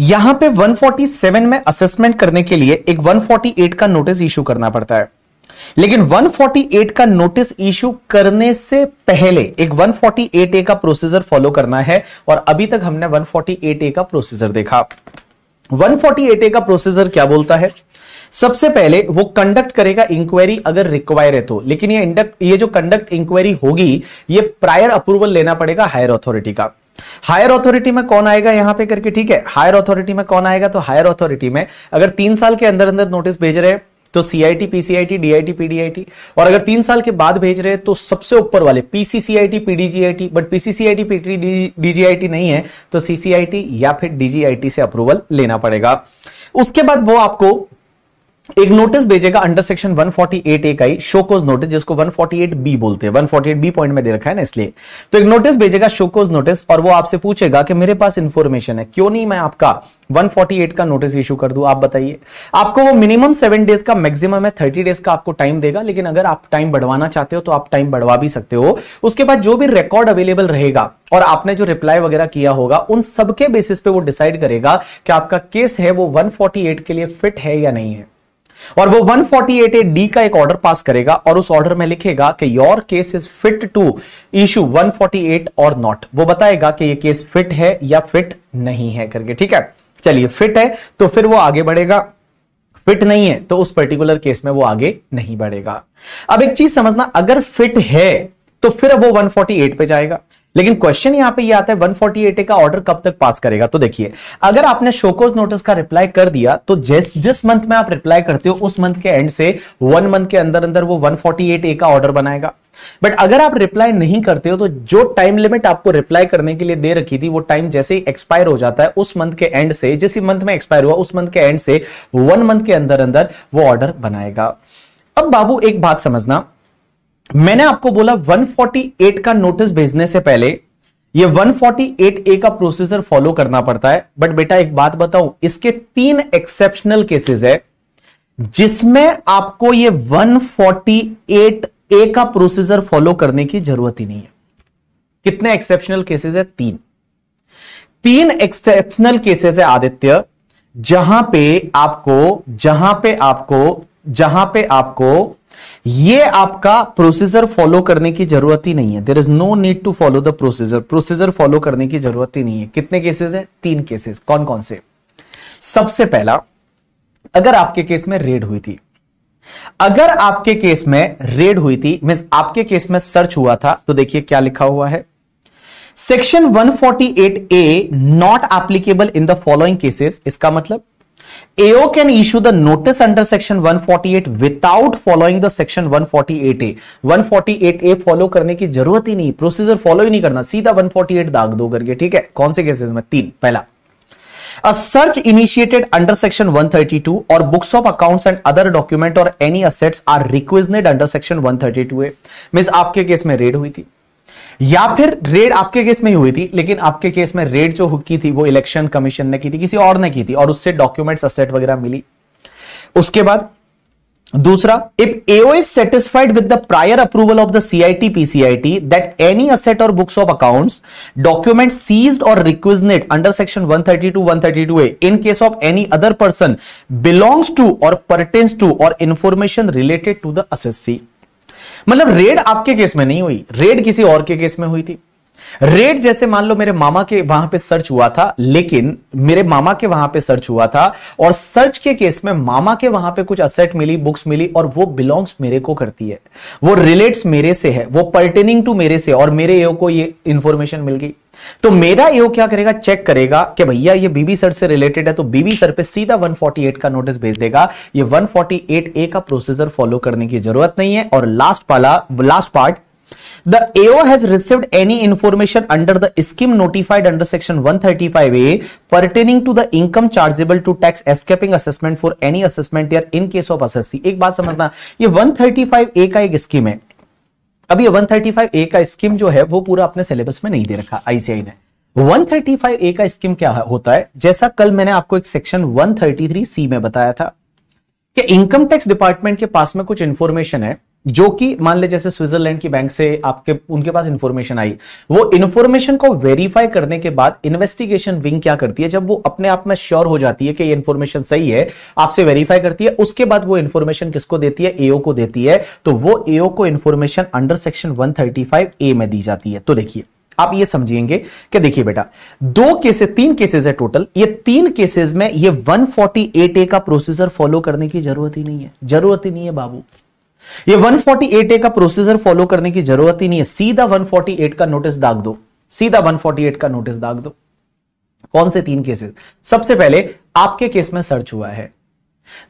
यहां पे 147 में असेसमेंट करने के लिए एक 148 का नोटिस इश्यू करना पड़ता है लेकिन 148 का नोटिस इश्यू करने से पहले एक 148 ए का प्रोसीजर फॉलो करना है और अभी तक हमने 148 ए का प्रोसीजर देखा 148 ए का प्रोसीजर क्या बोलता है सबसे पहले वो कंडक्ट करेगा इंक्वायरी अगर रिक्वायर है तो लेकिन ये इंडक्ट ये जो कंडक्ट इंक्वायरी होगी ये प्रायर अप्रूवल लेना पड़ेगा हायर अथॉरिटी का हायर अथॉरिटी में कौन आएगा यहां पे करके ठीक है हायर अथॉरिटी में कौन आएगा तो हायर अथॉरिटी में अगर तीन साल के अंदर अंदर नोटिस भेज रहे हैं तो सीआईटी पीसीआईटी डीआईटी पीडीआईटी और अगर तीन साल के बाद भेज रहे हैं तो सबसे ऊपर वाले PCCIT PDGIT but PCCIT DGIT नहीं है तो सीसीआईटी या फिर डीजीआईटी से अप्रूवल लेना पड़ेगा उसके बाद वो आपको एक नोटिस भेजेगा अंडर सेक्शन 148 ए का ही शोकोज नोटिस जिसको 148 बी बोलते हैं 148 बी पॉइंट में दे रखा है ना इसलिए तो एक नोटिस भेजेगा शोकोज नोटिस और वो आपसे पूछेगा कि मेरे पास इंफॉर्मेशन है क्यों नहीं मैं आपका 148 का नोटिस इशू कर दू आप बताइए आपको वो मिनिमम सेवन डेज का मैक्सिमम है थर्टी डेज का आपको टाइम देगा लेकिन अगर आप टाइम बढ़वाना चाहते हो तो आप टाइम बढ़वा भी सकते हो उसके बाद जो भी रिकॉर्ड अवेलेबल रहेगा और आपने जो रिप्लाई वगैरह किया होगा उन सबके बेसिस पे वो डिसाइड करेगा कि आपका केस है वो 148 के लिए फिट है या नहीं है और वो 148 ए डी का एक ऑर्डर पास करेगा और उस ऑर्डर में लिखेगा कि your case is fit to issue 148 और नॉट वो बताएगा कि ये केस फिट है या फिट नहीं है करके ठीक है चलिए फिट है तो फिर वो आगे बढ़ेगा फिट नहीं है तो उस पर्टिकुलर केस में वो आगे नहीं बढ़ेगा अब एक चीज समझना अगर फिट है तो फिर वो 148 पे जाएगा लेकिन क्वेश्चन यहां पे ये आता है 148 ए का ऑर्डर कब तक पास करेगा तो देखिए अगर आपने शोकोज नोटिस का रिप्लाई कर दिया तो जिस जिस मंथ में आप रिप्लाई करते हो उस मंथ के एंड से वन मंथ के अंदर अंदर वो 148 ए का ऑर्डर बनाएगा बट अगर आप रिप्लाई नहीं करते हो तो जो टाइम लिमिट आपको रिप्लाई करने के लिए दे रखी थी वो टाइम जैसे ही एक्सपायर हो जाता है उस मंथ के एंड से जिस मंथ में एक्सपायर हुआ उस मंथ के एंड से वन मंथ के अंदर अंदर वो ऑर्डर बनाएगा अब बाबू एक बात समझना मैंने आपको बोला 148 का नोटिस भेजने से पहले ये 148 ए का प्रोसीजर फॉलो करना पड़ता है बट बेटा एक बात बताऊं इसके तीन एक्सेप्शनल केसेस है जिसमें आपको ये 148 ए का प्रोसीजर फॉलो करने की जरूरत ही नहीं है कितने एक्सेप्शनल केसेस है तीन तीन एक्सेप्शनल केसेस है आदित्य जहां पे आपको जहां पे आपको जहां पे आपको ये आपका प्रोसीजर फॉलो करने की जरूरत ही नहीं है there is no need to follow the procedure procedure follow करने की जरूरत ही नहीं है कितने केसेस है तीन केसेस कौन कौन से सबसे पहला अगर आपके केस में रेड हुई थी अगर आपके केस में रेड हुई थी मीन आपके केस में सर्च हुआ था तो देखिए क्या लिखा हुआ है section 148 A not applicable in the following cases इसका मतलब AO can issue the notice under section 148 without following the section 148A. 148A follow करने की जरूरत ही नहीं प्रोसीजर फॉलो ही नहीं करना सीधा 148 दाग दो करके ठीक है कौन से केसेस में तीन पहला सर्च इनिशिएटेड अंडर सेक्शन 132 और books of accounts and other document और any assets are requested under section 132 thirty mean आपके केस में रेड हुई थी या फिर रेड आपके केस में ही हुई थी लेकिन आपके केस में रेड जो की थी वो इलेक्शन कमीशन ने की थी किसी और ने की थी और उससे डॉक्यूमेंट्स असेट वगैरह मिली उसके बाद दूसरा if AO is satisfied with the prior approval of the CIT PCIT that any asset or books of accounts document seized और requisitioned under section 132 132 A in case of any other person belongs to or pertains to और information related to the assessee मतलब raid आपके case में नहीं हुई red किसी और के केस में हुई थी रेड जैसे मान लो मेरे मामा के वहां पे सर्च हुआ था लेकिन मेरे मामा के वहां पे सर्च हुआ था और सर्च के केस में मामा के वहां पे कुछ असेट मिली बुक्स मिली और वो बिलोंग्स मेरे को करती है वो रिलेट्स मेरे से है वो पर्टेनिंग टू मेरे से और मेरे को ये इंफॉर्मेशन मिल गई तो मेरा ईओ क्या करेगा चेक करेगा कि भैया ये बीबी सर से रिलेटेड है तो बीबी सर पे सीधा 148 का नोटिस भेज देगा ये 148 ए का प्रोसीजर फॉलो करने की जरूरत नहीं है और लास्ट वाला last part The AO has received any information under the scheme notified under section 135A pertaining to the income chargeable to tax escaping assessment for any assessment year in case of SSC. एक बात समझना ये 135A का एक scheme है अब ये 135 ए का स्कीम जो है वो पूरा अपने सिलेबस में नहीं दे रखा आईसीआई ने 135 ए का स्कीम क्या होता है जैसा कल मैंने आपको एक सेक्शन 133 सी में बताया था कि इनकम टैक्स डिपार्टमेंट के पास में कुछ इंफॉर्मेशन है जो कि मान ले जैसे स्विट्जरलैंड की बैंक से आपके उनके पास इंफॉर्मेशन आई वो इंफॉर्मेशन को वेरीफाई करने के बाद इन्वेस्टिगेशन विंग क्या करती है जब वो अपने आप में श्योर हो जाती है कि ये इंफॉर्मेशन सही है आपसे वेरीफाई करती है उसके बाद वो इंफॉर्मेशन किसको देती है एओ को देती है तो वो एओ को information under section one A में दी जाती है तो देखिए आप ये समझेंगे कि देखिए बेटा दो केसेस तीन केसेस है टोटल ये तीन केसेस में ये 148 ए का प्रोसीजर फॉलो करने की जरूरत ही नहीं है जरूरत ही नहीं है बाबू ये 148A ए का प्रोसीजर फॉलो करने की जरूरत ही नहीं है सीधा 148 का नोटिस दाग दो सीधा 148 का नोटिस दाग दो कौन से तीन केसेस सबसे पहले आपके केस में सर्च हुआ है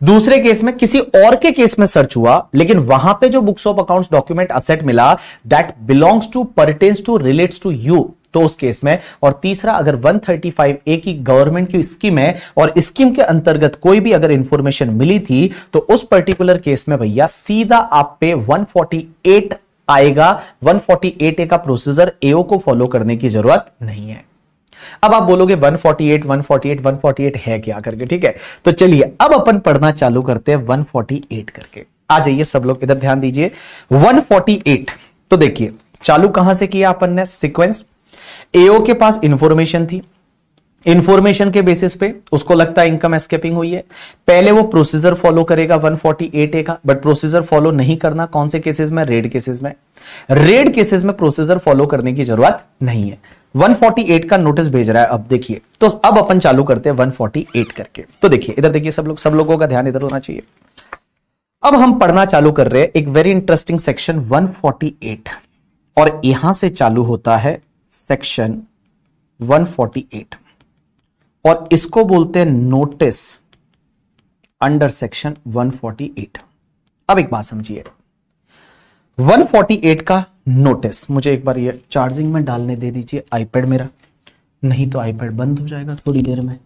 दूसरे केस में किसी और के केस में सर्च हुआ लेकिन वहां पे जो books of accounts document asset मिला that belongs to pertains to relates to you तो उस केस में और तीसरा अगर 135 ए की गवर्नमेंट की स्कीम है और स्कीम के अंतर्गत कोई भी अगर इंफॉर्मेशन मिली थी तो उस पर्टिकुलर केस में भैया सीधा आप पे 148 आएगा 148 ए का प्रोसीजर एओ को फॉलो करने की जरूरत नहीं है अब आप बोलोगे 148 148 148 है क्या करके ठीक है तो चलिए अब अपन पढ़ना चालू करते हैं 148 करके आ जाइए सब लोग इधर ध्यान दीजिए 148 तो देखिए चालू कहां से किया अपन ने सीक्वेंस एओ के पास इंफॉर्मेशन थी इंफॉर्मेशन के बेसिस पे उसको लगता है इनकम एस्केपिंग हुई है पहले वो प्रोसीजर फॉलो करेगा 148 ए का बट प्रोसीजर फॉलो नहीं करना कौन से केसेस में रेड केसेस में रेड केसेस में प्रोसीजर फॉलो करने की जरूरत नहीं है 148 का नोटिस भेज रहा है अब देखिए तो अब अपन चालू करते हैं 148 करके तो देखिए इधर देखिए सब लोग सब लोगों का ध्यान इधर होना चाहिए अब हम पढ़ना चालू कर रहे हैं एक वेरी इंटरेस्टिंग सेक्शन 148 और यहां से चालू होता है सेक्शन 148 और इसको बोलते हैं नोटिस अंडर सेक्शन 148 अब एक बात समझिए 148 का नोटिस मुझे एक बार ये चार्जिंग में डालने दे दीजिए आईपैड मेरा नहीं तो आईपैड बंद हो जाएगा थोड़ी देर में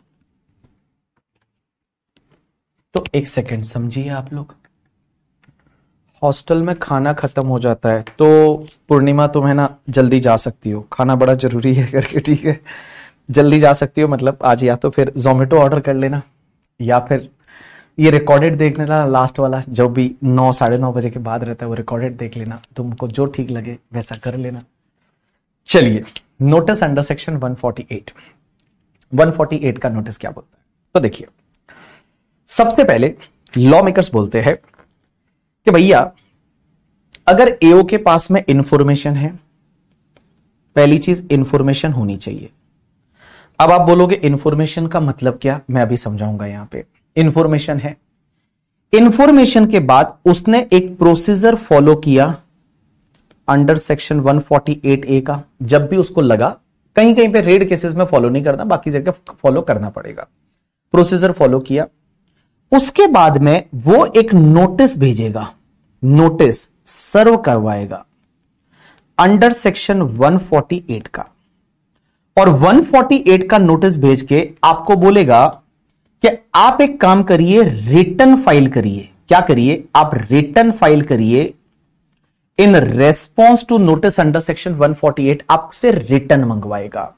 तो एक सेकंड समझिए आप लोग हॉस्टल में खाना खत्म हो जाता है तो पूर्णिमा तुम है ना जल्दी जा सकती हो खाना बड़ा जरूरी है करके ठीक है जल्दी जा सकती हो मतलब आज या तो फिर जोमेटो ऑर्डर कर लेना या फिर ये रिकॉर्डेड देख लेना लास्ट वाला जो भी नौ साढ़े नौ बजे के बाद रहता है वो रिकॉर्डेड देख लेना तुमको जो ठीक लगे वैसा कर लेना चलिए नोटिस अंडर सेक्शन 148 148 का नोटिस क्या बोलता है तो देखिए सबसे पहले लॉ मेकर्स बोलते हैं कि भैया अगर एओ के पास में इंफॉर्मेशन है पहली चीज इंफॉर्मेशन होनी चाहिए अब आप बोलोगे इंफॉर्मेशन का मतलब क्या मैं अभी समझाऊंगा यहां पे इंफॉर्मेशन है इंफॉर्मेशन के बाद उसने एक प्रोसीजर फॉलो किया अंडर सेक्शन 148 ए का जब भी उसको लगा कहीं कहीं पे रेड केसेस में फॉलो नहीं करना बाकी जगह फॉलो करना पड़ेगा प्रोसीजर फॉलो किया उसके बाद में वो एक नोटिस भेजेगा नोटिस सर्व करवाएगा अंडर सेक्शन 148 का और 148 का नोटिस भेज के आपको बोलेगा कि आप एक काम करिए रिटर्न फाइल करिए क्या करिए आप रिटर्न फाइल करिए in response to notice under section 148 आपसे रिटर्न मंगवाएगा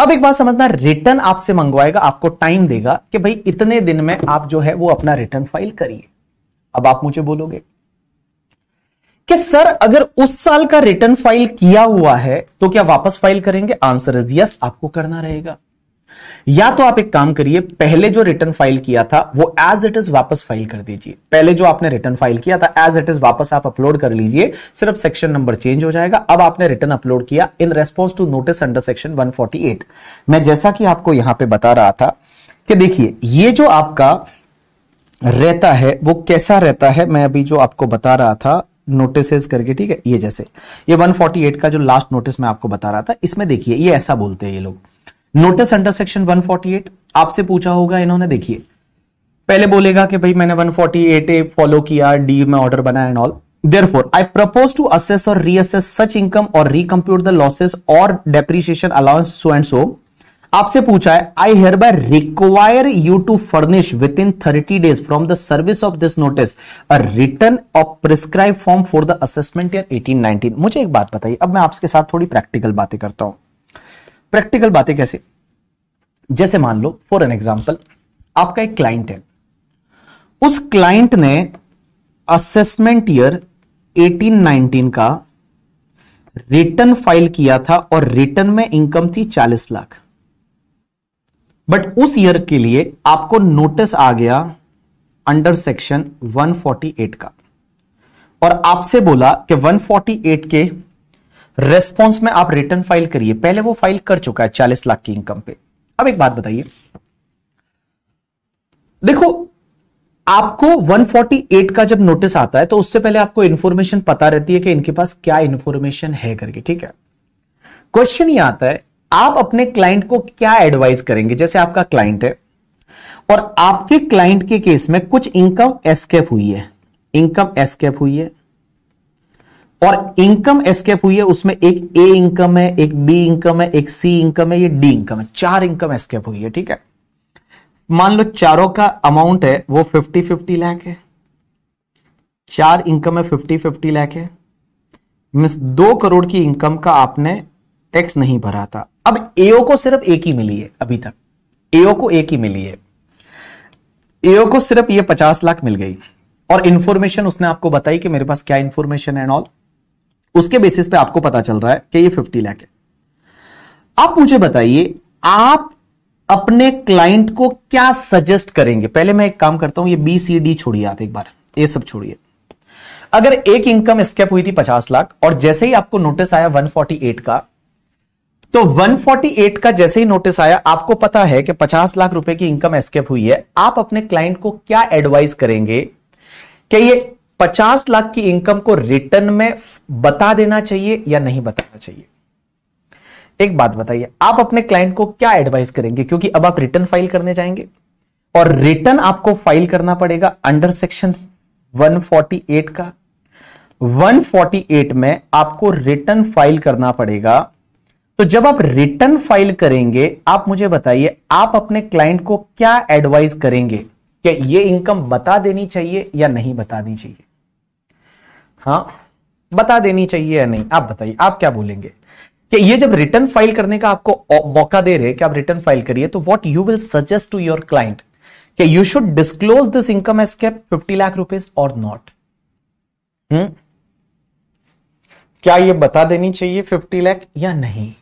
अब एक बात समझना रिटर्न आपसे मंगवाएगा आपको टाइम देगा कि भाई इतने दिन में आप जो है वो अपना रिटर्न फाइल करिए अब आप मुझे बोलोगे कि सर अगर उस साल का रिटर्न फाइल किया हुआ है तो क्या वापस फाइल करेंगे आंसर इज यस आपको करना रहेगा या तो आप एक काम करिए पहले जो रिटर्न फाइल किया था वो एज इट इज वापस फाइल कर दीजिए पहले जो आपने रिटर्न फाइल किया था एज इट इज वापस आप अपलोड कर लीजिए सिर्फ सेक्शन नंबर चेंज हो जाएगा अब आपने रिटर्न अपलोड किया in response to notice under section 148 मैं जैसा कि आपको यहां पर बता रहा था कि देखिए ये जो आपका रहता है वो कैसा रहता है मैं अभी जो आपको बता रहा था नोटिस करके ठीक है ये जैसे ये 148 का जो लास्ट नोटिस मैं आपको बता रहा था इसमें देखिए ये ऐसा बोलते हैं ये लोग नोटिस अंडर सेक्शन 148 आपसे पूछा होगा इन्होंने देखिए पहले बोलेगा कि भाई मैंने 148 ए फॉलो किया डी में ऑर्डर बनाया and all therefore I propose to assess or reassess such income or recompute the losses or depreciation allowance so and so आपसे पूछा है I hereby require you to furnish within thirty days from the service of this notice return of prescribe form for the assessment in 1819 मुझे एक बात बताइए अब मैं आपके साथ थोड़ी प्रैक्टिकल बातें करता हूं प्रैक्टिकल बातें कैसे जैसे मान लो फॉर एन एग्जाम्पल आपका एक क्लाइंट है उस क्लाइंट ने असेसमेंट ईयर 1819 का रिटर्न फाइल किया था और रिटर्न में इनकम थी 40 लाख बट उस ईयर के लिए आपको नोटिस आ गया अंडर सेक्शन 148 का और आपसे बोला कि 148 के रेस्पॉन्स में आप रिटर्न फाइल करिए पहले वो फाइल कर चुका है चालीस लाख की इनकम पे अब एक बात बताइए देखो आपको 148 का जब नोटिस आता है तो उससे पहले आपको इंफॉर्मेशन पता रहती है कि इनके पास क्या इंफॉर्मेशन है करके ठीक है क्वेश्चन ये आता है आप अपने क्लाइंट को क्या एडवाइस करेंगे जैसे आपका क्लाइंट है और आपके क्लाइंट के केस में कुछ इनकम एस्केप हुई है इनकम एस्केप हुई है और इनकम एस्केप हुई है उसमें एक ए इनकम है एक बी इनकम है एक सी इनकम है ये डी इनकम है चार इनकम एस्केप हुई है ठीक है मान लो चारों का अमाउंट है वो फिफ्टी फिफ्टी लैख है चार इनकम है फिफ्टी फिफ्टी लैख है मीन दो करोड़ की इनकम का आपने टैक्स नहीं भरा था अब एओ को सिर्फ एक ही मिली है अभी तक एओ को एक ही मिली है एओ को सिर्फ ये पचास लाख मिल गई और इंफॉर्मेशन उसने आपको बताई कि मेरे पास क्या इंफॉर्मेशन एंड ऑल उसके बेसिस पे आपको पता चल रहा है कि ये फिफ्टी लैख है आप मुझे बताइए आप अपने क्लाइंट को क्या सजेस्ट करेंगे पहले मैं एक काम करता हूं ये बी सी डी छोड़िए आप एक बार ये सब छोड़िए अगर एक इनकम स्केप हुई थी पचास लाख और जैसे ही आपको नोटिस आया 148 का तो 148 का जैसे ही नोटिस आया आपको पता है कि पचास लाख रुपए की इनकम एस्केप हुई है आप अपने क्लाइंट को क्या एडवाइस करेंगे कि ये पचास लाख की इनकम को रिटर्न में बता देना चाहिए या नहीं बताना चाहिए एक बात बताइए आप अपने क्लाइंट को क्या एडवाइस करेंगे क्योंकि अब आप रिटर्न फाइल करने जाएंगे और रिटर्न आपको फाइल करना पड़ेगा अंडर सेक्शन 148 का 148 में आपको रिटर्न फाइल करना पड़ेगा तो जब आप रिटर्न फाइल करेंगे आप मुझे बताइए आप अपने क्लाइंट को क्या एडवाइस करेंगे कि ये इनकम बता देनी चाहिए या नहीं बता देनी चाहिए हाँ बता देनी चाहिए या नहीं आप बताइए आप क्या बोलेंगे कि ये जब रिटर्न फाइल करने का आपको मौका दे रहे कि आप रिटर्न फाइल करिए तो what you will suggest to your client कि you should disclose this income cap fifty lakh rupees or not क्या ये बता देनी चाहिए फिफ्टी लाख या नहीं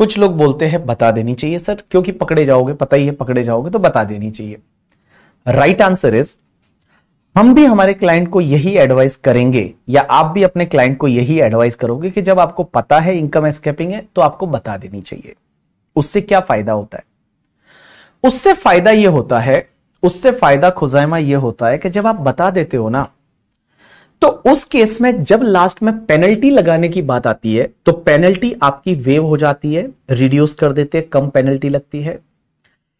कुछ लोग बोलते हैं बता देनी चाहिए सर क्योंकि पकड़े जाओगे पता ही है पकड़े जाओगे तो बता देनी चाहिए राइट आंसर इज हम भी हमारे क्लाइंट को यही एडवाइस करेंगे या आप भी अपने क्लाइंट को यही एडवाइस करोगे कि जब आपको पता है इनकम एस्केपिंग है तो आपको बता देनी चाहिए उससे क्या फायदा होता है उससे फायदा यह होता है उससे फायदा खुजाइमा यह होता है कि जब आप बता देते हो ना तो उस केस में जब लास्ट में पेनल्टी लगाने की बात आती है तो पेनल्टी आपकी वेव हो जाती है रिड्यूस कर देते हैं कम पेनल्टी लगती है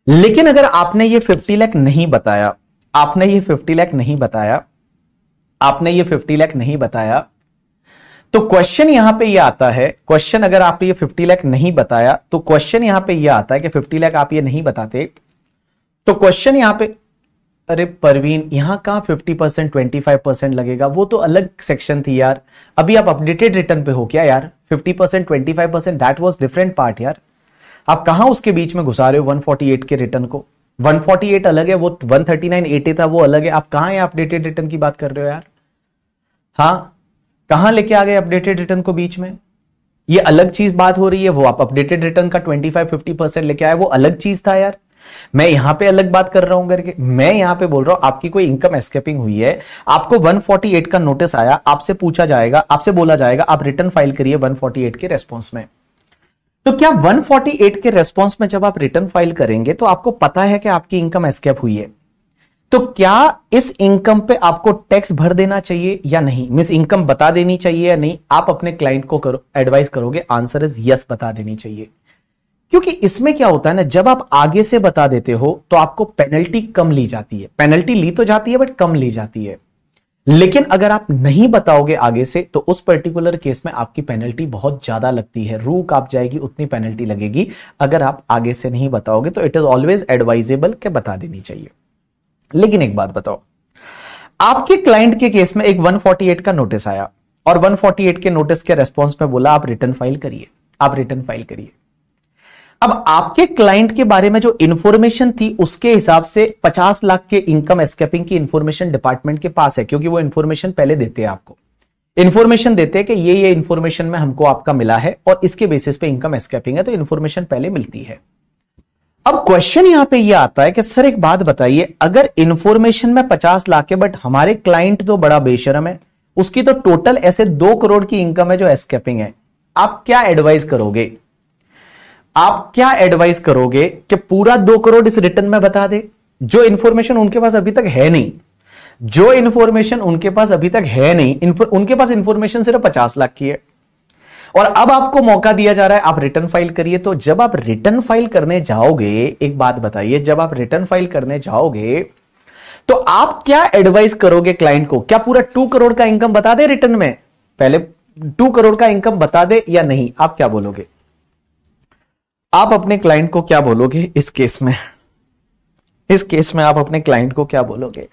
लेकिन अगर आपने ये 50 लाख नहीं बताया आपने ये 50 लाख नहीं बताया आपने ये 50 लाख नहीं बताया तो क्वेश्चन यहां पे ये यह आता है क्वेश्चन अगर आपने ये 50 लाख नहीं बताया तो क्वेश्चन यहां पे ये यह आता है कि 50 लाख आप ये नहीं बताते तो क्वेश्चन यहां पे अरे परवीन यहाँ कहा fifty percent twenty five percent लगेगा वो तो अलग सेक्शन थी यार अभी आप अपडेटेड रिटर्न पे हो क्या यार fifty percent twenty five percent that was different part यार आप कहा उसके बीच में घुसा रहे हो वन फोर्टी एट के रिटर्न को वन फोर्टी एट अलग है वो वन थर्टी नाइन एटी था वो अलग है आप कहाँ अपडेटेड रिटर्न की बात कर रहे हो यार हाँ कहा लेके आ गए अपडेटेड रिटर्न को बीच में ये अलग चीज बात हो रही है वो आप अपडेटेड रिटर्न का ट्वेंटी फाइव फिफ्टी परसेंट लेके आए वो अलग चीज था यार मैं यहां पे अलग बात कर रहा हूं करके मैं यहां पे बोल रहा हूं आपकी कोई इनकम एस्केपिंग हुई है आपको 148 का नोटिस आया आपसे पूछा जाएगा आपसे बोला जाएगा आप रिटर्न फाइल करिए 148 के रेस्पॉन्स में तो क्या 148 के रेस्पॉन्स में जब आप रिटर्न फाइल करेंगे तो आपको पता है कि आपकी इनकम एस्केप हुई है तो क्या इस इनकम पे आपको टैक्स भर देना चाहिए या नहीं मिस इनकम बता देनी चाहिए या नहीं आप अपने क्लाइंट को करो एडवाइस करोगे आंसर इज यस बता देनी चाहिए क्योंकि इसमें क्या होता है ना जब आप आगे से बता देते हो तो आपको पेनल्टी कम ली जाती है पेनल्टी ली तो जाती है बट कम ली जाती है लेकिन अगर आप नहीं बताओगे आगे से तो उस पर्टिकुलर केस में आपकी पेनल्टी बहुत ज्यादा लगती है रू काप जाएगी उतनी पेनल्टी लगेगी अगर आप आगे से नहीं बताओगे तो इट इज ऑलवेज एडवाइजेबल के बता देनी चाहिए लेकिन एक बात बताओ आपके क्लाइंट के केस में एक 148 का नोटिस आया और 148 के नोटिस के रेस्पॉन्स में बोला आप रिटर्न फाइल करिए आप रिटर्न फाइल करिए अब आपके क्लाइंट के बारे में जो इंफॉर्मेशन थी उसके हिसाब से 50 लाख के इनकम एस्केपिंग की इंफॉर्मेशन डिपार्टमेंट के पास है क्योंकि वो इंफॉर्मेशन पहले देते हैं आपको इन्फॉर्मेशन देते हैं कि ये ये इंफॉर्मेशन में हमको आपका मिला है और इसके बेसिस पे इनकम एस्केपिंग है तो इन्फॉर्मेशन पहले मिलती है अब क्वेश्चन यहां पे ये यह आता है कि सर एक बात बताइए अगर इंफॉर्मेशन में पचास लाख है बट हमारे क्लाइंट तो बड़ा बेशरम है उसकी तो टोटल ऐसे दो करोड़ की इनकम है जो एस्केपिंग है आप क्या एडवाइस करोगे आप क्या एडवाइस करोगे कि पूरा दो करोड़ इस रिटर्न में बता दे जो इंफॉर्मेशन उनके पास अभी तक है नहीं जो इंफॉर्मेशन उनके पास अभी तक है नहीं उनके पास इंफॉर्मेशन सिर्फ पचास लाख की है और अब आपको मौका दिया जा रहा है आप रिटर्न फाइल करिए तो जब आप रिटर्न फाइल करने जाओगे एक बात बताइए जब आप रिटर्न फाइल करने जाओगे तो आप क्या एडवाइस करोगे क्लाइंट को क्या पूरा टू करोड़ का इनकम बता दे रिटर्न में पहले टू करोड़ का इनकम बता दे या नहीं आप क्या बोलोगे आप अपने क्लाइंट को क्या बोलोगे इस केस में इस केस में आप अपने क्लाइंट को क्या बोलोगे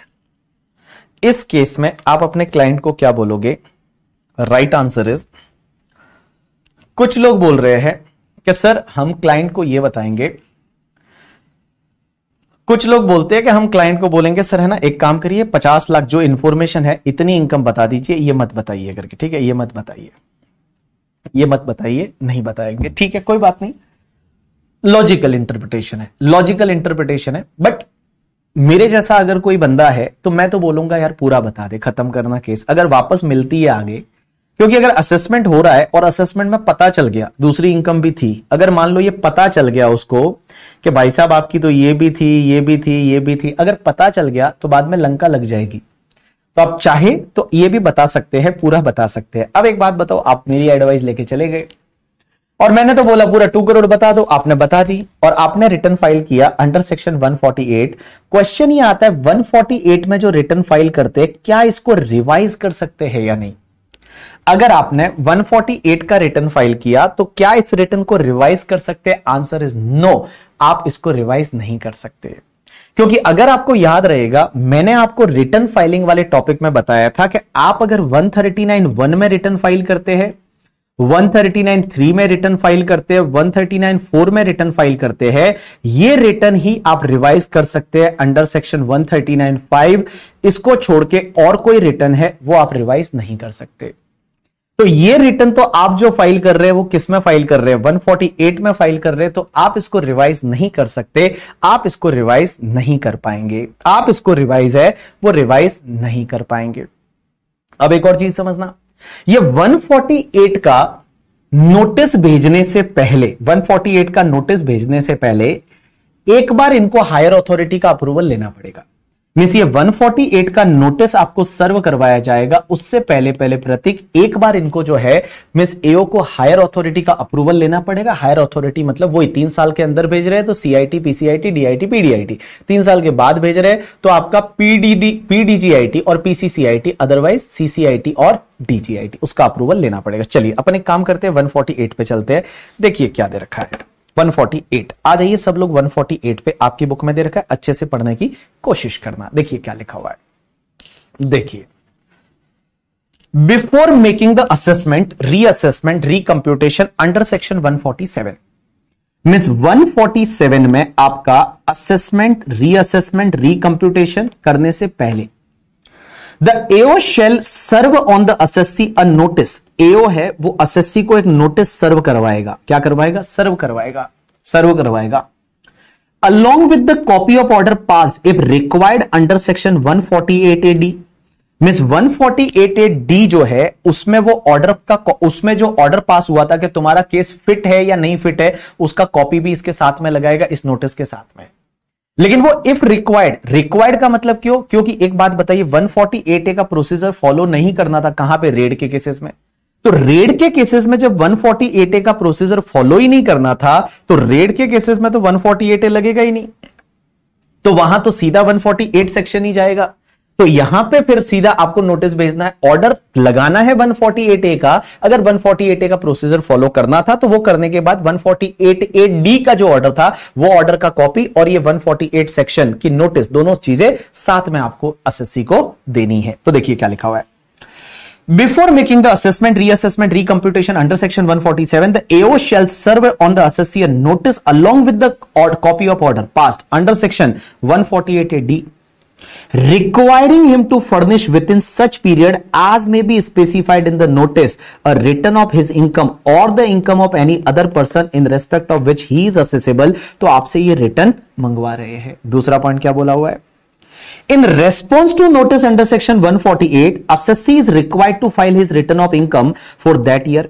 इस केस में आप अपने क्लाइंट को क्या बोलोगे राइट आंसर इज कुछ लोग बोल रहे हैं कि सर हम क्लाइंट को यह बताएंगे कुछ लोग बोलते हैं कि हम क्लाइंट को बोलेंगे सर है ना एक काम करिए पचास लाख जो इंफॉर्मेशन है इतनी इनकम बता दीजिए ये मत बताइए करके ठीक है ये मत बताइए ये मत बताइए नहीं बताएंगे ठीक है कोई बात नहीं लॉजिकल इंटरप्रिटेशन है लॉजिकल इंटरप्रिटेशन है बट मेरे जैसा अगर कोई बंदा है तो मैं तो बोलूंगा यार पूरा बता दे खत्म करना केस अगर वापस मिलती है आगे क्योंकि अगर असेसमेंट हो रहा है और असेसमेंट में पता चल गया दूसरी इनकम भी थी अगर मान लो ये पता चल गया उसको कि भाई साहब आपकी तो ये भी थी ये भी थी ये भी थी अगर पता चल गया तो बाद में लंका लग जाएगी तो आप चाहे तो ये भी बता सकते हैं पूरा बता सकते हैं अब एक बात बताओ आप मेरी एडवाइस लेके चले गए और मैंने तो बोला पूरा टू करोड़ बता दो आपने बता दी और आपने रिटर्न फाइल किया अंडर सेक्शन 148 क्वेश्चन ये आता है 148 में जो रिटर्न फाइल करते हैं क्या इसको रिवाइज कर सकते हैं या नहीं अगर आपने 148 का रिटर्न फाइल किया तो क्या इस रिटर्न को रिवाइज कर सकते हैं आंसर इज नो आप इसको रिवाइज नहीं कर सकते क्योंकि अगर आपको याद रहेगा मैंने आपको रिटर्न फाइलिंग वाले टॉपिक में बताया था कि आप अगर वन में रिटर्न फाइल करते हैं 139.3 में रिटर्न फाइल करते हैं 139.4 में रिटर्न फाइल करते हैं ये रिटर्न ही आप रिवाइज कर सकते हैं अंडर सेक्शन 139.5 इसको छोड़ के और कोई रिटर्न है वो आप रिवाइज नहीं कर सकते तो ये रिटर्न तो आप जो फाइल कर रहे हैं वो किस में फाइल कर रहे हैं 148 में फाइल कर रहे हैं तो आप इसको रिवाइज नहीं कर सकते आप इसको रिवाइज नहीं कर पाएंगे आप इसको रिवाइज है वो रिवाइज नहीं कर पाएंगे अब एक और चीज समझना ये 148 का नोटिस भेजने से पहले 148 का नोटिस भेजने से पहले एक बार इनको हायर अथॉरिटी का अप्रूवल लेना पड़ेगा मीन ये 148 का नोटिस आपको सर्व करवाया जाएगा उससे पहले पहले प्रतीक एक बार इनको जो है मिस एओ को हायर अथॉरिटी का अप्रूवल लेना पड़ेगा हायर अथॉरिटी मतलब वही तीन साल के अंदर भेज रहे हैं तो सीआईटी पीसीआईटी डीआईटी पीडीआईटी तीन साल के बाद भेज रहे हैं तो आपका पीडीडी पीडीजीआईटी और पीसीसीआईटी अदरवाइज सीसीआईटी और डीजीआईटी उसका अप्रूवल लेना पड़ेगा चलिए अपन एक काम करते हैं वन पे चलते हैं देखिए क्या दे रखा है 148 आ जाइए सब लोग 148 पे आपकी बुक में दे रखा है अच्छे से पढ़ने की कोशिश करना देखिए क्या लिखा हुआ है देखिए before making the assessment reassessment recomputation under section 147 means 147 में आपका असेसमेंट रीअसेसमेंट रिकम्प्यूटेशन करने से पहले the AO shall serve on the assessee a notice AO है वो असेसी को एक नोटिस सर्व करवाएगा क्या करवाएगा सर्व करवाएगा सर्व करवाएगा of order pass if required under section if forty eight A D means A D जो है उसमें वो ऑर्डर का उसमें जो ऑर्डर पास हुआ था कि तुम्हारा केस फिट है या नहीं फिट है उसका कॉपी भी इसके साथ में लगाएगा इस नोटिस के साथ में लेकिन वो इफ रिक्वायर्ड रिक्वायर्ड का मतलब क्यों क्योंकि एक बात बताइए 148 ए का प्रोसीजर फॉलो नहीं करना था कहां पे रेड के केसेस में तो रेड के केसेस में जब 148 ए का प्रोसीजर फॉलो ही नहीं करना था तो रेड के केसेस में तो 148 ए लगेगा ही नहीं तो वहां तो सीधा 148 सेक्शन ही जाएगा तो यहां पे फिर सीधा आपको नोटिस भेजना है ऑर्डर लगाना है 148 ए का अगर 148 ए का प्रोसीजर फॉलो करना था तो वो करने के बाद 148 ए डी का जो ऑर्डर था वो ऑर्डर का कॉपी और ये 148 सेक्शन की नोटिस दोनों चीजें साथ में आपको एसएससी को देनी है तो देखिए क्या लिखा हुआ है Before making the assessment, reassessment, recomputation under section 147, the AO shall serve on the assessee a notice along with the copy of order passed under section 148D requiring him to furnish within such period as may be specified in the notice a return of his income or the income of any other person in respect of which he is accessible तो आपसे ये return मंगवा रहे हैं दूसरा point क्या बोला हुआ है In response to notice under section 148, assessee is required to file his return of income for that year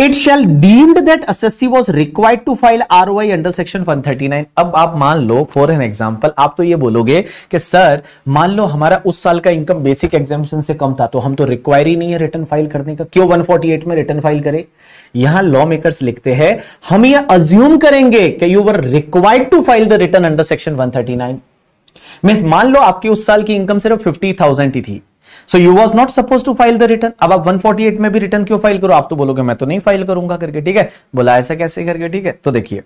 it shall deemed that assessee was required to file R Y under section one thirty nine अब आप मान लो for an example आप तो ये बोलोगे कि sir मान लो हमारा उस साल का इनकम बेसिक एग्जामेशन से कम था तो हम तो रिक्वायर ही नहीं है रिटर्न फाइल करने का क्यों वन फोर्टी एट में रिटर्न फाइल करें यहां लॉ मेकर्स लिखते हैं हम यह अज्यूम करेंगे कि you were required to file the return under section one thirty nine mean मान लो आपकी उस साल की इनकम सिर्फ फिफ्टी थाउजेंड ही थी so you was not suppose to file the return अब आप 148 में भी रिटर्न क्यों फाइल करो आप तो बोलोगे मैं तो नहीं फाइल करूंगा करके ठीक है बोला ऐसा कैसे करके ठीक है तो देखिए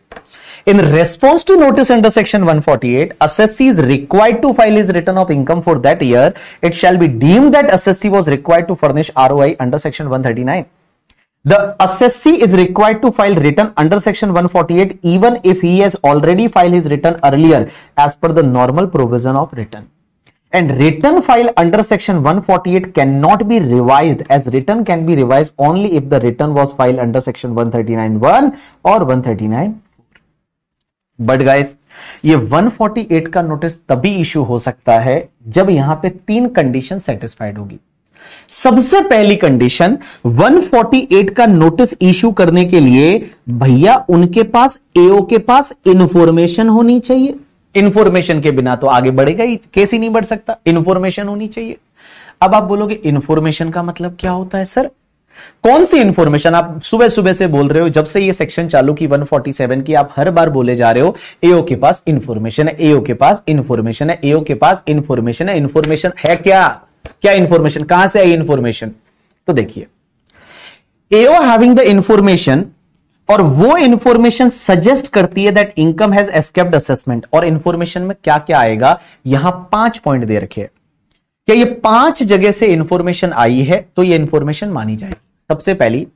in response to notice under section 148 forty is required to file is return of income for that year it shall be deem that as was required to furnish R under section one The assessee is required to file return under section 148 even if he has already filed his return earlier as per the normal provision of return. and return file under section 148 cannot be revised as return can be revised only if the return was filed under section 139.1 or 139 but guys ये 148 का notice तभी issue हो सकता है जब यहां पे तीन कंडीशन सेटिस्फाइड होगी सबसे पहली कंडीशन 148 का नोटिस इश्यू करने के लिए भैया उनके पास एओ के पास इंफॉर्मेशन होनी चाहिए इंफॉर्मेशन के बिना तो आगे बढ़ेगा ही केस ही नहीं बढ़ सकता इंफॉर्मेशन होनी चाहिए अब आप बोलोगे इंफॉर्मेशन का मतलब क्या होता है सर कौन सी इंफॉर्मेशन आप सुबह सुबह से बोल रहे हो जब से ये सेक्शन चालू की 147 की आप हर बार बोले जा रहे हो एओ के पास इंफॉर्मेशन है एओ के पास इंफॉर्मेशन है एओ के पास इंफॉर्मेशन है इंफॉर्मेशन है क्या क्या इंफॉर्मेशन कहां से आई इंफॉर्मेशन तो देखिए एओ हैविंग द इंफॉर्मेशन और वो इंफॉर्मेशन सजेस्ट करती है that income has escaped assessment और इंफॉर्मेशन में क्या क्या आएगा यहां पांच पॉइंट दे रखे क्या ये पांच जगह से इंफॉर्मेशन आई है तो ये इंफॉर्मेशन मानी जाएगी सबसे पहली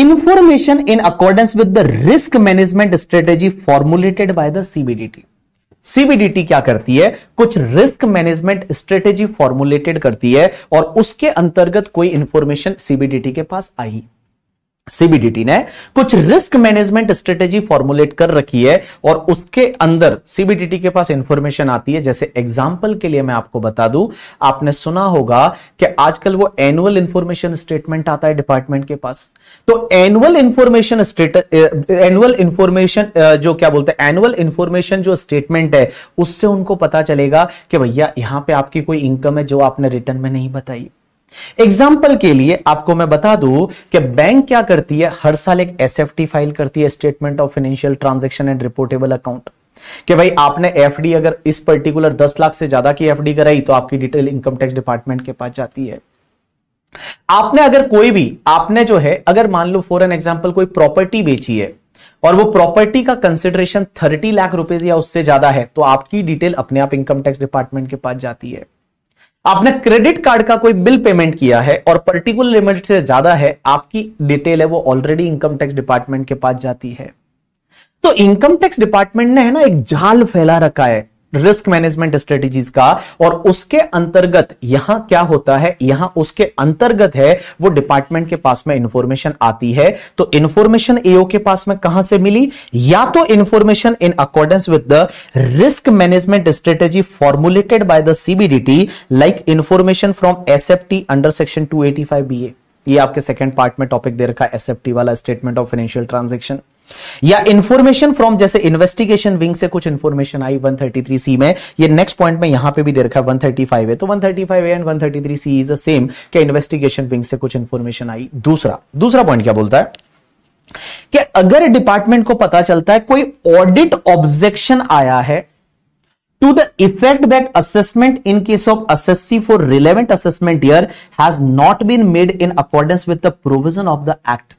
information in accordance with the risk management strategy formulated by the CBDT CBDT क्या करती है कुछ रिस्क मैनेजमेंट स्ट्रेटेजी फॉर्मुलेटेड करती है और उसके अंतर्गत कोई इंफॉर्मेशन सीबीडीटी के पास आई सीबीडीटी ने कुछ रिस्क मैनेजमेंट स्ट्रेटेजी फॉर्मुलेट कर रखी है और उसके अंदर सीबीडीटी के पास इंफॉर्मेशन आती है जैसे एग्जांपल के लिए मैं आपको बता दूं आपने सुना होगा कि आजकल वो एनुअल इंफॉर्मेशन स्टेटमेंट आता है डिपार्टमेंट के पास तो annual information state annual information जो क्या बोलते हैं एनुअल इंफॉर्मेशन जो स्टेटमेंट है उससे उनको पता चलेगा कि भैया यहां पर आपकी कोई इनकम है जो आपने रिटर्न में नहीं बताई एग्जाम्पल के लिए आपको मैं बता दूं कि बैंक क्या करती है हर साल एक टी फाइल करती है statement of financial transaction and reportable account कि भाई आपने एफडी अगर इस पर्टिकुलर दस लाख से ज्यादा की एफडी कराई तो आपकी डिटेल इनकम टैक्स डिपार्टमेंट के पास जाती है आपने अगर कोई भी आपने जो है अगर मान लो फॉर एन एग्जाम्पल कोई प्रॉपर्टी बेची है और वो प्रॉपर्टी का कंसिडरेशन थर्टी लाख रुपए या उससे ज्यादा है तो आपकी डिटेल अपने आप इनकम टैक्स डिपार्टमेंट के पास जाती है आपने क्रेडिट कार्ड का कोई बिल पेमेंट किया है और पर्टिकुलर लिमिट से ज्यादा है आपकी डिटेल है वो ऑलरेडी इनकम टैक्स डिपार्टमेंट के पास जाती है तो इनकम टैक्स डिपार्टमेंट ने है ना एक जाल फैला रखा है रिस्क मैनेजमेंट स्ट्रेटेजीज का और उसके अंतर्गत यहां क्या होता है यहां उसके अंतर्गत है वो डिपार्टमेंट के पास में इंफॉर्मेशन आती है तो इंफॉर्मेशन एओ के पास में कहां से मिली या तो information in accordance with the risk management strategy formulated by the CBDT like information from S under section two BA ये आपके सेकेंड पार्ट में टॉपिक दे रखा है एसएफटी वाला स्टेटमेंट ऑफ फाइनेंशियल ट्रांजेक्शन या इंफॉर्मेशन फ्रॉम जैसे इन्वेस्टिगेशन विंग से कुछ इंफॉर्मेशन आई 133 सी में ये नेक्स्ट पॉइंट में यहां पे भी दे रखा है 135 है तो 135 A and 133 C is the same क्या इन्वेस्टिगेशन विंग से कुछ इंफॉर्मेशन आई दूसरा दूसरा पॉइंट क्या बोलता है कि अगर डिपार्टमेंट को पता चलता है कोई ऑडिट ऑब्जेक्शन आया है to the effect that assessment in case of assessee for relevant assessment year has not been made in accordance with the provision of the act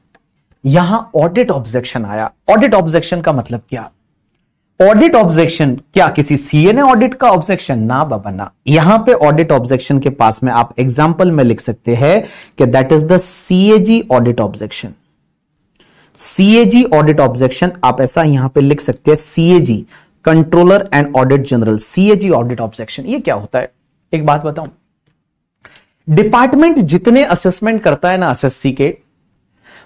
यहां ऑडिट ऑब्जेक्शन आया ऑडिट ऑब्जेक्शन का मतलब क्या audit objection क्या किसी CA ने audit का objection ना ना यहां पे ऑडिट ऑब्जेक्शन के पास में आप एग्जांपल में लिख सकते हैं कि that is the CAG audit objection CAG audit objection आप ऐसा यहां पे लिख सकते हैं CAG controller and audit general CAG audit objection ये क्या होता है एक बात बताऊं डिपार्टमेंट जितने असेसमेंट करता है ना एसएससी के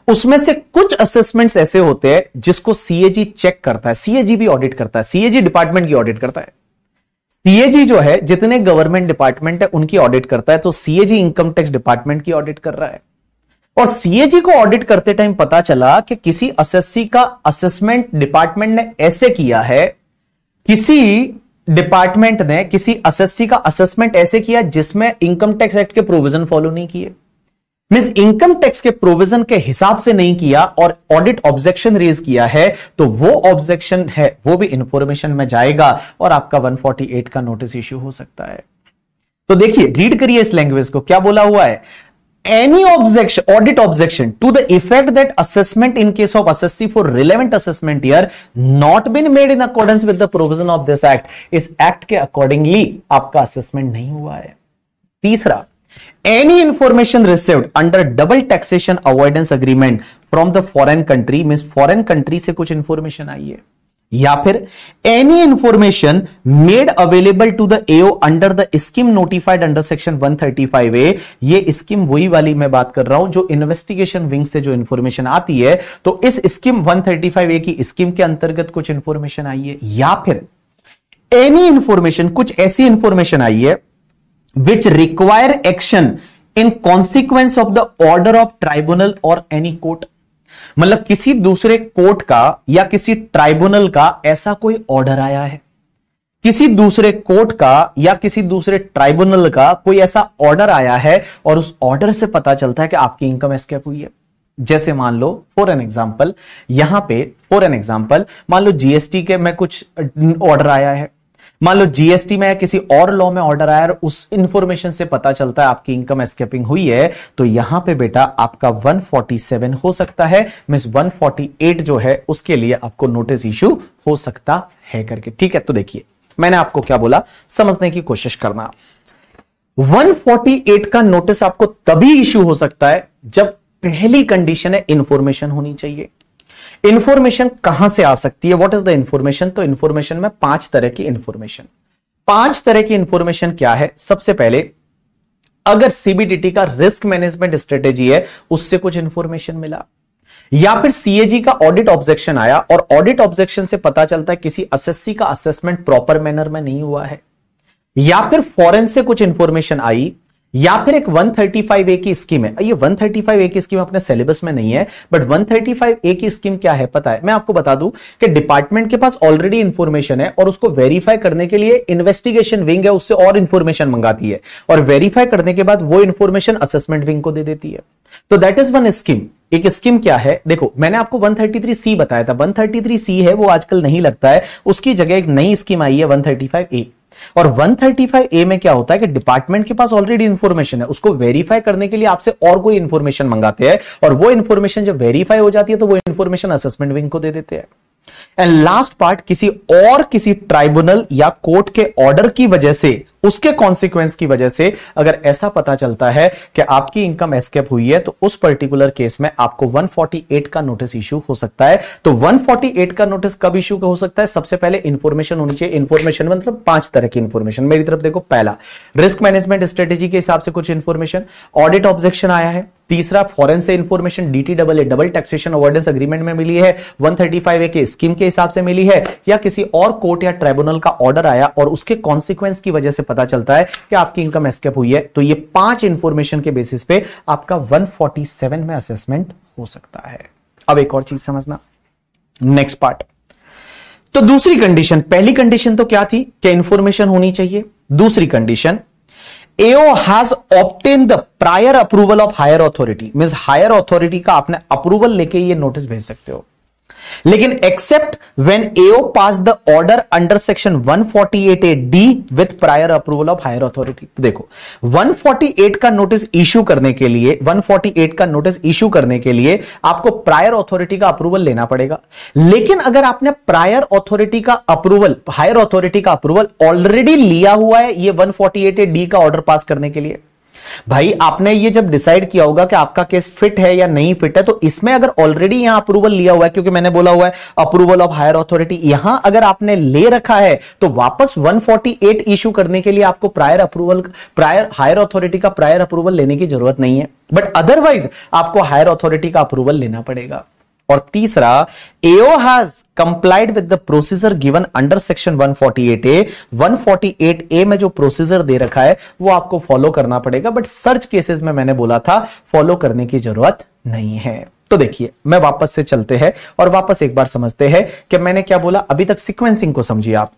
उसमें से कुछ असेसमेंट्स ऐसे होते हैं जिसको सीएजी चेक करता है सीएजी भी ऑडिट करता है सीएजी डिपार्टमेंट की ऑडिट करता है सीएजी जो है जितने गवर्नमेंट डिपार्टमेंट है उनकी ऑडिट करता है तो सीएजी इनकम टैक्स डिपार्टमेंट की ऑडिट कर रहा है और सीएजी को ऑडिट करते टाइम पता चला कि किसी असएससी का असेसमेंट डिपार्टमेंट ने ऐसे किया है किसी डिपार्टमेंट ने किसी असएससी का असेसमेंट ऐसे किया जिसमें इनकम टैक्स एक्ट के प्रोविजन फॉलो नहीं किए मीन इनकम टैक्स के प्रोविजन के हिसाब से नहीं किया और ऑडिट ऑब्जेक्शन रेज किया है तो वो ऑब्जेक्शन है वो भी इंफॉर्मेशन में जाएगा और आपका 148 का नोटिस इश्यू हो सकता है तो देखिए रीड करिए इस लैंग्वेज को क्या बोला हुआ है any objection audit objection to the effect that assessment in case of assessee for relevant assessment year not been made in accordance with the provision of this act इस act के accordingly आपका assessment नहीं हुआ है तीसरा any information receive under double taxation avoidance agreement from the foreign country mean foreign country से कुछ information आई है या फिर any information made available to the AO under the scheme notified under section 135 A ये स्कीम वही वाली मैं बात कर रहा हूं जो इन्वेस्टिगेशन विंग से जो इंफॉर्मेशन आती है तो इस स्कीम 135 ए की स्कीम के अंतर्गत कुछ इंफॉर्मेशन आई है या फिर एनी इंफॉर्मेशन कुछ ऐसी इंफॉर्मेशन आई है which require action in consequence of the order of tribunal और एनी कोर्ट मतलब किसी दूसरे कोर्ट का या किसी ट्राइब्यूनल का ऐसा कोई ऑर्डर आया है किसी दूसरे कोर्ट का या किसी दूसरे ट्राइब्यूनल का कोई ऐसा ऑर्डर आया है और उस ऑर्डर से पता चलता है कि आपकी इनकम एस्केप हुई है जैसे मान लो फॉर एन एग्जाम्पल यहां पे फॉर एन एग्जाम्पल मान लो जीएसटी के में कुछ ऑर्डर आया है मान लो जीएसटी में किसी और लॉ में ऑर्डर आया और उस इंफॉर्मेशन से पता चलता है आपकी इनकम एस्केपिंग हुई है तो यहां पे बेटा आपका 147 हो सकता है मिस 148 जो है उसके लिए आपको नोटिस इश्यू हो सकता है करके ठीक है तो देखिए मैंने आपको क्या बोला समझने की कोशिश करना 148 का नोटिस आपको तभी इश्यू हो सकता है जब पहली कंडीशन है इंफॉर्मेशन होनी चाहिए इंफॉर्मेशन कहां से आ सकती है व्हाट इज द इंफॉर्मेशन तो इंफॉर्मेशन में पांच तरह की इंफॉर्मेशन पांच तरह की इंफॉर्मेशन क्या है सबसे पहले अगर सीबीडीटी का रिस्क मैनेजमेंट स्ट्रेटेजी है उससे कुछ इंफॉर्मेशन मिला या फिर सीएजी का ऑडिट ऑब्जेक्शन आया और ऑडिट ऑब्जेक्शन से पता चलता है किसी एसएससी का असेसमेंट प्रॉपर मैनर में नहीं हुआ है या फिर फॉरेन से कुछ इंफॉर्मेशन आई या फिर एक 135 ए की स्कीम है ये 135 ए की स्कीम अपने सिलेबस में नहीं है बट 135 ए की स्कीम क्या है पता है मैं आपको बता दूं कि डिपार्टमेंट के पास ऑलरेडी इंफॉर्मेशन है और उसको वेरीफाई करने के लिए इन्वेस्टिगेशन विंग है उससे और इंफॉर्मेशन मंगाती है और वेरीफाई करने के बाद वो इंफॉर्मेशन असेसमेंट विंग को दे देती है तो दैट इज वन स्कीम एक स्कीम क्या है देखो मैंने आपको सी बताया था सी है वो आजकल नहीं लगता है उसकी जगह एक नई स्कीम आई है ए और 135 ए में क्या होता है कि डिपार्टमेंट के पास ऑलरेडी इंफॉर्मेशन है उसको वेरीफाई करने के लिए आपसे और कोई इंफॉर्मेशन मंगाते हैं और वो इंफॉर्मेशन जब वेरीफाई हो जाती है तो वो इंफॉर्मेशन असेसमेंट विंग को दे देते हैं एंड लास्ट पार्ट किसी और किसी ट्राइब्यूनल या कोर्ट के ऑर्डर की वजह से उसके कॉन्सिक्वेंस की वजह से अगर ऐसा पता चलता है कि आपकी इनकम एस्केप हुई है तो उस पर्टिकुलर केस में आपको 148 का नोटिस इशू हो सकता है तो 148 का नोटिस कब इशू हो सकता है सबसे पहले इंफॉर्मेशन होनी चाहिए इंफॉर्मेशन मतलब पांच तरह की इंफॉर्मेशन मेरी तरफ देखो पहला रिस्क मैनेजमेंट स्ट्रेटेजी के हिसाब से कुछ इंफॉर्मेशन ऑडिट ऑब्जेक्शन आया है तीसरा फॉरेन से information DT double A double taxation avoidance agreement में मिली है 135 ए के स्कीम के हिसाब से मिली है या किसी और कोर्ट या ट्राइब्यूनल का ऑर्डर आया और उसके कॉन्सिक्वेंस की वजह से पता चलता है कि आपकी इनकम एस्केप हुई है तो ये पांच इंफॉर्मेशन के बेसिस पे आपका 147 में असेसमेंट हो सकता है अब एक और चीज समझना नेक्स्ट पार्ट तो दूसरी कंडीशन पहली कंडीशन तो क्या थी क्या इंफॉर्मेशन होनी चाहिए दूसरी condition AO has obtain the prior approval of higher authority mean higher authority का आपने अप्रूवल लेके ये नोटिस भेज सकते हो लेकिन except when AO pass the order under section 148 A D with prior approval of higher authority देखो 148 का नोटिस इश्यू करने के लिए 148 का नोटिस इश्यू करने के लिए आपको प्रायर अथॉरिटी का अप्रूवल लेना पड़ेगा लेकिन अगर आपने प्रायर अथॉरिटी का अप्रूवल हायर अथॉरिटी का अप्रूवल ऑलरेडी लिया हुआ है ये 148 ए डी का ऑर्डर पास करने के लिए भाई आपने ये जब डिसाइड किया होगा कि आपका केस फिट है या नहीं फिट है तो इसमें अगर ऑलरेडी यहां अप्रूवल लिया हुआ है क्योंकि मैंने बोला हुआ है अप्रूवल ऑफ हायर अथॉरिटी यहां अगर आपने ले रखा है तो वापस 148 इशू करने के लिए आपको prior approval prior higher authority का प्रायर अप्रूवल लेने की जरूरत नहीं है बट अदरवाइज आपको हायर अथॉरिटी का अप्रूवल लेना पड़ेगा और तीसरा AO has complied with the procedure given under section 148 A 148 A में जो प्रोसीजर दे रखा है वो आपको फॉलो करना पड़ेगा बट सर्च केसेस में मैंने बोला था फॉलो करने की जरूरत नहीं है तो देखिए मैं वापस से चलते हैं और वापस एक बार समझते हैं कि मैंने क्या बोला अभी तक सिक्वेंसिंग को समझिए आप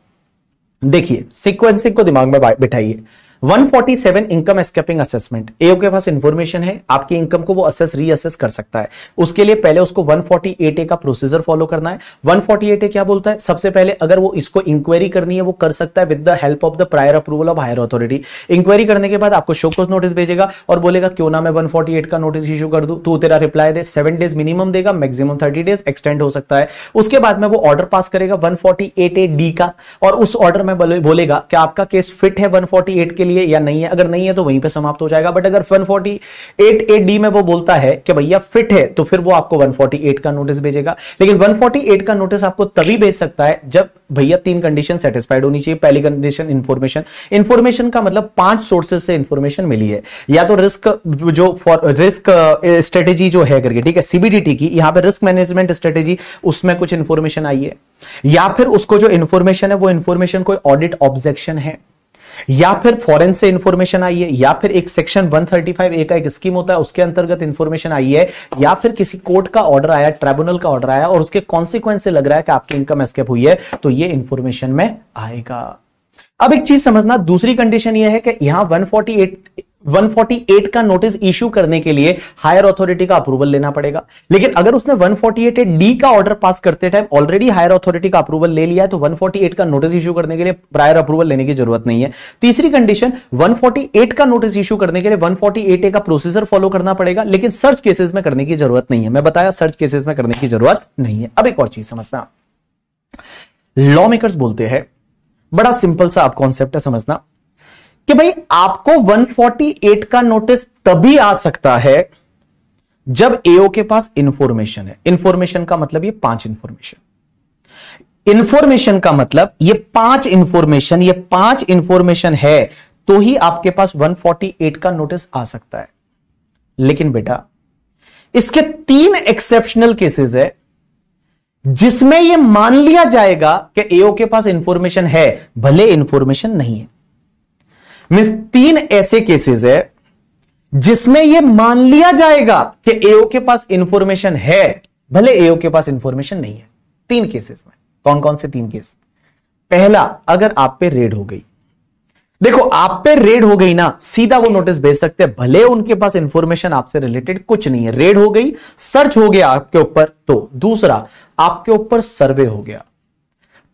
देखिए सिक्वेंसिंग को दिमाग में बिठाइए 147 इनकम एस्केपिंग असेसमेंट एओ के पास इंफॉर्मेशन है आपकी इनकम को वो असेस रीअसेस कर सकता है उसके लिए पहले उसको 148 ए का प्रोसीजर फॉलो करना है 148 ए क्या बोलता है सबसे पहले अगर वो इसको इंक्वायरी करनी है वो कर सकता है with the help of the prior approval of higher authority inquiry करने के बाद आपको शोकोस नोटिस भेजेगा और बोलेगा क्यों ना मैं 148 का नोटिस इशू कर दू तू तो तेरा रिप्लाई दे सेवन डेज मिनिमम देगा मैक्सिमम थर्टी डेज एक्सटेंड हो सकता है उसके बाद में वो ऑर्डर पास करेगा वन ए डी का और उस ऑर्डर में बोलेगा कि आपका केस फिट है वन के लिए लिए या नहीं है अगर नहीं है तो वहीं पे समाप्त हो जाएगा बट अगर 148 डी में वो बोलता है कि भैया फिट है तो फिर वो आपको 148 का नोटिस भेजेगा लेकिन 148 का नोटिस आपको तभी भेज सकता है जब भैया तीन कंडीशन सेटिस्फाइड होनी चाहिए पहली कंडीशन इंफॉर्मेशन इंफॉर्मेशन का मतलब पांच सोर्सेज से इंफॉर्मेशन मिली है या तो रिस्क जो फॉर रिस्क स्ट्रेटेजी जो है करके ठीक है सीबीडीटी की यहां पे रिस्क मैनेजमेंट स्ट्रेटेजी उसमें कुछ इंफॉर्मेशन आई है या फिर उसको जो इंफॉर्मेशन है वो इंफॉर्मेशन कोई ऑडिट ऑब्जेक्शन है या फिर फॉरेन से इंफॉर्मेशन आई है या फिर एक सेक्शन 135 ए का एक स्कीम होता है उसके अंतर्गत इंफॉर्मेशन आई है या फिर किसी कोर्ट का ऑर्डर आया ट्राइब्यूनल का ऑर्डर आया और उसके कॉन्सिक्वेंस से लग रहा है कि आपकी इनकम एस्केप हुई है तो ये इंफॉर्मेशन में आएगा अब एक चीज समझना दूसरी कंडीशन यह है कि यहां 148 148 का नोटिस इश्यू करने के लिए हायर अथॉरिटी का अप्रूवल लेना पड़ेगा लेकिन अगर उसने 148 डी का ऑर्डर पास करते टाइम ऑलरेडी हायर अथॉरिटी का अप्रूवल ले लिया है तो 148 का नोटिस इश्यू करने के लिए प्रायर अप्रूवल लेने की जरूरत नहीं है तीसरी कंडीशन 148 का नोटिस इश्यू करने के लिए 148 ए का प्रोसीजर फॉलो करना पड़ेगा लेकिन सर्च केसेस में करने की जरूरत नहीं है मैं बताया सर्च केसेस में करने की जरूरत नहीं है अब एक और चीज समझना लॉ मेकर्स बोलते हैं बड़ा सिंपल सा आप कॉन्सेप्ट है समझना कि भाई आपको 148 का नोटिस तभी आ सकता है जब एओ के पास इंफॉर्मेशन है इंफॉर्मेशन का मतलब ये पांच इंफॉर्मेशन इंफॉर्मेशन का मतलब ये पांच इंफॉर्मेशन ये पांच इंफॉर्मेशन है तो ही आपके पास 148 का नोटिस आ सकता है लेकिन बेटा इसके तीन एक्सेप्शनल केसेस है जिसमें यह मान लिया जाएगा कि एओ के पास इंफॉर्मेशन है भले इंफॉर्मेशन नहीं है मीन तीन ऐसे केसेस है जिसमें यह मान लिया जाएगा कि एओ के पास इंफॉर्मेशन है भले एओ के पास इंफॉर्मेशन नहीं है तीन केसेस में कौन कौन से तीन केस पहला अगर आप पे रेड हो गई देखो आप पे रेड हो गई ना सीधा वो नोटिस भेज सकते हैं भले उनके पास इंफॉर्मेशन आपसे रिलेटेड कुछ नहीं है रेड हो गई सर्च हो गया आपके ऊपर तो दूसरा आपके ऊपर सर्वे हो गया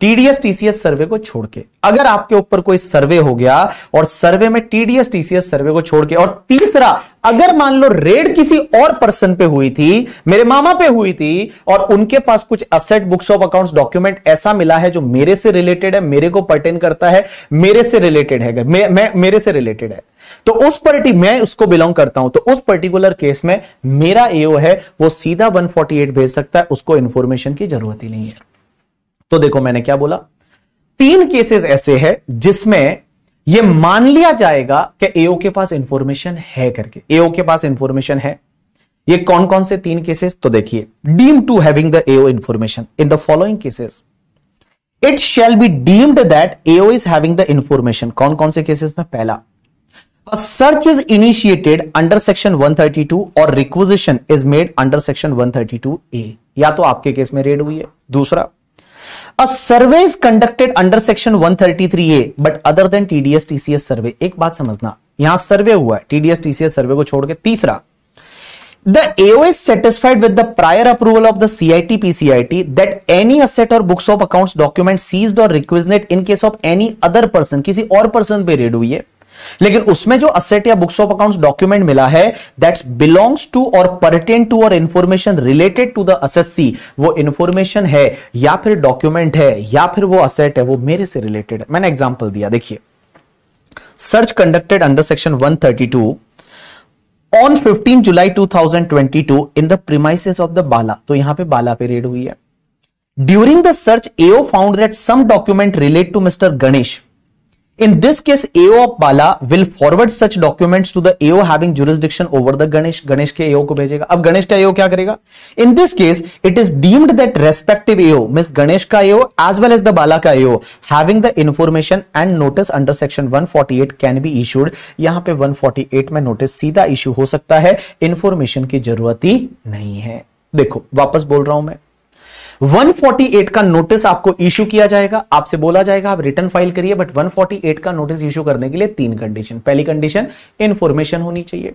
टीडीएस टीसीएस सर्वे को छोड़ के अगर आपके ऊपर कोई सर्वे हो गया और सर्वे में टीडीएस टीसीएस सर्वे को छोड़ के और तीसरा अगर मान लो रेड किसी और पर्सन पे हुई थी मेरे मामा पे हुई थी और उनके पास कुछ asset books of accounts document ऐसा मिला है जो मेरे से रिलेटेड है मेरे को पर्टेन करता है मेरे से रिलेटेड है मे, मैं, मेरे से रिलेटेड है तो उस पर्टी मैं उसको बिलोंग करता हूं तो उस पर्टिकुलर केस में मेरा एओ है वो सीधा 148 भेज सकता है उसको इंफॉर्मेशन की जरूरत ही नहीं है तो देखो मैंने क्या बोला तीन केसेस ऐसे है जिसमें यह मान लिया जाएगा कि एओ के पास इंफॉर्मेशन है करके एओ के पास इंफॉर्मेशन है ये कौन कौन से तीन केसेस तो देखिए deem to having the AO information in the following cases it shall be deemed that AO is having the information कौन कौन से केसेस में पहला search is initiated under section 132 और is made under section 132 A या तो आपके case में रेड हुई है दूसरा A survey is conducted under section 133A but other than TDS TCS survey एक बात समझना यहां सर्वे हुआ है TDS TCS सर्वे को छोड़ के तीसरा The AO is satisfied with the prior approval of the CIT PCIT that any asset or books of accounts document seized or requisitioned in case of any other person किसी और person पे raid हुई है लेकिन उसमें जो asset या books of accounts document मिला है दैट्स बिलोंग्स टू और परटेन टू और information related to the assessee वो इंफॉर्मेशन है या फिर डॉक्यूमेंट है या फिर वो असेट है वो मेरे से रिलेटेड है मैंने एग्जाम्पल दिया देखिए search conducted under section 132 on 15 July 2022 in the premises of the Bala तो यहां पे बाला पे रेड हुई है during the search AO found that some document relate to mister Ganesh In this case, AO of Bala will forward such documents to the AO having jurisdiction over the Ganesh. Ganesh के AO को भेजेगा अब गणेश का AO क्या करेगा In this case, it is deemed that respective AO, means Ganesh का AO as well as the Bala का AO, having the information and notice under section 148 can be issued. यहाँ पे 148 में notice सीधा issue हो सकता है information की जरूरत ही नहीं है देखो वापस बोल रहा हूं मैं 148 का नोटिस आपको इश्यू किया जाएगा आपसे बोला जाएगा आप रिटर्न फाइल करिए बट 148 का नोटिस इश्यू करने के लिए तीन कंडीशन पहली कंडीशन इंफॉर्मेशन होनी चाहिए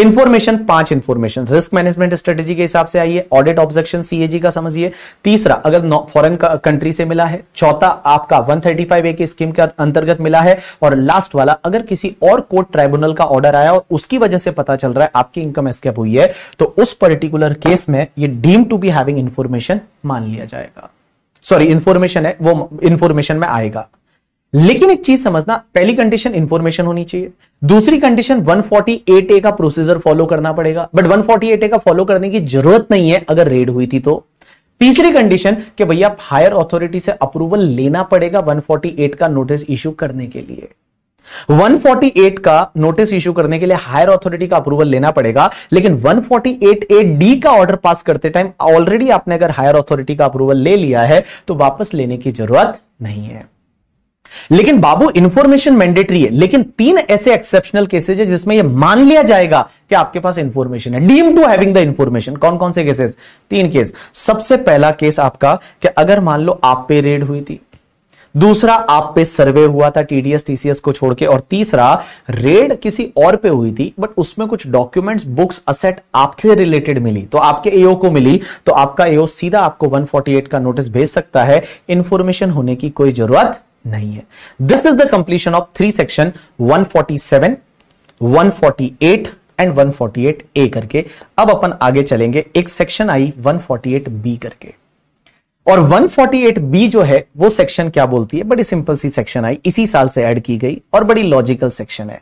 इंफॉर्मेशन पांच इंफॉर्मेशन रिस्क मैनेजमेंट स्ट्रेटेजी के हिसाब से आई है ऑडिट ऑब्जेक्शन सीएजी का समझिए तीसरा अगर फॉरेन कंट्री से मिला है चौथा आपका 135 ए की स्कीम के अंतर्गत मिला है और लास्ट वाला अगर किसी और कोर्ट ट्राइब्यूनल का ऑर्डर आया और उसकी वजह से पता चल रहा है आपकी इनकम एस्केप हुई है तो उस पर्टिकुलर केस में ये deem to be having information मान लिया जाएगा सॉरी इंफॉर्मेशन है वो इंफॉर्मेशन में आएगा लेकिन एक चीज समझना पहली कंडीशन इंफॉर्मेशन होनी चाहिए दूसरी कंडीशन 148 ए का प्रोसीजर फॉलो करना पड़ेगा बट 148 ए का फॉलो करने की जरूरत नहीं है अगर रेड हुई थी तो तीसरी कंडीशन कि भैया हायर अथॉरिटी से अप्रूवल लेना पड़ेगा 148 का नोटिस इश्यू करने के लिए 148 का नोटिस इश्यू करने के लिए हायर अथॉरिटी का अप्रूवल लेना पड़ेगा लेकिन 148 ए डी का ऑर्डर पास करते टाइम ऑलरेडी आपने अगर हायर अथॉरिटी का अप्रूवल ले लिया है तो वापस लेने की जरूरत नहीं है लेकिन बाबू इंफॉर्मेशन मैंडेटरी है लेकिन तीन ऐसे एक्सेप्शनल केसेज है जिसमें यह मान लिया जाएगा कि आपके पास इंफॉर्मेशन है deem to having the information कौन कौन से केसेस तीन केस सबसे पहला केस आपका कि अगर मान लो आप पे रेड हुई थी दूसरा आप पे सर्वे हुआ था टीडीएस टीसीएस को छोड़ के और तीसरा रेड किसी और पे हुई थी बट उसमें कुछ डॉक्यूमेंट्स बुक्स असेट आपके रिलेटेड मिली तो आपके एओ को मिली तो आपका एओ सीधा आपको 148 का नोटिस भेज सकता है इंफॉर्मेशन होने की कोई जरूरत नहीं है this is the completion of three section 147, 148 and 148 A करके अब अपन आगे चलेंगे एक सेक्शन आई 148 बी करके और 148 बी जो है वो सेक्शन क्या बोलती है बड़ी सिंपल सी सेक्शन आई इसी साल से ऐड की गई और बड़ी लॉजिकल सेक्शन है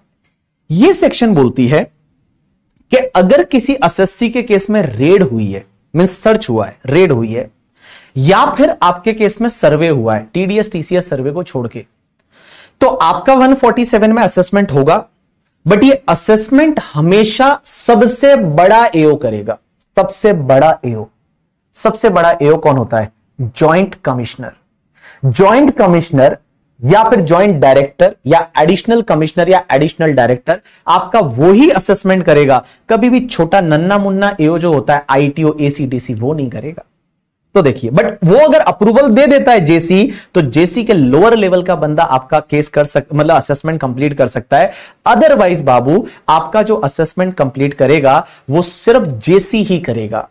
ये सेक्शन बोलती है कि अगर किसी एसएससी के केस में रेड हुई है मीन सर्च हुआ है रेड हुई है या फिर आपके केस में सर्वे हुआ है टीडीएस टीसीएस सर्वे को छोड़ के तो आपका 147 में असेसमेंट होगा बट ये असेसमेंट हमेशा सबसे बड़ा एओ करेगा सबसे बड़ा एओ सबसे बड़ा एओ कौन होता है ज्वाइंट कमिश्नर ज्वाइंट कमिश्नर या फिर ज्वाइंट डायरेक्टर या एडिशनल कमिश्नर या एडिशनल डायरेक्टर आपका वो ही असेसमेंट करेगा कभी भी छोटा नन्ना मुन्ना एओ जो होता है आईटीओ एसीडीसी वो नहीं करेगा तो देखिए बट वो अगर अप्रूवल दे देता है जेसी तो जेसी के लोअर लेवल का बंदा आपका केस कर सक मतलब असेसमेंट कंप्लीट कर सकता है अदरवाइज बाबू आपका जो असेसमेंट कंप्लीट करेगा वो सिर्फ जेसी ही करेगा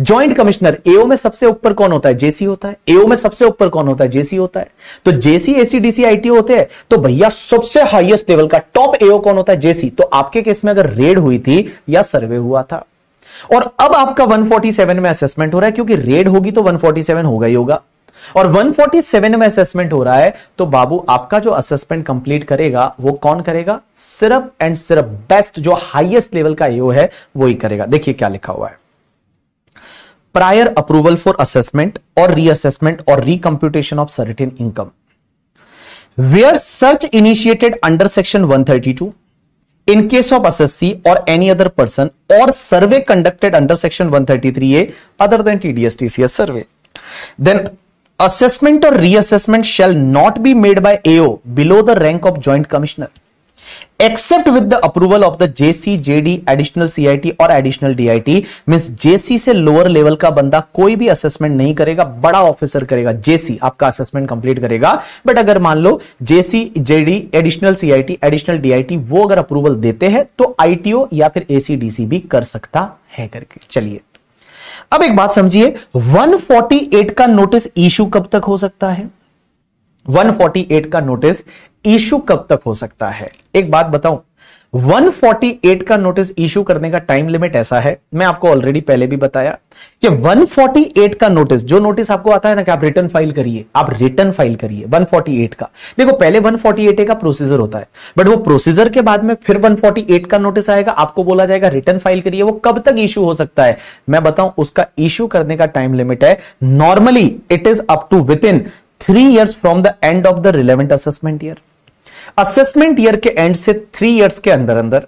ज्वाइंट कमिश्नर एओ में सबसे ऊपर कौन होता है जेसी होता है एओ में सबसे ऊपर कौन होता है जेसी होता है तो जेसी एसी डीसी आईटी होते हैं तो भैया सबसे हाईएस्ट लेवल का टॉप एओ कौन होता है जेसी तो आपके केस में अगर रेड हुई थी या सर्वे हुआ था और अब आपका 147 में असेसमेंट हो रहा है क्योंकि रेड होगी तो 147 होगा ही होगा और 147 में असेसमेंट हो रहा है तो बाबू आपका जो असेसमेंट कंप्लीट करेगा वो कौन करेगा सिर्फ एंड सिर्फ बेस्ट जो हाईएस्ट लेवल का एओ है वो ही करेगा देखिए क्या लिखा हुआ है प्रायर अप्रूवल फॉर असेसमेंट और रीअसेसमेंट और recomputation of certain income where search initiated under section 132 in case of S SSC और एनी अदर पर्सन और survey conducted under section one thirty three A other than T T D S C TCS survey then assessment और reassessment shall not be made by AO below the rank of joint commissioner except with the approval of the JC JD additional CIT और additional DIT mean JC से lower level का बंदा कोई भी assessment नहीं करेगा बड़ा ऑफिसर करेगा जेसी आपका असेसमेंट कंप्लीट करेगा बट अगर मान लो JC JD additional CIT additional DIT वो अगर अप्रूवल देते हैं तो आईटीओ या फिर एसीडीसी भी कर सकता है करके चलिए अब एक बात समझिए 148 का नोटिस इशू कब तक हो सकता है 148 का नोटिस इशू कब तक हो सकता है एक बात बताऊं 148 का नोटिस इश्यू करने का टाइम लिमिट ऐसा है मैं आपको ऑलरेडी पहले भी बताया कि 148 का नोटिस जो नोटिस आपको आता है ना कि आप रिटर्न फाइल करिए आप रिटर्न फाइल करिए 148 का देखो पहले 148 का प्रोसीजर होता है बट वो प्रोसीजर के बाद में फिर 148 का नोटिस आएगा आपको बोला जाएगा रिटर्न फाइल करिए वो कब तक इश्यू हो सकता है मैं बताऊं उसका इश्यू करने का टाइम लिमिट है normally it is up to within three years from the end of the relevant assessment year assessment year के एंड से थ्री ईयर्स के अंदर अंदर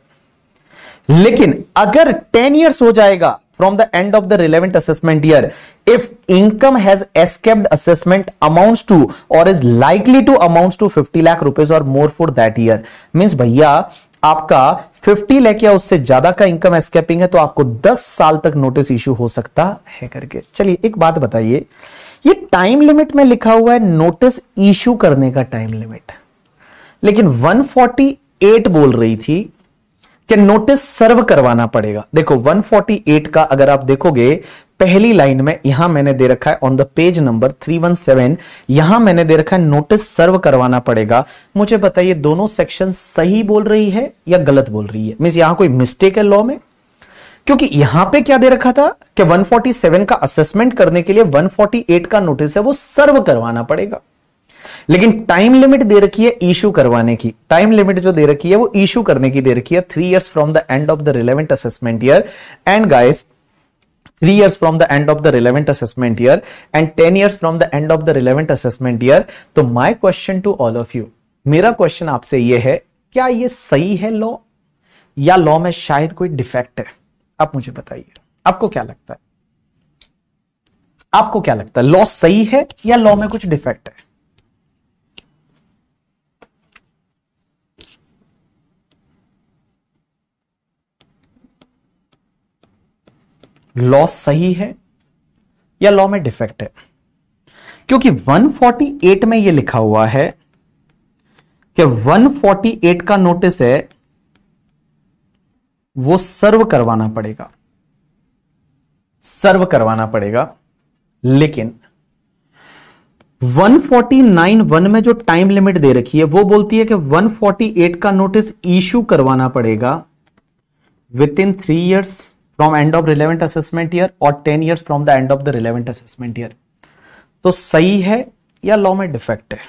लेकिन अगर टेन ईयर्स हो जाएगा from the end of the relevant assessment year if income has escaped assessment amounts to और is likely to amounts to 50 lakh rupees और more for that year means भैया आपका 50 लाख या उससे ज्यादा का इनकम एस्केपिंग है तो आपको 10 साल तक नोटिस इश्यू हो सकता है करके चलिए एक बात बताइए ये टाइम लिमिट में लिखा हुआ है नोटिस इश्यू करने का टाइम लिमिट लेकिन 148 बोल रही थी कि नोटिस सर्व करवाना पड़ेगा देखो 148 का अगर आप देखोगे पहली लाइन में यहां मैंने दे रखा है ऑन द पेज नंबर 317 यहां मैंने दे रखा है नोटिस सर्व करवाना पड़ेगा मुझे बताइए दोनों सेक्शन सही बोल रही है या गलत बोल रही है मीन यहां कोई मिस्टेक है लॉ में क्योंकि यहां पे क्या दे रखा था कि 147 का असेसमेंट करने के लिए 148 का नोटिस है वो सर्व करवाना पड़ेगा लेकिन टाइम लिमिट दे रखी है इशू करवाने की टाइम लिमिट जो दे रखी है वो इशू करने की दे रखी है three years from the end of the relevant assessment year and guys three years from the end of the relevant assessment year and ten years from the end of the relevant assessment year तो my question to all of you मेरा question आपसे ये है क्या ये सही है law या लॉ में शायद कोई डिफेक्ट है आप मुझे बताइए आपको क्या लगता है आपको क्या लगता है लॉ सही है या लॉ में कुछ डिफेक्ट है लॉ सही है या लॉ में डिफेक्ट है क्योंकि 148 में यह लिखा हुआ है कि 148 का नोटिस है वो सर्व करवाना पड़ेगा सर्व करवाना पड़ेगा लेकिन वन में जो टाइम लिमिट दे रखी है वो बोलती है कि 148 का नोटिस इशू करवाना पड़ेगा within three years from end of relevant assessment year और ten years from the end of the relevant assessment year तो सही है या लॉ में डिफेक्ट है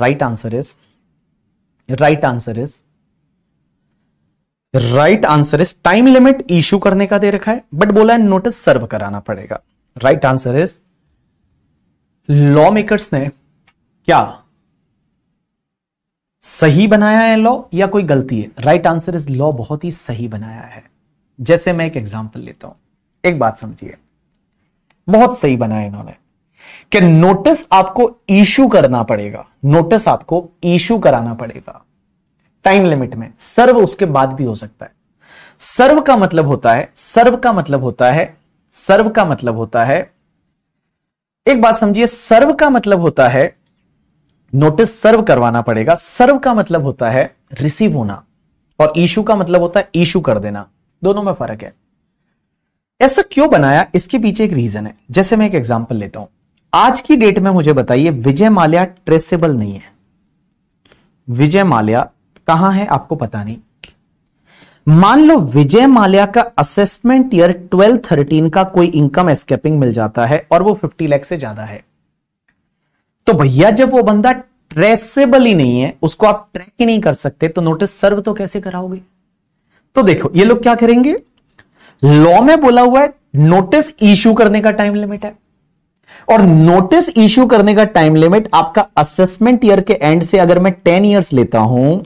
right answer is right answer is right answer is time limit issue करने का दे रखा है बट बोला है नोटिस सर्व कराना पड़ेगा right answer is lawmakers ने क्या सही बनाया है लॉ या कोई गलती है राइट आंसर इज लॉ बहुत ही सही बनाया है जैसे मैं एक एग्जाम्पल लेता हूं एक बात समझिए बहुत सही बनाया इन्होंने कि नोटिस आपको इशू करना पड़ेगा नोटिस आपको इशू कराना पड़ेगा टाइम लिमिट में सर्व उसके बाद भी हो सकता है सर्व का मतलब होता है सर्व का मतलब होता है सर्व का मतलब होता है एक बात समझिए सर्व का मतलब होता है नोटिस सर्व करवाना पड़ेगा सर्व का मतलब होता है रिसीव होना और इशू का मतलब होता है इशू कर देना दोनों में फर्क है ऐसा क्यों बनाया इसके पीछे एक रीजन है जैसे मैं एक एग्जाम्पल लेता हूं आज की डेट में मुझे बताइए विजय माल्या ट्रेसेबल नहीं है विजय माल्या कहां है आपको पता नहीं मान लो विजय माल्या का असेसमेंट ईयर 12-13 का कोई इनकम एस्केपिंग मिल जाता है और वो 50 लाख से ज्यादा है तो भैया जब वो बंदा ट्रेसेबल ही नहीं है उसको आप ट्रैक ही नहीं कर सकते तो नोटिस सर्व तो कैसे कराओगे तो देखो ये लोग क्या करेंगे लॉ में बोला हुआ है नोटिस इश्यू करने का टाइम लिमिट है और नोटिस इश्यू करने का टाइम लिमिट आपका असेसमेंट ईयर के एंड से अगर मैं टेन ईयर्स लेता हूं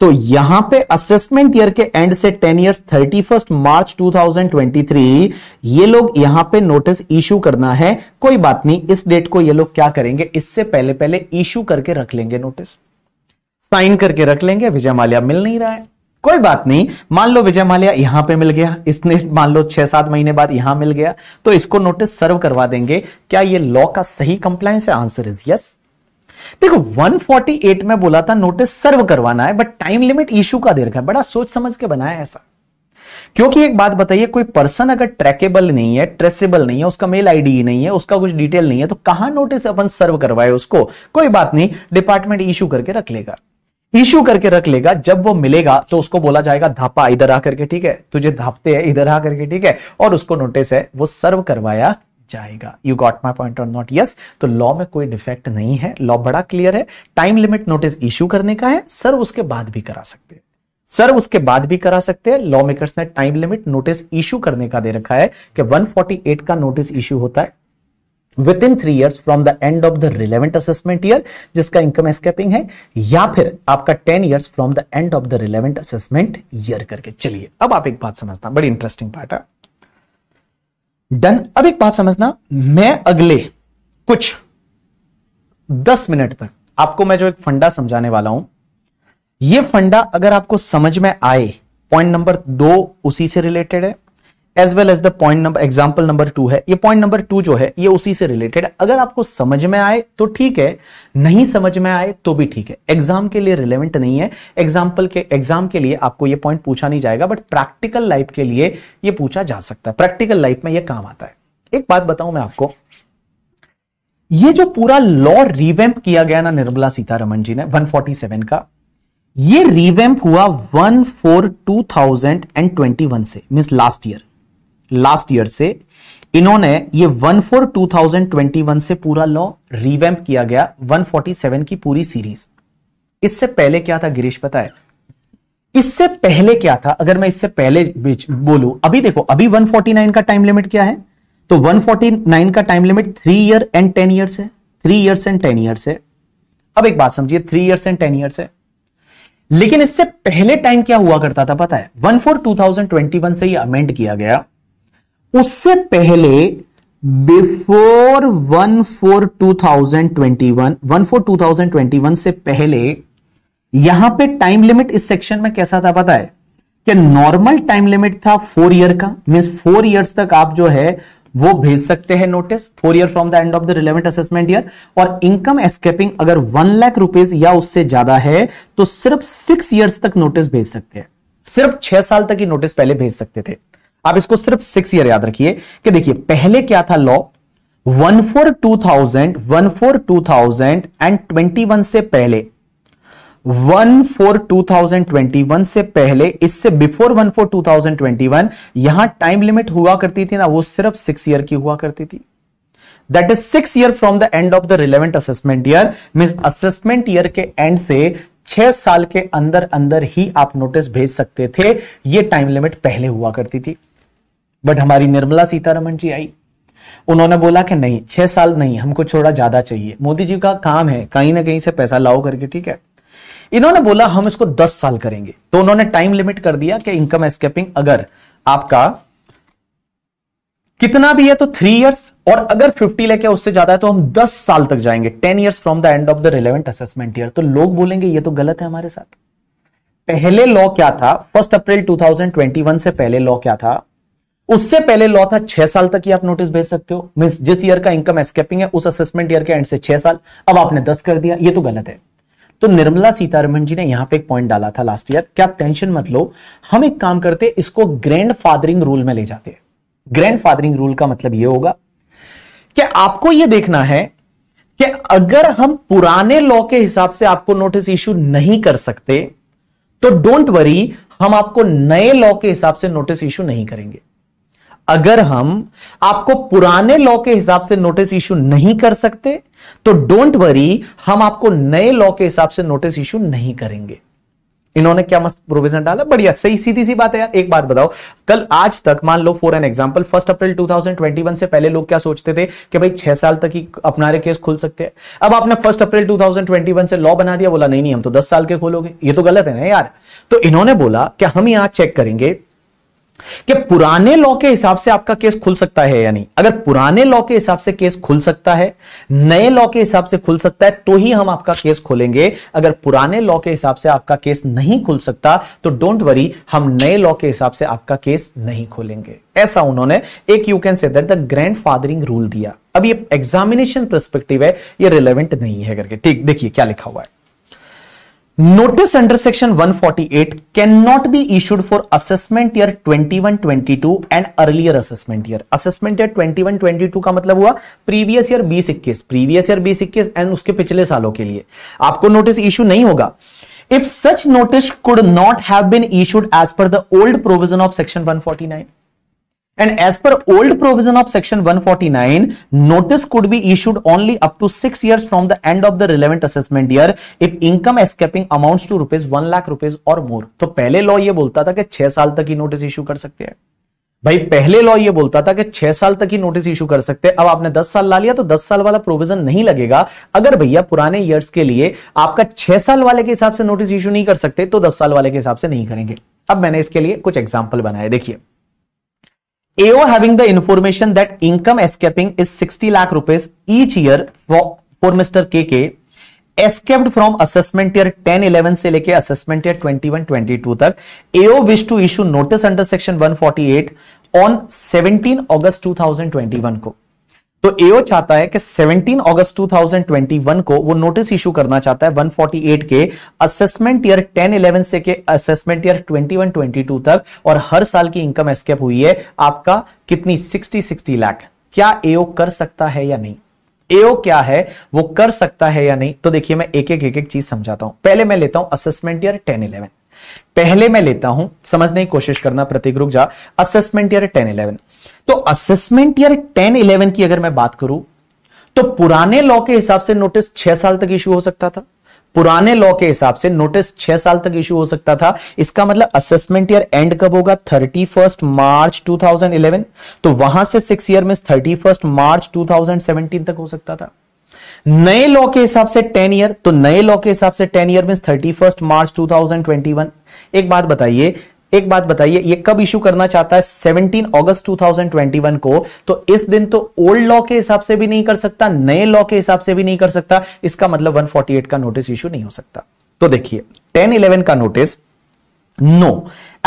तो यहां पे असेसमेंट ईयर के एंड से ten years thirty first March 2023 ये लोग यहां पे नोटिस इश्यू करना है कोई बात नहीं इस डेट को ये लोग क्या करेंगे इससे पहले पहले इश्यू करके रख लेंगे नोटिस साइन करके रख लेंगे विजय माल्या मिल नहीं रहा है कोई बात नहीं मान लो विजय माल्या यहां पे मिल गया इसने मान लो छह सात महीने बाद यहां मिल गया तो इसको नोटिस सर्व करवा देंगे क्या ये लॉ का सही कंप्लायंस है आंसर इज यस देखो 148 में बोला था नोटिस सर्व करवाना है बट टाइम लिमिट इशू का दे रखा है बड़ा सोच समझ के बनाया ऐसा क्योंकि एक बात बताइए कोई पर्सन अगर ट्रैकेबल नहीं है ट्रेसेबल नहीं है उसका मेल आईडी नहीं है उसका कुछ डिटेल नहीं है तो कहां नोटिस अपन सर्व करवाए उसको कोई बात नहीं डिपार्टमेंट इशू करके रख लेगा इशू करके रख लेगा जब वो मिलेगा तो उसको बोला जाएगा धापा इधर आकर के ठीक है तुझे धापते हैं इधर आकर के ठीक है और उसको नोटिस है वो सर्व करवाया जाएगा you got my point or not yes तो लॉ में कोई डिफेक्ट नहीं है लॉ बड़ा क्लियर है टाइम लिमिट नोटिस इश्यू करने का है सर्व उसके बाद भी करा सकते हैं सर उसके बाद भी करा सकते हैं लॉ मेकर्स ने टाइम लिमिट नोटिस इश्यू करने का दे रखा है कि 148 का नोटिस इश्यू होता है within three years from the end of the relevant assessment year जिसका इनकम एस्केपिंग है या फिर आपका ten years from the end of the relevant assessment year करके चलिए अब आप एक बात समझना बड़ी इंटरेस्टिंग पार्ट है डन अब एक बात समझना मैं अगले कुछ दस मिनट तक आपको मैं जो एक फंडा समझाने वाला हूं ये फंडा अगर आपको समझ में आए पॉइंट नंबर दो उसी से रिलेटेड है as well as the point number example number two है ये पॉइंट नंबर टू जो है ये उसी से रिलेटेड अगर आपको समझ में आए तो ठीक है नहीं समझ में आए तो भी ठीक है एग्जाम के लिए रिलेवेंट नहीं है एग्जाम्पल के एग्जाम के लिए आपको ये पॉइंट पूछा नहीं जाएगा बट प्रैक्टिकल लाइफ के लिए ये पूछा जा सकता है प्रैक्टिकल लाइफ में यह काम आता है एक बात बताऊं मैं आपको ये जो पूरा लॉ रिवैम्प किया गया ना निर्मला सीतारमन जी ने 147 का ये रिवैम्प हुआ एंड ट्वेंटी वन से mean last year last year से इन्होंने ये one four two thousand twenty one से पूरा लॉ रिवैम्प किया गया वन फोर्टी सेवन की पूरी सीरीज इससे पहले क्या था गिरीश पता है इससे पहले क्या था अगर मैं इससे पहले बोलू अभी देखो अभी 149 का टाइम लिमिट क्या है तो 149 का time limit three year and ten year है three years and ten years है अब एक बात समझिए three years and ten years है लेकिन इससे पहले टाइम क्या हुआ करता था पता है one four two thousand twenty one से ये अमेंड किया गया उससे पहले before one four two thousand twenty one one four two thousand twenty one से पहले यहां पे टाइम लिमिट इस सेक्शन में कैसा था पता है कि नॉर्मल टाइम लिमिट था फोर ईयर का मीन फोर ईयर्स तक आप जो है वो भेज सकते हैं notice four year from the end of the relevant assessment year और इनकम एस्केपिंग अगर वन लाख रुपीज या उससे ज्यादा है तो सिर्फ सिक्स ईयर्स तक नोटिस भेज सकते हैं सिर्फ छह साल तक ही नोटिस पहले भेज सकते थे आप इसको सिर्फ सिक्स ईयर याद रखिए कि देखिए पहले क्या था law one four two thousand one four two thousand and twenty one से पहले one four two thousand twenty one से पहले इससे before one four two thousand twenty one यहां टाइम लिमिट हुआ करती थी ना वो सिर्फ सिक्स ईयर की हुआ करती थी that is six year from the end of the relevant assessment year mean assessment year के एंड से छह साल के अंदर अंदर ही आप नोटिस भेज सकते थे ये टाइम लिमिट पहले हुआ करती थी बट हमारी निर्मला सीतारमन जी आई उन्होंने बोला कि नहीं छह साल नहीं हमको छोड़ा ज्यादा चाहिए मोदी जी का काम है कहीं ना कहीं से पैसा लाओ करके ठीक है इन्होंने बोला हम इसको दस साल करेंगे तो उन्होंने टाइम लिमिट कर दिया कि इनकम एस्केपिंग अगर आपका कितना भी है तो थ्री इयर्स और अगर फिफ्टी लेके उससे ज्यादा है तो हम दस साल तक जाएंगे ten years from the end of the relevant assessment year तो लोग बोलेंगे ये तो गलत है हमारे साथ पहले लॉ क्या था फर्स्ट अप्रैल 2021 से पहले लॉ क्या था उससे पहले लॉ था छह साल तक ही आप नोटिस भेज सकते हो मीन जिस ईयर का इनकम एस्केपिंग है उस असेसमेंट ईयर के एंड से छह साल अब आपने दस कर दिया ये तो गलत है तो निर्मला सीतारमण जी ने यहां पे एक पॉइंट डाला था लास्ट ईयर क्या टेंशन मत लो हम एक काम करते हैं इसको ग्रैंड फादरिंग रूल में ले जाते हैं ग्रैंड फादरिंग रूल का मतलब यह होगा कि आपको यह देखना है कि अगर हम पुराने लॉ के हिसाब से आपको नोटिस इश्यू नहीं कर सकते तो डोंट वरी हम आपको नए लॉ के हिसाब से नोटिस इश्यू नहीं करेंगे अगर हम आपको पुराने लॉ के हिसाब से नोटिस इश्यू नहीं कर सकते तो डोंट वरी हम आपको नए लॉ के हिसाब से नोटिस इश्यू नहीं करेंगे इन्होंने क्या मस्त प्रोविजन डाला बढ़िया सही सीधी सी बात है यार एक बात बताओ कल आज तक मान लो for an example first April 2021 से पहले लोग क्या सोचते थे कि भाई छह साल तक ही अपना केस खुल सकते हैं अब आपने फर्स्ट अप्रैल 2021 से लॉ बना दिया बोला नहीं नहीं हम तो दस साल के खोलोगे ये तो गलत है ना यार तो इन्होंने बोला कि हम यहां चेक करेंगे कि पुराने लॉ के हिसाब से आपका केस खुल सकता है या नहीं अगर पुराने लॉ के हिसाब से केस खुल सकता है नए लॉ के हिसाब से खुल सकता है तो ही हम आपका केस खोलेंगे अगर पुराने लॉ के हिसाब से आपका केस नहीं खुल सकता तो डोंट वरी हम नए लॉ के हिसाब से आपका केस नहीं खोलेंगे ऐसा उन्होंने एक you can say that the grandfathering rule दिया अब ये एग्जामिनेशन परस्पेक्टिव है ये रिलेवेंट नहीं है करके ठीक देखिए क्या लिखा हुआ है notice under section 148 can not be issued for assessment year twenty two and earlier assessment year assessment year twenty one twenty two का मतलब हुआ प्रीवियस ईयर बीस इक्कीस प्रीवियस ईयर बीस इक्कीस एंड उसके पिछले सालों के लिए आपको नोटिस इश्यू नहीं होगा if such notice could not have been issued as per the old provision of section one forty nine and as per old provision of section 149, notice could be issued only up to six years from the end of the relevant assessment year if income escaping amounts to rupees one lakh rupees और more तो पहले law ये बोलता था कि छह साल तक ही नोटिस इश्यू कर सकते हैं भाई पहले लॉ ये बोलता था कि छह साल तक ही नोटिस इशू कर सकते हैं अब आपने दस साल ला लिया तो दस साल वाला प्रोविजन नहीं लगेगा अगर भैया पुराने ईयर्स के लिए आपका छह साल वाले के हिसाब से नोटिस इशू नहीं कर सकते तो दस साल वाले के हिसाब से नहीं करेंगे अब मैंने इसके लिए कुछ एग्जाम्पल बनाए देखिए AO having the information that income escaping is sixty lakh rupees each year for mister K K escaped from assessment year 10 11 से लेके असेसमेंट ईयर ट्वेंटी टू तक AO wish to issue notice under section one forty eight on August two thousand twenty one को तो एओ चाहता है कि 17 अगस्त 2021 को वो नोटिस इश्यू करना चाहता है 148 के असेसमेंट ईयर 10 11 से के असेसमेंट ईयर 21 22 तक और हर साल की इनकम एस्केप हुई है आपका कितनी 60 60 लाख क्या एओ कर सकता है या नहीं एओ क्या है वो कर सकता है या नहीं तो देखिए मैं एक एक एक एक चीज समझाता हूं पहले मैं लेता हूं असेसमेंट ईयर टेन इलेवन पहले मैं लेता हूं समझने की कोशिश करना प्रतीक रुक जा असेसमेंट ईयर टेन इलेवन तो असेसमेंट ईयर 10 11 की अगर मैं बात करूं तो पुराने लॉ के हिसाब से नोटिस छह साल तक इश्यू हो सकता था पुराने लॉ के हिसाब से नोटिस छह साल तक इश्यू हो सकता था इसका मतलब असेसमेंट ईयर एंड कब होगा थर्टी फर्स्ट मार्च 2011 तो वहां से सिक्स ईयर में थर्टी फर्स्ट मार्च 2017 तक हो सकता था नए लॉ के हिसाब से टेन ईयर तो नए लॉ के हिसाब से टेन ईयर में थर्टी फर्स्ट मार्च 2021 एक बात बताइए एक बात बताइए ये कब इश्यू करना चाहता है 17 अगस्त 2021 को तो इस दिन तो ओल्ड लॉ के हिसाब से भी नहीं कर सकता नए लॉ के हिसाब से भी नहीं कर सकता इसका मतलब 148 का नोटिस इश्यू नहीं हो सकता तो देखिए 10 11 का notice no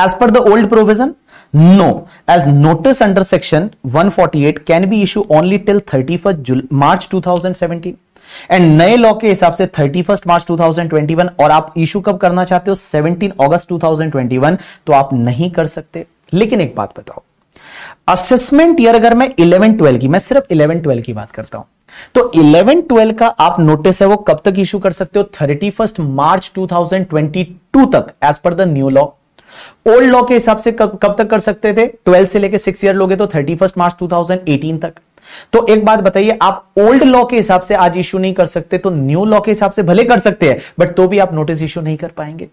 as per the old provision no as notice under section 148 can be issue only till 31 March 2017 and नए लॉ के हिसाब से thirty first March two thousand twenty one और आप इशू कब करना चाहते हो seventeen August two thousand twenty one तो आप नहीं कर सकते लेकिन एक बात बताओ असेसमेंट ईयर अगर मैं इलेवन ट्वेल्व की मैं सिर्फ इलेवन ट्वेल्व की बात करता हूं तो 11 12 का आप नोटिस है वो कब तक इश्यू कर सकते हो 31 मार्च 2022 तक as per the new law old law के हिसाब से कब, कब तक कर सकते थे 12 से लेके 6 ईयर लोगे तो 31 मार्च 2018 तक तो एक बात बताइए आप ओल्ड लॉ के हिसाब से आज इश्यू नहीं कर सकते तो न्यू लॉ के हिसाब से भले कर सकते हैं बट तो भी आप नोटिस इश्यू नहीं कर पाएंगे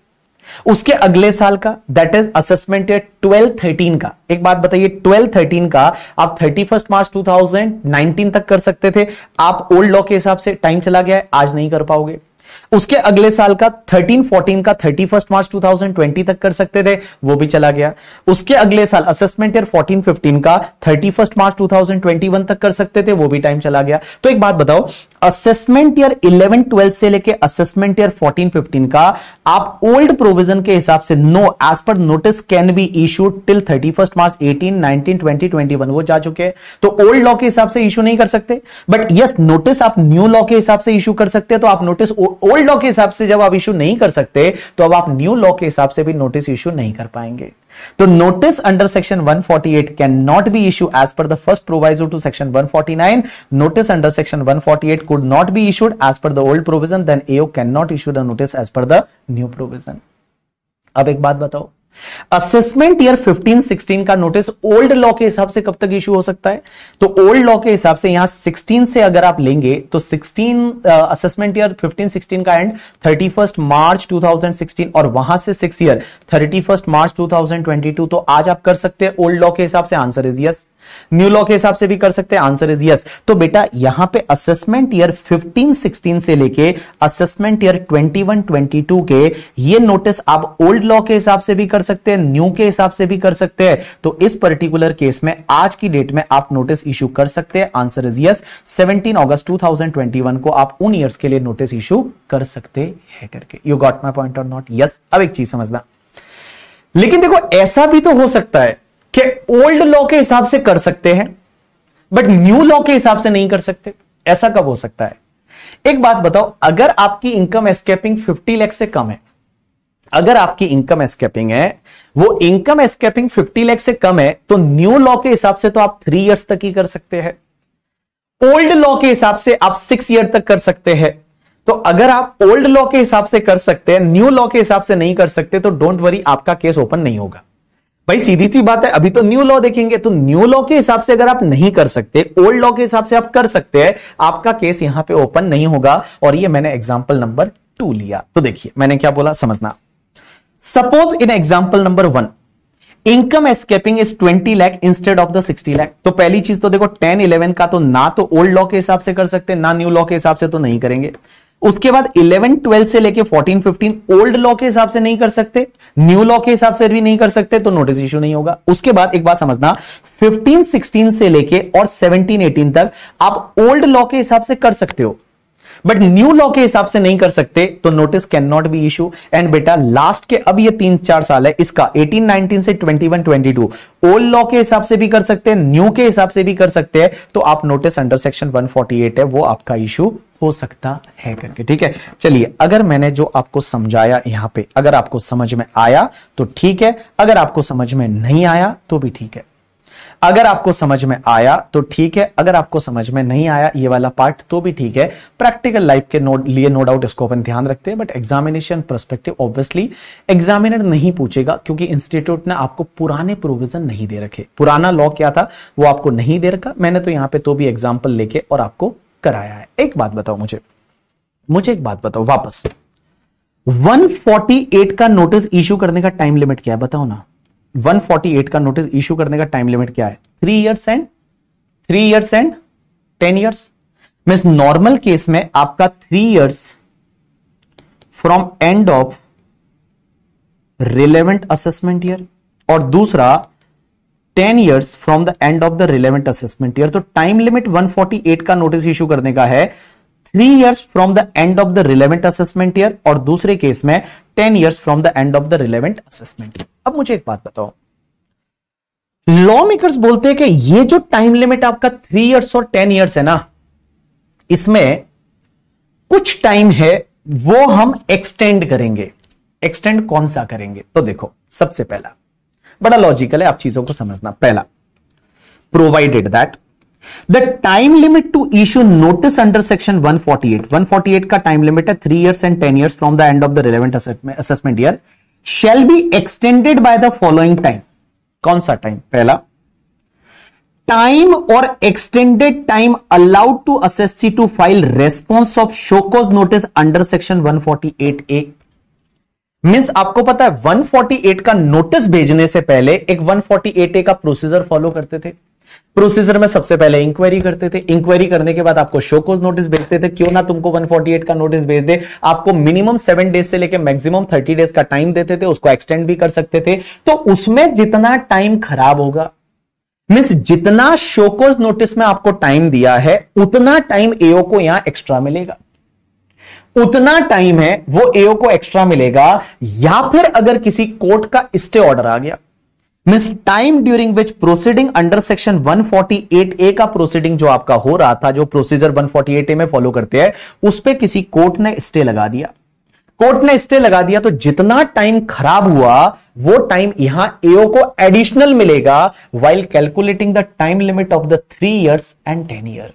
उसके अगले साल का that is assessment twelve thirteen का एक बात बताइए ट्वेल्व थर्टीन का आप thirty first March two thousand nineteen तक कर सकते थे आप ओल्ड लॉ के हिसाब से टाइम चला गया है आज नहीं कर पाओगे उसके अगले साल का 13 14 का 31 मार्च 2020 तक कर सकते थे वो भी चला गया उसके अगले साल असेसमेंट ईयर 14 15 का 31 मार्च 2021 तक कर सकते थे वो भी टाइम चला गया तो एक बात बताओ असेसमेंट ईयर 11 12 से लेके असेसमेंट ईयर 14 15 का आप ओल्ड प्रोविजन के हिसाब से no as per notice can be issued till 31 March 18 19 20 21 वो जा चुके हैं तो ओल्ड लॉ के हिसाब से इशू नहीं कर सकते बट यस नोटिस आप न्यू लॉ के हिसाब से इशू कर सकते हैं तो आप नोटिस ओल्ड लॉ के हिसाब से जब आप इशू नहीं कर सकते तो अब आप न्यू लॉ के हिसाब से भी नोटिस इशू नहीं कर पाएंगे The notice under section 148 cannot be issued as per the first proviso to section 149. Notice under section 148 could not be issued as per the old provision. Then AO cannot issue the notice as per the new provision. अब एक बात बताओ assessment year 15 16 का notice old law के हिसाब से कब तक इश्यू हो सकता है तो ओल्ड लॉ के हिसाब से यहां 16 से अगर आप लेंगे तो 16 असेसमेंट ईयर 15 16 का एंड 31 मार्च 2016 और वहां से सिक्स ईयर 31 मार्च 2022 तो आज आप कर सकते हैं ओल्ड लॉ के हिसाब से answer is yes new law के हिसाब से भी कर सकते हैं आंसर इज यस तो बेटा यहां पे असेसमेंट ईयर 15 16 से लेके असेसमेंट ईयर 21 22 के ये नोटिस आप ओल्ड लॉ के हिसाब से भी कर सकते हैं न्यू के हिसाब से भी कर सकते हैं तो इस पर्टिकुलर केस में आज की डेट में आप नोटिस इश्यू कर सकते हैं आंसर इज यस 17 अगस्त 2021 को आप उन ईयर्स के लिए नोटिस इश्यू कर सकते हैं करके यू गॉट माई पॉइंट और नॉट यस अब एक चीज समझना लेकिन देखो ऐसा भी तो हो सकता है कि ओल्ड लॉ के हिसाब से कर सकते हैं बट न्यू लॉ के हिसाब से नहीं कर सकते ऐसा कब हो सकता है एक बात बताओ अगर आपकी इनकम एस्केपिंग 50 लाख से कम है अगर आपकी इनकम एस्केपिंग है वो इनकम एस्केपिंग 50 लाख से कम है तो न्यू लॉ के हिसाब से तो आप थ्री इयर्स तक ही कर सकते हैं ओल्ड लॉ के हिसाब से आप सिक्स ईयर तक कर सकते हैं तो अगर आप ओल्ड लॉ के हिसाब से कर सकते हैं न्यू लॉ के हिसाब से नहीं कर सकते तो डोंट वरी आपका केस ओपन नहीं होगा भाई सीधी सी बात है अभी तो न्यू लॉ देखेंगे तो न्यू लॉ के हिसाब से अगर आप नहीं कर सकते ओल्ड लॉ के हिसाब से आप कर सकते हैं आपका केस यहां पे ओपन नहीं होगा और ये मैंने एग्जाम्पल नंबर टू लिया तो देखिए मैंने क्या बोला समझना suppose in example number one income escaping is twenty lakh instead of the sixty lakh तो पहली चीज तो देखो टेन इलेवन का तो ना तो ओल्ड लॉ के हिसाब से कर सकते ना न्यू लॉ के हिसाब से तो नहीं करेंगे उसके बाद 11, 12 से लेके 14, 15 ओल्ड लॉ के हिसाब से नहीं कर सकते न्यू लॉ के हिसाब से भी नहीं कर सकते तो नोटिस इश्यू नहीं होगा उसके बाद एक बात समझना 15, 16 से लेके और 17, 18 तक आप ओल्ड लॉ के हिसाब से कर सकते हो बट न्यू लॉ के हिसाब से नहीं कर सकते तो notice can not be issue and बेटा लास्ट के अब ये तीन चार साल है इसका 18 19 से 21 22 ओल्ड लॉ के हिसाब से भी कर सकते हैं न्यू के हिसाब से भी कर सकते हैं तो आप नोटिस अंडर सेक्शन 148 है वो आपका इश्यू हो सकता है करके ठीक है चलिए अगर मैंने जो आपको समझाया यहां पे अगर आपको समझ में आया तो ठीक है अगर आपको समझ में नहीं आया तो भी ठीक है अगर आपको समझ में आया तो ठीक है अगर आपको समझ में नहीं आया ये वाला पार्ट तो भी ठीक है प्रैक्टिकल लाइफ के नो, लिए नो डाउट इसको अपन ध्यान रखते हैं but examination perspective obviously examiner नहीं पूछेगा क्योंकि इंस्टीट्यूट ने आपको पुराने प्रोविजन नहीं दे रखे पुराना लॉ क्या था वो आपको नहीं दे रखा मैंने तो यहां पर तो भी एग्जाम्पल लेके और आपको कराया है एक बात बताओ मुझे मुझे एक बात बताओ वापस 148 का नोटिस इश्यू करने का टाइम लिमिट क्या है बताओ ना 148 का नोटिस इश्यू करने का टाइम लिमिट क्या है three years and three years and ten years means normal case में आपका three years from end of relevant assessment year और दूसरा ten years from the end of the relevant assessment year तो time limit 148 का notice issue करने का है three years from the end of the relevant assessment year और दूसरे case में ten years from the end of the relevant assessment year अब मुझे एक बात बताओ लॉ मेकर्स बोलते हैं कि ये जो टाइम लिमिट आपका थ्री ईयर्स और टेन ईयर्स है ना इसमें कुछ टाइम है वो हम एक्सटेंड करेंगे एक्सटेंड कौन सा करेंगे तो देखो सबसे पहला बड़ा लॉजिकल है आप चीजों को समझना पहला provided that the time limit to issue notice under section 148 148 का टाइम लिमिट है three years and ten years from the end of the relevant assessment year shall be extended by the following time कौन सा time पहला time और extended time allowed to assess to file response of show cause notice under section 148 A मिस आपको पता है 148 का notice भेजने से पहले एक 148 ए का प्रोसीजर फॉलो करते थे प्रोसीजर में सबसे पहले इंक्वायरी करते थे इंक्वायरी करने के बाद आपको शो कोज नोटिस भेजते थे क्यों ना तुमको 148 का नोटिस भेज दे आपको मिनिमम सेवन डेज से लेकर मैक्सिमम थर्टी डेज का टाइम देते थे उसको एक्सटेंड भी कर सकते थे तो उसमें जितना टाइम खराब होगा मींस जितना शोकोज नोटिस में आपको टाइम दिया है उतना टाइम एओ को यहां एक्स्ट्रा मिलेगा उतना टाइम है वो एओ को एक्स्ट्रा मिलेगा या फिर अगर किसी कोर्ट का स्टे ऑर्डर आ गया मिस time during which proceeding under section 148 A का प्रोसीडिंग जो आपका हो रहा था जो प्रोसीजर 148 ए में फॉलो करते हैं उस पर किसी कोर्ट ने स्टे लगा दिया कोर्ट ने स्टे लगा दिया तो जितना टाइम खराब हुआ वो टाइम यहां एओ को एडिशनल मिलेगा while calculating the time limit of the three years and ten year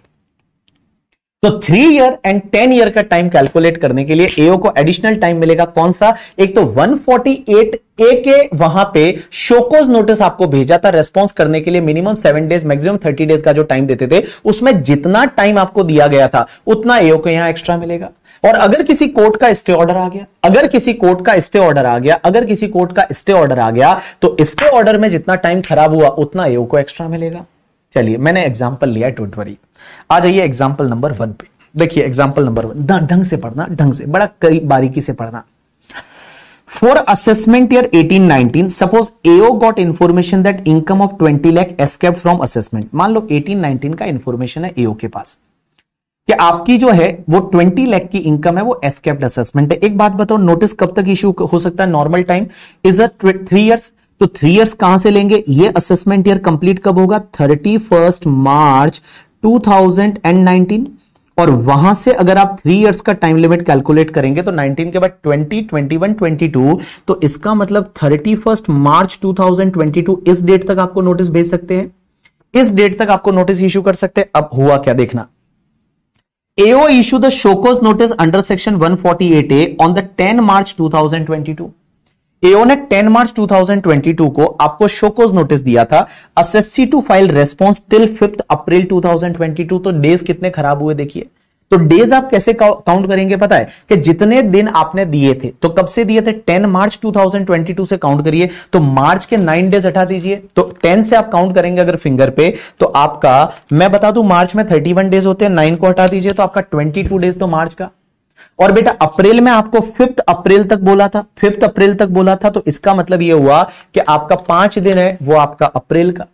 तो three year and ten year का टाइम कैलकुलेट करने के लिए एओ को एडिशनल टाइम मिलेगा कौन सा एक तो 148 ए के वहां पे शोकोज नोटिस आपको भेजा था रेस्पॉन्स करने के लिए minimum seven days maximum thirty days का जो टाइम देते थे उसमें जितना टाइम आपको दिया गया था उतना एओ को यहां एक्स्ट्रा मिलेगा और अगर किसी कोर्ट का स्टे ऑर्डर आ गया अगर किसी कोर्ट का स्टे ऑर्डर आ गया अगर किसी कोर्ट का स्टे ऑर्डर आ गया तो स्टे ऑर्डर में जितना टाइम खराब हुआ उतना एओ को एक्स्ट्रा मिलेगा चलिए मैंने एग्जाम्पल लिया डोंट वरी आ जाइए एग्जाम्पल नंबर वन पे देखिए एग्जाम्पल नंबर वन ढंग से पढ़ना ढंग से बड़ा करीब बारीकी से पढ़ना For assessment year 1819, suppose AO got information that income of 20 lakh escape from assessment मान लो 1819 का इन्फॉर्मेशन है एओ के पास कि आपकी जो है वो 20 लाख की इनकम है वो एस्केप्ड असेसमेंट है एक बात बताओ नोटिस कब तक इश्यू हो सकता है normal time is a three years तो थ्री इयर्स कहां से लेंगे ये असेसमेंट ईयर कंप्लीट कब होगा thirty first March two thousand and nineteen और वहां से अगर आप थ्री इयर्स का टाइम लिमिट कैलकुलेट करेंगे तो 19 के बाद 20, 21, 22 तो इसका मतलब 31 मार्च 2022 इस डेट तक आपको नोटिस भेज सकते हैं इस डेट तक आपको नोटिस इश्यू कर सकते हैं अब हुआ क्या देखना AO issue the show cause notice under section 148 A on the 10 March 2022. AO ने 10 मार्च 2022 को आपको शोकोज नोटिस दिया था assessee to file response till fifth April 2022 तो डेज कितने खराब हुए देखिए तो डेज आप कैसे काउंट करेंगे पता है कि जितने दिन आपने दिए थे तो कब से दिए थे 10 मार्च 2022 से काउंट करिए तो मार्च के नाइन डेज हटा दीजिए तो 10 से आप काउंट करेंगे अगर फिंगर पे तो आपका मैं बता दू मार्च में 31 डेज होते हैं नाइन को हटा दीजिए तो आपका 22 डेज तो मार्च का और बेटा अप्रैल में आपको फिफ्थ अप्रैल तक बोला था फिफ्थ अप्रैल तक बोला था तो इसका मतलब यह हुआ कि आपका पांच दिन है वो आपका अप्रैल का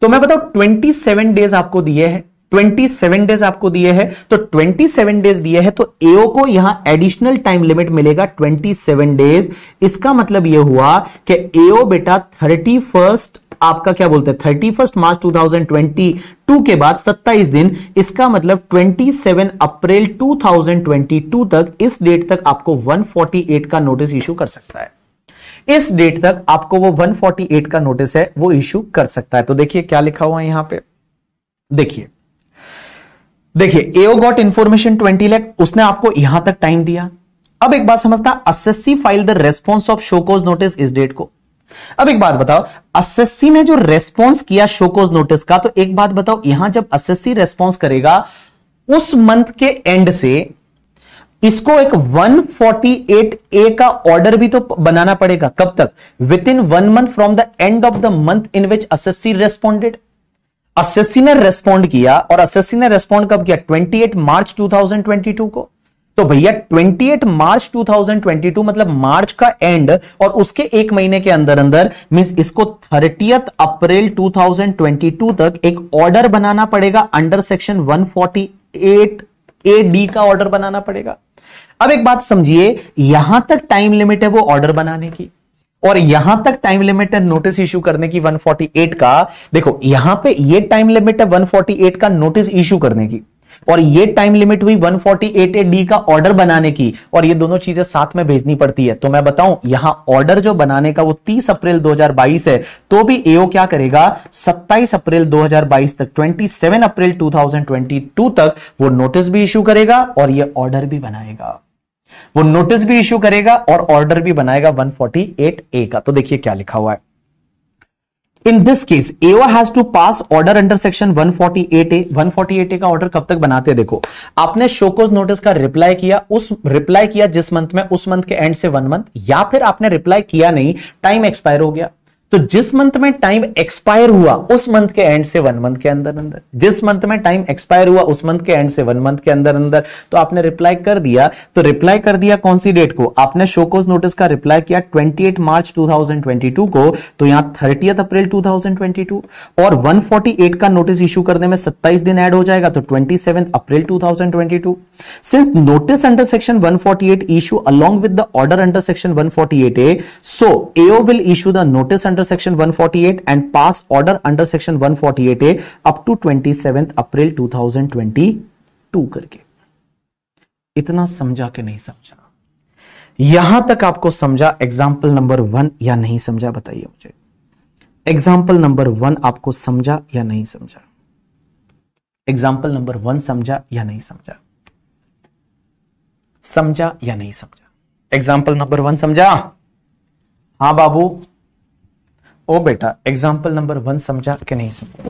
तो मैं बताऊ ट्वेंटी सेवन डेज आपको दिए हैं ट्वेंटी सेवन डेज आपको दिए हैं तो ट्वेंटी सेवन डेज दिए हैं तो एओ को यहां एडिशनल टाइम लिमिट मिलेगा ट्वेंटी सेवन डेज इसका मतलब यह हुआ कि एओ बेटा थर्टी फर्स्ट आपका क्या बोलते हैं thirty first March two thousand twenty two के बाद सत्ताईस दिन इसका मतलब twenty seven April two thousand twenty two तक इस डेट तक आपको वन फोर्टी एट का नोटिस इश्यू कर सकता है इस डेट तक आपको वो 148 का नोटिस है वो इश्यू कर सकता है तो देखिए क्या लिखा हुआ है यहां पे देखिए देखिए एओ गॉट इंफॉर्मेशन 20 लैख उसने आपको यहां तक टाइम दिया अब एक बात समझता assessee file the response of show cause notice इस डेट को अब एक बात बताओ असेसी ने जो रेस्पॉन्स किया शोकोज नोटिस का तो एक बात बताओ यहां जब असेसी रेस्पॉन्स करेगा उस मंथ के एंड से इसको एक 148 ए का ऑर्डर भी तो बनाना पड़ेगा कब तक within one month from the end of the month in which assessee responded assessee ने रेस्पॉन्ड किया और असेसी ने रेस्पॉन्ड कब किया 28 मार्च 2022 को तो भैया 28 मार्च 2022 मतलब मार्च का एंड और उसके एक महीने के अंदर अंदर मीन इसको थर्टी अप्रैल 2022 तक एक ऑर्डर बनाना पड़ेगा अंडर सेक्शन 148 ए डी का ऑर्डर बनाना पड़ेगा अब एक बात समझिए यहां तक टाइम लिमिट है वो ऑर्डर बनाने की और यहां तक टाइम लिमिट है नोटिस इश्यू करने की 148 का देखो यहां पे ये टाइम लिमिट है 148 का नोटिस इश्यू करने की और ये टाइम लिमिट हुई 148 ए डी का ऑर्डर बनाने की और ये दोनों चीजें साथ में भेजनी पड़ती है तो मैं बताऊं यहां ऑर्डर जो बनाने का वो 30 अप्रैल 2022 है तो भी एओ क्या करेगा 27 अप्रैल 2022 तक 27 अप्रैल 2022 तक वो नोटिस भी इश्यू करेगा और ये ऑर्डर भी बनाएगा वो नोटिस भी इश्यू करेगा और ऑर्डर भी बनाएगा 148 ए का तो देखिए क्या लिखा हुआ है in this case AO has to pass order under section 148 A 148 A का ऑर्डर कब तक बनाते हैं देखो आपने शोकोज नोटिस का रिप्लाई किया उस रिप्लाई किया जिस मंथ में उस मंथ के एंड से वन मंथ या फिर आपने रिप्लाई किया नहीं टाइम एक्सपायर हो गया तो जिस मंथ में टाइम एक्सपायर हुआ उस मंथ के एंड से वन मंथ के अंदर अंदर जिस मंथ में टाइम एक्सपायर हुआ उस मंथ के एंड से वन मंथ के अंदर अंदर तो आपने रिप्लाई कर दिया तो रिप्लाई कर दिया कौन सी डेट को आपने शोकोज नोटिस का रिप्लाई किया 28 मार्च 2022 को तो यहां थर्टी अप्रैल 2022 और 148 का नोटिस इश्यू करने में 27 दिन ऐड हो जाएगा तो twenty April two since notice under section one issue along with the order under section eight A so AO will issue the notice under section 148 and pass order under section 148 A up to 27th April 2022 करके इतना समझा कि नहीं समझा यहां तक आपको समझा एग्जाम्पल नंबर वन या नहीं समझा बताइए मुझे एग्जाम्पल नंबर वन आपको समझा या नहीं समझा एग्जाम्पल नंबर वन समझा या नहीं समझा समझा या नहीं समझा एग्जाम्पल नंबर वन समझा हाँ बाबू ओ बेटा एग्जाम्पल नंबर वन समझा कि नहीं समझा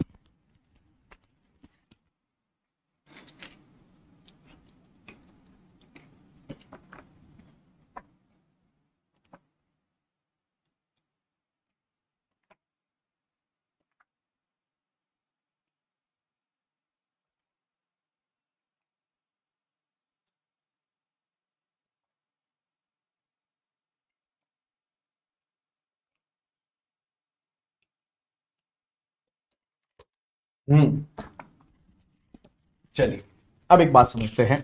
हम्म चलिए अब एक बात समझते हैं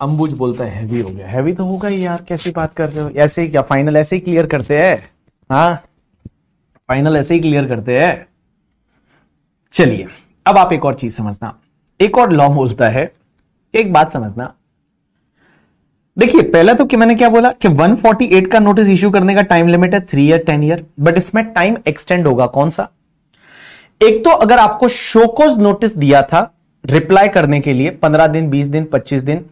अंबुज बोलता है हैवी हो गया हैवी तो होगा ही यार कैसी बात कर रहे हो ऐसे ही क्या फाइनल ऐसे ही क्लियर करते हैं हाँ फाइनल ऐसे ही क्लियर करते हैं चलिए अब आप एक और चीज समझना एक और लॉ बोलता है एक बात समझना देखिए पहला तो कि मैंने क्या बोला कि 148 का नोटिस इश्यू करने का टाइम लिमिट है three year ten year but इसमें टाइम एक्सटेंड होगा कौन सा एक तो अगर आपको शोकोज नोटिस दिया था रिप्लाई करने के लिए पंद्रह दिन बीस दिन पच्चीस दिन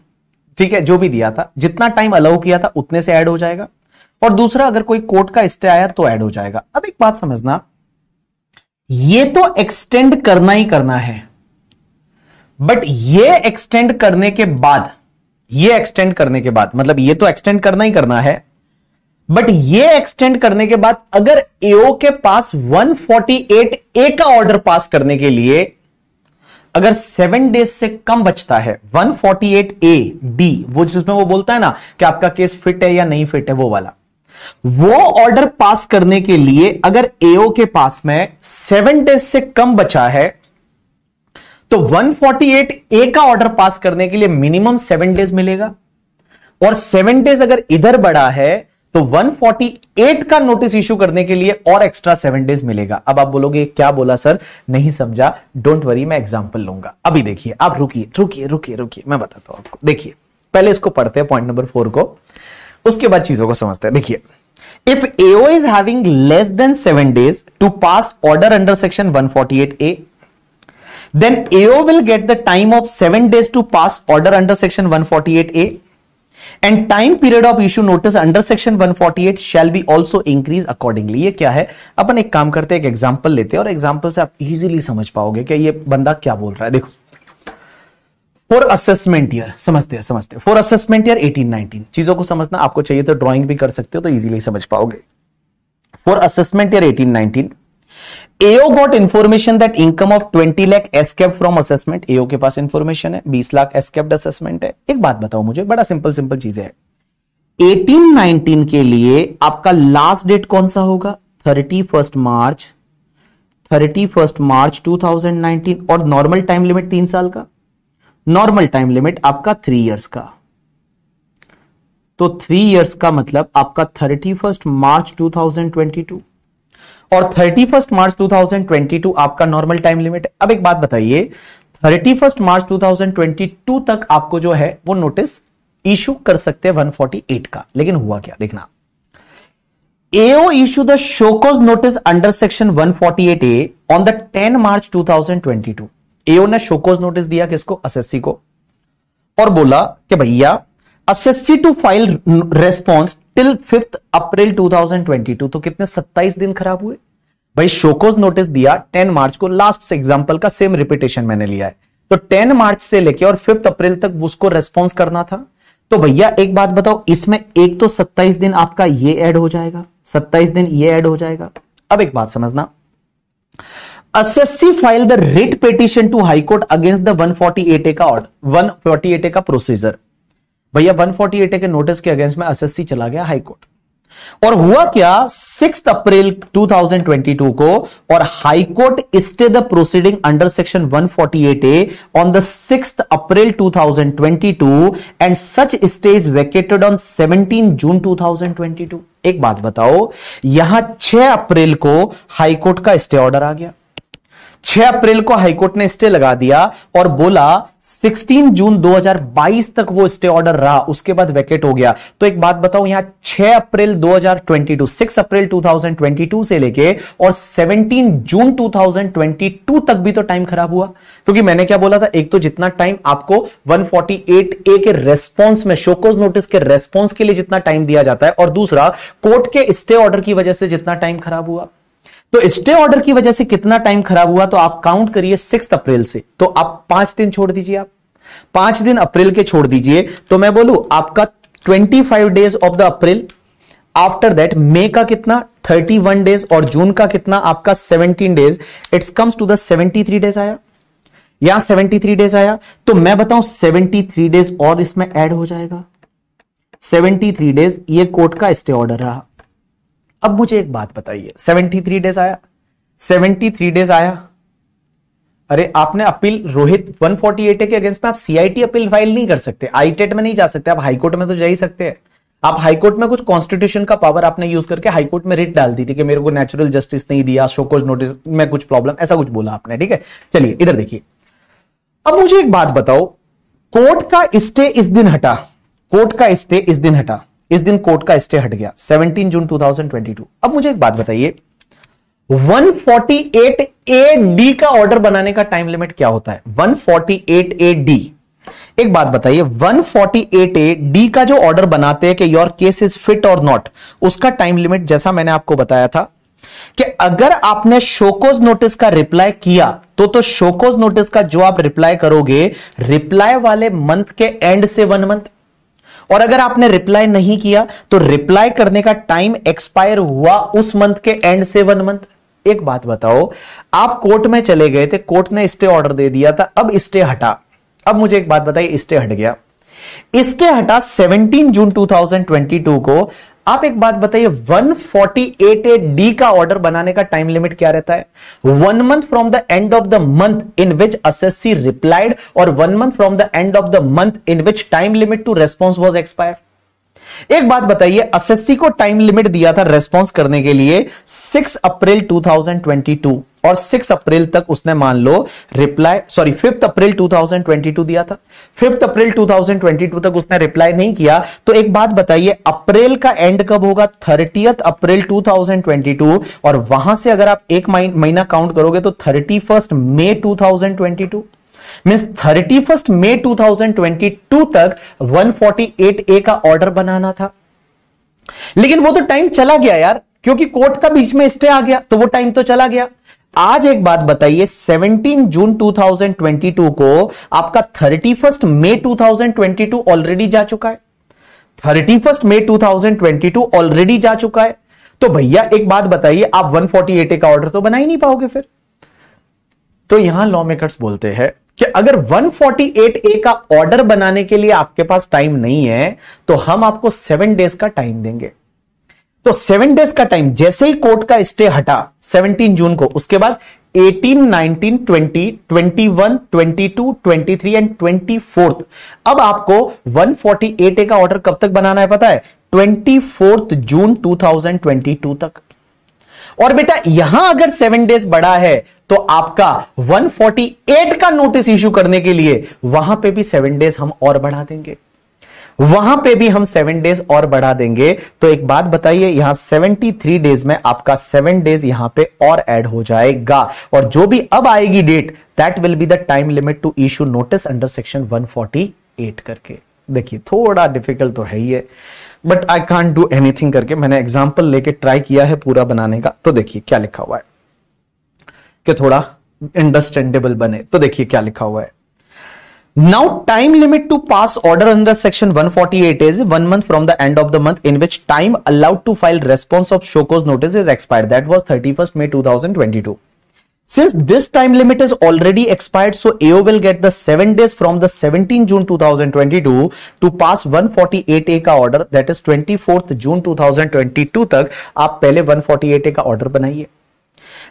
ठीक है जो भी दिया था जितना टाइम अलाउ किया था उतने से ऐड हो जाएगा और दूसरा अगर कोई कोर्ट का स्टे आया तो ऐड हो जाएगा अब एक बात समझना ये तो एक्सटेंड करना ही करना है बट ये एक्सटेंड करने के बाद ये एक्सटेंड करने के बाद मतलब ये तो एक्सटेंड करना ही करना है बट ये एक्सटेंड करने के बाद अगर एओ के पास 148 ए का ऑर्डर पास करने के लिए अगर सेवन डेज से कम बचता है 148 ए डी वो जिसमें वो बोलता है ना कि आपका केस फिट है या नहीं फिट है वो वाला वो ऑर्डर पास करने के लिए अगर एओ के पास में सेवन डेज से कम बचा है तो 148 ए का ऑर्डर पास करने के लिए मिनिमम सेवन डेज मिलेगा और सेवन डेज अगर इधर बढ़ा है तो 148 का नोटिस इश्यू करने के लिए और एक्स्ट्रा सेवन डेज मिलेगा अब आप बोलोगे क्या बोला सर नहीं समझा डोंट वरी मैं एग्जाम्पल लूंगा अभी देखिए आप रुकिए रुकिए रुकिए रुकिए मैं बताता हूं आपको देखिए पहले इसको पढ़ते हैं पॉइंट नंबर फोर को उसके बाद चीजों को समझते हैं देखिए If AO is having less than 7 days to pass order under section 148A, then AO will get the time of 7 days to pass order under section 148A and time period of issue notice under section 148 shall be also increase accordingly ये क्या है अपन एक काम करते हैं एक example लेते हैं और एग्जांपल से आप इजीली समझ पाओगे कि ये बंदा क्या बोल रहा है देखो फॉर असेसमेंट ईयर समझते हैं समझते हैं फॉर असेसमेंट ईयर 18 19 चीजों को समझना आपको चाहिए तो ड्राइंग भी कर सकते हो तो इजीली समझ पाओगे for assessment year 18 19 AO got information that income of twenty lakh escape from assessment AO के पास इन्फॉर्मेशन है बीस लाख एस्केप्ड असेसमेंट है एक बात बताओ मुझे बड़ा सिंपल सिंपल चीज है 1819 के लिए आपका लास्ट डेट कौन सा होगा thirty first March thirty first March 2019 और नॉर्मल टाइम लिमिट तीन साल का नॉर्मल टाइम लिमिट आपका थ्री इयर्स का तो थ्री इयर्स का मतलब आपका थर्टी फर्स्ट मार्च 2022 और thirty first March two thousand twenty two आपका नॉर्मल टाइम लिमिट है अब एक बात बताइए thirty first March two thousand twenty two तक आपको जो है वो नोटिस इशू कर सकते हैं वन फोर्टी एट का लेकिन हुआ क्या देखना AO issue the show cause notice under section one forty eight A on the ten March two thousand twenty two AO ने शोकोज नोटिस दिया किसको एसएससी को और बोला कि भैया assessee to file response till fifth April 2022 तो कितने 27 दिन खराब हुए भाई शोकोज नोटिस दिया 10 मार्च को लास्ट एग्जाम्पल का सेम रिपीटेशन मैंने लिया है तो 10 मार्च से लेके और फिफ्थ अप्रैल तक उसको रेस्पॉन्स करना था तो भैया एक बात बताओ इसमें एक तो 27 दिन आपका ये ऐड हो जाएगा 27 दिन ये ऐड हो जाएगा अब एक बात समझना assessee file the writ petition to high court against the eight A का order one forty eight A का प्रोसीजर भैया 148 ए के नोटिस के अगेंस्ट में एसएससी चला गया हाईकोर्ट और हुआ क्या सिक्स अप्रैल 2022 को और high court stay the proceeding under section 148 A on the six April 2022 and such stay is vacated on 17 June 2022 एक बात बताओ यहां 6 अप्रैल को हाईकोर्ट का स्टे ऑर्डर आ गया 6 अप्रैल को हाईकोर्ट ने स्टे लगा दिया और बोला 16 जून 2022 तक वो स्टे ऑर्डर रहा उसके बाद वैकेट हो गया तो एक बात बताओ यहां 6 अप्रैल 2022 6 अप्रैल 2022 से लेके और 17 जून 2022 तक भी तो टाइम खराब हुआ क्योंकि मैंने क्या बोला था एक तो जितना टाइम आपको 148 ए के रेस्पॉन्स में शोकोज नोटिस के रेस्पॉन्स के लिए जितना टाइम दिया जाता है और दूसरा कोर्ट के स्टे ऑर्डर की वजह से जितना टाइम खराब हुआ तो स्टे ऑर्डर की वजह से कितना टाइम खराब हुआ तो आप काउंट करिए सिक्स अप्रैल से तो आप पांच दिन छोड़ दीजिए आप पांच दिन अप्रैल के छोड़ दीजिए तो मैं बोलू आपका twenty five days of the April after that May का कितना थर्टी वन डेज और जून का कितना आपका seventeen days it's comes to the three days आया या सेवेंटी थ्री डेज आया तो मैं बताऊं सेवेंटी थ्री डेज और इसमें एड हो जाएगा सेवेंटी थ्री डेज ये कोर्ट का स्टे ऑर्डर रहा अब मुझे एक बात बताइए 73 डेज आया 73 डेज आया अरे आपने अपील रोहित 148 ए के अगेंस्ट में आप सीआईटी अपील फाइल नहीं कर सकते आईटेट e में नहीं जा सकते आप हाईकोर्ट में तो जा ही सकते हैं आप हाईकोर्ट में कुछ कॉन्स्टिट्यूशन का पावर आपने यूज करके हाईकोर्ट में रिट डाल दी थी कि मेरे को नेचुरल जस्टिस नहीं दिया शोकोज नोटिस में कुछ प्रॉब्लम ऐसा कुछ बोला आपने ठीक है चलिए इधर देखिए अब मुझे एक बात बताओ कोर्ट का स्टे इस दिन हटा कोर्ट का स्टे इस दिन हटा इस दिन कोर्ट का स्टे हट गया 17 जून 2022 अब मुझे एक बात बताइए 148 ए डी का ऑर्डर बनाने का टाइम लिमिट क्या होता है 148 ए डी एक बात बताइए 148 ए डी का जो ऑर्डर बनाते हैं कि योर केस इज फिट और नॉट उसका टाइम लिमिट जैसा मैंने आपको बताया था कि अगर आपने शोकोज नोटिस का रिप्लाई किया तो तो शोकोज नोटिस का जो आप रिप्लाई करोगे रिप्लाई वाले मंथ के एंड से वन मंथ और अगर आपने रिप्लाई नहीं किया तो रिप्लाई करने का टाइम एक्सपायर हुआ उस मंथ के एंड से वन मंथ एक बात बताओ आप कोर्ट में चले गए थे कोर्ट ने स्टे ऑर्डर दे दिया था अब स्टे हटा अब मुझे एक बात बताइए स्टे हट गया स्टे हटा 17 जून 2022 को आप एक बात बताइए 148 डी का ऑर्डर बनाने का टाइम लिमिट क्या रहता है one month from the end of the month in which assessee replied और one month from the end of the month in which time limit to response was expire एक बात बताइए assessee को time limit दिया था response करने के लिए सिक्स अप्रैल टू और 6 अप्रैल तक उसने मान लो रिप्लाई सॉरी फिफ्थ अप्रैल 2022 दिया था फिफ्थ अप्रैल 2022 तक उसने रिप्लाई नहीं किया तो एक बात बताइए अप्रैल का एंड कब होगा थर्टी अप्रैल 2022 और वहां से अगर आप एक महीना काउंट करोगे तो thirty first May two means thirty first May two तक 148 ए का ऑर्डर बनाना था लेकिन वो तो टाइम चला गया यार क्योंकि कोर्ट का बीच में स्टे आ गया तो वो टाइम तो चला गया आज एक बात बताइए 17 जून 2022 को आपका 31 मई 2022 ऑलरेडी जा चुका है 31 मई 2022 ऑलरेडी जा चुका है तो भैया एक बात बताइए आप 148 ए का ऑर्डर तो बना ही नहीं पाओगे फिर तो यहां लॉ मेकर्स बोलते हैं कि अगर 148 ए का ऑर्डर बनाने के लिए आपके पास टाइम नहीं है तो हम आपको सेवन डेज का टाइम देंगे तो सेवन डेज का टाइम जैसे ही कोर्ट का स्टे हटा 17 जून को उसके बाद 18, 19, 20, 21, 22, 23 एंड 24th अब आपको 148 ए का ऑर्डर कब तक बनाना है पता है 24th जून 2022 तक और बेटा यहां अगर सेवन डेज बड़ा है तो आपका 148 का नोटिस इश्यू करने के लिए वहां पे भी सेवन डेज हम और बढ़ा देंगे वहां पे भी हम सेवन डेज और बढ़ा देंगे तो एक बात बताइए यहां सेवेंटी थ्री डेज में आपका सेवन डेज यहां पे और ऐड हो जाएगा और जो भी अब आएगी date that will be the time limit to issue notice under section one forty eight करके देखिए थोड़ा डिफिकल्ट तो है ही है but I can't do anything करके मैंने एग्जाम्पल लेके ट्राई किया है पूरा बनाने का तो देखिए क्या लिखा हुआ है कि थोड़ा अंडरस्टैंडेबल बने तो देखिए क्या लिखा हुआ है Now time limit to pass order under section 148 is one month from the end of the month in which time allowed to file response of show cause notice is expired. That was 31st May 2022. Since this time limit is already expired, so AO will get the 7 days from the 17 June 2022 to pass 148A ka order that is 24th june 2022 तक आप पहले 148A ka order banaiye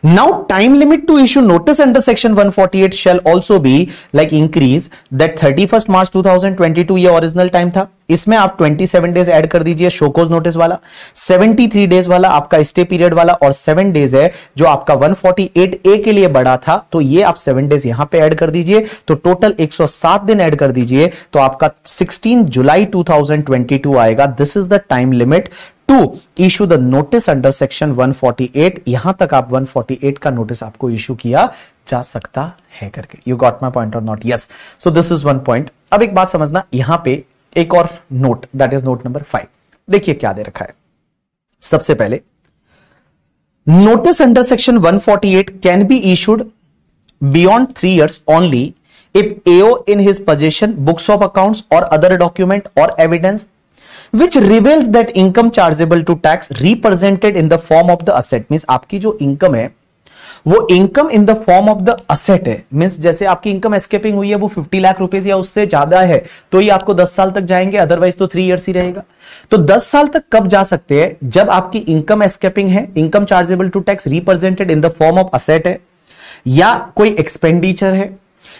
Now time limit to issue notice under section 148 shall also be like increase that 31st March 2022 ये original time था इसमें आप 27 days add कर दीजिए show cause notice वाला 73 डेज वाला आपका स्टे पीरियड वाला और 7 डेज है जो आपका 148 ए के लिए बड़ा था तो ये आप 7 डेज यहां पे ऐड कर दीजिए तो टोटल 107 दिन ऐड कर दीजिए तो आपका 16 जुलाई 2022 आएगा this is the time limit to issue the notice under section 148 यहां तक आप 148 का नोटिस आपको इशू किया जा सकता है करके यू गॉट माई पॉइंट और not yes so this is one point अब एक बात समझना यहां पे एक और note that is note number five देखिए क्या दे रखा है सबसे पहले notice under section 148 can be issued beyond three years only if AO in his possession books of account और अदर डॉक्यूमेंट और evidence which reveals that income chargeable to tax represented in the form of the asset means आपकी जो income है वो income in the form of the asset है means जैसे आपकी income escaping हुई है वो 50 लाख रुपए या उससे ज्यादा है तो ये आपको 10 साल तक जाएंगे अदरवाइज तो थ्री इयर्स ही रहेगा तो 10 साल तक कब जा सकते हैं जब आपकी इनकम एस्केपिंग है income chargeable to tax represented in the form of asset है या कोई एक्सपेंडिचर है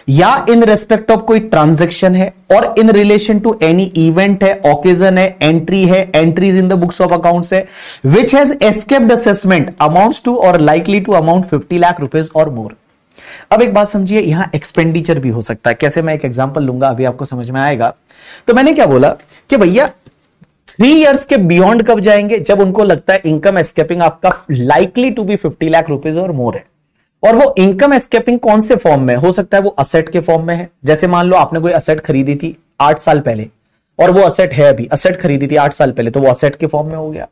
या इन रेस्पेक्ट ऑफ कोई ट्रांजेक्शन है और in relation to any event है ऑकेजन है एंट्री है entries in the books of accounts है which has escaped assessment amounts to और likely to amount fifty lakh rupees और मोर अब एक बात समझिए यहां एक्सपेंडिचर भी हो सकता है कैसे मैं एक एग्जाम्पल लूंगा अभी आपको समझ में आएगा तो मैंने क्या बोला कि भैया थ्री इयर्स के बियॉन्ड कब जाएंगे जब उनको लगता है इनकम एस्केपिंग आपका likely to be fifty lakh rupees और मोर है और वो इनकम एस्केपिंग कौन से फॉर्म में हो सकता है वो असेट के फॉर्म में है जैसे मान लो आपने कोई असेट खरीदी थी आठ साल पहले और वो असेट है अभी असेट खरीदी थी आठ साल पहले तो वो असेट के फॉर्म में हो गया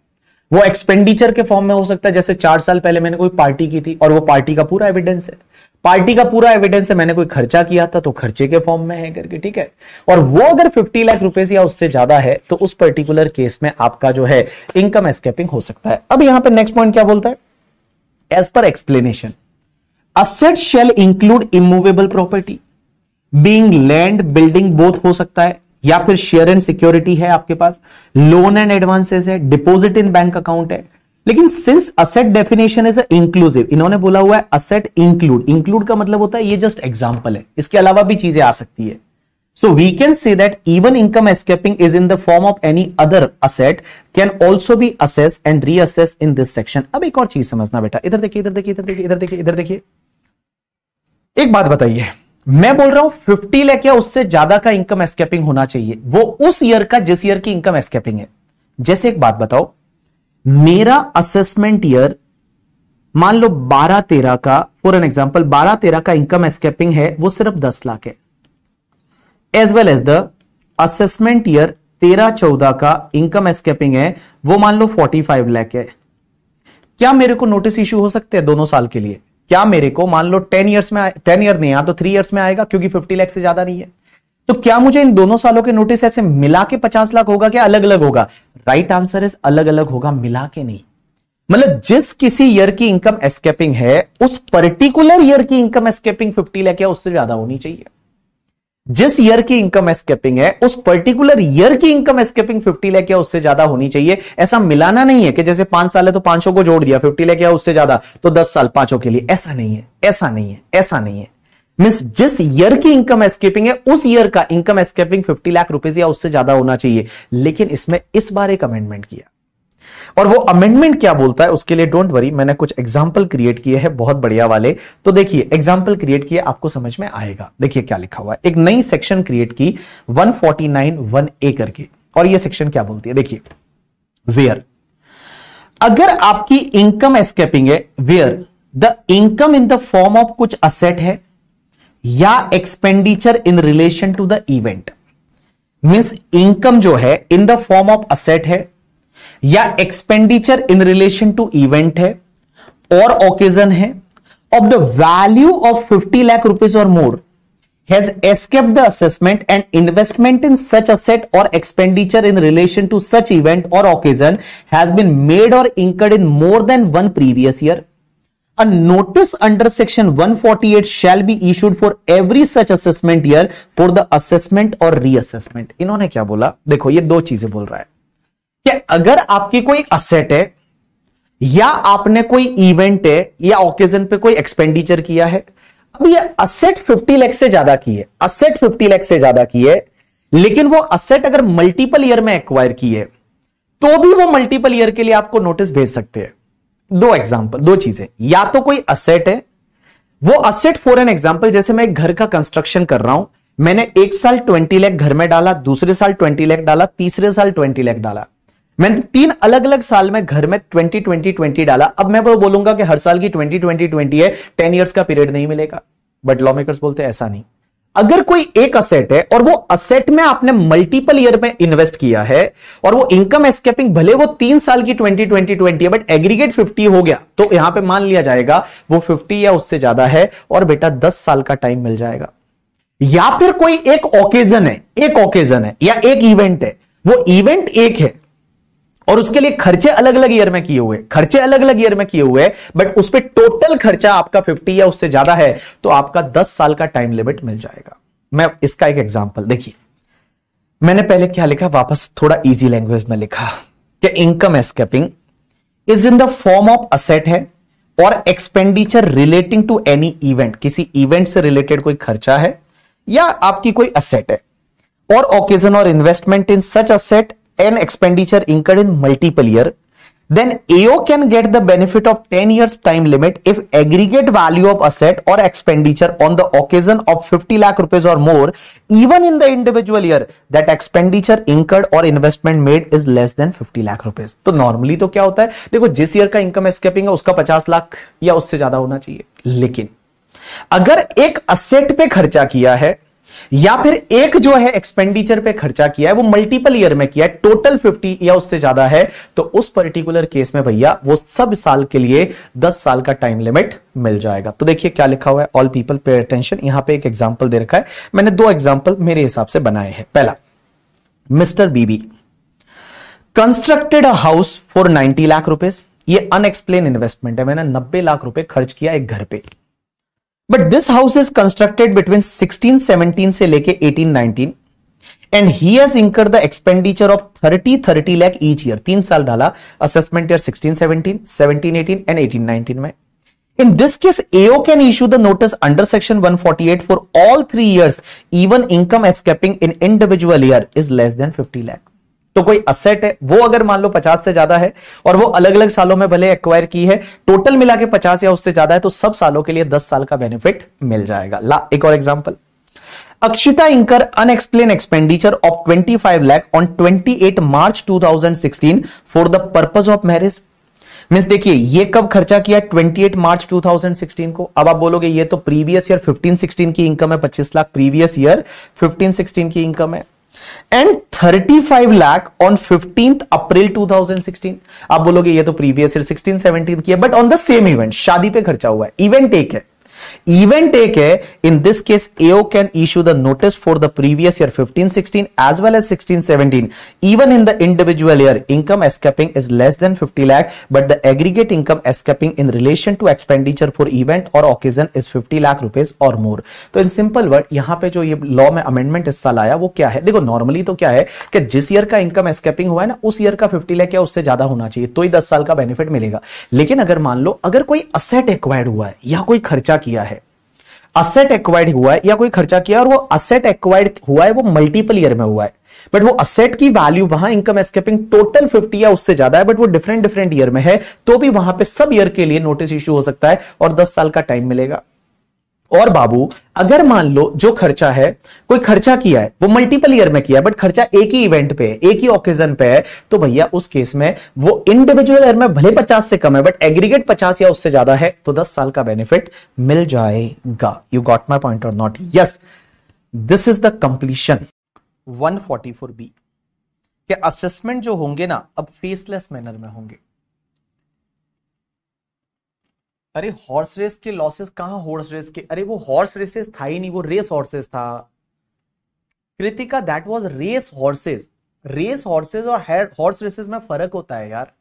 वो एक्सपेंडिचर के फॉर्म में हो सकता है जैसे चार साल पहले मैंने कोई पार्टी की थी और वो पार्टी का पूरा एविडेंस है पार्टी का पूरा एविडेंस है मैंने कोई खर्चा किया था तो खर्चे के फॉर्म में है करके ठीक है और वो अगर फिफ्टी लाख रुपए या उससे ज्यादा है तो उस पर्टिकुलर केस में आपका जो है इनकम एस्केपिंग हो सकता है अब यहां पर नेक्स्ट पॉइंट क्या बोलता है as per explanation asset shall include immovable property being land building both हो सकता है या फिर शेयर एंड सिक्योरिटी है आपके पास लोन एंड एडवांसेस है डिपॉजिट इन बैंक अकाउंट है लेकिन since asset definition is inclusive इन्होंने बोला हुआ है असेट इंक्लूड इंक्लूड का मतलब होता है ये जस्ट एग्जाम्पल है इसके अलावा भी चीजें आ सकती है so we can say that even income escaping is in the form of any other asset can also be assess and reassess in this section अब एक और चीज समझना बेटा इधर देखिए इधर देखिए इधर देखिए इधर देखिए इधर देखिए एक बात बताइए मैं बोल रहा हूं फिफ्टी लैख या उससे ज्यादा का इनकम एस्केपिंग होना चाहिए वो उस ईयर का जिस ईयर की इनकम एस्केपिंग है जैसे एक बात बताओ मेरा असेसमेंट ईयर मान लो बारह तेरह का फॉर एन एग्जाम्पल बारह तेरह का इनकम एस्केपिंग है वो सिर्फ दस लाख है as well as the assessment year तेरह चौदह का इनकम एस्केपिंग है वो मान लो फोर्टी फाइव लैख है क्या मेरे को नोटिस इश्यू हो सकते हैं दोनों साल के लिए क्या मेरे को मान लो टेन ईयर्स में टेन ईयर नहीं यहाँ तो थ्री ईयर्स में आएगा क्योंकि फिफ्टी लैख से ज्यादा नहीं है तो क्या मुझे इन दोनों सालों के नोटिस ऐसे मिला के पचास लाख होगा क्या अलग अलग होगा राइट आंसर इज अलग अलग होगा मिला के नहीं मतलब जिस किसी ईयर की इनकम एस्केपिंग है उस पर्टिकुलर ईयर की इनकम एस्केपिंग फिफ्टी लैख या उससे ज्यादा होनी चाहिए जिस ईयर की इनकम एस्केपिंग है उस पर्टिकुलर ईयर की इनकम एस्केपिंग 50 लाख या उससे ज्यादा होनी चाहिए ऐसा मिलाना नहीं है कि जैसे पांच साल है तो पांचों को जोड़ दिया 50 लाख या उससे ज्यादा तो 10 साल पांचों के लिए ऐसा नहीं है ऐसा नहीं है ऐसा नहीं है मिस जिस ईयर की इनकम एस्केपिंग है उस ईयर का income escaping fifty lakh rupees या उससे ज्यादा होना चाहिए लेकिन इसमें इस बार एक अमेंडमेंट किया और वो अमेंडमेंट क्या बोलता है उसके लिए डोंट वरी मैंने कुछ एग्जाम्पल क्रिएट किए हैं बहुत बढ़िया वाले तो देखिए एग्जाम्पल क्रिएट किए आपको समझ में आएगा देखिए क्या लिखा हुआ है एक नई सेक्शन क्रिएट की one forty nine one A करके और ये सेक्शन क्या बोलती है देखिए वेयर अगर आपकी इनकम एस्केपिंग है where the income in the form of कुछ असेट है या expenditure in relation to the event means income जो है in the form of asset है या expenditure in relation to event है और ओकेजन है of the value of fifty lakh rupees और more has escape the assessment and investment in such asset और expenditure in relation to such event or occasion has been made और incurred in more than one previous year a notice under section 148 shall be issued for every such assessment year for the assessment और reassessment इन्होंने क्या बोला देखो ये दो चीजें बोल रहा है कि अगर आपकी कोई असेट है या आपने कोई इवेंट है या ओकेजन पे कोई एक्सपेंडिचर किया है अब ये असेट 50 लाख से ज्यादा की है असेट 50 लाख से ज्यादा की है लेकिन वो असेट अगर मल्टीपल ईयर में एक्वायर की है तो भी वो मल्टीपल ईयर के लिए आपको नोटिस भेज सकते हैं दो एग्जाम्पल दो चीजें या तो कोई असेट है वो असेट फॉर एन एग्जाम्पल जैसे मैं घर का कंस्ट्रक्शन कर रहा हूं मैंने एक साल ट्वेंटी लैख घर में डाला दूसरे साल ट्वेंटी लैख डाला तीसरे साल ट्वेंटी लैख डाला मैंने तीन अलग अलग साल में घर में ट्वेंटी ट्वेंटी ट्वेंटी डाला अब मैं वो बोलूंगा कि हर साल की ट्वेंटी ट्वेंटी ट्वेंटी है टेन ईयर्स का पीरियड नहीं मिलेगा बट लॉ मेकर्स बोलते ऐसा नहीं अगर कोई एक असेट है और वो असेट में आपने मल्टीपल ईयर में इन्वेस्ट किया है और वो इनकम एस्केपिंग भले वो तीन साल की ट्वेंटी ट्वेंटी ट्वेंटी है बट एग्रीगेट फिफ्टी हो गया तो यहां पे मान लिया जाएगा वो फिफ्टी या उससे ज्यादा है और बेटा दस साल का टाइम मिल जाएगा या फिर कोई एक ओकेजन है एक ओकेजन है या एक इवेंट है वो इवेंट एक है और उसके लिए खर्चे अलग अलग ईयर में किए हुए खर्चे अलग अलग ईयर में किए हुए बट उस पर टोटल खर्चा आपका फिफ्टी या उससे ज्यादा है तो आपका दस साल का टाइम लिमिट मिल जाएगा मैं इसका एक एग्जाम्पल देखिए मैंने पहले क्या लिखा वापस थोड़ा इजी लैंग्वेज में लिखा कि income escaping is in the form of asset है और expenditure relating to any event किसी इवेंट से रिलेटेड कोई खर्चा है या आपकी कोई असेट है और ओकेजन और investment in such asset an expenditure incurred in multiple year then AO can get the benefit of ten years time limit if aggregate value of asset और expenditure on the occasion of fifty lakh rupees और more even in the individual year that expenditure incurred और investment made is less than fifty lakh rupees तो normally तो क्या होता है देखो जिस ईयर का इनकम स्केपिंग है उसका पचास लाख या उससे ज्यादा होना चाहिए लेकिन अगर एक असेट पे खर्चा किया है या फिर एक जो है एक्सपेंडिचर पे खर्चा किया है वो मल्टीपल ईयर में किया है टोटल फिफ्टी या उससे ज्यादा है तो उस पर्टिकुलर केस में भैया वो सब साल के लिए दस साल का टाइम लिमिट मिल जाएगा तो देखिए क्या लिखा हुआ है ऑल पीपल पे अटेंशन यहां पे एक एग्जाम्पल दे रखा है मैंने दो एग्जाम्पल मेरे हिसाब से बनाए हैं पहला mister BB constructed a house for ninety lakh rupees ये अनएक्सप्लेन इन्वेस्टमेंट है मैंने नब्बे लाख रुपए खर्च किया एक घर पे but this house is constructed between 1617 से लेके 1819 and he has incur the expenditure of 30 30 lakh each year तीन साल डाला असेसमेंट ईयर 1617 1718 एंड 1819 में In this case, AO can issue the notice under section 148 for all three years, even income escaping in individual year is less than 50 lakh. तो कोई asset है वो अगर मान लो पचास से ज्यादा है और वो अलग अलग सालों में भले एक्वायर की है टोटल मिला के पचास या उससे ज्यादा है तो सब सालों के लिए दस साल का बेनिफिट मिल जाएगा ला एक और example Akshita incur unexplained expenditure of five lakh on eight March sixteen for the purpose of marriage means देखिए ये कब खर्चा किया 28 मार्च 2016 को अब आप बोलोगे ये तो प्रीवियस ईयर 15 16 की इनकम है 25 लाख प्रीवियस ईयर 15 16 की इनकम है and 35 lakh on fifteenth April 2016 आप बोलोगे ये तो प्रीवियस ईयर 16 17 की है but on the same event शादी पे खर्चा हुआ है इवेंट एक है इवेंट एक है in this case AO can issue the notice for the previous year 15 16 as well as 16 17 even in the individual year income escaping is less than 50 lakh but the aggregate income escaping in relation to expenditure for event or occasion is fifty lakh rupees और more तो in simple word यहां पर जो ये law में amendment इस साल आया वो क्या है देखो नॉर्मली तो क्या है कि जिस ईयर का इनकम एस्केपिंग हुआ है ना उस ईयर का फिफ्टी लैक या उससे ज्यादा होना चाहिए तो ही 10 साल का बेनिफिट मिलेगा लेकिन अगर मान लो अगर कोई असेट एक्वायर्ड हुआ है या कोई खर्चा किया है असेट एक्वायर्ड हुआ है या कोई खर्चा किया और वो असेट एक्वायर्ड हुआ है वो मल्टीपल ईयर में हुआ है बट वो असेट की वैल्यू वहां इनकम एस्केपिंग टोटल 50 या उससे ज्यादा है बट वो डिफरेंट डिफरेंट ईयर में है तो भी वहां पे सब ईयर के लिए नोटिस इश्यू हो सकता है और 10 साल का टाइम मिलेगा और बाबू अगर मान लो जो खर्चा है कोई खर्चा किया है वो मल्टीपल ईयर में किया है बट खर्चा एक ही इवेंट पे है एक ही ओकेजन पे है तो भैया उस केस में वो इंडिविजुअल ईयर में भले पचास से कम है बट एग्रीगेट पचास या उससे ज्यादा है तो दस साल का बेनिफिट मिल जाएगा यू गॉट माई पॉइंट और not yes this is the completion four B के असेसमेंट जो होंगे ना अब फेसलेस मैनर में होंगे अरे हॉर्स रेस के लॉसेस कहाँ हॉर्स रेस के अरे वो हॉर्स रेसेस था ही नहीं वो रेस हॉर्सेस था Kritika that was race horses race horses और हॉर्स रेसेस में फर्क होता है यार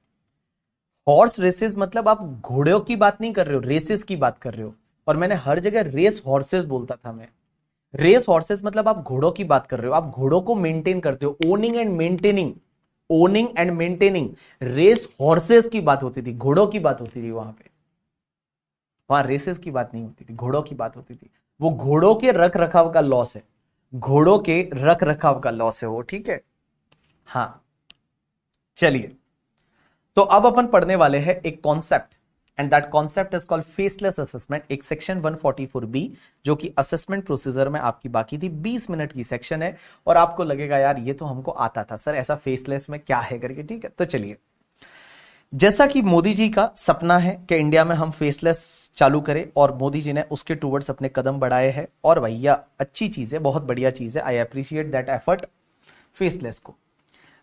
हॉर्स रेसेस मतलब आप घोड़ों की बात नहीं कर रहे हो रेसेस की बात कर रहे हो और मैंने हर जगह रेस हॉर्सेस बोलता था मैं रेस हॉर्सेस मतलब आप घोड़ों की बात कर रहे हो आप घोड़ों को मेंटेन करते हो owning and maintaining owning and maintaining race horses की बात होती थी घोड़ों की बात होती थी वहां पे वहां रेसेस की बात नहीं होती थी घोड़ों की बात होती थी वो घोड़ों के रख रखाव का लॉस है घोड़ों के रख रखाव का लॉस है वो ठीक है हाँ चलिए तो अब अपन पढ़ने वाले हैं एक concept and that concept is called faceless assessment एक सेक्शन 144 बी जो कि असेसमेंट प्रोसीजर में आपकी बाकी थी 20 मिनट की सेक्शन है और आपको लगेगा यार ये तो हमको आता था सर ऐसा फेसलेस में क्या है करके ठीक है तो चलिए जैसा कि मोदी जी का सपना है कि इंडिया में हम फेसलेस चालू करें और मोदी जी ने उसके टूवर्ड्स अपने कदम बढ़ाए हैं और भैया अच्छी चीज़ है बहुत बढ़िया चीज़ है I appreciate that effort faceless को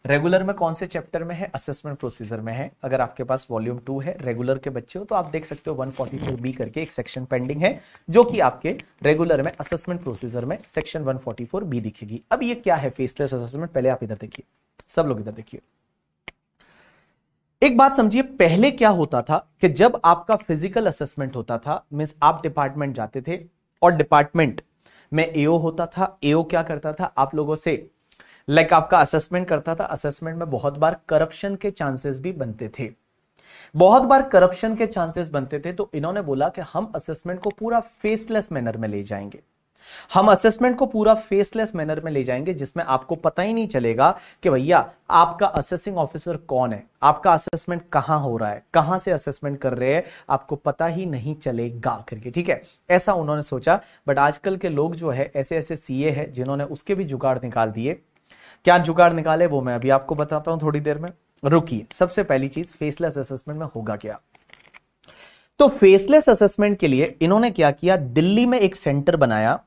रेगुलर में कौन से चैप्टर में है असेसमेंट प्रोसीजर में है अगर आपके पास वॉल्यूम टू है रेगुलर के बच्चे हो तो आप देख सकते हो 144 बी करके एक सेक्शन पेंडिंग है जो कि आपके रेगुलर में असेसमेंट प्रोसीजर में सेक्शन 144 बी दिखेगी अब ये क्या है फेसलेस असेसमेंट पहले आप इधर देखिए सब लोग इधर देखिए एक बात समझिए पहले क्या होता था कि जब आपका फिजिकल असेसमेंट होता था मीन्स आप डिपार्टमेंट जाते थे और डिपार्टमेंट में एओ होता था एओ क्या करता था आप लोगों से लाइक like आपका असेसमेंट करता था असेसमेंट में बहुत बार करप्शन के चांसेस भी बनते थे बहुत बार करप्शन के चांसेस बनते थे तो इन्होंने बोला कि हम असेसमेंट को पूरा फेसलेस मैनर में ले जाएंगे हम असेसमेंट को पूरा फेसलेस मैनर में ले जाएंगे जिसमें आपको पता ही नहीं चलेगा कि भैया आपका असेसिंग ऑफिसर कौन है आपका असेसमेंट कहां हो रहा है कहां से असेसमेंट कर रहे हैं आपको पता ही नहीं चलेगा करके ठीक है ऐसा उन्होंने सोचा बट आजकल के लोग जो है ऐसे ऐसे सीए है जिन्होंने उसके भी जुगाड़ निकाल दिए क्या जुगाड़ निकाले वो मैं अभी आपको बताता हूं थोड़ी देर में रुकी सबसे पहली चीज फेसलेस असेसमेंट में होगा क्या तो फेसलेस असेसमेंट के लिए इन्होंने क्या किया दिल्ली में एक सेंटर बनाया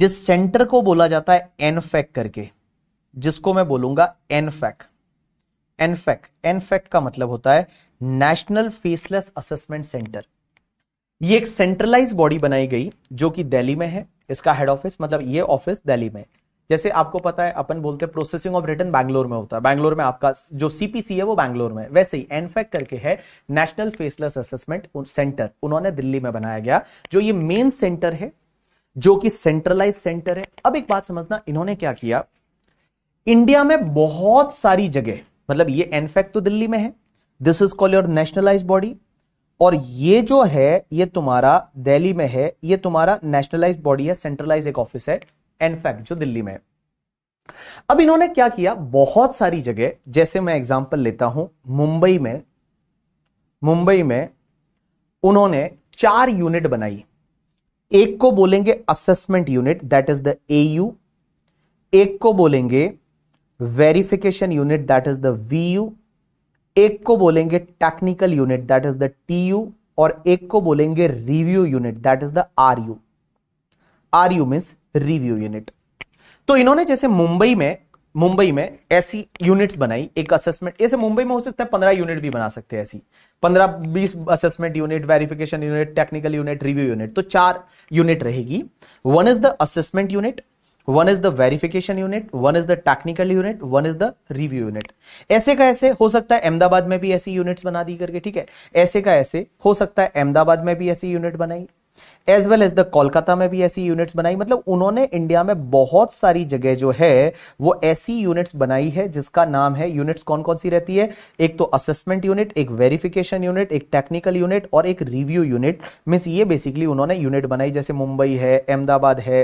जिस सेंटर को बोला जाता है एनफेक करके जिसको मैं बोलूंगा एनफेक एनफेक एनफेक का मतलब होता है नेशनल फेसलेस असेसमेंट सेंटर ये एक सेंट्रलाइज बॉडी बनाई गई जो कि दिल्ली में है इसका हेड ऑफिस मतलब ये ऑफिस दिल्ली में जैसे आपको पता है अपन बोलते हैं प्रोसेसिंग ऑफ रिटर्न बैंगलोर में होता है बैंगलोर में आपका जो सीपीसी है वो बैंगलोर में वैसे ही एनफेक करके है नेशनल फेसलेस असेसमेंट सेंटर उन्होंने दिल्ली में बनाया गया जो ये मेन सेंटर है जो कि सेंट्रलाइज सेंटर है अब एक बात समझना इन्होंने क्या किया इंडिया में बहुत सारी जगह मतलब ये एनफेक्ट तो दिल्ली में है this is call your nationalise body और ये जो है ये तुम्हारा दिल्ली में है ये तुम्हारा नेशनलाइज बॉडी है सेंट्रलाइज एक ऑफिस है एनफेक्ट जो दिल्ली में है अब इन्होंने क्या किया बहुत सारी जगह जैसे मैं एग्जाम्पल लेता हूं मुंबई में मुंबई में उन्होंने चार यूनिट बनाई एक को बोलेंगे assessment unit that is the AU एक को बोलेंगे verification unit that is the V U एक को बोलेंगे technical unit that is the T U और एक को बोलेंगे review unit that is the R U R U mean review unit तो इन्होंने जैसे मुंबई में मुंबई में ऐसी यूनिट्स बनाई एक असेसमेंट ऐसे मुंबई में हो सकता है पंद्रह यूनिट भी बना सकते हैं ऐसी पंद्रह बीस assessment unit verification unit technical unit review unit तो चार यूनिट रहेगी one is the assessment unit one is the verification unit one is the technical unit one is the review unit ऐसे का ऐसे हो सकता है अहमदाबाद में भी ऐसी यूनिट्स बना दी करके ठीक है ऐसे का ऐसे हो सकता है अहमदाबाद में भी ऐसी यूनिट बनाई as well as the Kolkata में भी ऐसी यूनिट्स बनाई मतलब उन्होंने इंडिया में बहुत सारी जगह जो है वो ऐसी यूनिट्स बनाई है जिसका नाम है यूनिट्स कौन कौन सी रहती है एक तो असेसमेंट यूनिट एक वेरिफिकेशन यूनिट एक टेक्निकल यूनिट और एक रिव्यू यूनिट मीन्स ये बेसिकली उन्होंने यूनिट बनाई जैसे मुंबई है अहमदाबाद है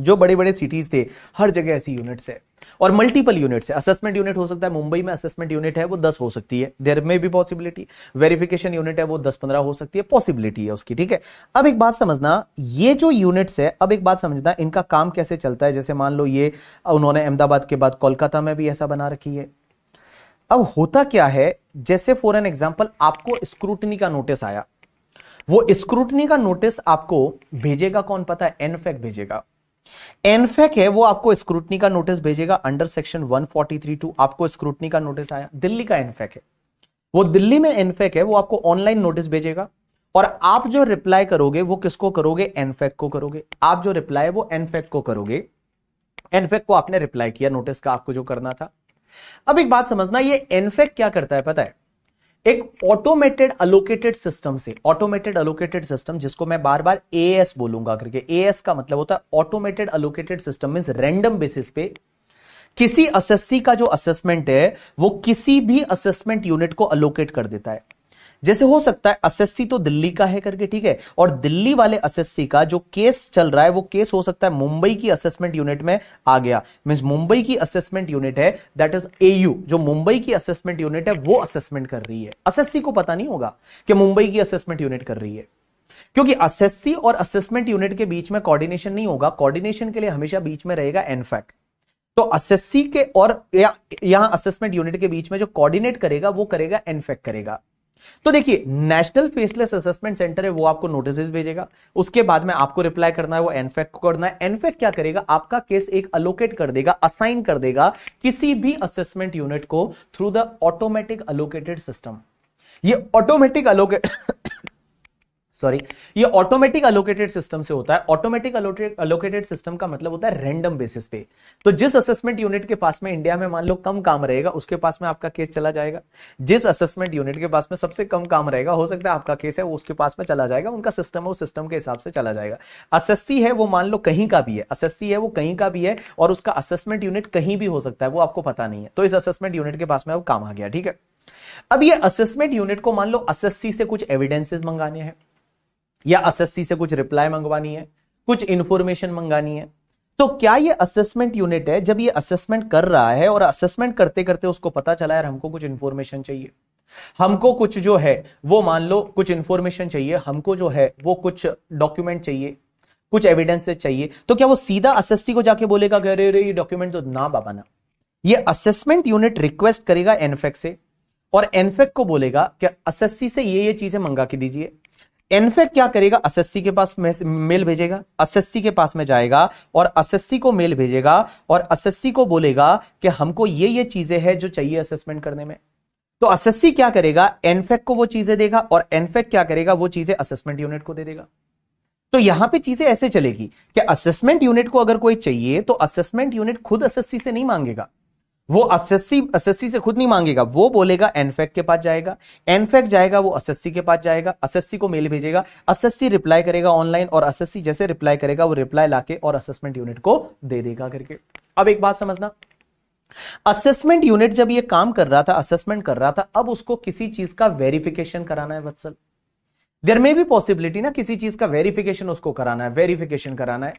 जो बड़े बड़े सिटीज थे हर जगह ऐसी यूनिट्स है और मल्टीपल यूनिट्स है असेसमेंट यूनिट हो सकता है मुंबई में असेसमेंट यूनिट है वो दस हो सकती है देर में भी पॉसिबिलिटी वेरिफिकेशन यूनिट है वो दस पंद्रह हो सकती है पॉसिबिलिटी है उसकी ठीक है अब एक बात समझना ये जो यूनिट्स है अब एक बात समझना इनका काम कैसे चलता है जैसे मान लो ये उन्होंने अहमदाबाद के बाद कोलकाता में भी ऐसा बना रखी है अब होता क्या है जैसे फॉर एन एग्जाम्पल आपको स्क्रूटनी का नोटिस आया वो स्क्रूटनी का नोटिस आपको भेजेगा कौन पता है एनफेक भेजेगा एनफेक है वो आपको स्क्रूटनी का नोटिस भेजेगा अंडर सेक्शन 143 टू आपको स्क्रूटनी का नोटिस आया दिल्ली का एनफेक है वो दिल्ली में एनफेक है वो आपको ऑनलाइन नोटिस भेजेगा और आप जो रिप्लाई करोगे वो किसको करोगे एनफेक को करोगे आप जो रिप्लाई है वो एनफेक को करोगे एनफेक को आपने रिप्लाई किया नोटिस का आपको जो करना था अब एक बात समझना ये एनफेक क्या करता है पता है एक ऑटोमेटेड अलोकेटेड सिस्टम से ऑटोमेटेड अलोकेटेड सिस्टम जिसको मैं बार बार ए एस बोलूंगा करके ए का मतलब होता है automated allocated system mean random basis पे किसी असेसी का जो असेसमेंट है वो किसी भी असेसमेंट यूनिट को अलोकेट कर देता है जैसे हो सकता है एसएससी तो दिल्ली का है करके ठीक है और दिल्ली वाले एसएससी का जो केस चल रहा है वो केस हो सकता है मुंबई की असेसमेंट यूनिट में आ गया मीन मुंबई की असेसमेंट यूनिट है दैट इज एयू जो मुंबई की असेसमेंट यूनिट है वो असेसमेंट कर रही है एसएससी को पता नहीं होगा कि मुंबई की असेसमेंट यूनिट कर रही है क्योंकि असेससी और असेसमेंट यूनिट के बीच में कोऑर्डिनेशन नहीं होगा कोऑर्डिनेशन के लिए हमेशा बीच में रहेगा एनफैक्ट तो असेसी के और या, यहां असेसमेंट यूनिट के बीच में जो कोऑर्डिनेट करेगा वो करेगा एनफेक्ट करेगा तो देखिए नेशनल फेसलेस असेसमेंट सेंटर है वो आपको नोटिस भेजेगा उसके बाद में आपको रिप्लाई करना है वो एनफेक्ट को करना है एनफेक्ट क्या करेगा आपका केस एक अलोकेट कर देगा असाइन कर देगा किसी भी असेसमेंट यूनिट को through the automatic allocated system ये ऑटोमेटिक अलोकेट सॉरी ये ऑटोमेटिक अलोकेटेड सिस्टम से होता है ऑटोमेटिक अलोकेटेड सिस्टम का मतलब होता है रैंडम बेसिस पे तो जिस असेसमेंट यूनिट के पास में इंडिया में मान लो कम काम रहेगा उसके पास में आपका केस चला जाएगा जिस असेसमेंट यूनिट के पास में सबसे कम काम रहेगा हो सकता है आपका केस है वो उसके पास में चला जाएगा उनका सिस्टम है वो सिस्टम के हिसाब से चला जाएगा असेस्सी है वो मान लो कहीं का भी है असेस्सी है वो कहीं का भी है और उसका असेसमेंट यूनिट कहीं भी हो सकता है वो आपको पता नहीं है तो इस असेसमेंट यूनिट के पास में अब काम आ गया ठीक है अब ये असेसमेंट यूनिट को मान लो असेस्सी से कुछ एविडेंसेस मंगाने हैं या एसएससी से कुछ रिप्लाई मंगवानी है कुछ इंफॉर्मेशन मंगानी है तो क्या ये असेसमेंट यूनिट है जब ये असेसमेंट कर रहा है और असेसमेंट करते करते उसको पता चला यार हमको कुछ इंफॉर्मेशन चाहिए हमको कुछ जो है वो मान लो कुछ इंफॉर्मेशन चाहिए हमको जो है वो कुछ डॉक्यूमेंट चाहिए कुछ एविडेंस चाहिए तो क्या वो सीधा एसएससी को जाके बोलेगा अरे अरे ये डॉक्यूमेंट तो ना बाबा ना ये असेसमेंट यूनिट रिक्वेस्ट करेगा एनफेक से और एनफेक को बोलेगा कि एसएससी से ये ये चीजें मंगा के दीजिए एनफेक क्या करेगा एसएससी के पास मेल भेजेगा एसएससी के पास में जाएगा और एसएससी को मेल भेजेगा और एसएससी को बोलेगा कि हमको ये ये चीजें हैं जो चाहिए असेसमेंट करने में तो एसएससी क्या करेगा एनफेक को वो चीजें देगा और एनफेक क्या करेगा वो चीजें असेसमेंट यूनिट को दे देगा तो यहां पे चीजें ऐसे चलेगी कि असेसमेंट यूनिट को अगर कोई चाहिए तो असेसमेंट यूनिट खुद एसएससी से नहीं मांगेगा वो असेसी असेसी से खुद नहीं मांगेगा वो बोलेगा एनफेक के पास जाएगा एनफेक जाएगा वो असेसी के पास जाएगा असेसी को मेल भेजेगा असेसी रिप्लाई करेगा ऑनलाइन और असेसी जैसे रिप्लाई करेगा वो रिप्लाई लाके और असेसमेंट यूनिट को दे देगा करके अब एक बात समझना असेसमेंट यूनिट जब ये काम कर रहा था असेसमेंट कर रहा था अब उसको किसी चीज का वेरिफिकेशन कराना है वत्सल देर में भी पॉसिबिलिटी ना किसी चीज का वेरिफिकेशन उसको कराना है वेरिफिकेशन कराना है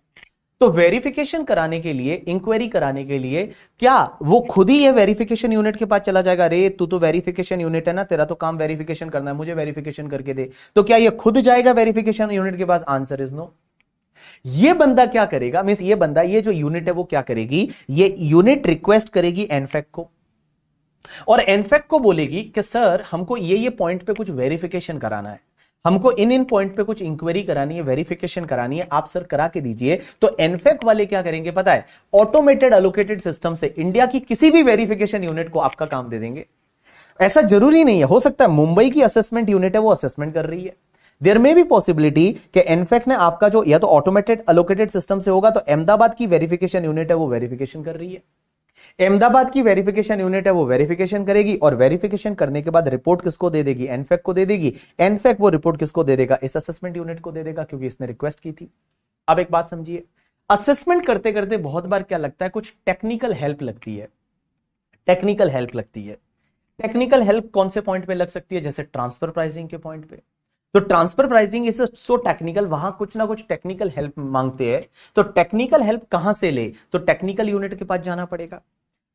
तो वेरिफिकेशन कराने के लिए इंक्वायरी कराने के लिए क्या वो खुद ही ये वेरिफिकेशन यूनिट के पास चला जाएगा अरे तू तो वेरिफिकेशन यूनिट है ना तेरा तो काम वेरिफिकेशन करना है मुझे वेरिफिकेशन करके दे तो क्या ये खुद जाएगा वेरिफिकेशन यूनिट के पास आंसर इज नो ये बंदा क्या करेगा मीन ये बंदा ये जो यूनिट है वो क्या करेगी ये यूनिट रिक्वेस्ट करेगी एनफेक को और एनफेक को बोलेगी कि सर हमको ये ये पॉइंट पे कुछ वेरिफिकेशन कराना है हमको इन इन पॉइंट पे कुछ इंक्वायरी करानी है वेरिफिकेशन करानी है आप सर करा के दीजिए तो एनफेक वाले क्या करेंगे पता है ऑटोमेटेड अलोकेटेड सिस्टम से इंडिया की किसी भी वेरिफिकेशन यूनिट को आपका काम दे देंगे ऐसा जरूरी नहीं है हो सकता है मुंबई की असेसमेंट यूनिट है वो असेसमेंट कर रही है देर में भी पॉसिबिलिटी कि एनफेक्ट ने आपका जो या तो ऑटोमेटेड अलोकेटेड सिस्टम से होगा तो अहमदाबाद की वेरिफिकेशन यूनिट है वो वेरिफिकेशन कर रही है अहमदाबाद की वेरिफिकेशन यूनिट है वो वेरिफिकेशन करेगी और वेरिफिकेशन करने के बाद रिपोर्ट किसको दे देगी एनफेक को दे देगी एनफेक वो रिपोर्ट किसको दे देगा इस असेसमेंट यूनिट को दे देगा क्योंकि इसने रिक्वेस्ट की थी अब एक बात समझिए असेसमेंट करते करते बहुत बार क्या लगता है कुछ टेक्निकल हेल्प लगती है टेक्निकल हेल्प लगती है टेक्निकल हेल्प कौन से पॉइंट पे लग सकती है जैसे ट्रांसफर प्राइसिंग के पॉइंट पे तो transfer pricing is so technical वहां कुछ ना कुछ टेक्निकल हेल्प मांगते हैं तो टेक्निकल हेल्प कहां से ले तो टेक्निकल यूनिट के पास जाना पड़ेगा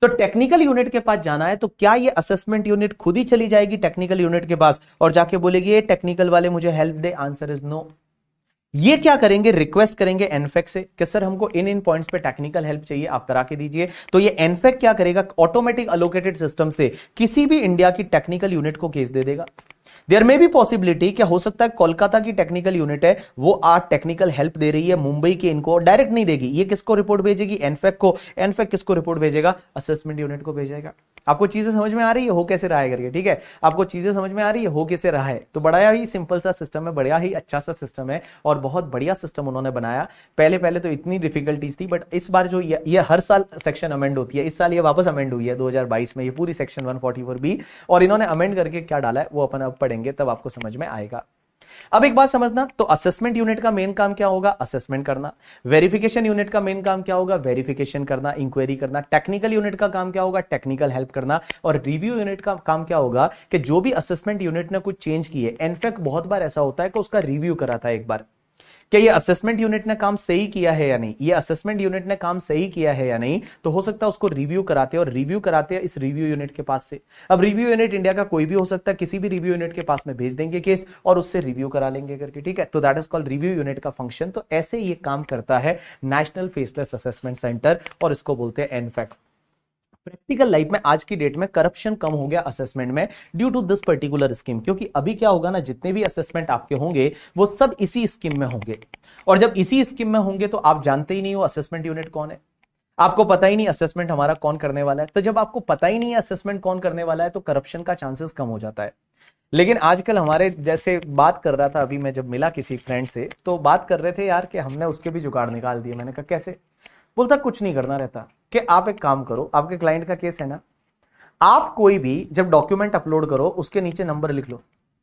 तो टेक्निकल यूनिट के पास जाना है तो क्या ये असेसमेंट यूनिट खुद ही चली जाएगी टेक्निकल यूनिट के पास और जाके बोलेगी ये टेक्निकल वाले मुझे हेल्प दे आंसर इज नो ये क्या करेंगे रिक्वेस्ट करेंगे एनफेक e से कि सर हमको इन इन पॉइंट्स पे टेक्निकल हेल्प चाहिए आप करा के दीजिए तो ये एनफेक e क्या करेगा ऑटोमेटिक अलोकेटेड सिस्टम से किसी भी इंडिया की टेक्निकल यूनिट को केस दे देगा देयर मे भी पॉसिबिलिटी क्या हो सकता है कोलकाता की टेक्निकल यूनिट है वो आज टेक्निकल हेल्प दे रही है मुंबई के इनको डायरेक्ट नहीं देगी ये किसको रिपोर्ट भेजेगी एनफेक को एनफेक किसको रिपोर्ट भेजेगा असेसमेंट यूनिट को भेजेगा आपको चीजें समझ में आ रही है हो कैसे रहा है करके ठीक है आपको चीजें समझ में आ रही है हो कैसे रहा है तो बड़ा ही सिंपल सा सिस्टम है बढ़िया ही अच्छा सा सिस्टम है और बहुत बढ़िया सिस्टम उन्होंने बनाया पहले पहले तो इतनी डिफिकल्टीज थी बट इस बार जो ये, ये हर साल सेक्शन अमेंड होती है इस साल ये वापस अमेंड हुई है दो में ये पूरी सेक्शन वन बी और इन्होंने अमेंड करके क्या डाला है वो अपन अब पढ़ेंगे तब आपको समझ में आएगा अब एक बात समझना तो असेसमेंट यूनिट का मेन काम क्या होगा असेसमेंट करना वेरिफिकेशन यूनिट का मेन काम क्या होगा वेरिफिकेशन करना इंक्वायरी करना टेक्निकल यूनिट का काम क्या होगा टेक्निकल हेल्प करना और रिव्यू यूनिट का काम क्या होगा कि जो भी असेसमेंट यूनिट ने कुछ चेंज किए इनफैक्ट बहुत बार ऐसा होता है कि उसका रिव्यू कराता है एक बार क्या ये असेसमेंट यूनिट ने काम सही किया है या नहीं ये असेसमेंट यूनिट ने काम सही किया है या नहीं तो हो सकता है उसको रिव्यू कराते और रिव्यू कराते हैं इस रिव्यू यूनिट के पास से अब रिव्यू यूनिट इंडिया का कोई भी हो सकता है किसी भी रिव्यू यूनिट के पास में भेज देंगे केस और उससे रिव्यू करा लेंगे करके ठीक है तो that is called review unit का फंक्शन तो ऐसे ये काम करता है नेशनल फेसलेस असेसमेंट सेंटर और इसको बोलते हैं एनफैक्ट प्रैक्टिकल लाइफ में आज की डेट में करप्शन कम हो गया असेसमेंट में due to this particular scheme क्योंकि अभी क्या होगा ना जितने भी असेसमेंट आपके होंगे वो सब इसी स्कीम में होंगे और जब इसी स्कीम में होंगे तो आप जानते ही नहीं हो असेसमेंट यूनिट कौन है आपको पता ही नहीं असेसमेंट हमारा कौन करने वाला है तो जब आपको पता ही नहीं है असेसमेंट कौन करने वाला है तो करप्शन का चांसेस कम हो जाता है लेकिन आजकल हमारे जैसे बात कर रहा था अभी मैं जब मिला किसी फ्रेंड से तो बात कर रहे थे यार कि हमने उसके भी जुगाड़ निकाल दिए मैंने कहा कैसे बोलता कुछ नहीं करना रहता कि आप एक काम करो आपके क्लाइंट का केस है ना आप कोई भी जब डॉक्यूमेंट अपलोड करो उसके नीचे नंबर लिख लो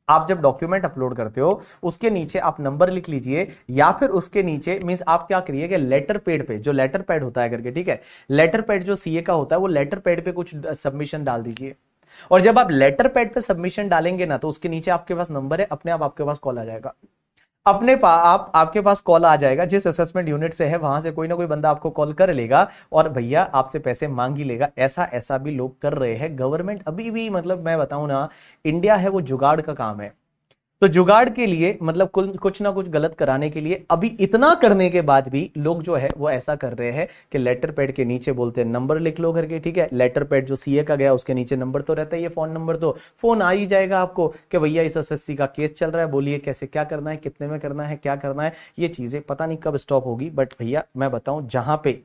आप जब डॉक्यूमेंट अपलोड करते हो उसके नीचे आप नंबर लिख लीजिए या फिर उसके नीचे मीन्स आप क्या करिए कि लेटर पेड पे जो लेटर पैड होता है करके ठीक है लेटर पैड जो सीए का होता है वो लेटर पैड पे कुछ सबमिशन डाल दीजिए और जब आप लेटर पैड पे सबमिशन डालेंगे ना तो उसके नीचे आपके पास नंबर है अपने आप आपके पास कॉल आ जाएगा अपने पा आप आपके पास कॉल आ जाएगा जिस असेसमेंट यूनिट से है वहां से कोई ना कोई बंदा आपको कॉल कर लेगा और भैया आपसे पैसे मांग ही लेगा ऐसा ऐसा भी लोग कर रहे हैं गवर्नमेंट अभी भी मतलब मैं बताऊं ना इंडिया है वो जुगाड़ का काम है तो जुगाड़ के लिए मतलब कुछ ना कुछ गलत कराने के लिए अभी इतना करने के बाद भी लोग जो है वो ऐसा कर रहे हैं कि लेटर पैड के नीचे बोलते हैं नंबर लिख लो घर के ठीक है लेटर पैड जो सीए का गया उसके नीचे नंबर तो रहता है ये फोन नंबर तो फोन आ ही जाएगा आपको कि भैया इस एस का केस चल रहा है बोलिए कैसे क्या करना है कितने में करना है क्या करना है ये चीजें पता नहीं कब स्टॉप होगी बट भैया मैं बताऊं जहां पे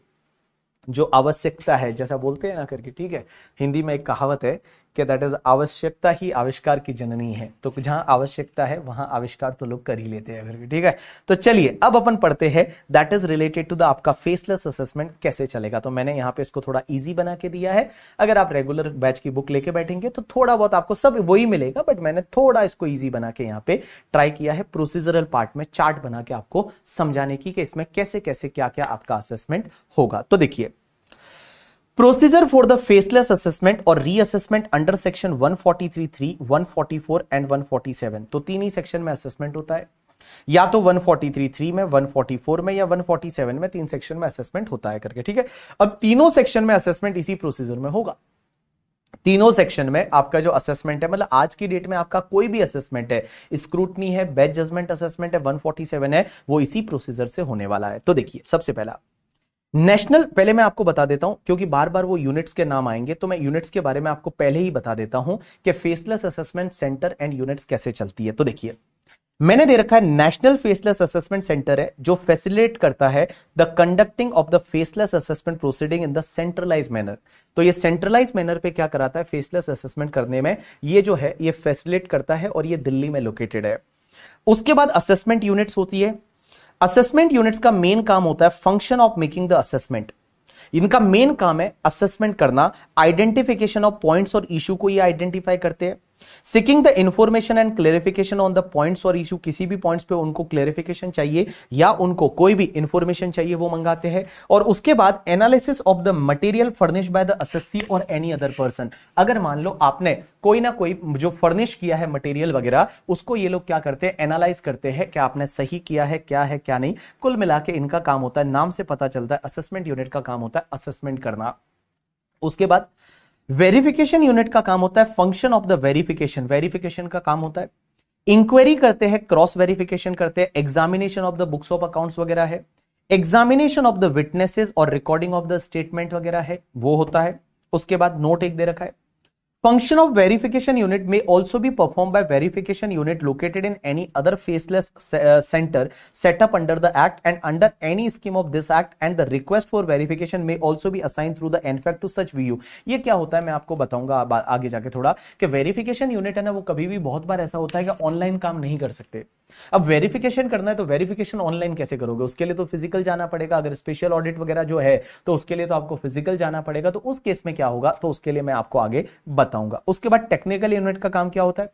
जो आवश्यकता है जैसा बोलते हैं ना करके ठीक है हिंदी में एक कहावत है कि दैट इज आवश्यकता ही आविष्कार की जननी है तो जहां आवश्यकता है वहां आविष्कार तो लोग कर ही लेते हैं फिर भी ठीक है तो चलिए अब अपन पढ़ते हैं that is related to the आपका फेसलेस असेसमेंट कैसे चलेगा तो मैंने यहाँ पे इसको थोड़ा इजी बना के दिया है अगर आप रेगुलर बैच की बुक लेके बैठेंगे तो थोड़ा बहुत आपको सब वही मिलेगा बट मैंने थोड़ा इसको ईजी बना के यहाँ पे ट्राई किया है प्रोसीजरल पार्ट में चार्ट बना के आपको समझाने की कि इसमें कैसे कैसे क्या क्या आपका असेसमेंट होगा तो देखिए procedure for the faceless assessment और reassessment under section 143.3, 144 एंड 147 तो तीन ही सेक्शन में असेसमेंट होता है या तो 143.3 में 144 में या 147 में तीन सेक्शन में असेसमेंट होता है करके ठीक है अब तीनों सेक्शन में असेसमेंट इसी प्रोसीजर में होगा तीनों सेक्शन में आपका जो असेसमेंट है मतलब आज की डेट में आपका कोई भी असेसमेंट है स्क्रूटनी है बेच जजमेंट असेसमेंट है 147 है वो इसी प्रोसीजर से होने वाला है तो देखिए सबसे पहला नेशनल पहले मैं आपको बता देता हूं क्योंकि बार बार वो यूनिट्स के नाम आएंगे तो मैं यूनिट्स के बारे में आपको पहले ही बता देता हूं कि faceless assessment centre and units कैसे चलती है तो देखिए मैंने दे रखा है नेशनल फेसलेस असेसमेंट सेंटर है जो फैसिलिटेट करता है the conducting of the faceless assessment proceeding in the centralise manner तो ये सेंट्रलाइज मैनर पे क्या कराता है फेसलेस असेसमेंट करने में ये जो है ये फैसिलिटेट करता है और ये दिल्ली में लोकेटेड है उसके बाद असेसमेंट यूनिट्स होती है असेसमेंट यूनिट्स का मेन काम होता है function of making the assessment इनका मेन काम है असेसमेंट करना identification of points or issue को ये आइडेंटिफाई करते हैं seeking the information and clarification on the points or issue किसी भी पॉइंट्स पे उनको क्लेरिफिकेशन चाहिए या उनको कोई भी इंफॉर्मेशन चाहिए वो मंगाते हैं और उसके बाद analysis of the material furnish by the assessee or any other person अगर मान लो आपने कोई ना कोई जो फर्निश किया है मटेरियल वगैरह उसको ये लोग क्या करते हैं एनालाइज करते हैं क्या आपने सही किया है क्या है क्या नहीं कुल मिला के इनका काम होता है नाम से पता चलता है असेसमेंट यूनिट का काम होता है असेसमेंट करना उसके बाद वेरिफिकेशन यूनिट का काम होता है function of the verification verification का काम होता है इंक्वायरी करते हैं क्रॉस वेरिफिकेशन करते हैं examination of the books of accounts वगैरह है एग्जामिनेशन ऑफ द विटनेसेस और रिकॉर्डिंग ऑफ द स्टेटमेंट वगैरह है वो होता है उसके बाद नोट एक दे रखा है फंक्शन ऑफ वेरिफिकेशन यूनिट में ऑल्सो भी perform by verification unit located in any other faceless centre set up under the act and under any scheme of this act and the request for verification में also भी assign through the NFAC to such V U ये क्या होता है मैं आपको बताऊंगा आगे जाके थोड़ा कि वेरिफिकेशन यूनिट है ना वो कभी भी बहुत बार ऐसा होता है कि ऑनलाइन काम नहीं कर सकते अब वेरिफिकेशन करना है तो वेरिफिकेशन ऑनलाइन कैसे करोगे उसके लिए तो फिजिकल जाना पड़ेगा अगर स्पेशल ऑडिट वगैरह जो है तो उसके लिए तो आपको फिजिकल जाना पड़ेगा तो उस केस में क्या होगा तो उसके लिए मैं आपको आगे बताऊंगा उसके बाद टेक्निकल यूनिट का काम क्या होता है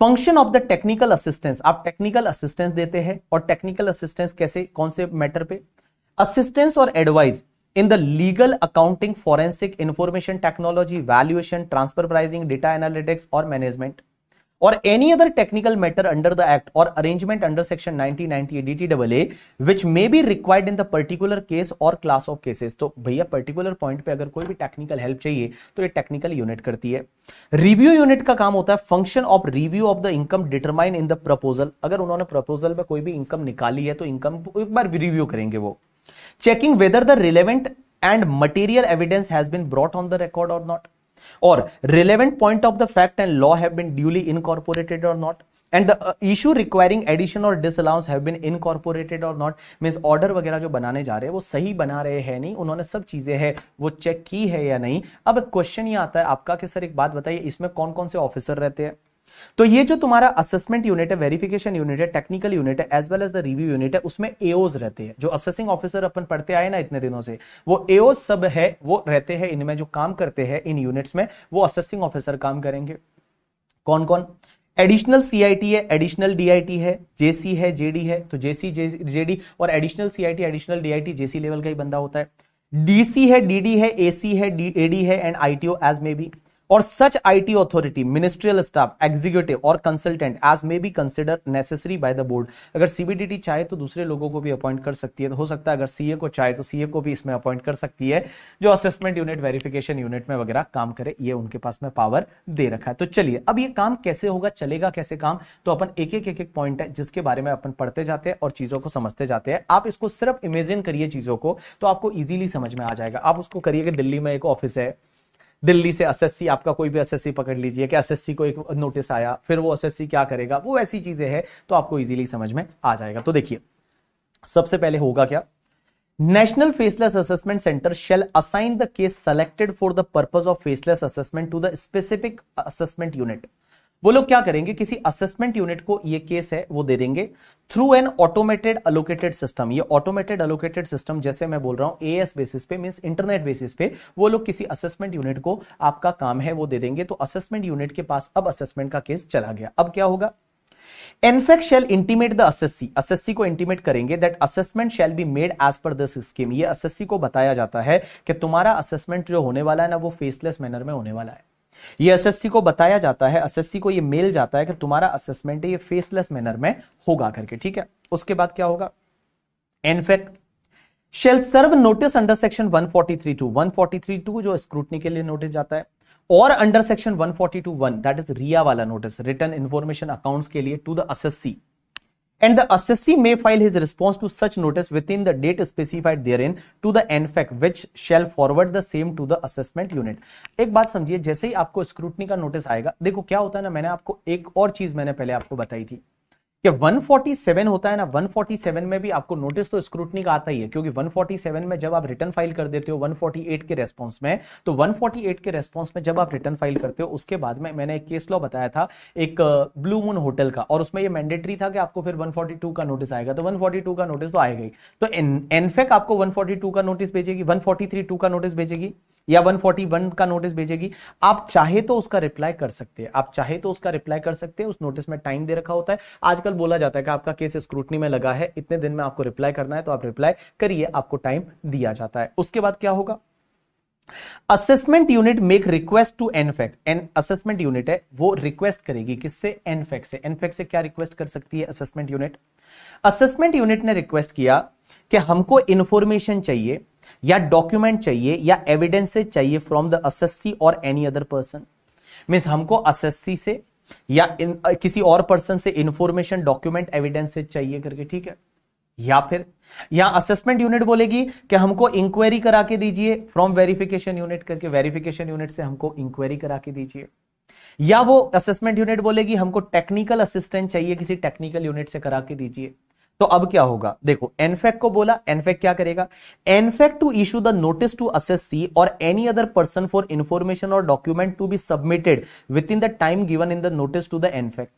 function of the technical assistance आप टेक्निकल असिस्टेंस देते हैं और टेक्निकल असिस्टेंस कैसे कौन से मैटर पे assistance or advice in the legal accounting forensic information technology valuation transfer pricing data analytics or management or any other technical matter under the act or arrangement under section which may be required in the particular case or class of cases तो भैया particular point पे अगर कोई भी technical help चाहिए तो ये technical unit करती है रिव्यू यूनिट का काम होता है function of review of the income determine in the proposal अगर उन्होंने प्रपोजल में कोई भी इनकम निकाली है तो इनकम एक बार रिव्यू करेंगे वो checking whether the relevant and material evidence has been brought on the record or not or relevant point of the fact and law have been duly incorporated or not and the issue requiring addition or allowance have been incorporated or not means order वगैरह जो बनाने जा रहे हैं वो सही बना रहे हैं नहीं उन्होंने सब चीज़ें हैं वो चेक की है या नहीं अब क्वेश्चन ये आता है आपका कि सर एक बात बताइए इसमें कौन कौन से ऑफिसर रहते हैं तो ये जो तुम्हारा असेसमेंट यूनिट है वेरिफिकेशन यूनिट है टेक्निकल यूनिट है as well as the review unit है उसमें एओज रहते हैं जो असेसिंग ऑफिसर अपन पढ़ते आए ना इतने दिनों से वो एओज सब है वो रहते हैं इनमें जो काम करते हैं इन यूनिट्स में वो असेसिंग ऑफिसर काम करेंगे कौन कौन एडिशनल सीआईटी है एडिशनल डीआईटी है जेसी है जेडी है तो जेसी जेडी और additional CIT additional DIT JC level का ही बंदा होता है डीसी है डीडी है एसी है एडी है and ITO as may be or such IT authority, ministerial staff executive or consultant as may be consider necessary by the board अगर टी चाहे तो दूसरे लोगों को भी अपॉइंट कर सकती है तो हो सकता है अगर सीए को चाहे तो सीए को भी इसमें अपॉइंट कर सकती है जो असेसमेंट यूनिट वेरिफिकेशन यूनिट में वगैरह काम करे ये उनके पास में पावर दे रखा है तो चलिए अब ये काम कैसे होगा चलेगा कैसे काम तो अपन एक एक एक एक पॉइंट है जिसके बारे में अपन पढ़ते जाते हैं और चीजों को समझते जाते हैं आप इसको सिर्फ इमेजिन करिए चीजों को तो आपको इजिली समझ में आ जाएगा आप उसको करिए कि दिल्ली में एक ऑफिस है दिल्ली से एस आपका कोई भी एस पकड़ लीजिए कि एस को एक नोटिस आया फिर वो एस क्या करेगा वो ऐसी चीजें हैं तो आपको इजीली समझ में आ जाएगा तो देखिए सबसे पहले होगा क्या national faceless assessment centre shall assign the case selected for the purpose of faceless assessment to the specific assessment unit वो लोग क्या करेंगे किसी असेसमेंट यूनिट को ये केस है वो दे देंगे through an automated allocated system ये ऑटोमेटेड अलोकेटेड सिस्टम जैसे मैं बोल रहा हूं एएस बेसिस पे मीन इंटरनेट बेसिस पे वो लोग किसी असेसमेंट यूनिट को आपका काम है वो दे देंगे तो असेसमेंट यूनिट के पास अब असेसमेंट का केस चला गया अब क्या होगा NFAC shall intimate the assessee assessee को इंटीमेट करेंगे that assessment shall be made as per this scheme ये असेसी को बताया जाता है कि तुम्हारा असेसमेंट जो होने वाला है ना वो फेसलेस मैनर में होने वाला है ये एसएससी को बताया जाता है एसएससी को ये मेल जाता है कि तुम्हारा असेसमेंट ये फेसलेस मैनर में होगा करके ठीक है उसके बाद क्या होगा NFAC shall serve notice under section 143 two 143 two जो स्क्रूटनी के लिए नोटिस जाता है और under section 142 one that is रिया वाला नोटिस रिटर्न इंफॉर्मेशन अकाउंट्स के लिए to the assessee and the assessee may file his response to such notice within the date specified therein to the NFAC which shall forward the same to the assessment unit एक बात समझिए जैसे ही आपको scrutiny का notice आएगा देखो क्या होता है ना मैंने आपको एक और चीज मैंने पहले आपको बताई थी कि 147 होता है ना 147 में भी आपको नोटिस तो स्क्रूटनी का आता ही है क्योंकि 147 में जब आप रिटर्न फाइल कर देते हो 148 के रेस्पॉन्स में तो 148 के रेस्पॉन्स में जब आप रिटर्न फाइल करते हो उसके बाद में मैंने एक केस लॉ बताया था एक ब्लू मून होटल का और उसमें ये मैंडेटरी था कि आपको फिर वन का नोटिस आएगा तो वन का नोटिस तो आएगा ही तो एनफेक आपको वन का नोटिस भेजेगी वन टू का नोटिस भेजेगी या 141 का नोटिस भेजेगी आप चाहे तो उसका रिप्लाई कर सकते हैं आप चाहे तो उसका रिप्लाई कर सकते हैं उस नोटिस में टाइम दे रखा होता है आजकल बोला जाता है कि आपका केस स्क्रूटनी में लगा है इतने दिन में आपको रिप्लाई करना है तो आप रिप्लाई करिए आपको टाइम दिया जाता है उसके बाद क्या होगा assessment unit make request to NFAC an assessment unit है वो रिक्वेस्ट करेगी किससे एनफेक्ट से एनफेक्ट से क्या रिक्वेस्ट कर सकती है असेसमेंट यूनिट असेसमेंट यूनिट ने रिक्वेस्ट किया कि हमको इंफॉर्मेशन चाहिए या डॉक्यूमेंट चाहिए या एविडेंस चाहिए from the assessee or any other person means हमको असेसी से या इन, किसी और पर्सन से इंफॉर्मेशन डॉक्यूमेंट एविडेंसेज चाहिए करके ठीक है या फिर या असेसमेंट यूनिट बोलेगी कि हमको इंक्वायरी करा के दीजिए फ्रॉम वेरिफिकेशन यूनिट करके वेरिफिकेशन यूनिट से हमको इंक्वायरी करा के दीजिए या वो असेसमेंट यूनिट बोलेगी हमको टेक्निकल असिस्टेंट चाहिए किसी टेक्निकल यूनिट से करा के दीजिए तो अब क्या होगा देखो एनफेक को बोला एनफेक क्या करेगा NFAC to issue the notice to assessee or any other person for information or document to be submitted with in the time given in the notice to the NFAC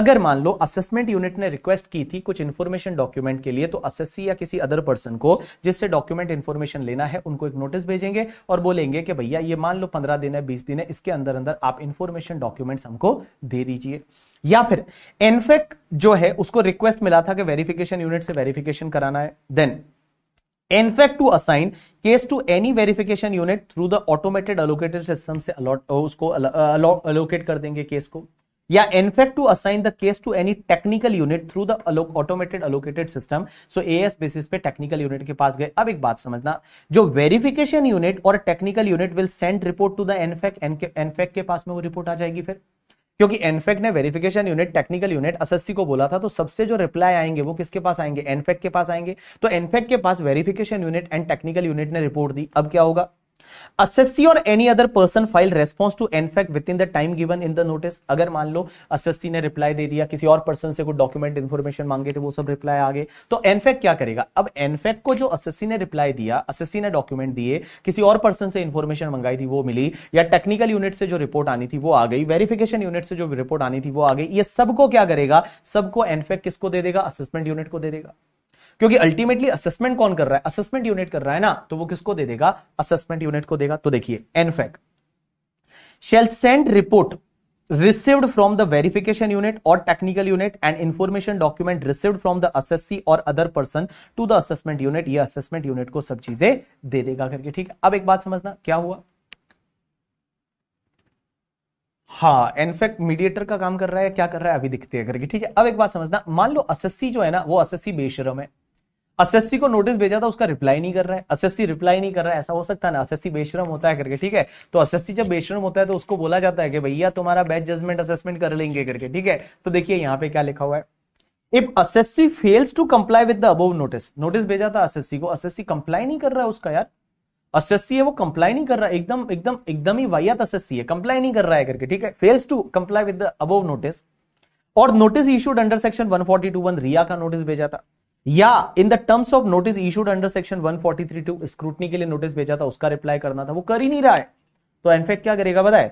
अगर मान लो assessment unit ने request की थी कुछ information document के लिए तो असेसी या किसी अदर पर्सन को जिससे डॉक्यूमेंट इन्फॉर्मेशन लेना है उनको एक नोटिस भेजेंगे और बोलेंगे कि भैया ये मान लो पंद्रह दिन है बीस दिन है इसके अंदर अंदर आप इन्फॉर्मेशन डॉक्यूमेंट्स हमको दे दीजिए या फिर एनफेक जो है उसको रिक्वेस्ट मिला था कि वेरिफिकेशन यूनिट से वेरिफिकेशन कराना है then NFAC to assign case to any verification unit through the automated allocated system से अलॉट उसको अलोकेट कर देंगे केस को या NFAC to assign the case to any technical unit through the automated allocated system so as basis पे technical unit के पास गए अब एक बात समझना जो verification unit or technical unit will send report to the NFAC NFAC के पास में वो रिपोर्ट आ जाएगी फिर क्योंकि एनफेक e ने verification unit technical unit assessee को बोला था तो सबसे जो रिप्लाई आएंगे वो किसके पास आएंगे एनफेक e के पास आएंगे तो एनफेक e के पास verification unit and technical unit ने रिपोर्ट दी अब क्या होगा assessee or any other person file response to NFAC with in the time given in the notice अगर मान लो असेसी ने रिप्लाई दे दिया किसी और पर्सन से कोई डॉक्यूमेंट इन्फॉर्मेशन मांगे थे वो सब रिप्लाई आ गए तो एनफेक्ट क्या करेगा अब एनफेक्ट को जो असेसी ने रिप्लाई दिया असेसी ने डॉक्यूमेंट दिए किसी और पर्सन से इन्फॉर्मेशन मंगाई थी वो मिली या टेक्निकल यूनिट से जो रिपोर्ट आनी थी वो आ गई वेरिफिकेशन यूनिट से जो रिपोर्ट आनी थी वो आ गई ये सबको क्या करेगा सबको एनफेक्ट किसको दे देगा असेसमेंट यूनिट को दे देगा क्योंकि अल्टीमेटली असेसमेंट कौन कर रहा है असेसमेंट यूनिट कर रहा है ना तो वो किसको दे देगा असेसमेंट यूनिट को देगा तो देखिए NFAC shall send report received from the verification unit or technical unit and information document received from the assessee or other person to the assessment unit ये असेसमेंट यूनिट को सब चीजें दे देगा करके ठीक है अब एक बात समझना क्या हुआ हाँ एनफेक्ट मीडिएटर का काम कर रहा है क्या कर रहा है अभी दिखते हैं करके ठीक है अब एक बात समझना मान लो असेसी जो है ना वो असेसी बेशरम है असेसी को नोटिस भेजा था उसका रिप्लाई नहीं कर रहा है असेसी रिप्लाई नहीं कर रहा है ऐसा हो सकता है ना असेसी बेशरम होता है करके ठीक है तो असेसी जब बेशरम होता है तो उसको बोला जाता है कि भैया तुम्हारा बैच जजमेंट असेसमेंट कर लेंगे करके ठीक है तो देखिए यहाँ पे क्या लिखा हुआ है if assessee fails to comply with the above notice notice भेजा था असेसी को असेसी कंप्लाई नहीं कर रहा है उसका यार असेसी है वो कंप्लाई नहीं कर रहा एकदम एकदम एकदम ही वाहियात असेसी है कंप्लाई नहीं कर रहा है करके ठीक है fails to comply with the above notice or notice issued under section 1421 रिया का नोटिस भेजा था या in the terms of notice issued under section 143 two scrutiny के लिए नोटिस भेजा था उसका रिप्लाई करना था वो कर ही नहीं रहा है तो एनफेक्ट क्या करेगा बताए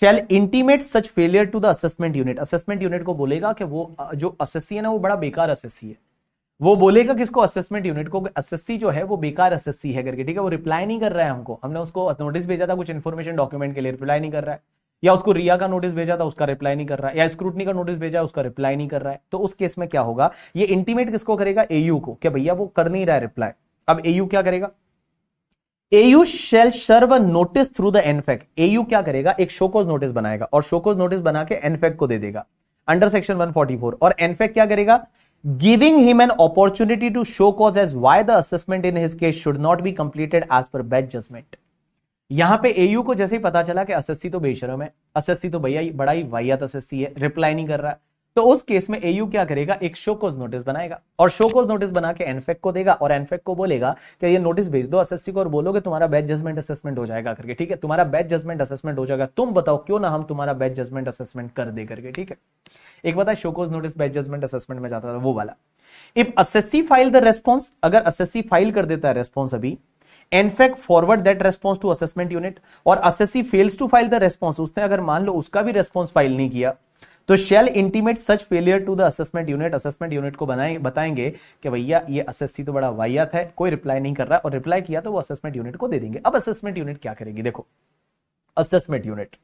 shall intimate such failure to the assessment unit assessment unit को बोलेगा कि वो जो असेसी है ना वो बड़ा बेकार असेसी है वो बोलेगा किसको असेसमेंट यूनिट को असेसी जो है वो बेकार असेसी है करके ठीक है वो रिप्लाई नहीं कर रहा है हमको हमने उसको नोटिस भेजा था कुछ इन्फॉर्मेशन डॉक्यूमेंट के लिए रिप्लाई नहीं कर रहा है या उसको रिया का नोटिस भेजा था उसका रिप्लाई नहीं कर रहा है या स्क्रूटनी का नोटिस भेजा है उसका रिप्लाई नहीं कर रहा है तो उस केस में क्या होगा ये इंटीमेट किसको करेगा एयू को क्या भैया वो कर नहीं रहा है रिप्लाई अब एयू क्या करेगा AU shall serve notice through the NFAC AU क्या करेगा एक शोकोज नोटिस बनाएगा और शोकोज नोटिस बना के एनफेक को दे देगा अंडर सेक्शन 144 और एनफेक क्या करेगा giving him an opportunity to show cause as why the assessment in his case should not be completed as per best judgment यहां पे एयू को जैसे ही पता चला कि एसएससी तो बेशरम है एसएससी तो भैया बड़ा ही वाहियात एसएससी है रिप्लाई नहीं कर रहा तो उस केस में एयू क्या करेगा एक शो कोज नोटिस बनाएगा और शो कोज नोटिस बना के एनफेक e को देगा और एनफेक e को बोलेगा कि ये नोटिस भेज दो एसएससी को और बोलो कि तुम्हारा बैच जजमेंट असेसमेंट हो जाएगा करके ठीक है तुम्हारा बैच जजमेंट असेसमेंट हो जाएगा तुम बताओ क्यों ना हम तुम्हारा बैच जजमेंट असेसमेंट कर दे करके ठीक है एक बता show cause notice best judgment assessment में जाता था वो वाला if assessee file the response अगर असेसी फाइल कर देता है रेस्पॉन्स अभी NFAC forward that response to assessment unit or assessee fails to file the response उसने अगर मान लो उसका भी रेस्पॉन्स फाइल नहीं किया तो shall intimate such failure to the assessment unit assessment unit को बनाए बताएंगे कि भैया ये असेसी तो बड़ा वाहियात है कोई रिप्लाई नहीं कर रहा और रिप्लाई किया तो वो असेसमेंट यूनिट को दे देंगे अब असेसमेंट यूनिट क्या करेगी देखो assessment unit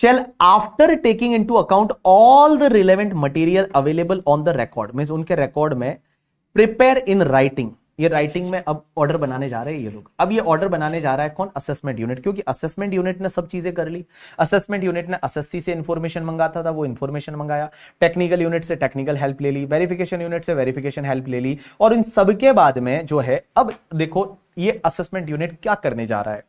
shall after taking into account all the relevant material available on the record mean उनके रिकॉर्ड में प्रिपेयर इन राइटिंग ये राइटिंग में अब ऑर्डर बनाने जा रहे हैं ये लोग अब ये ऑर्डर बनाने जा रहा है कौन असेसमेंट यूनिट क्योंकि असेसमेंट यूनिट ने सब चीजें कर ली असेसमेंट यूनिट ने एसएससी से इन्फॉर्मेशन मंगाता था वो इन्फॉर्मेशन मंगाया टेक्निकल यूनिट से टेक्निकल हेल्प ले ली वेरिफिकेशन यूनिट से वेरिफिकेशन हेल्प ले ली और इन सबके बाद में जो है अब देखो ये असेसमेंट यूनिट क्या करने जा रहा है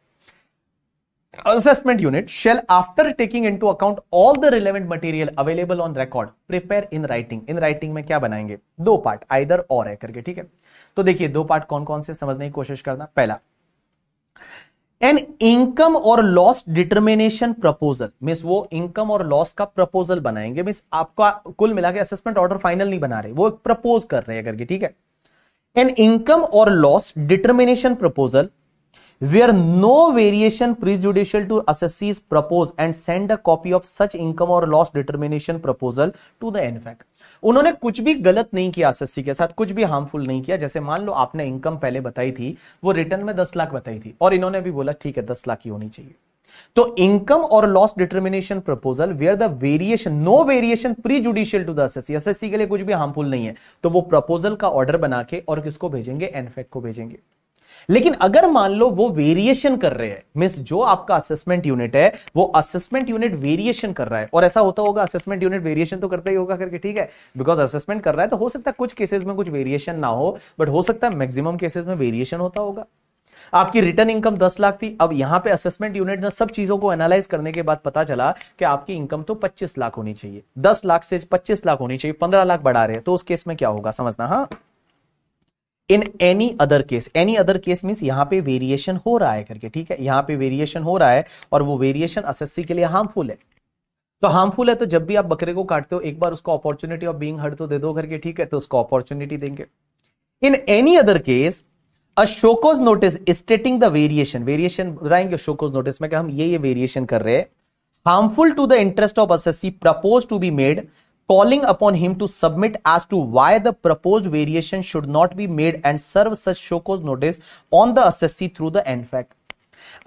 assessment unit shall after taking into account all the relevant material available on record prepare in writing in writing में क्या बनाएंगे दो पार्ट either or है करके ठीक है तो देखिए दो पार्ट कौन कौन से समझने की कोशिश करना पहला an income or loss determination proposal mean वो इनकम और लॉस का प्रपोजल बनाएंगे मीन आपका कुल मिला के असेसमेंट ऑर्डर फाइनल नहीं बना रहे वो प्रपोज कर रहे हैं करके ठीक है an income or loss determination proposal where no variation prejudicial to is propose and send a copy of such income or loss determination proposal to the NFAC. उन्होंने कुछ भी गलत नहीं किया एसएससी के साथ कुछ भी हार्मफुल नहीं किया जैसे मान लो आपने इनकम पहले बताई थी वो रिटर्न में दस लाख बताई थी और इन्होंने भी बोला ठीक है दस लाख ही होनी चाहिए तो income or loss determination proposal where the variation no variation prejudicial to the assessee assessee के लिए कुछ भी हार्मफुल नहीं है तो वो प्रपोजल का ऑर्डर बना के और किसको भेजेंगे एनफेक को भेजेंगे लेकिन अगर मान लो वो वेरिएशन कर रहे हैं मीन्स जो आपका असेसमेंट यूनिट है वो असेसमेंट यूनिट वेरिएशन कर रहा है और ऐसा होता होगा असेसमेंट यूनिट वेरिएशन तो करता ही होगा करके ठीक है बिकॉज असेसमेंट कर रहा है तो हो सकता है कुछ केसेस में कुछ वेरिएशन ना हो बट हो सकता है मैक्सिमम केसेस में वेरिएशन होता होगा आपकी रिटर्न इनकम दस लाख थी अब यहां पे असेसमेंट यूनिट ने सब चीजों को एनालाइज करने के बाद पता चला कि आपकी इनकम तो पच्चीस लाख होनी चाहिए दस लाख से पच्चीस लाख होनी चाहिए पंद्रह लाख बढ़ा रहे हैं तो उस केस में क्या होगा समझना हाँ in any other case any other case means यहां पे वेरिएशन हो रहा है करके ठीक है यहां पे वेरिएशन हो रहा है और वो वेरिएशन असेसी के लिए हार्मफुल है तो हार्मफुल है तो जब भी आप बकरे को काटते हो एक बार उसको अपॉर्चुनिटी ऑफ बींग हर्ड तो दे दो करके ठीक है तो उसको अपॉर्चुनिटी देंगे in any other case a show cause notice stating the variation variation बताएंगे शोकोज नोटिस में कि हम ये ये वेरिएशन कर रहे हैं harmful to the interest as assessee propose to be made calling upon him to submit as to why the proposed variation should not be made and serve such show cause notice on the assessee through the end fact.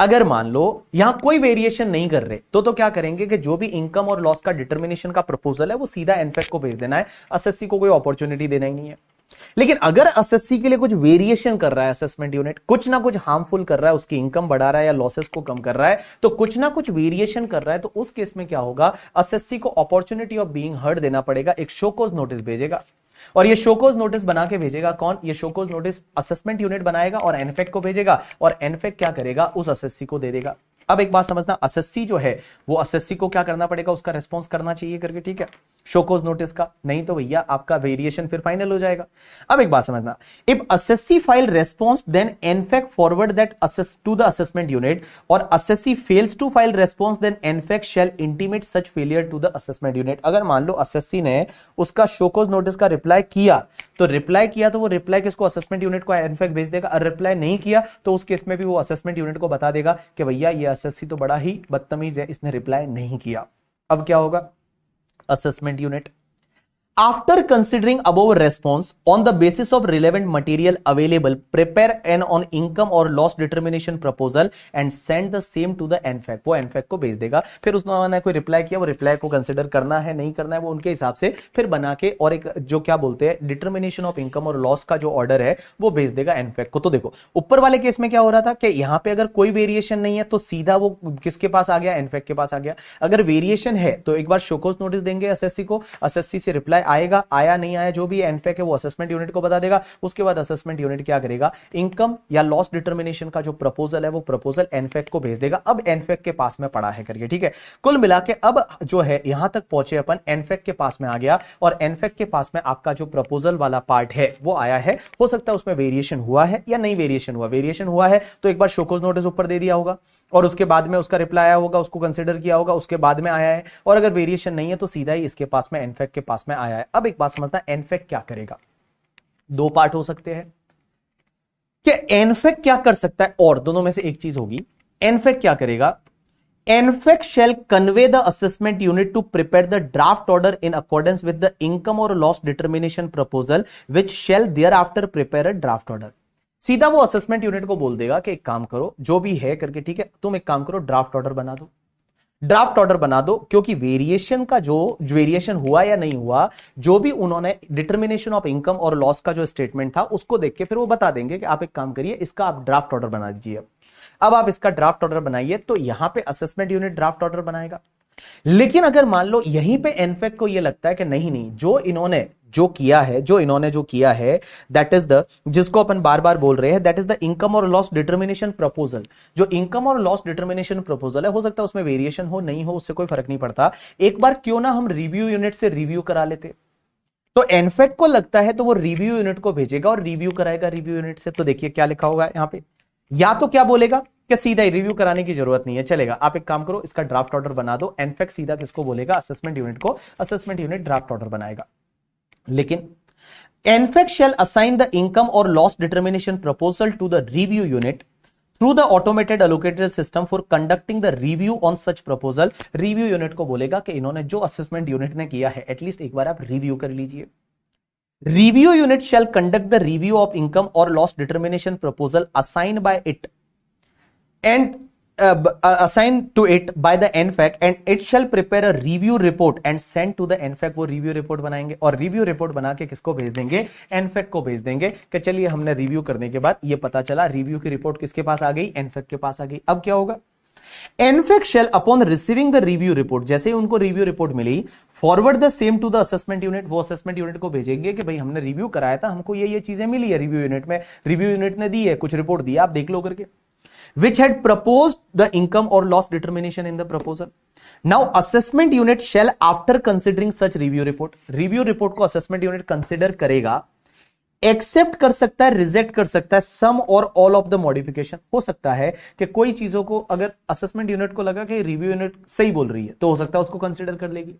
अगर मान लो यहां कोई variation नहीं कर रहे तो तो क्या करेंगे कि जो भी इनकम और लॉस का डिटर्मिनेशन का प्रपोजल है वो सीधा एनफेक्ट को भेज देना है एसएससी को कोई अपॉर्चुनिटी देना ही नहीं है लेकिन अगर एसएससी के लिए कुछ वेरिएशन कर रहा है असेसमेंट यूनिट कुछ ना कुछ हार्मफुल कर रहा है उसकी इनकम बढ़ा रहा है या लॉसेस को कम कर रहा है तो कुछ ना कुछ वेरिएशन कर रहा है तो उस केस में क्या होगा एसएससी को अपॉर्चुनिटी ऑफ बींग हर्ड देना पड़ेगा एक शोकोज नोटिस भेजेगा और ये शोकोज नोटिस बना के भेजेगा कौन ये शोकोज नोटिस असेसमेंट यूनिट बनाएगा और एनफेक्ट को भेजेगा और एनफेक्ट क्या करेगा उस एसएससी को दे देगा अब एक बात समझना एसएससी जो है वो एसएससी को क्या करना पड़ेगा उसका रिस्पॉन्स करना चाहिए करके ठीक है शोकोज नोटिस का नहीं तो भैया आपका वेरिएशन फिर फाइनल हो जाएगा अब एक बात समझना if assessee file response then NFAC forward that assess to the assessment unit or assessee fails to file response then NFAC shall intimate such failure to the assessment unit अगर मान लो assessee ने उसका शोकोज नोटिस का reply किया तो reply किया तो वो रिप्लाई किसको असेसमेंट यूनिट को एनफेक भेज देगा और रिप्लाई नहीं किया तो उस केस में भी वो असेसमेंट यूनिट को बता देगा कि भैया ये असेसी तो बड़ा ही बदतमीज है इसने रिप्लाई नहीं किया अब क्या होगा assessment unit After considering above response, on the basis of relevant material available, prepare an on income or loss determination proposal and send the same to the NFAC. वो NFAC को भेज देगा फिर उसने कोई रिप्लाई किया वो रिप्लाई को कंसिडर करना है नहीं करना है वो उनके हिसाब से फिर बना के और एक जो क्या बोलते हैं determination of income or loss का जो ऑर्डर है वो भेज देगा एनफेक को तो देखो ऊपर वाले केस में क्या हो रहा था कि यहाँ पे अगर कोई वेरिएशन नहीं है तो सीधा वो किसके पास आ गया एनफेक के पास आ गया अगर वेरिएशन है तो एक बार शोकोस नोटिस देंगे एसएससी को एसएससी से रिप्लाई आएगा आया नहीं आया जो भी एनफेक है वो असेसमेंट यूनिट को बता देगा उसके बाद असेसमेंट यूनिट क्या करेगा इनकम या लॉस डिटर्मिनेशन का जो प्रपोजल है वो प्रपोजल एनफेक को भेज देगा अब एनफेक के पास में पड़ा है करके ठीक है कुल मिला के अब जो है यहां तक पहुंचे अपन एनफेक के पास में आ गया और एनफेक के पास में आपका जो प्रपोजल वाला पार्ट है वो आया है हो सकता है उसमें वेरिएशन हुआ है या नहीं वेरिएशन हुआ वेरिएशन हुआ है तो एक बार शोकोज नोटिस ऊपर दे दिया होगा और उसके बाद में उसका रिप्लाई आया होगा उसको कंसिडर किया होगा उसके बाद में आया है और अगर वेरिएशन नहीं है तो सीधा ही इसके पास में एनफेक्ट के पास में आया है अब एक बात समझना एनफेक्ट क्या करेगा दो पार्ट हो सकते हैं कि एनफेक्ट क्या कर सकता है और दोनों में से एक चीज होगी एनफेक्ट क्या करेगा NFAC shall convey the assessment unit to prepare the draft order in accordance with the income or loss determination proposal which shall thereafter prepare a draft order सीधा वो असेसमेंट यूनिट को बोल देगा कि एक काम करो जो भी है करके ठीक है तुम एक काम करो ड्राफ्ट ऑर्डर बना दो ड्राफ्ट ऑर्डर बना दो क्योंकि वेरिएशन का जो वेरिएशन हुआ या नहीं हुआ जो भी उन्होंने determination of income or loss का जो स्टेटमेंट था उसको देख के फिर वो बता देंगे कि आप एक काम करिए इसका आप ड्राफ्ट ऑर्डर बना दीजिए अब आप इसका ड्राफ्ट ऑर्डर बनाइए तो यहां पे असेसमेंट यूनिट ड्राफ्ट ऑर्डर बनाएगा लेकिन अगर मान लो यहीं पे एनफेक को यह लगता है कि नहीं नहीं जो इन्होंने जो किया है जो इन्होंने जो किया है दैट इज द जिसको अपन बार बार बोल रहे हैं that is the income or loss determination proposal जो income or loss determination proposal है हो सकता है उसमें वेरिएशन हो नहीं हो उससे कोई फर्क नहीं पड़ता एक बार क्यों ना हम रिव्यू यूनिट से रिव्यू करा लेते तो एनफेक्ट को लगता है तो वो रिव्यू यूनिट को भेजेगा और रिव्यू कराएगा रिव्यू यूनिट से तो देखिए क्या लिखा होगा यहां पर या तो क्या बोलेगा कि सीधा ही रिव्यू कराने की जरूरत नहीं है चलेगा आप एक काम करो इसका ड्राफ्ट ऑर्डर बना दो एनफेक्ट सीधा किसको बोलेगा असेसमेंट यूनिट को असेसमेंट यूनिट ड्राफ्ट ऑर्डर बनाएगा लेकिन NFAC shall assign the income or loss determination proposal to the review unit through the automated allocated system for conducting the review on such proposal review unit को बोलेगा कि इन्होंने जो assessment unit ने किया है एटलीस्ट एक बार आप रिव्यू कर लीजिए review unit shall conduct the review of income or loss determination proposal assign by it and assign to it by the NFAC and it shall prepare a review report and send to the NFAC वो review report बनाएंगे और review report बना के किसको भेज देंगे एनफेक को भेज देंगे कि चलिए हमने रिव्यू करने के बाद ये पता चला रिव्यू की रिपोर्ट किसके पास आ गई एनफेक के पास आ गई अब क्या होगा NFAC shall upon receiving the review report जैसे ही उनको रिव्यू रिपोर्ट मिली forward the same to the assessment unit वो असेसमेंट यूनिट को भेजेंगे कि भाई हमने रिव्यू कराया था हमको ये ये चीजें मिली है रिव्यू यूनिट में रिव्यू यूनिट ने दी है कुछ रिपोर्ट दी आप देख लो करके which had proposed the income or loss determination in the proposal. Now, assessment unit shall after considering such review report, review report को assessment unit consider करेगा एक्सेप्ट कर सकता है रिजेक्ट कर सकता है सम or all of the modification हो सकता है कि कोई चीजों को अगर असेसमेंट यूनिट को लगा कि रिव्यू यूनिट सही बोल रही है तो हो सकता है उसको कंसिडर कर लेगी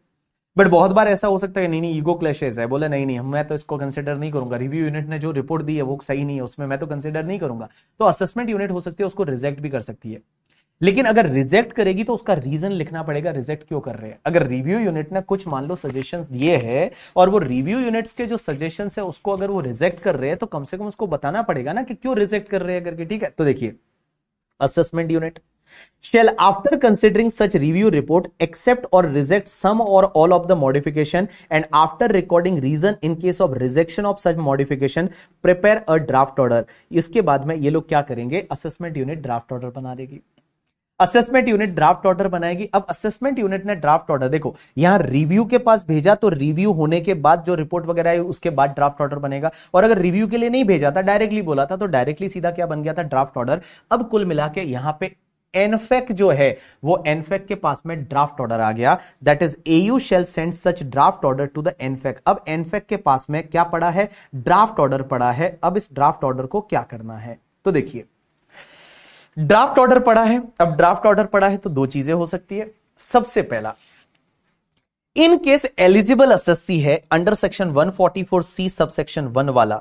बट बहुत बार ऐसा हो सकता है नहीं नहीं ईगो क्लैशेस है बोले नहीं नहीं मैं तो इसको कंसिडर नहीं करूंगा रिव्यू यूनिट ने जो रिपोर्ट दी है वो सही नहीं है उसमें मैं तो कंसिडर नहीं करूंगा तो असेसमेंट यूनिट हो सकती है उसको रिजेक्ट भी कर सकती है लेकिन अगर रिजेक्ट करेगी तो उसका रीजन लिखना पड़ेगा रिजेक्ट क्यों कर रहे हैं अगर रिव्यू यूनिट ने कुछ मान लो सजेशन दिए है और वो रिव्यू यूनिट्स के जो सजेशन है उसको अगर वो रिजेक्ट कर रहे हैं तो कम से कम उसको बताना पड़ेगा ना कि क्यों रिजेक्ट कर रहे हैं करके ठीक है तो देखिए assessment unit shall after considering such review report accept or reject some or all of the modification and after recording reason in case of rejection of such modification prepare a draft order इसके बाद में ये लोग क्या करेंगे assessment unit draft order बना देगी assessment unit draft order बनाएगी अब असेसमेंट यूनिट ने ड्राफ्ट ऑर्डर देखो यहां रिव्यू के पास भेजा तो रिव्यू होने के बाद जो रिपोर्ट वगैरह है उसके बाद ड्राफ्ट ऑर्डर बनेगा और अगर रिव्यू के लिए नहीं भेजा था डायरेक्टली बोला था तो डायरेक्टली सीधा क्या बन गया था ड्राफ्ट ऑर्डर अब कुल मिला के यहां पे एनफेक e जो है वो एनफेक e के पास में ड्राफ्ट ऑर्डर आ गया that is AU shall send such draft order to the NFAC अब एनफेक e के पास में क्या पड़ा है ड्राफ्ट ऑर्डर पड़ा है अब इस ड्राफ्ट ऑर्डर को क्या करना है तो देखिए ड्राफ्ट ऑर्डर पड़ा है अब ड्राफ्ट ऑर्डर पड़ा है तो दो चीजें हो सकती है सबसे पहला इन केस एलिजिबल एसएससी है under section 144 C sub section one वाला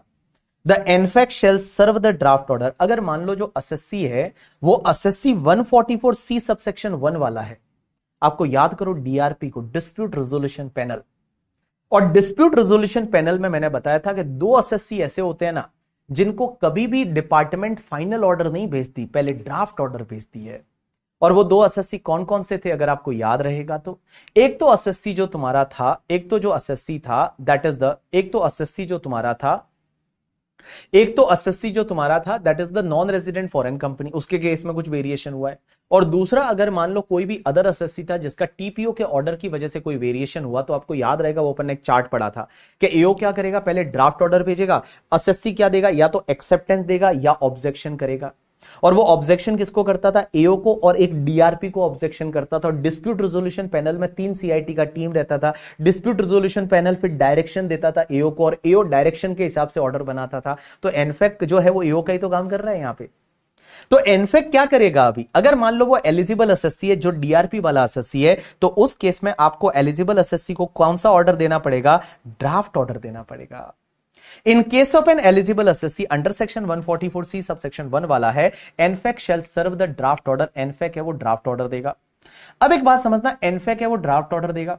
the NFAC shall serve the draft order अगर मान लो जो एसएससी है वो SSC 144 C sub section one वाला है आपको याद करो डीआरपी को डिस्प्यूट रेजोल्यूशन पैनल और डिस्प्यूट रेजोल्यूशन पैनल में मैंने बताया था कि दो एसएससी ऐसे होते हैं ना जिनको कभी भी डिपार्टमेंट फाइनल ऑर्डर नहीं भेजती पहले ड्राफ्ट ऑर्डर भेजती है और वो दो एस कौन कौन से थे अगर आपको याद रहेगा तो एक तो एस जो तुम्हारा था एक तो जो एस था दैट इज द एक तो एस जो तुम्हारा था एक तो एसएससी जो तुम्हारा था that is the non resident foreign company उसके केस में कुछ वेरिएशन हुआ है और दूसरा अगर मान लो कोई भी अदर एसएससी था जिसका टीपीओ के ऑर्डर की वजह से कोई वेरिएशन हुआ तो आपको याद रहेगा वो अपन ने एक चार्ट पढ़ा था कि एओ क्या करेगा पहले ड्राफ्ट ऑर्डर भेजेगा एसएससी क्या देगा या तो एक्सेप्टेंस देगा या ऑब्जेक्शन करेगा और वो ऑब्जेक्शन किसको करता था एओ को और एक डीआरपी को ऑब्जेक्शन करता था और डिस्प्यूट रिजोल्यूशन पैनल में तीन सीआईटी का टीम रहता था डिस्प्यूट रिजोल्यूशन पैनल फिर डायरेक्शन देता था एओ को और एओ डायरेक्शन के हिसाब से ऑर्डर बनाता था तो एनफेक्ट जो है वो एओ का ही तो काम कर रहा है यहाँ पे तो एनफेक क्या करेगा अभी अगर मान लो वो एलिजिबल एसएससी है जो डीआरपी वाला एसएससी है तो उस केस में आपको एलिजिबल एसएससी को कौन सा ऑर्डर देना पड़ेगा ड्राफ्ट ऑर्डर देना पड़ेगा in case of an eligible assessee under section 144 C sub section 1 वाला है NFAC shall serve the draft order NFAC है वो ड्राफ्ट ऑर्डर देगा अब एक बात समझना एनफेक e है वो ड्राफ्ट ऑर्डर देगा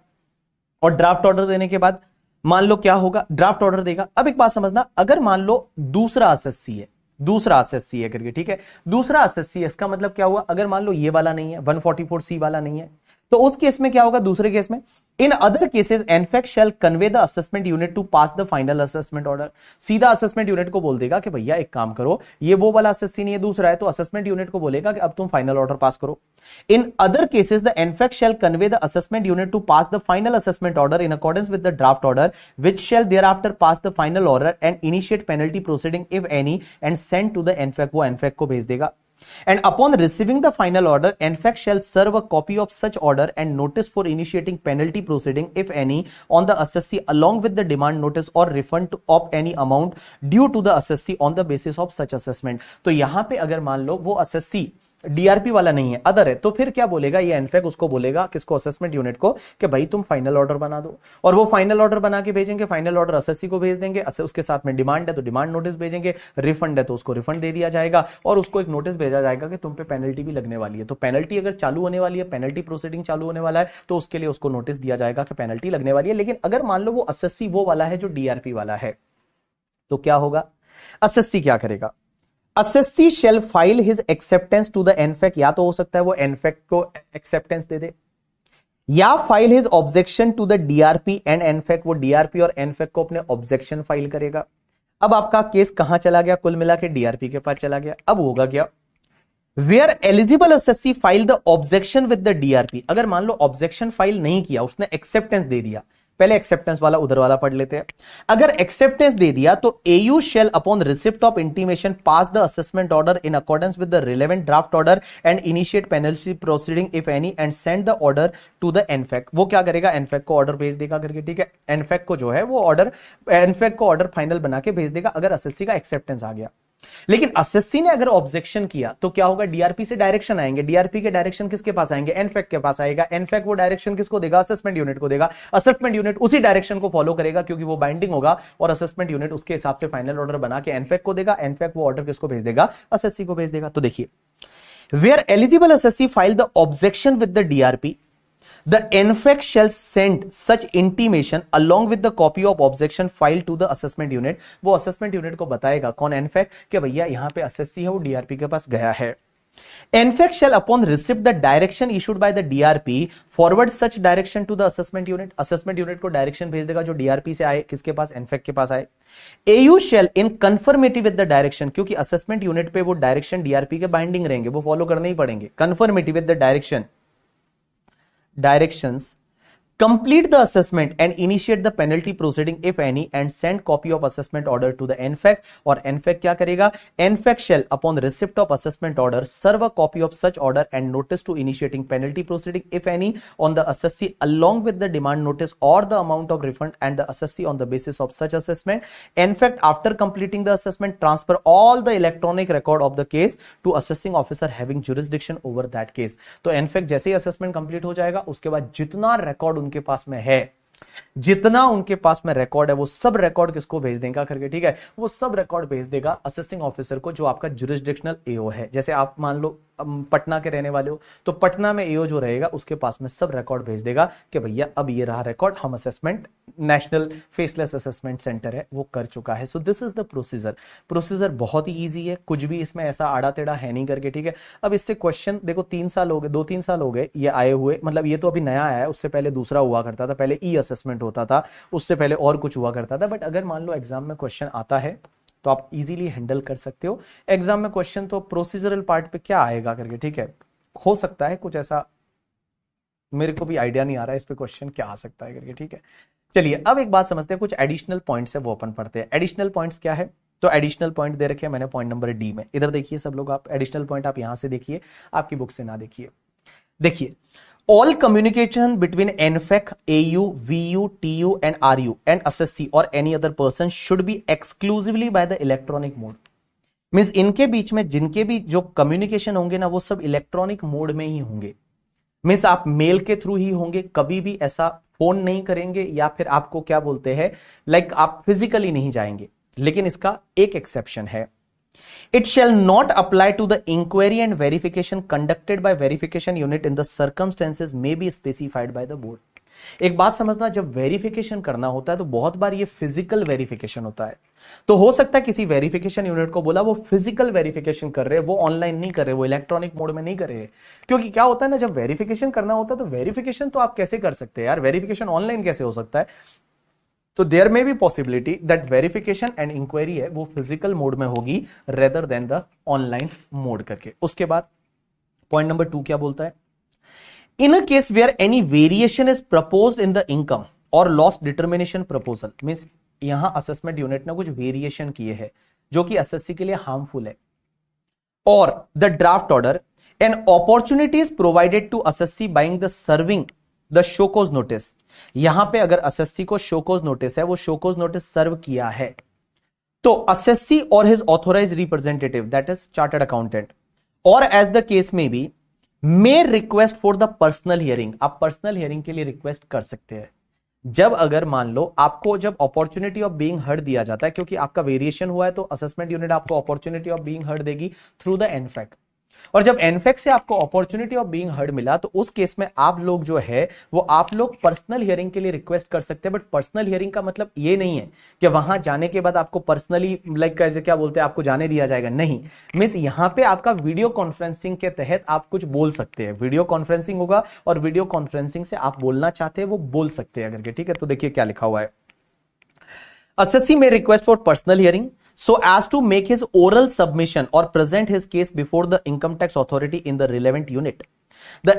और ड्राफ्ट ऑर्डर देने के बाद मान लो क्या होगा ड्राफ्ट ऑर्डर देगा अब एक बात समझना अगर मान लो दूसरा एसएससी है दूसरा एसएससी है करके ठीक है दूसरा एसएससी इसका मतलब क्या हुआ अगर मान लो ये वाला नहीं है 144 सी वाला नहीं है तो उस केस में क्या होगा दूसरे केस में in other cases NFAC shall convey the assessment unit to pass the final assessment order सीधा असेसमेंट यूनिट को बोल देगा कि भैया एक काम करो ये वो वाला असेसी नहीं है दूसरा है तो असेसमेंट यूनिट को बोलेगा कि अब तुम फाइनल ऑर्डर पास करो in other cases the NFAC shall convey the assessment unit to pass the final assessment order in accordance with the draft order which shall thereafter pass the final order and initiate penalty proceeding if any and send to the NFAC वो NFAC e को भेज देगा and upon receiving the final order NFAC shall serve a copy of such order and notice for initiating penalty proceeding if any on the assessee along with the demand notice or refund of any amount due to the assessee on the basis of such assessment तो यहां पर अगर मान लो वो असएससी DRP वाला नहीं है other है तो फिर क्या बोलेगा ये एनफेक उसको बोलेगा किसको असेसमेंट यूनिट को कि भाई तुम फाइनल ऑर्डर बना दो और वो फाइनल ऑर्डर बना के भेजेंगे फाइनल ऑर्डर एस को भेज देंगे उसके साथ में डिमांड है तो डिमांड नोटिस भेजेंगे रिफंड है तो उसको रिफंड दे दिया जाएगा और उसको एक नोटिस भेजा जाएगा कि तुम पे पेनल्टी भी लगने वाली है तो पेनल्टी अगर चालू होने वाली है पेनल्टी प्रोसीडिंग चालू होने वाला है तो उसके लिए उसको नोटिस दिया जाएगा कि पेनल्टी लगने वाली है लेकिन अगर मान लो वो एस वो वाला है जो डीआरपी वाला है तो क्या होगा एस क्या करेगा assessee shall file his acceptance to the NFAC या तो हो सकता है वो एनफेक्ट को एक्सेप्टेंस दे दे या file his objection to the DRP and NFAC वो डीआरपी और एनफेक्ट को अपने ऑब्जेक्शन फाइल करेगा अब आपका केस कहां चला गया कुल मिला के डीआरपी के पास चला गया अब होगा क्या where eligible assessee file the objection with the DRP अगर मान लो ऑब्जेक्शन फाइल नहीं किया उसने एक्सेप्टेंस दे दिया पहले एक्सेप्टेंस वाला उधर वाला पढ़ लेते हैं अगर एक्सेप्टेंस दे दिया तो AU shall upon receipt of intimation pass the assessment order in accordance with the relevant draft order and initiate penalty proceeding if any and send the order to the NFAC वो क्या करेगा एनफेक को order भेज देगा करके ठीक है एनफेक को जो है वो ऑर्डर एनफेक को ऑर्डर फाइनल बना के भेज देगा अगर एसएससी का एक्सेप्टेंस आ गया लेकिन एसएससी ने अगर ऑब्जेक्शन किया तो क्या होगा डीआरपी से डायरेक्शन आएंगे डीआरपी के डायरेक्शन किसके पास आएंगे एनफेक के पास आएगा एनफेक वो डायरेक्शन किसको देगा असेसमेंट यूनिट को देगा असेसमेंट यूनिट उसी डायरेक्शन को फॉलो करेगा क्योंकि वो बाइंडिंग होगा और असेसमेंट यूनिट उसके हिसाब से फाइनल ऑर्डर बना के एनफेक को देगा एनफेक वो ऑर्डर किसको भेज देगा एसएससी को भेज देगा तो देखिए where eligible assessee file the objection with the DRP the NFAC shall sent such intimation along with copy of objection file to the assessment unit वो असेसमेंट यूनिट को बताएगा कौन एनफेक्ट e के भैया यहां पर एसएससी है वो डीआरपी के पास गया है NFAC shall upon receipt the direction issued by the DRP forward such direction to the assessment unit assessment unit को डायरेक्शन भेज देगा जो डीआरपी से आए किसके पास एनफेक्ट e के पास आए AU shall in conformity with the direction क्योंकि असेसमेंट यूनिट पे वो डायरेक्शन डीआरपी के बाइंडिंग रहेंगे वो फॉलो करने ही पड़ेंगे conformity with the direction directions complete the assessment and initiate the penalty proceeding if any and send copy of assessment order to the NFAC और एनफेक क्या करेगा NFAC shall upon receipt of assessment order serve copy of such order and notice to initiating penalty proceeding if any on the assessee along with the demand notice or the amount of refund and the assessee on the basis of such assessment NFAC after completing the assessment transfer all the electronic record of the case to assessing officer having jurisdiction over that case तो NFAC जैसे ही assessment complete हो जाएगा उसके बाद जितना record उनके पास में है जितना उनके पास में रिकॉर्ड है वो सब रिकॉर्ड किसको भेज देगा करके ठीक है वो सब रिकॉर्ड भेज देगा असेसिंग ऑफिसर को जो आपका जुरिस्डिक्शनल एओ है जैसे आप मान लो पटना के रहने वाले हो तो पटना में एओ जो रहेगा उसके पास में सब रिकॉर्ड भेज देगा कि भैया अब ये रहा रिकॉर्ड हम assessment national faceless assessment centre है वो कर चुका है so this is the procedure procedure बहुत ही ईजी है कुछ भी इसमें ऐसा आड़ा टेढ़ा है नहीं करके ठीक है अब इससे क्वेश्चन देखो तीन साल हो गए दो तीन साल हो गए ये आए हुए मतलब ये तो अभी नया आया है उससे पहले दूसरा हुआ करता था पहले ई असेसमेंट होता था उससे पहले और कुछ हुआ करता था बट अगर मान लो एग्जाम में क्वेश्चन आता है तो आप इजीली हैंडल कर सकते हो एग्जाम में क्वेश्चन तो प्रोसीजरल पार्ट पे क्या आएगा करके ठीक है हो सकता है कुछ ऐसा मेरे को भी आइडिया नहीं आ रहा है इस पे क्वेश्चन क्या आ सकता है करके ठीक है चलिए अब एक बात समझते हैं कुछ एडिशनल पॉइंट्स है वो अपन पढ़ते हैं एडिशनल पॉइंट्स क्या है तो एडिशनल पॉइंट दे रखे हैं मैंने पॉइंट नंबर डी में इधर देखिए सब लोग आप एडिशनल पॉइंट आप यहां से देखिए आपकी बुक से ना देखिए देखिए all communication between NFAC AU V U T U and R U and assessee or any other person should be exclusively by the electronic mode means इनके बीच में जिनके भी जो कम्युनिकेशन होंगे ना वो सब इलेक्ट्रॉनिक मोड में ही होंगे मीन्स आप मेल के थ्रू ही होंगे कभी भी ऐसा फोन नहीं करेंगे या फिर आपको क्या बोलते हैं लाइक like आप फिजिकली नहीं जाएंगे लेकिन इसका एक एक्सेप्शन है It shall not apply to the inquiry and verification conducted by verification unit in the circumstances may be specified by the board. एक बात समझना जब वेरिफिकेशन करना होता है तो बहुत बार ये फिजिकल वेरिफिकेशन होता है तो हो सकता है किसी वेरिफिकेशन यूनिट को बोला वो फिजिकल वेरिफिकेशन कर रहे हैं वो ऑनलाइन नहीं कर रहे वो इलेक्ट्रॉनिक मोड में नहीं कर रहे क्योंकि क्या होता है ना जब वेरिफिकेशन करना होता है तो वेरिफिकेशन तो आप कैसे कर सकते हैं यार वेरिफिकेशन ऑनलाइन कैसे हो सकता है तो देयर में भी possibility that verification and inquiry है वो फिजिकल मोड में होगी rather than the online mode करके उसके बाद पॉइंट नंबर टू क्या बोलता है in a case where any variation is propose in the income or loss determination proposal means यहां असेसमेंट यूनिट ने कुछ वेरिएशन किए हैं जो कि एसएससी के लिए हार्मफुल है और the draft order an opportunity is provided to assessee बाइंग the serving the show cause notice यहां पे अगर असेस्सी को शोकोज नोटिस है वो शोकोज नोटिस सर्व किया है तो assessee or his authorised representative that is chartered accountant or as the case में भी may request for the personal hearing आप पर्सनल हियरिंग के लिए रिक्वेस्ट कर सकते हैं जब अगर मान लो आपको जब अपॉर्चुनिटी ऑफ बीइंग हर्ड दिया जाता है क्योंकि आपका वेरिएशन हुआ है तो असेसमेंट यूनिट आपको अपॉर्चुनिटी ऑफ बीइंग हर्ड देगी थ्रू द एनफैक्ट और जब एनफेक से आपको अपॉर्चुनिटी ऑफ बीइंग हर्ड मिला तो उस केस में आप लोग जो है वो आप लोग पर्सनल हियरिंग के लिए रिक्वेस्ट कर सकते हैं बट पर्सनल हियरिंग का मतलब ये नहीं है कि वहां जाने के बाद आपको पर्सनली लाइक क्या बोलते हैं आपको जाने दिया जाएगा नहीं मीन्स यहाँ पे आपका वीडियो कॉन्फ्रेंसिंग के तहत आप कुछ बोल सकते हैं वीडियो कॉन्फ्रेंसिंग होगा और वीडियो कॉन्फ्रेंसिंग से आप बोलना चाहते हैं वो बोल सकते हैं करके ठीक है तो देखिए क्या लिखा हुआ है assessee में request for personal hearing so as to make his oral submission or present his case before the income tax authority in the relevant unit.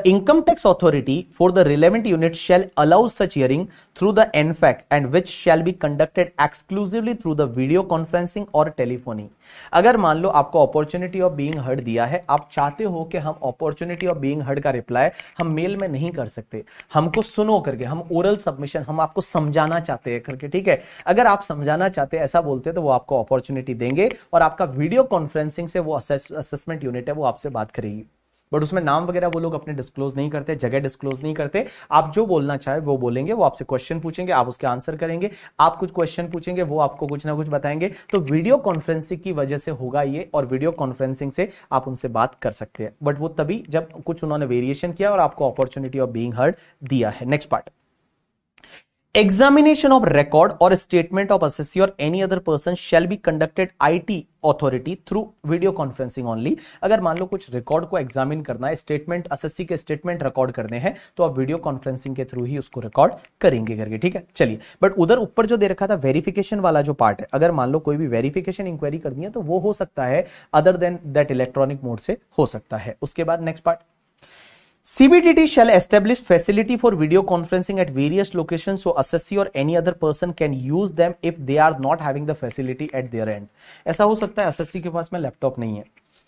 Income tax authority for the relevant unit unit shall allow such hearing through the NFAC and which shall be conducted exclusively through the video conferencing or telephony. अगर मान लो आपको opportunity of being heard दिया है आप चाहते हो कि हम अपॉर्चुनिटी ऑफ बीइंग हर्ड का रिप्लाई हम मेल में नहीं कर सकते हमको सुनो करके हम ओरल सबमिशन हम आपको समझाना चाहते हैं करके ठीक है अगर आप समझाना चाहते हैं ऐसा बोलते हैं तो वो आपको अपॉर्चुनिटी देंगे और आपका वीडियो कॉन्फ्रेंसिंग से वो असेसमेंट यूनिट है वो आपसे बात करेगी बट उसमें नाम वगैरह वो लोग अपने डिस्क्लोज नहीं करते जगह डिस्क्लोज नहीं करते आप जो बोलना चाहे वो बोलेंगे वो आपसे क्वेश्चन पूछेंगे आप उसके आंसर करेंगे आप कुछ क्वेश्चन पूछेंगे वो आपको कुछ ना कुछ बताएंगे तो वीडियो कॉन्फ्रेंसिंग की वजह से होगा ये और वीडियो कॉन्फ्रेंसिंग से आप उनसे बात कर सकते हैं बट वो तभी जब कुछ उन्होंने वेरिएशन किया और आपको अपॉर्चुनिटी ऑफ बींग हर्ड दिया है नेक्स्ट पार्ट ऑफ रिकॉर्ड और statement of of or any other person shall be conducted I T authority through video conferencing only अगर मान लो कुछ रिकॉर्ड को एग्जामिन करना है स्टेटमेंट असेसी के स्टेटमेंट रिकॉर्ड करने हैं तो आप वीडियो कॉन्फ्रेंसिंग के थ्रू ही उसको रिकॉर्ड करेंगे करके ठीक है चलिए बट उधर ऊपर जो दे रखा था वेरिफिकेशन वाला जो पार्ट है अगर मान लो कोई भी वेरिफिकेशन इंक्वायरी करनी है तो वो हो सकता है other than that electronic mode से हो सकता है उसके बाद next part CBDT shall establish facility for video conferencing at various locations so assessee or any other person can use them if they are not having the facility at their end. ऐसा हो सकता है assessee के पास में laptop नहीं है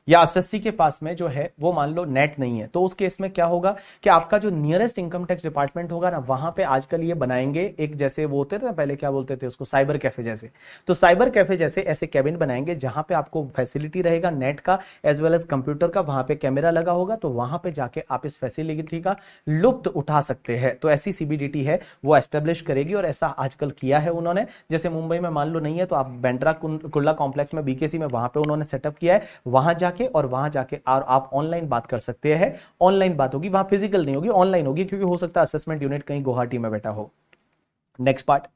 या एस के पास में जो है वो मान लो नेट नहीं है तो उस केस में क्या होगा कि आपका जो नियरेस्ट इनकम टैक्स डिपार्टमेंट होगा ना वहां पे आजकल ये बनाएंगे एक जैसे वो होते थे पहले क्या बोलते थे उसको साइबर कैफे जैसे तो साइबर कैफे जैसे ऐसे कैबिन बनाएंगे जहां पे आपको फैसिलिटी रहेगा नेट का एज वेल एज कंप्यूटर का वहां पे कैमरा लगा होगा तो वहां पे जाके आप इस फैसिलिटी का लुप्त उठा सकते हैं तो ऐसी सीबीडीटी है वो एस्टेब्लिश करेगी और ऐसा आजकल किया है उन्होंने जैसे मुंबई में मान लो नहीं है तो आप बैंड्रा कुर्ला कॉम्प्लेक्स में बीकेसी में वहां पर उन्होंने सेटअप किया है वहां जाकर जाके और वहां जाके और आप ऑनलाइन बात कर सकते हैं ऑनलाइन बात होगी वहां फिजिकल नहीं होगी ऑनलाइन होगी क्योंकि हो सकता है असेसमेंट यूनिट कहीं गुवाहाटी में बैठा हो next part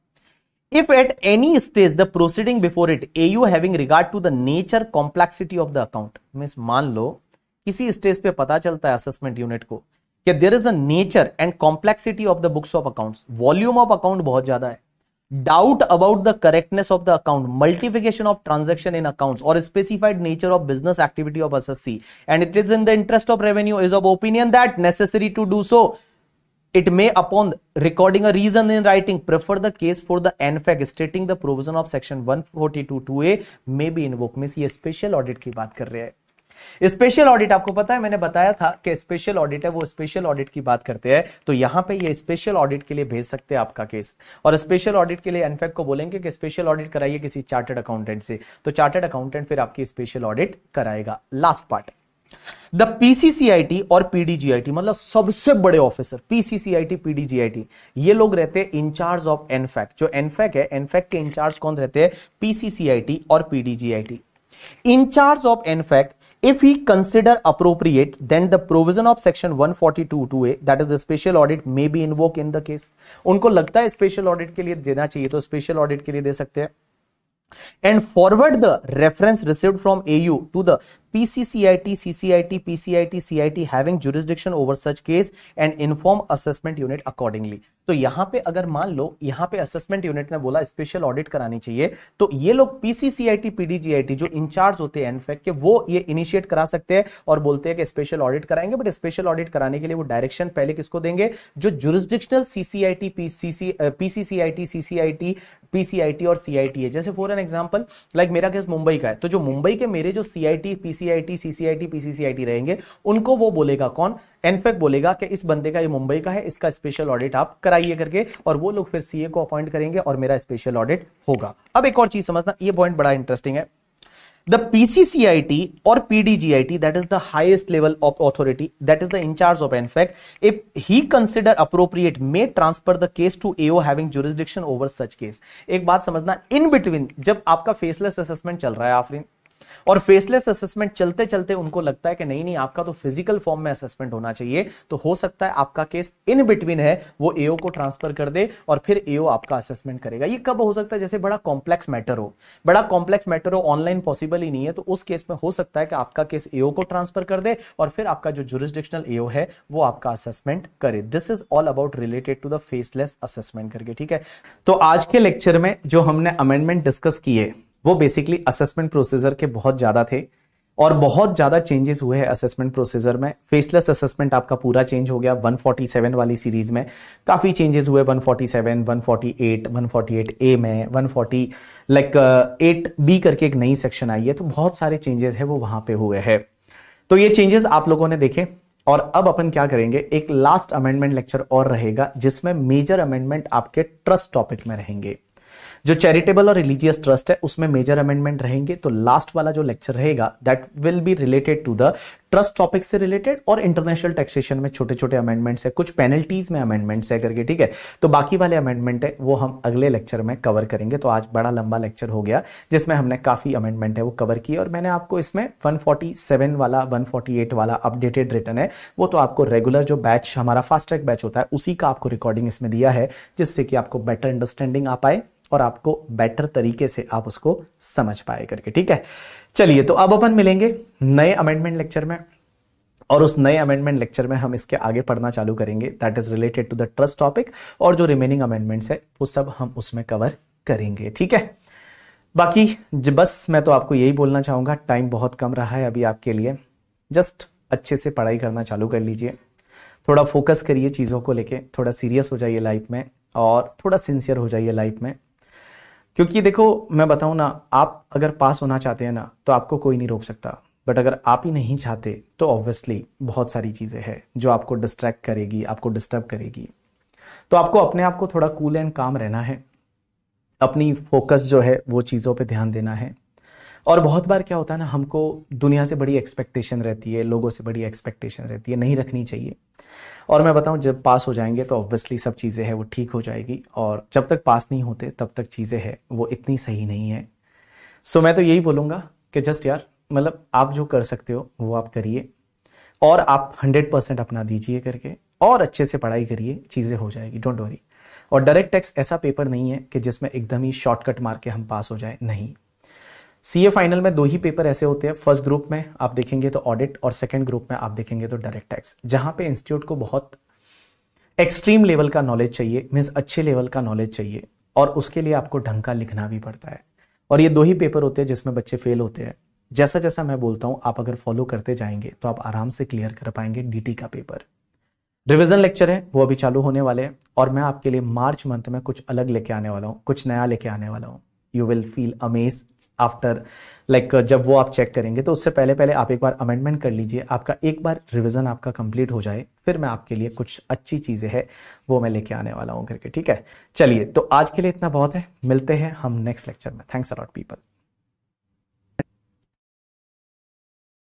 if at any stage the proceeding before it au having regard to the nature complexity of the account means मान लो किसी स्टेज पे पता चलता है असेसमेंट यूनिट को कि there is a nature and complexity of the books of accounts volume of account बहुत ज्यादा है doubt about the correctness of the account multiplication of transaction in account or specified nature of business activity of assessee and it is in the interest of revenue is of opinion that necessary to do so it may upon recording a reason in writing prefer the case for the N NFAC stating the provision of section one forty two two A may be invoked मीस ये special audit की बात कर रहे हैं special audit आपको पता है मैंने बताया था कि स्पेशल ऑडिट है वो स्पेशल ऑडिट की बात करते हैं तो यहां पे ये स्पेशल ऑडिट के लिए भेज सकते हैं आपका केस और स्पेशल ऑडिट के लिए एनफेक को बोलेंगे कि स्पेशल ऑडिट कराइए किसी चार्टर्ड अकाउंटेंट से तो चार्टर्ड अकाउंटेंट फिर आपकी स्पेशल ऑडिट कराएगा लास्ट पार्ट द पीसीसीआईटी और पीडीजीआईटी मतलब सबसे बड़े ऑफिसर पीसीसीआईटी पीडीजीआईटी ये लोग रहते हैं इंचार्ज ऑफ एनफेक जो एनफेक है एनफेक के इंचार्ज कौन रहते हैं पीसीसीआईटी और PDGIT in charge of NFAC If we consider appropriate, then the provision of section 142(2)A, that is the special audit, may be invoked in the case. उनको लगता है special audit के लिए देना चाहिए तो special audit के लिए दे सकते हैं. And forward the reference received from AU to the PCCIT, CCIT, PCIT, CIT having jurisdiction over such case and inform assessment unit accordingly. तो यहां पे अगर मान लो यहां पे असेसमेंट यूनिट ने बोला स्पेशल ऑडिट करानी चाहिए तो ये लोग पीसीसीआईटी पीडीजीआईटी जो इंचार्ज होते हैं इनफैक्ट के वो ये इनिशिएट करा सकते हैं और बोलते हैं कि स्पेशल ऑडिट कराएंगे बट स्पेशल ऑडिट कराने के लिए वो डायरेक्शन पहले किसको देंगे जो jurisdictional CCIT PCCIT CCIT PCIT और सीआईटी है जैसे फॉर एन एग्जाम्पल लाइक मेरा केस मुंबई का है तो जो मुंबई के मेरे जो सीआईटी पीसीआईटी सीसीआईटी पीसीसीआईटी रहेंगे उनको वो बोलेगा कौन एनफेक बोलेगा कि इस बंदे का ये मुंबई का है इसका स्पेशल ऑडिट आप कराइए करके और वो लोग फिर सीए को अपॉइंट करेंगे और मेरा स्पेशल ऑडिट होगा अब एक और चीज समझना ये पॉइंट बड़ा इंटरेस्टिंग है the PCCIT or PDGIT, that is the highest level of authority, that is the in charge of NFAC, if he consider appropriate, may transfer the case to AO having jurisdiction over such case. एक बात समझना, in between, जब आपका faceless assessment चल रहा है, आफरीन, और faceless assessment चलते चलते उनको लगता है कि नहीं नहीं आपका तो फिजिकल फॉर्म में असेसमेंट होना चाहिए तो हो सकता है आपका केस इन बिटवीन है वो एओ को ट्रांसफर कर दे और फिर एओ आपका असेसमेंट करेगा ये कब हो सकता है जैसे बड़ा कॉम्प्लेक्स मैटर हो बड़ा कॉम्प्लेक्स मैटर हो ऑनलाइन पॉसिबल ही नहीं है तो उस केस में हो सकता है कि आपका केस एओ को ट्रांसफर कर दे और फिर आपका जो जुरिस्डिक्शनल एओ है वो आपका असेसमेंट करे this is all about related to the faceless assessment करके ठीक है तो आज के लेक्चर में जो हमने अमेंडमेंट डिस्कस किए वो बेसिकली असेसमेंट प्रोसीजर के बहुत ज़्यादा थे और बहुत ज़्यादा चेंजेस हुए हैं असेसमेंट प्रोसीजर में फेसलेस असेसमेंट आपका पूरा चेंज हो गया 147 वाली सीरीज़ में काफ़ी चेंजेस हुए 147, 148, ए में 140 लाइक एट बी करके एक नई सेक्शन आई है तो बहुत सारे चेंजेस है वो वहां पे हुए हैं तो ये चेंजेस आप लोगों ने देखे और अब अपन क्या करेंगे एक लास्ट अमेंडमेंट लेक्चर और रहेगा जिसमें मेजर अमेंडमेंट आपके ट्रस्ट टॉपिक में रहेंगे जो चैरिटेबल और रिलीजियस ट्रस्ट है उसमें मेजर अमेंडमेंट रहेंगे तो लास्ट वाला जो लेक्चर रहेगा that will be related to the trust topic से रिलेटेड और इंटरनेशनल टैक्सेशन में छोटे छोटे अमेंडमेंट्स है कुछ पेनल्टीज में अमेंडमेंट्स है करके ठीक है तो बाकी वाले अमेंडमेंट है वो हम अगले लेक्चर में कवर करेंगे तो आज बड़ा लंबा लेक्चर हो गया जिसमें हमने काफ़ी अमेंडमेंट है वो कवर किया और मैंने आपको इसमें वन वाला वन वाला अपडेटेड रिटर्न है वो तो आपको रेगुलर जो बैच हमारा फास्ट ट्रैक बैच होता है उसी का आपको रिकॉर्डिंग इसमें दिया है जिससे कि आपको बेटर अंडरस्टैंडिंग आ पाए और आपको बेटर तरीके से आप उसको समझ पाए करके ठीक है चलिए तो अब अपन मिलेंगे नए अमेंडमेंट लेक्चर में और उस नए अमेंडमेंट लेक्चर में हम इसके आगे पढ़ना चालू करेंगे that is related to the trust topic और जो रिमेनिंग अमेंडमेंट्स है वो सब हम उसमें कवर करेंगे ठीक है बाकी बस मैं तो आपको यही बोलना चाहूंगा टाइम बहुत कम रहा है अभी आपके लिए जस्ट अच्छे से पढ़ाई करना चालू कर लीजिए थोड़ा फोकस करिए चीज़ों को लेके थोड़ा सीरियस हो जाइए लाइफ में और थोड़ा सिंसियर हो जाइए लाइफ में क्योंकि देखो मैं बताऊँ ना आप अगर पास होना चाहते हैं ना तो आपको कोई नहीं रोक सकता बट अगर आप ही नहीं चाहते तो ऑब्वियसली बहुत सारी चीज़ें हैं जो आपको डिस्ट्रैक्ट करेगी आपको डिस्टर्ब करेगी तो आपको अपने आप को थोड़ा कूल एंड काम रहना है अपनी फोकस जो है वो चीज़ों पे ध्यान देना है और बहुत बार क्या होता है ना हमको दुनिया से बड़ी एक्सपेक्टेशन रहती है लोगों से बड़ी एक्सपेक्टेशन रहती है नहीं रखनी चाहिए और मैं बताऊं जब पास हो जाएंगे तो ऑब्वियसली सब चीज़ें हैं वो ठीक हो जाएगी और जब तक पास नहीं होते तब तक चीज़ें हैं वो इतनी सही नहीं है सो मैं तो यही बोलूँगा कि जस्ट यार मतलब आप जो कर सकते हो वो आप करिए और आप हंड्रेड परसेंट अपना दीजिए करके और अच्छे से पढ़ाई करिए चीज़ें हो जाएगी डोंट वरी और डायरेक्ट टैक्स ऐसा पेपर नहीं है कि जिसमें एकदम ही शॉर्टकट मार के हम पास हो जाए नहीं सी ए फाइनल में दो ही पेपर ऐसे होते हैं फर्स्ट ग्रुप में आप देखेंगे तो ऑडिट और सेकेंड ग्रुप में आप देखेंगे तो डायरेक्ट टैक्स जहां पे इंस्टीट्यूट को बहुत एक्सट्रीम लेवल का नॉलेज चाहिए मीन्स अच्छे लेवल का नॉलेज चाहिए और उसके लिए आपको ढंग का लिखना भी पड़ता है और ये दो ही पेपर होते हैं जिसमें बच्चे फेल होते हैं जैसा जैसा मैं बोलता हूँ आप अगर फॉलो करते जाएंगे तो आप आराम से क्लियर कर पाएंगे डीटी का पेपर रिविजन लेक्चर है वो अभी चालू होने वाले हैं और मैं आपके लिए मार्च मंथ में कुछ अलग लेके आने वाला हूँ कुछ नया लेके आने वाला हूँ you will feel amaze after like like, uh, जब वो आप चेक करेंगे तो उससे पहले पहले आप एक बार अमेंडमेंट कर लीजिए आपका एक बार रिविज़न आपका कंप्लीट हो जाए फिर मैं आपके लिए कुछ अच्छी चीज़ें हैं वो मैं लेके आने वाला हूँ करके ठीक है चलिए तो आज के लिए इतना बहुत है मिलते हैं हम नेक्स्ट लेक्चर में थैंक्स अलॉट पीपल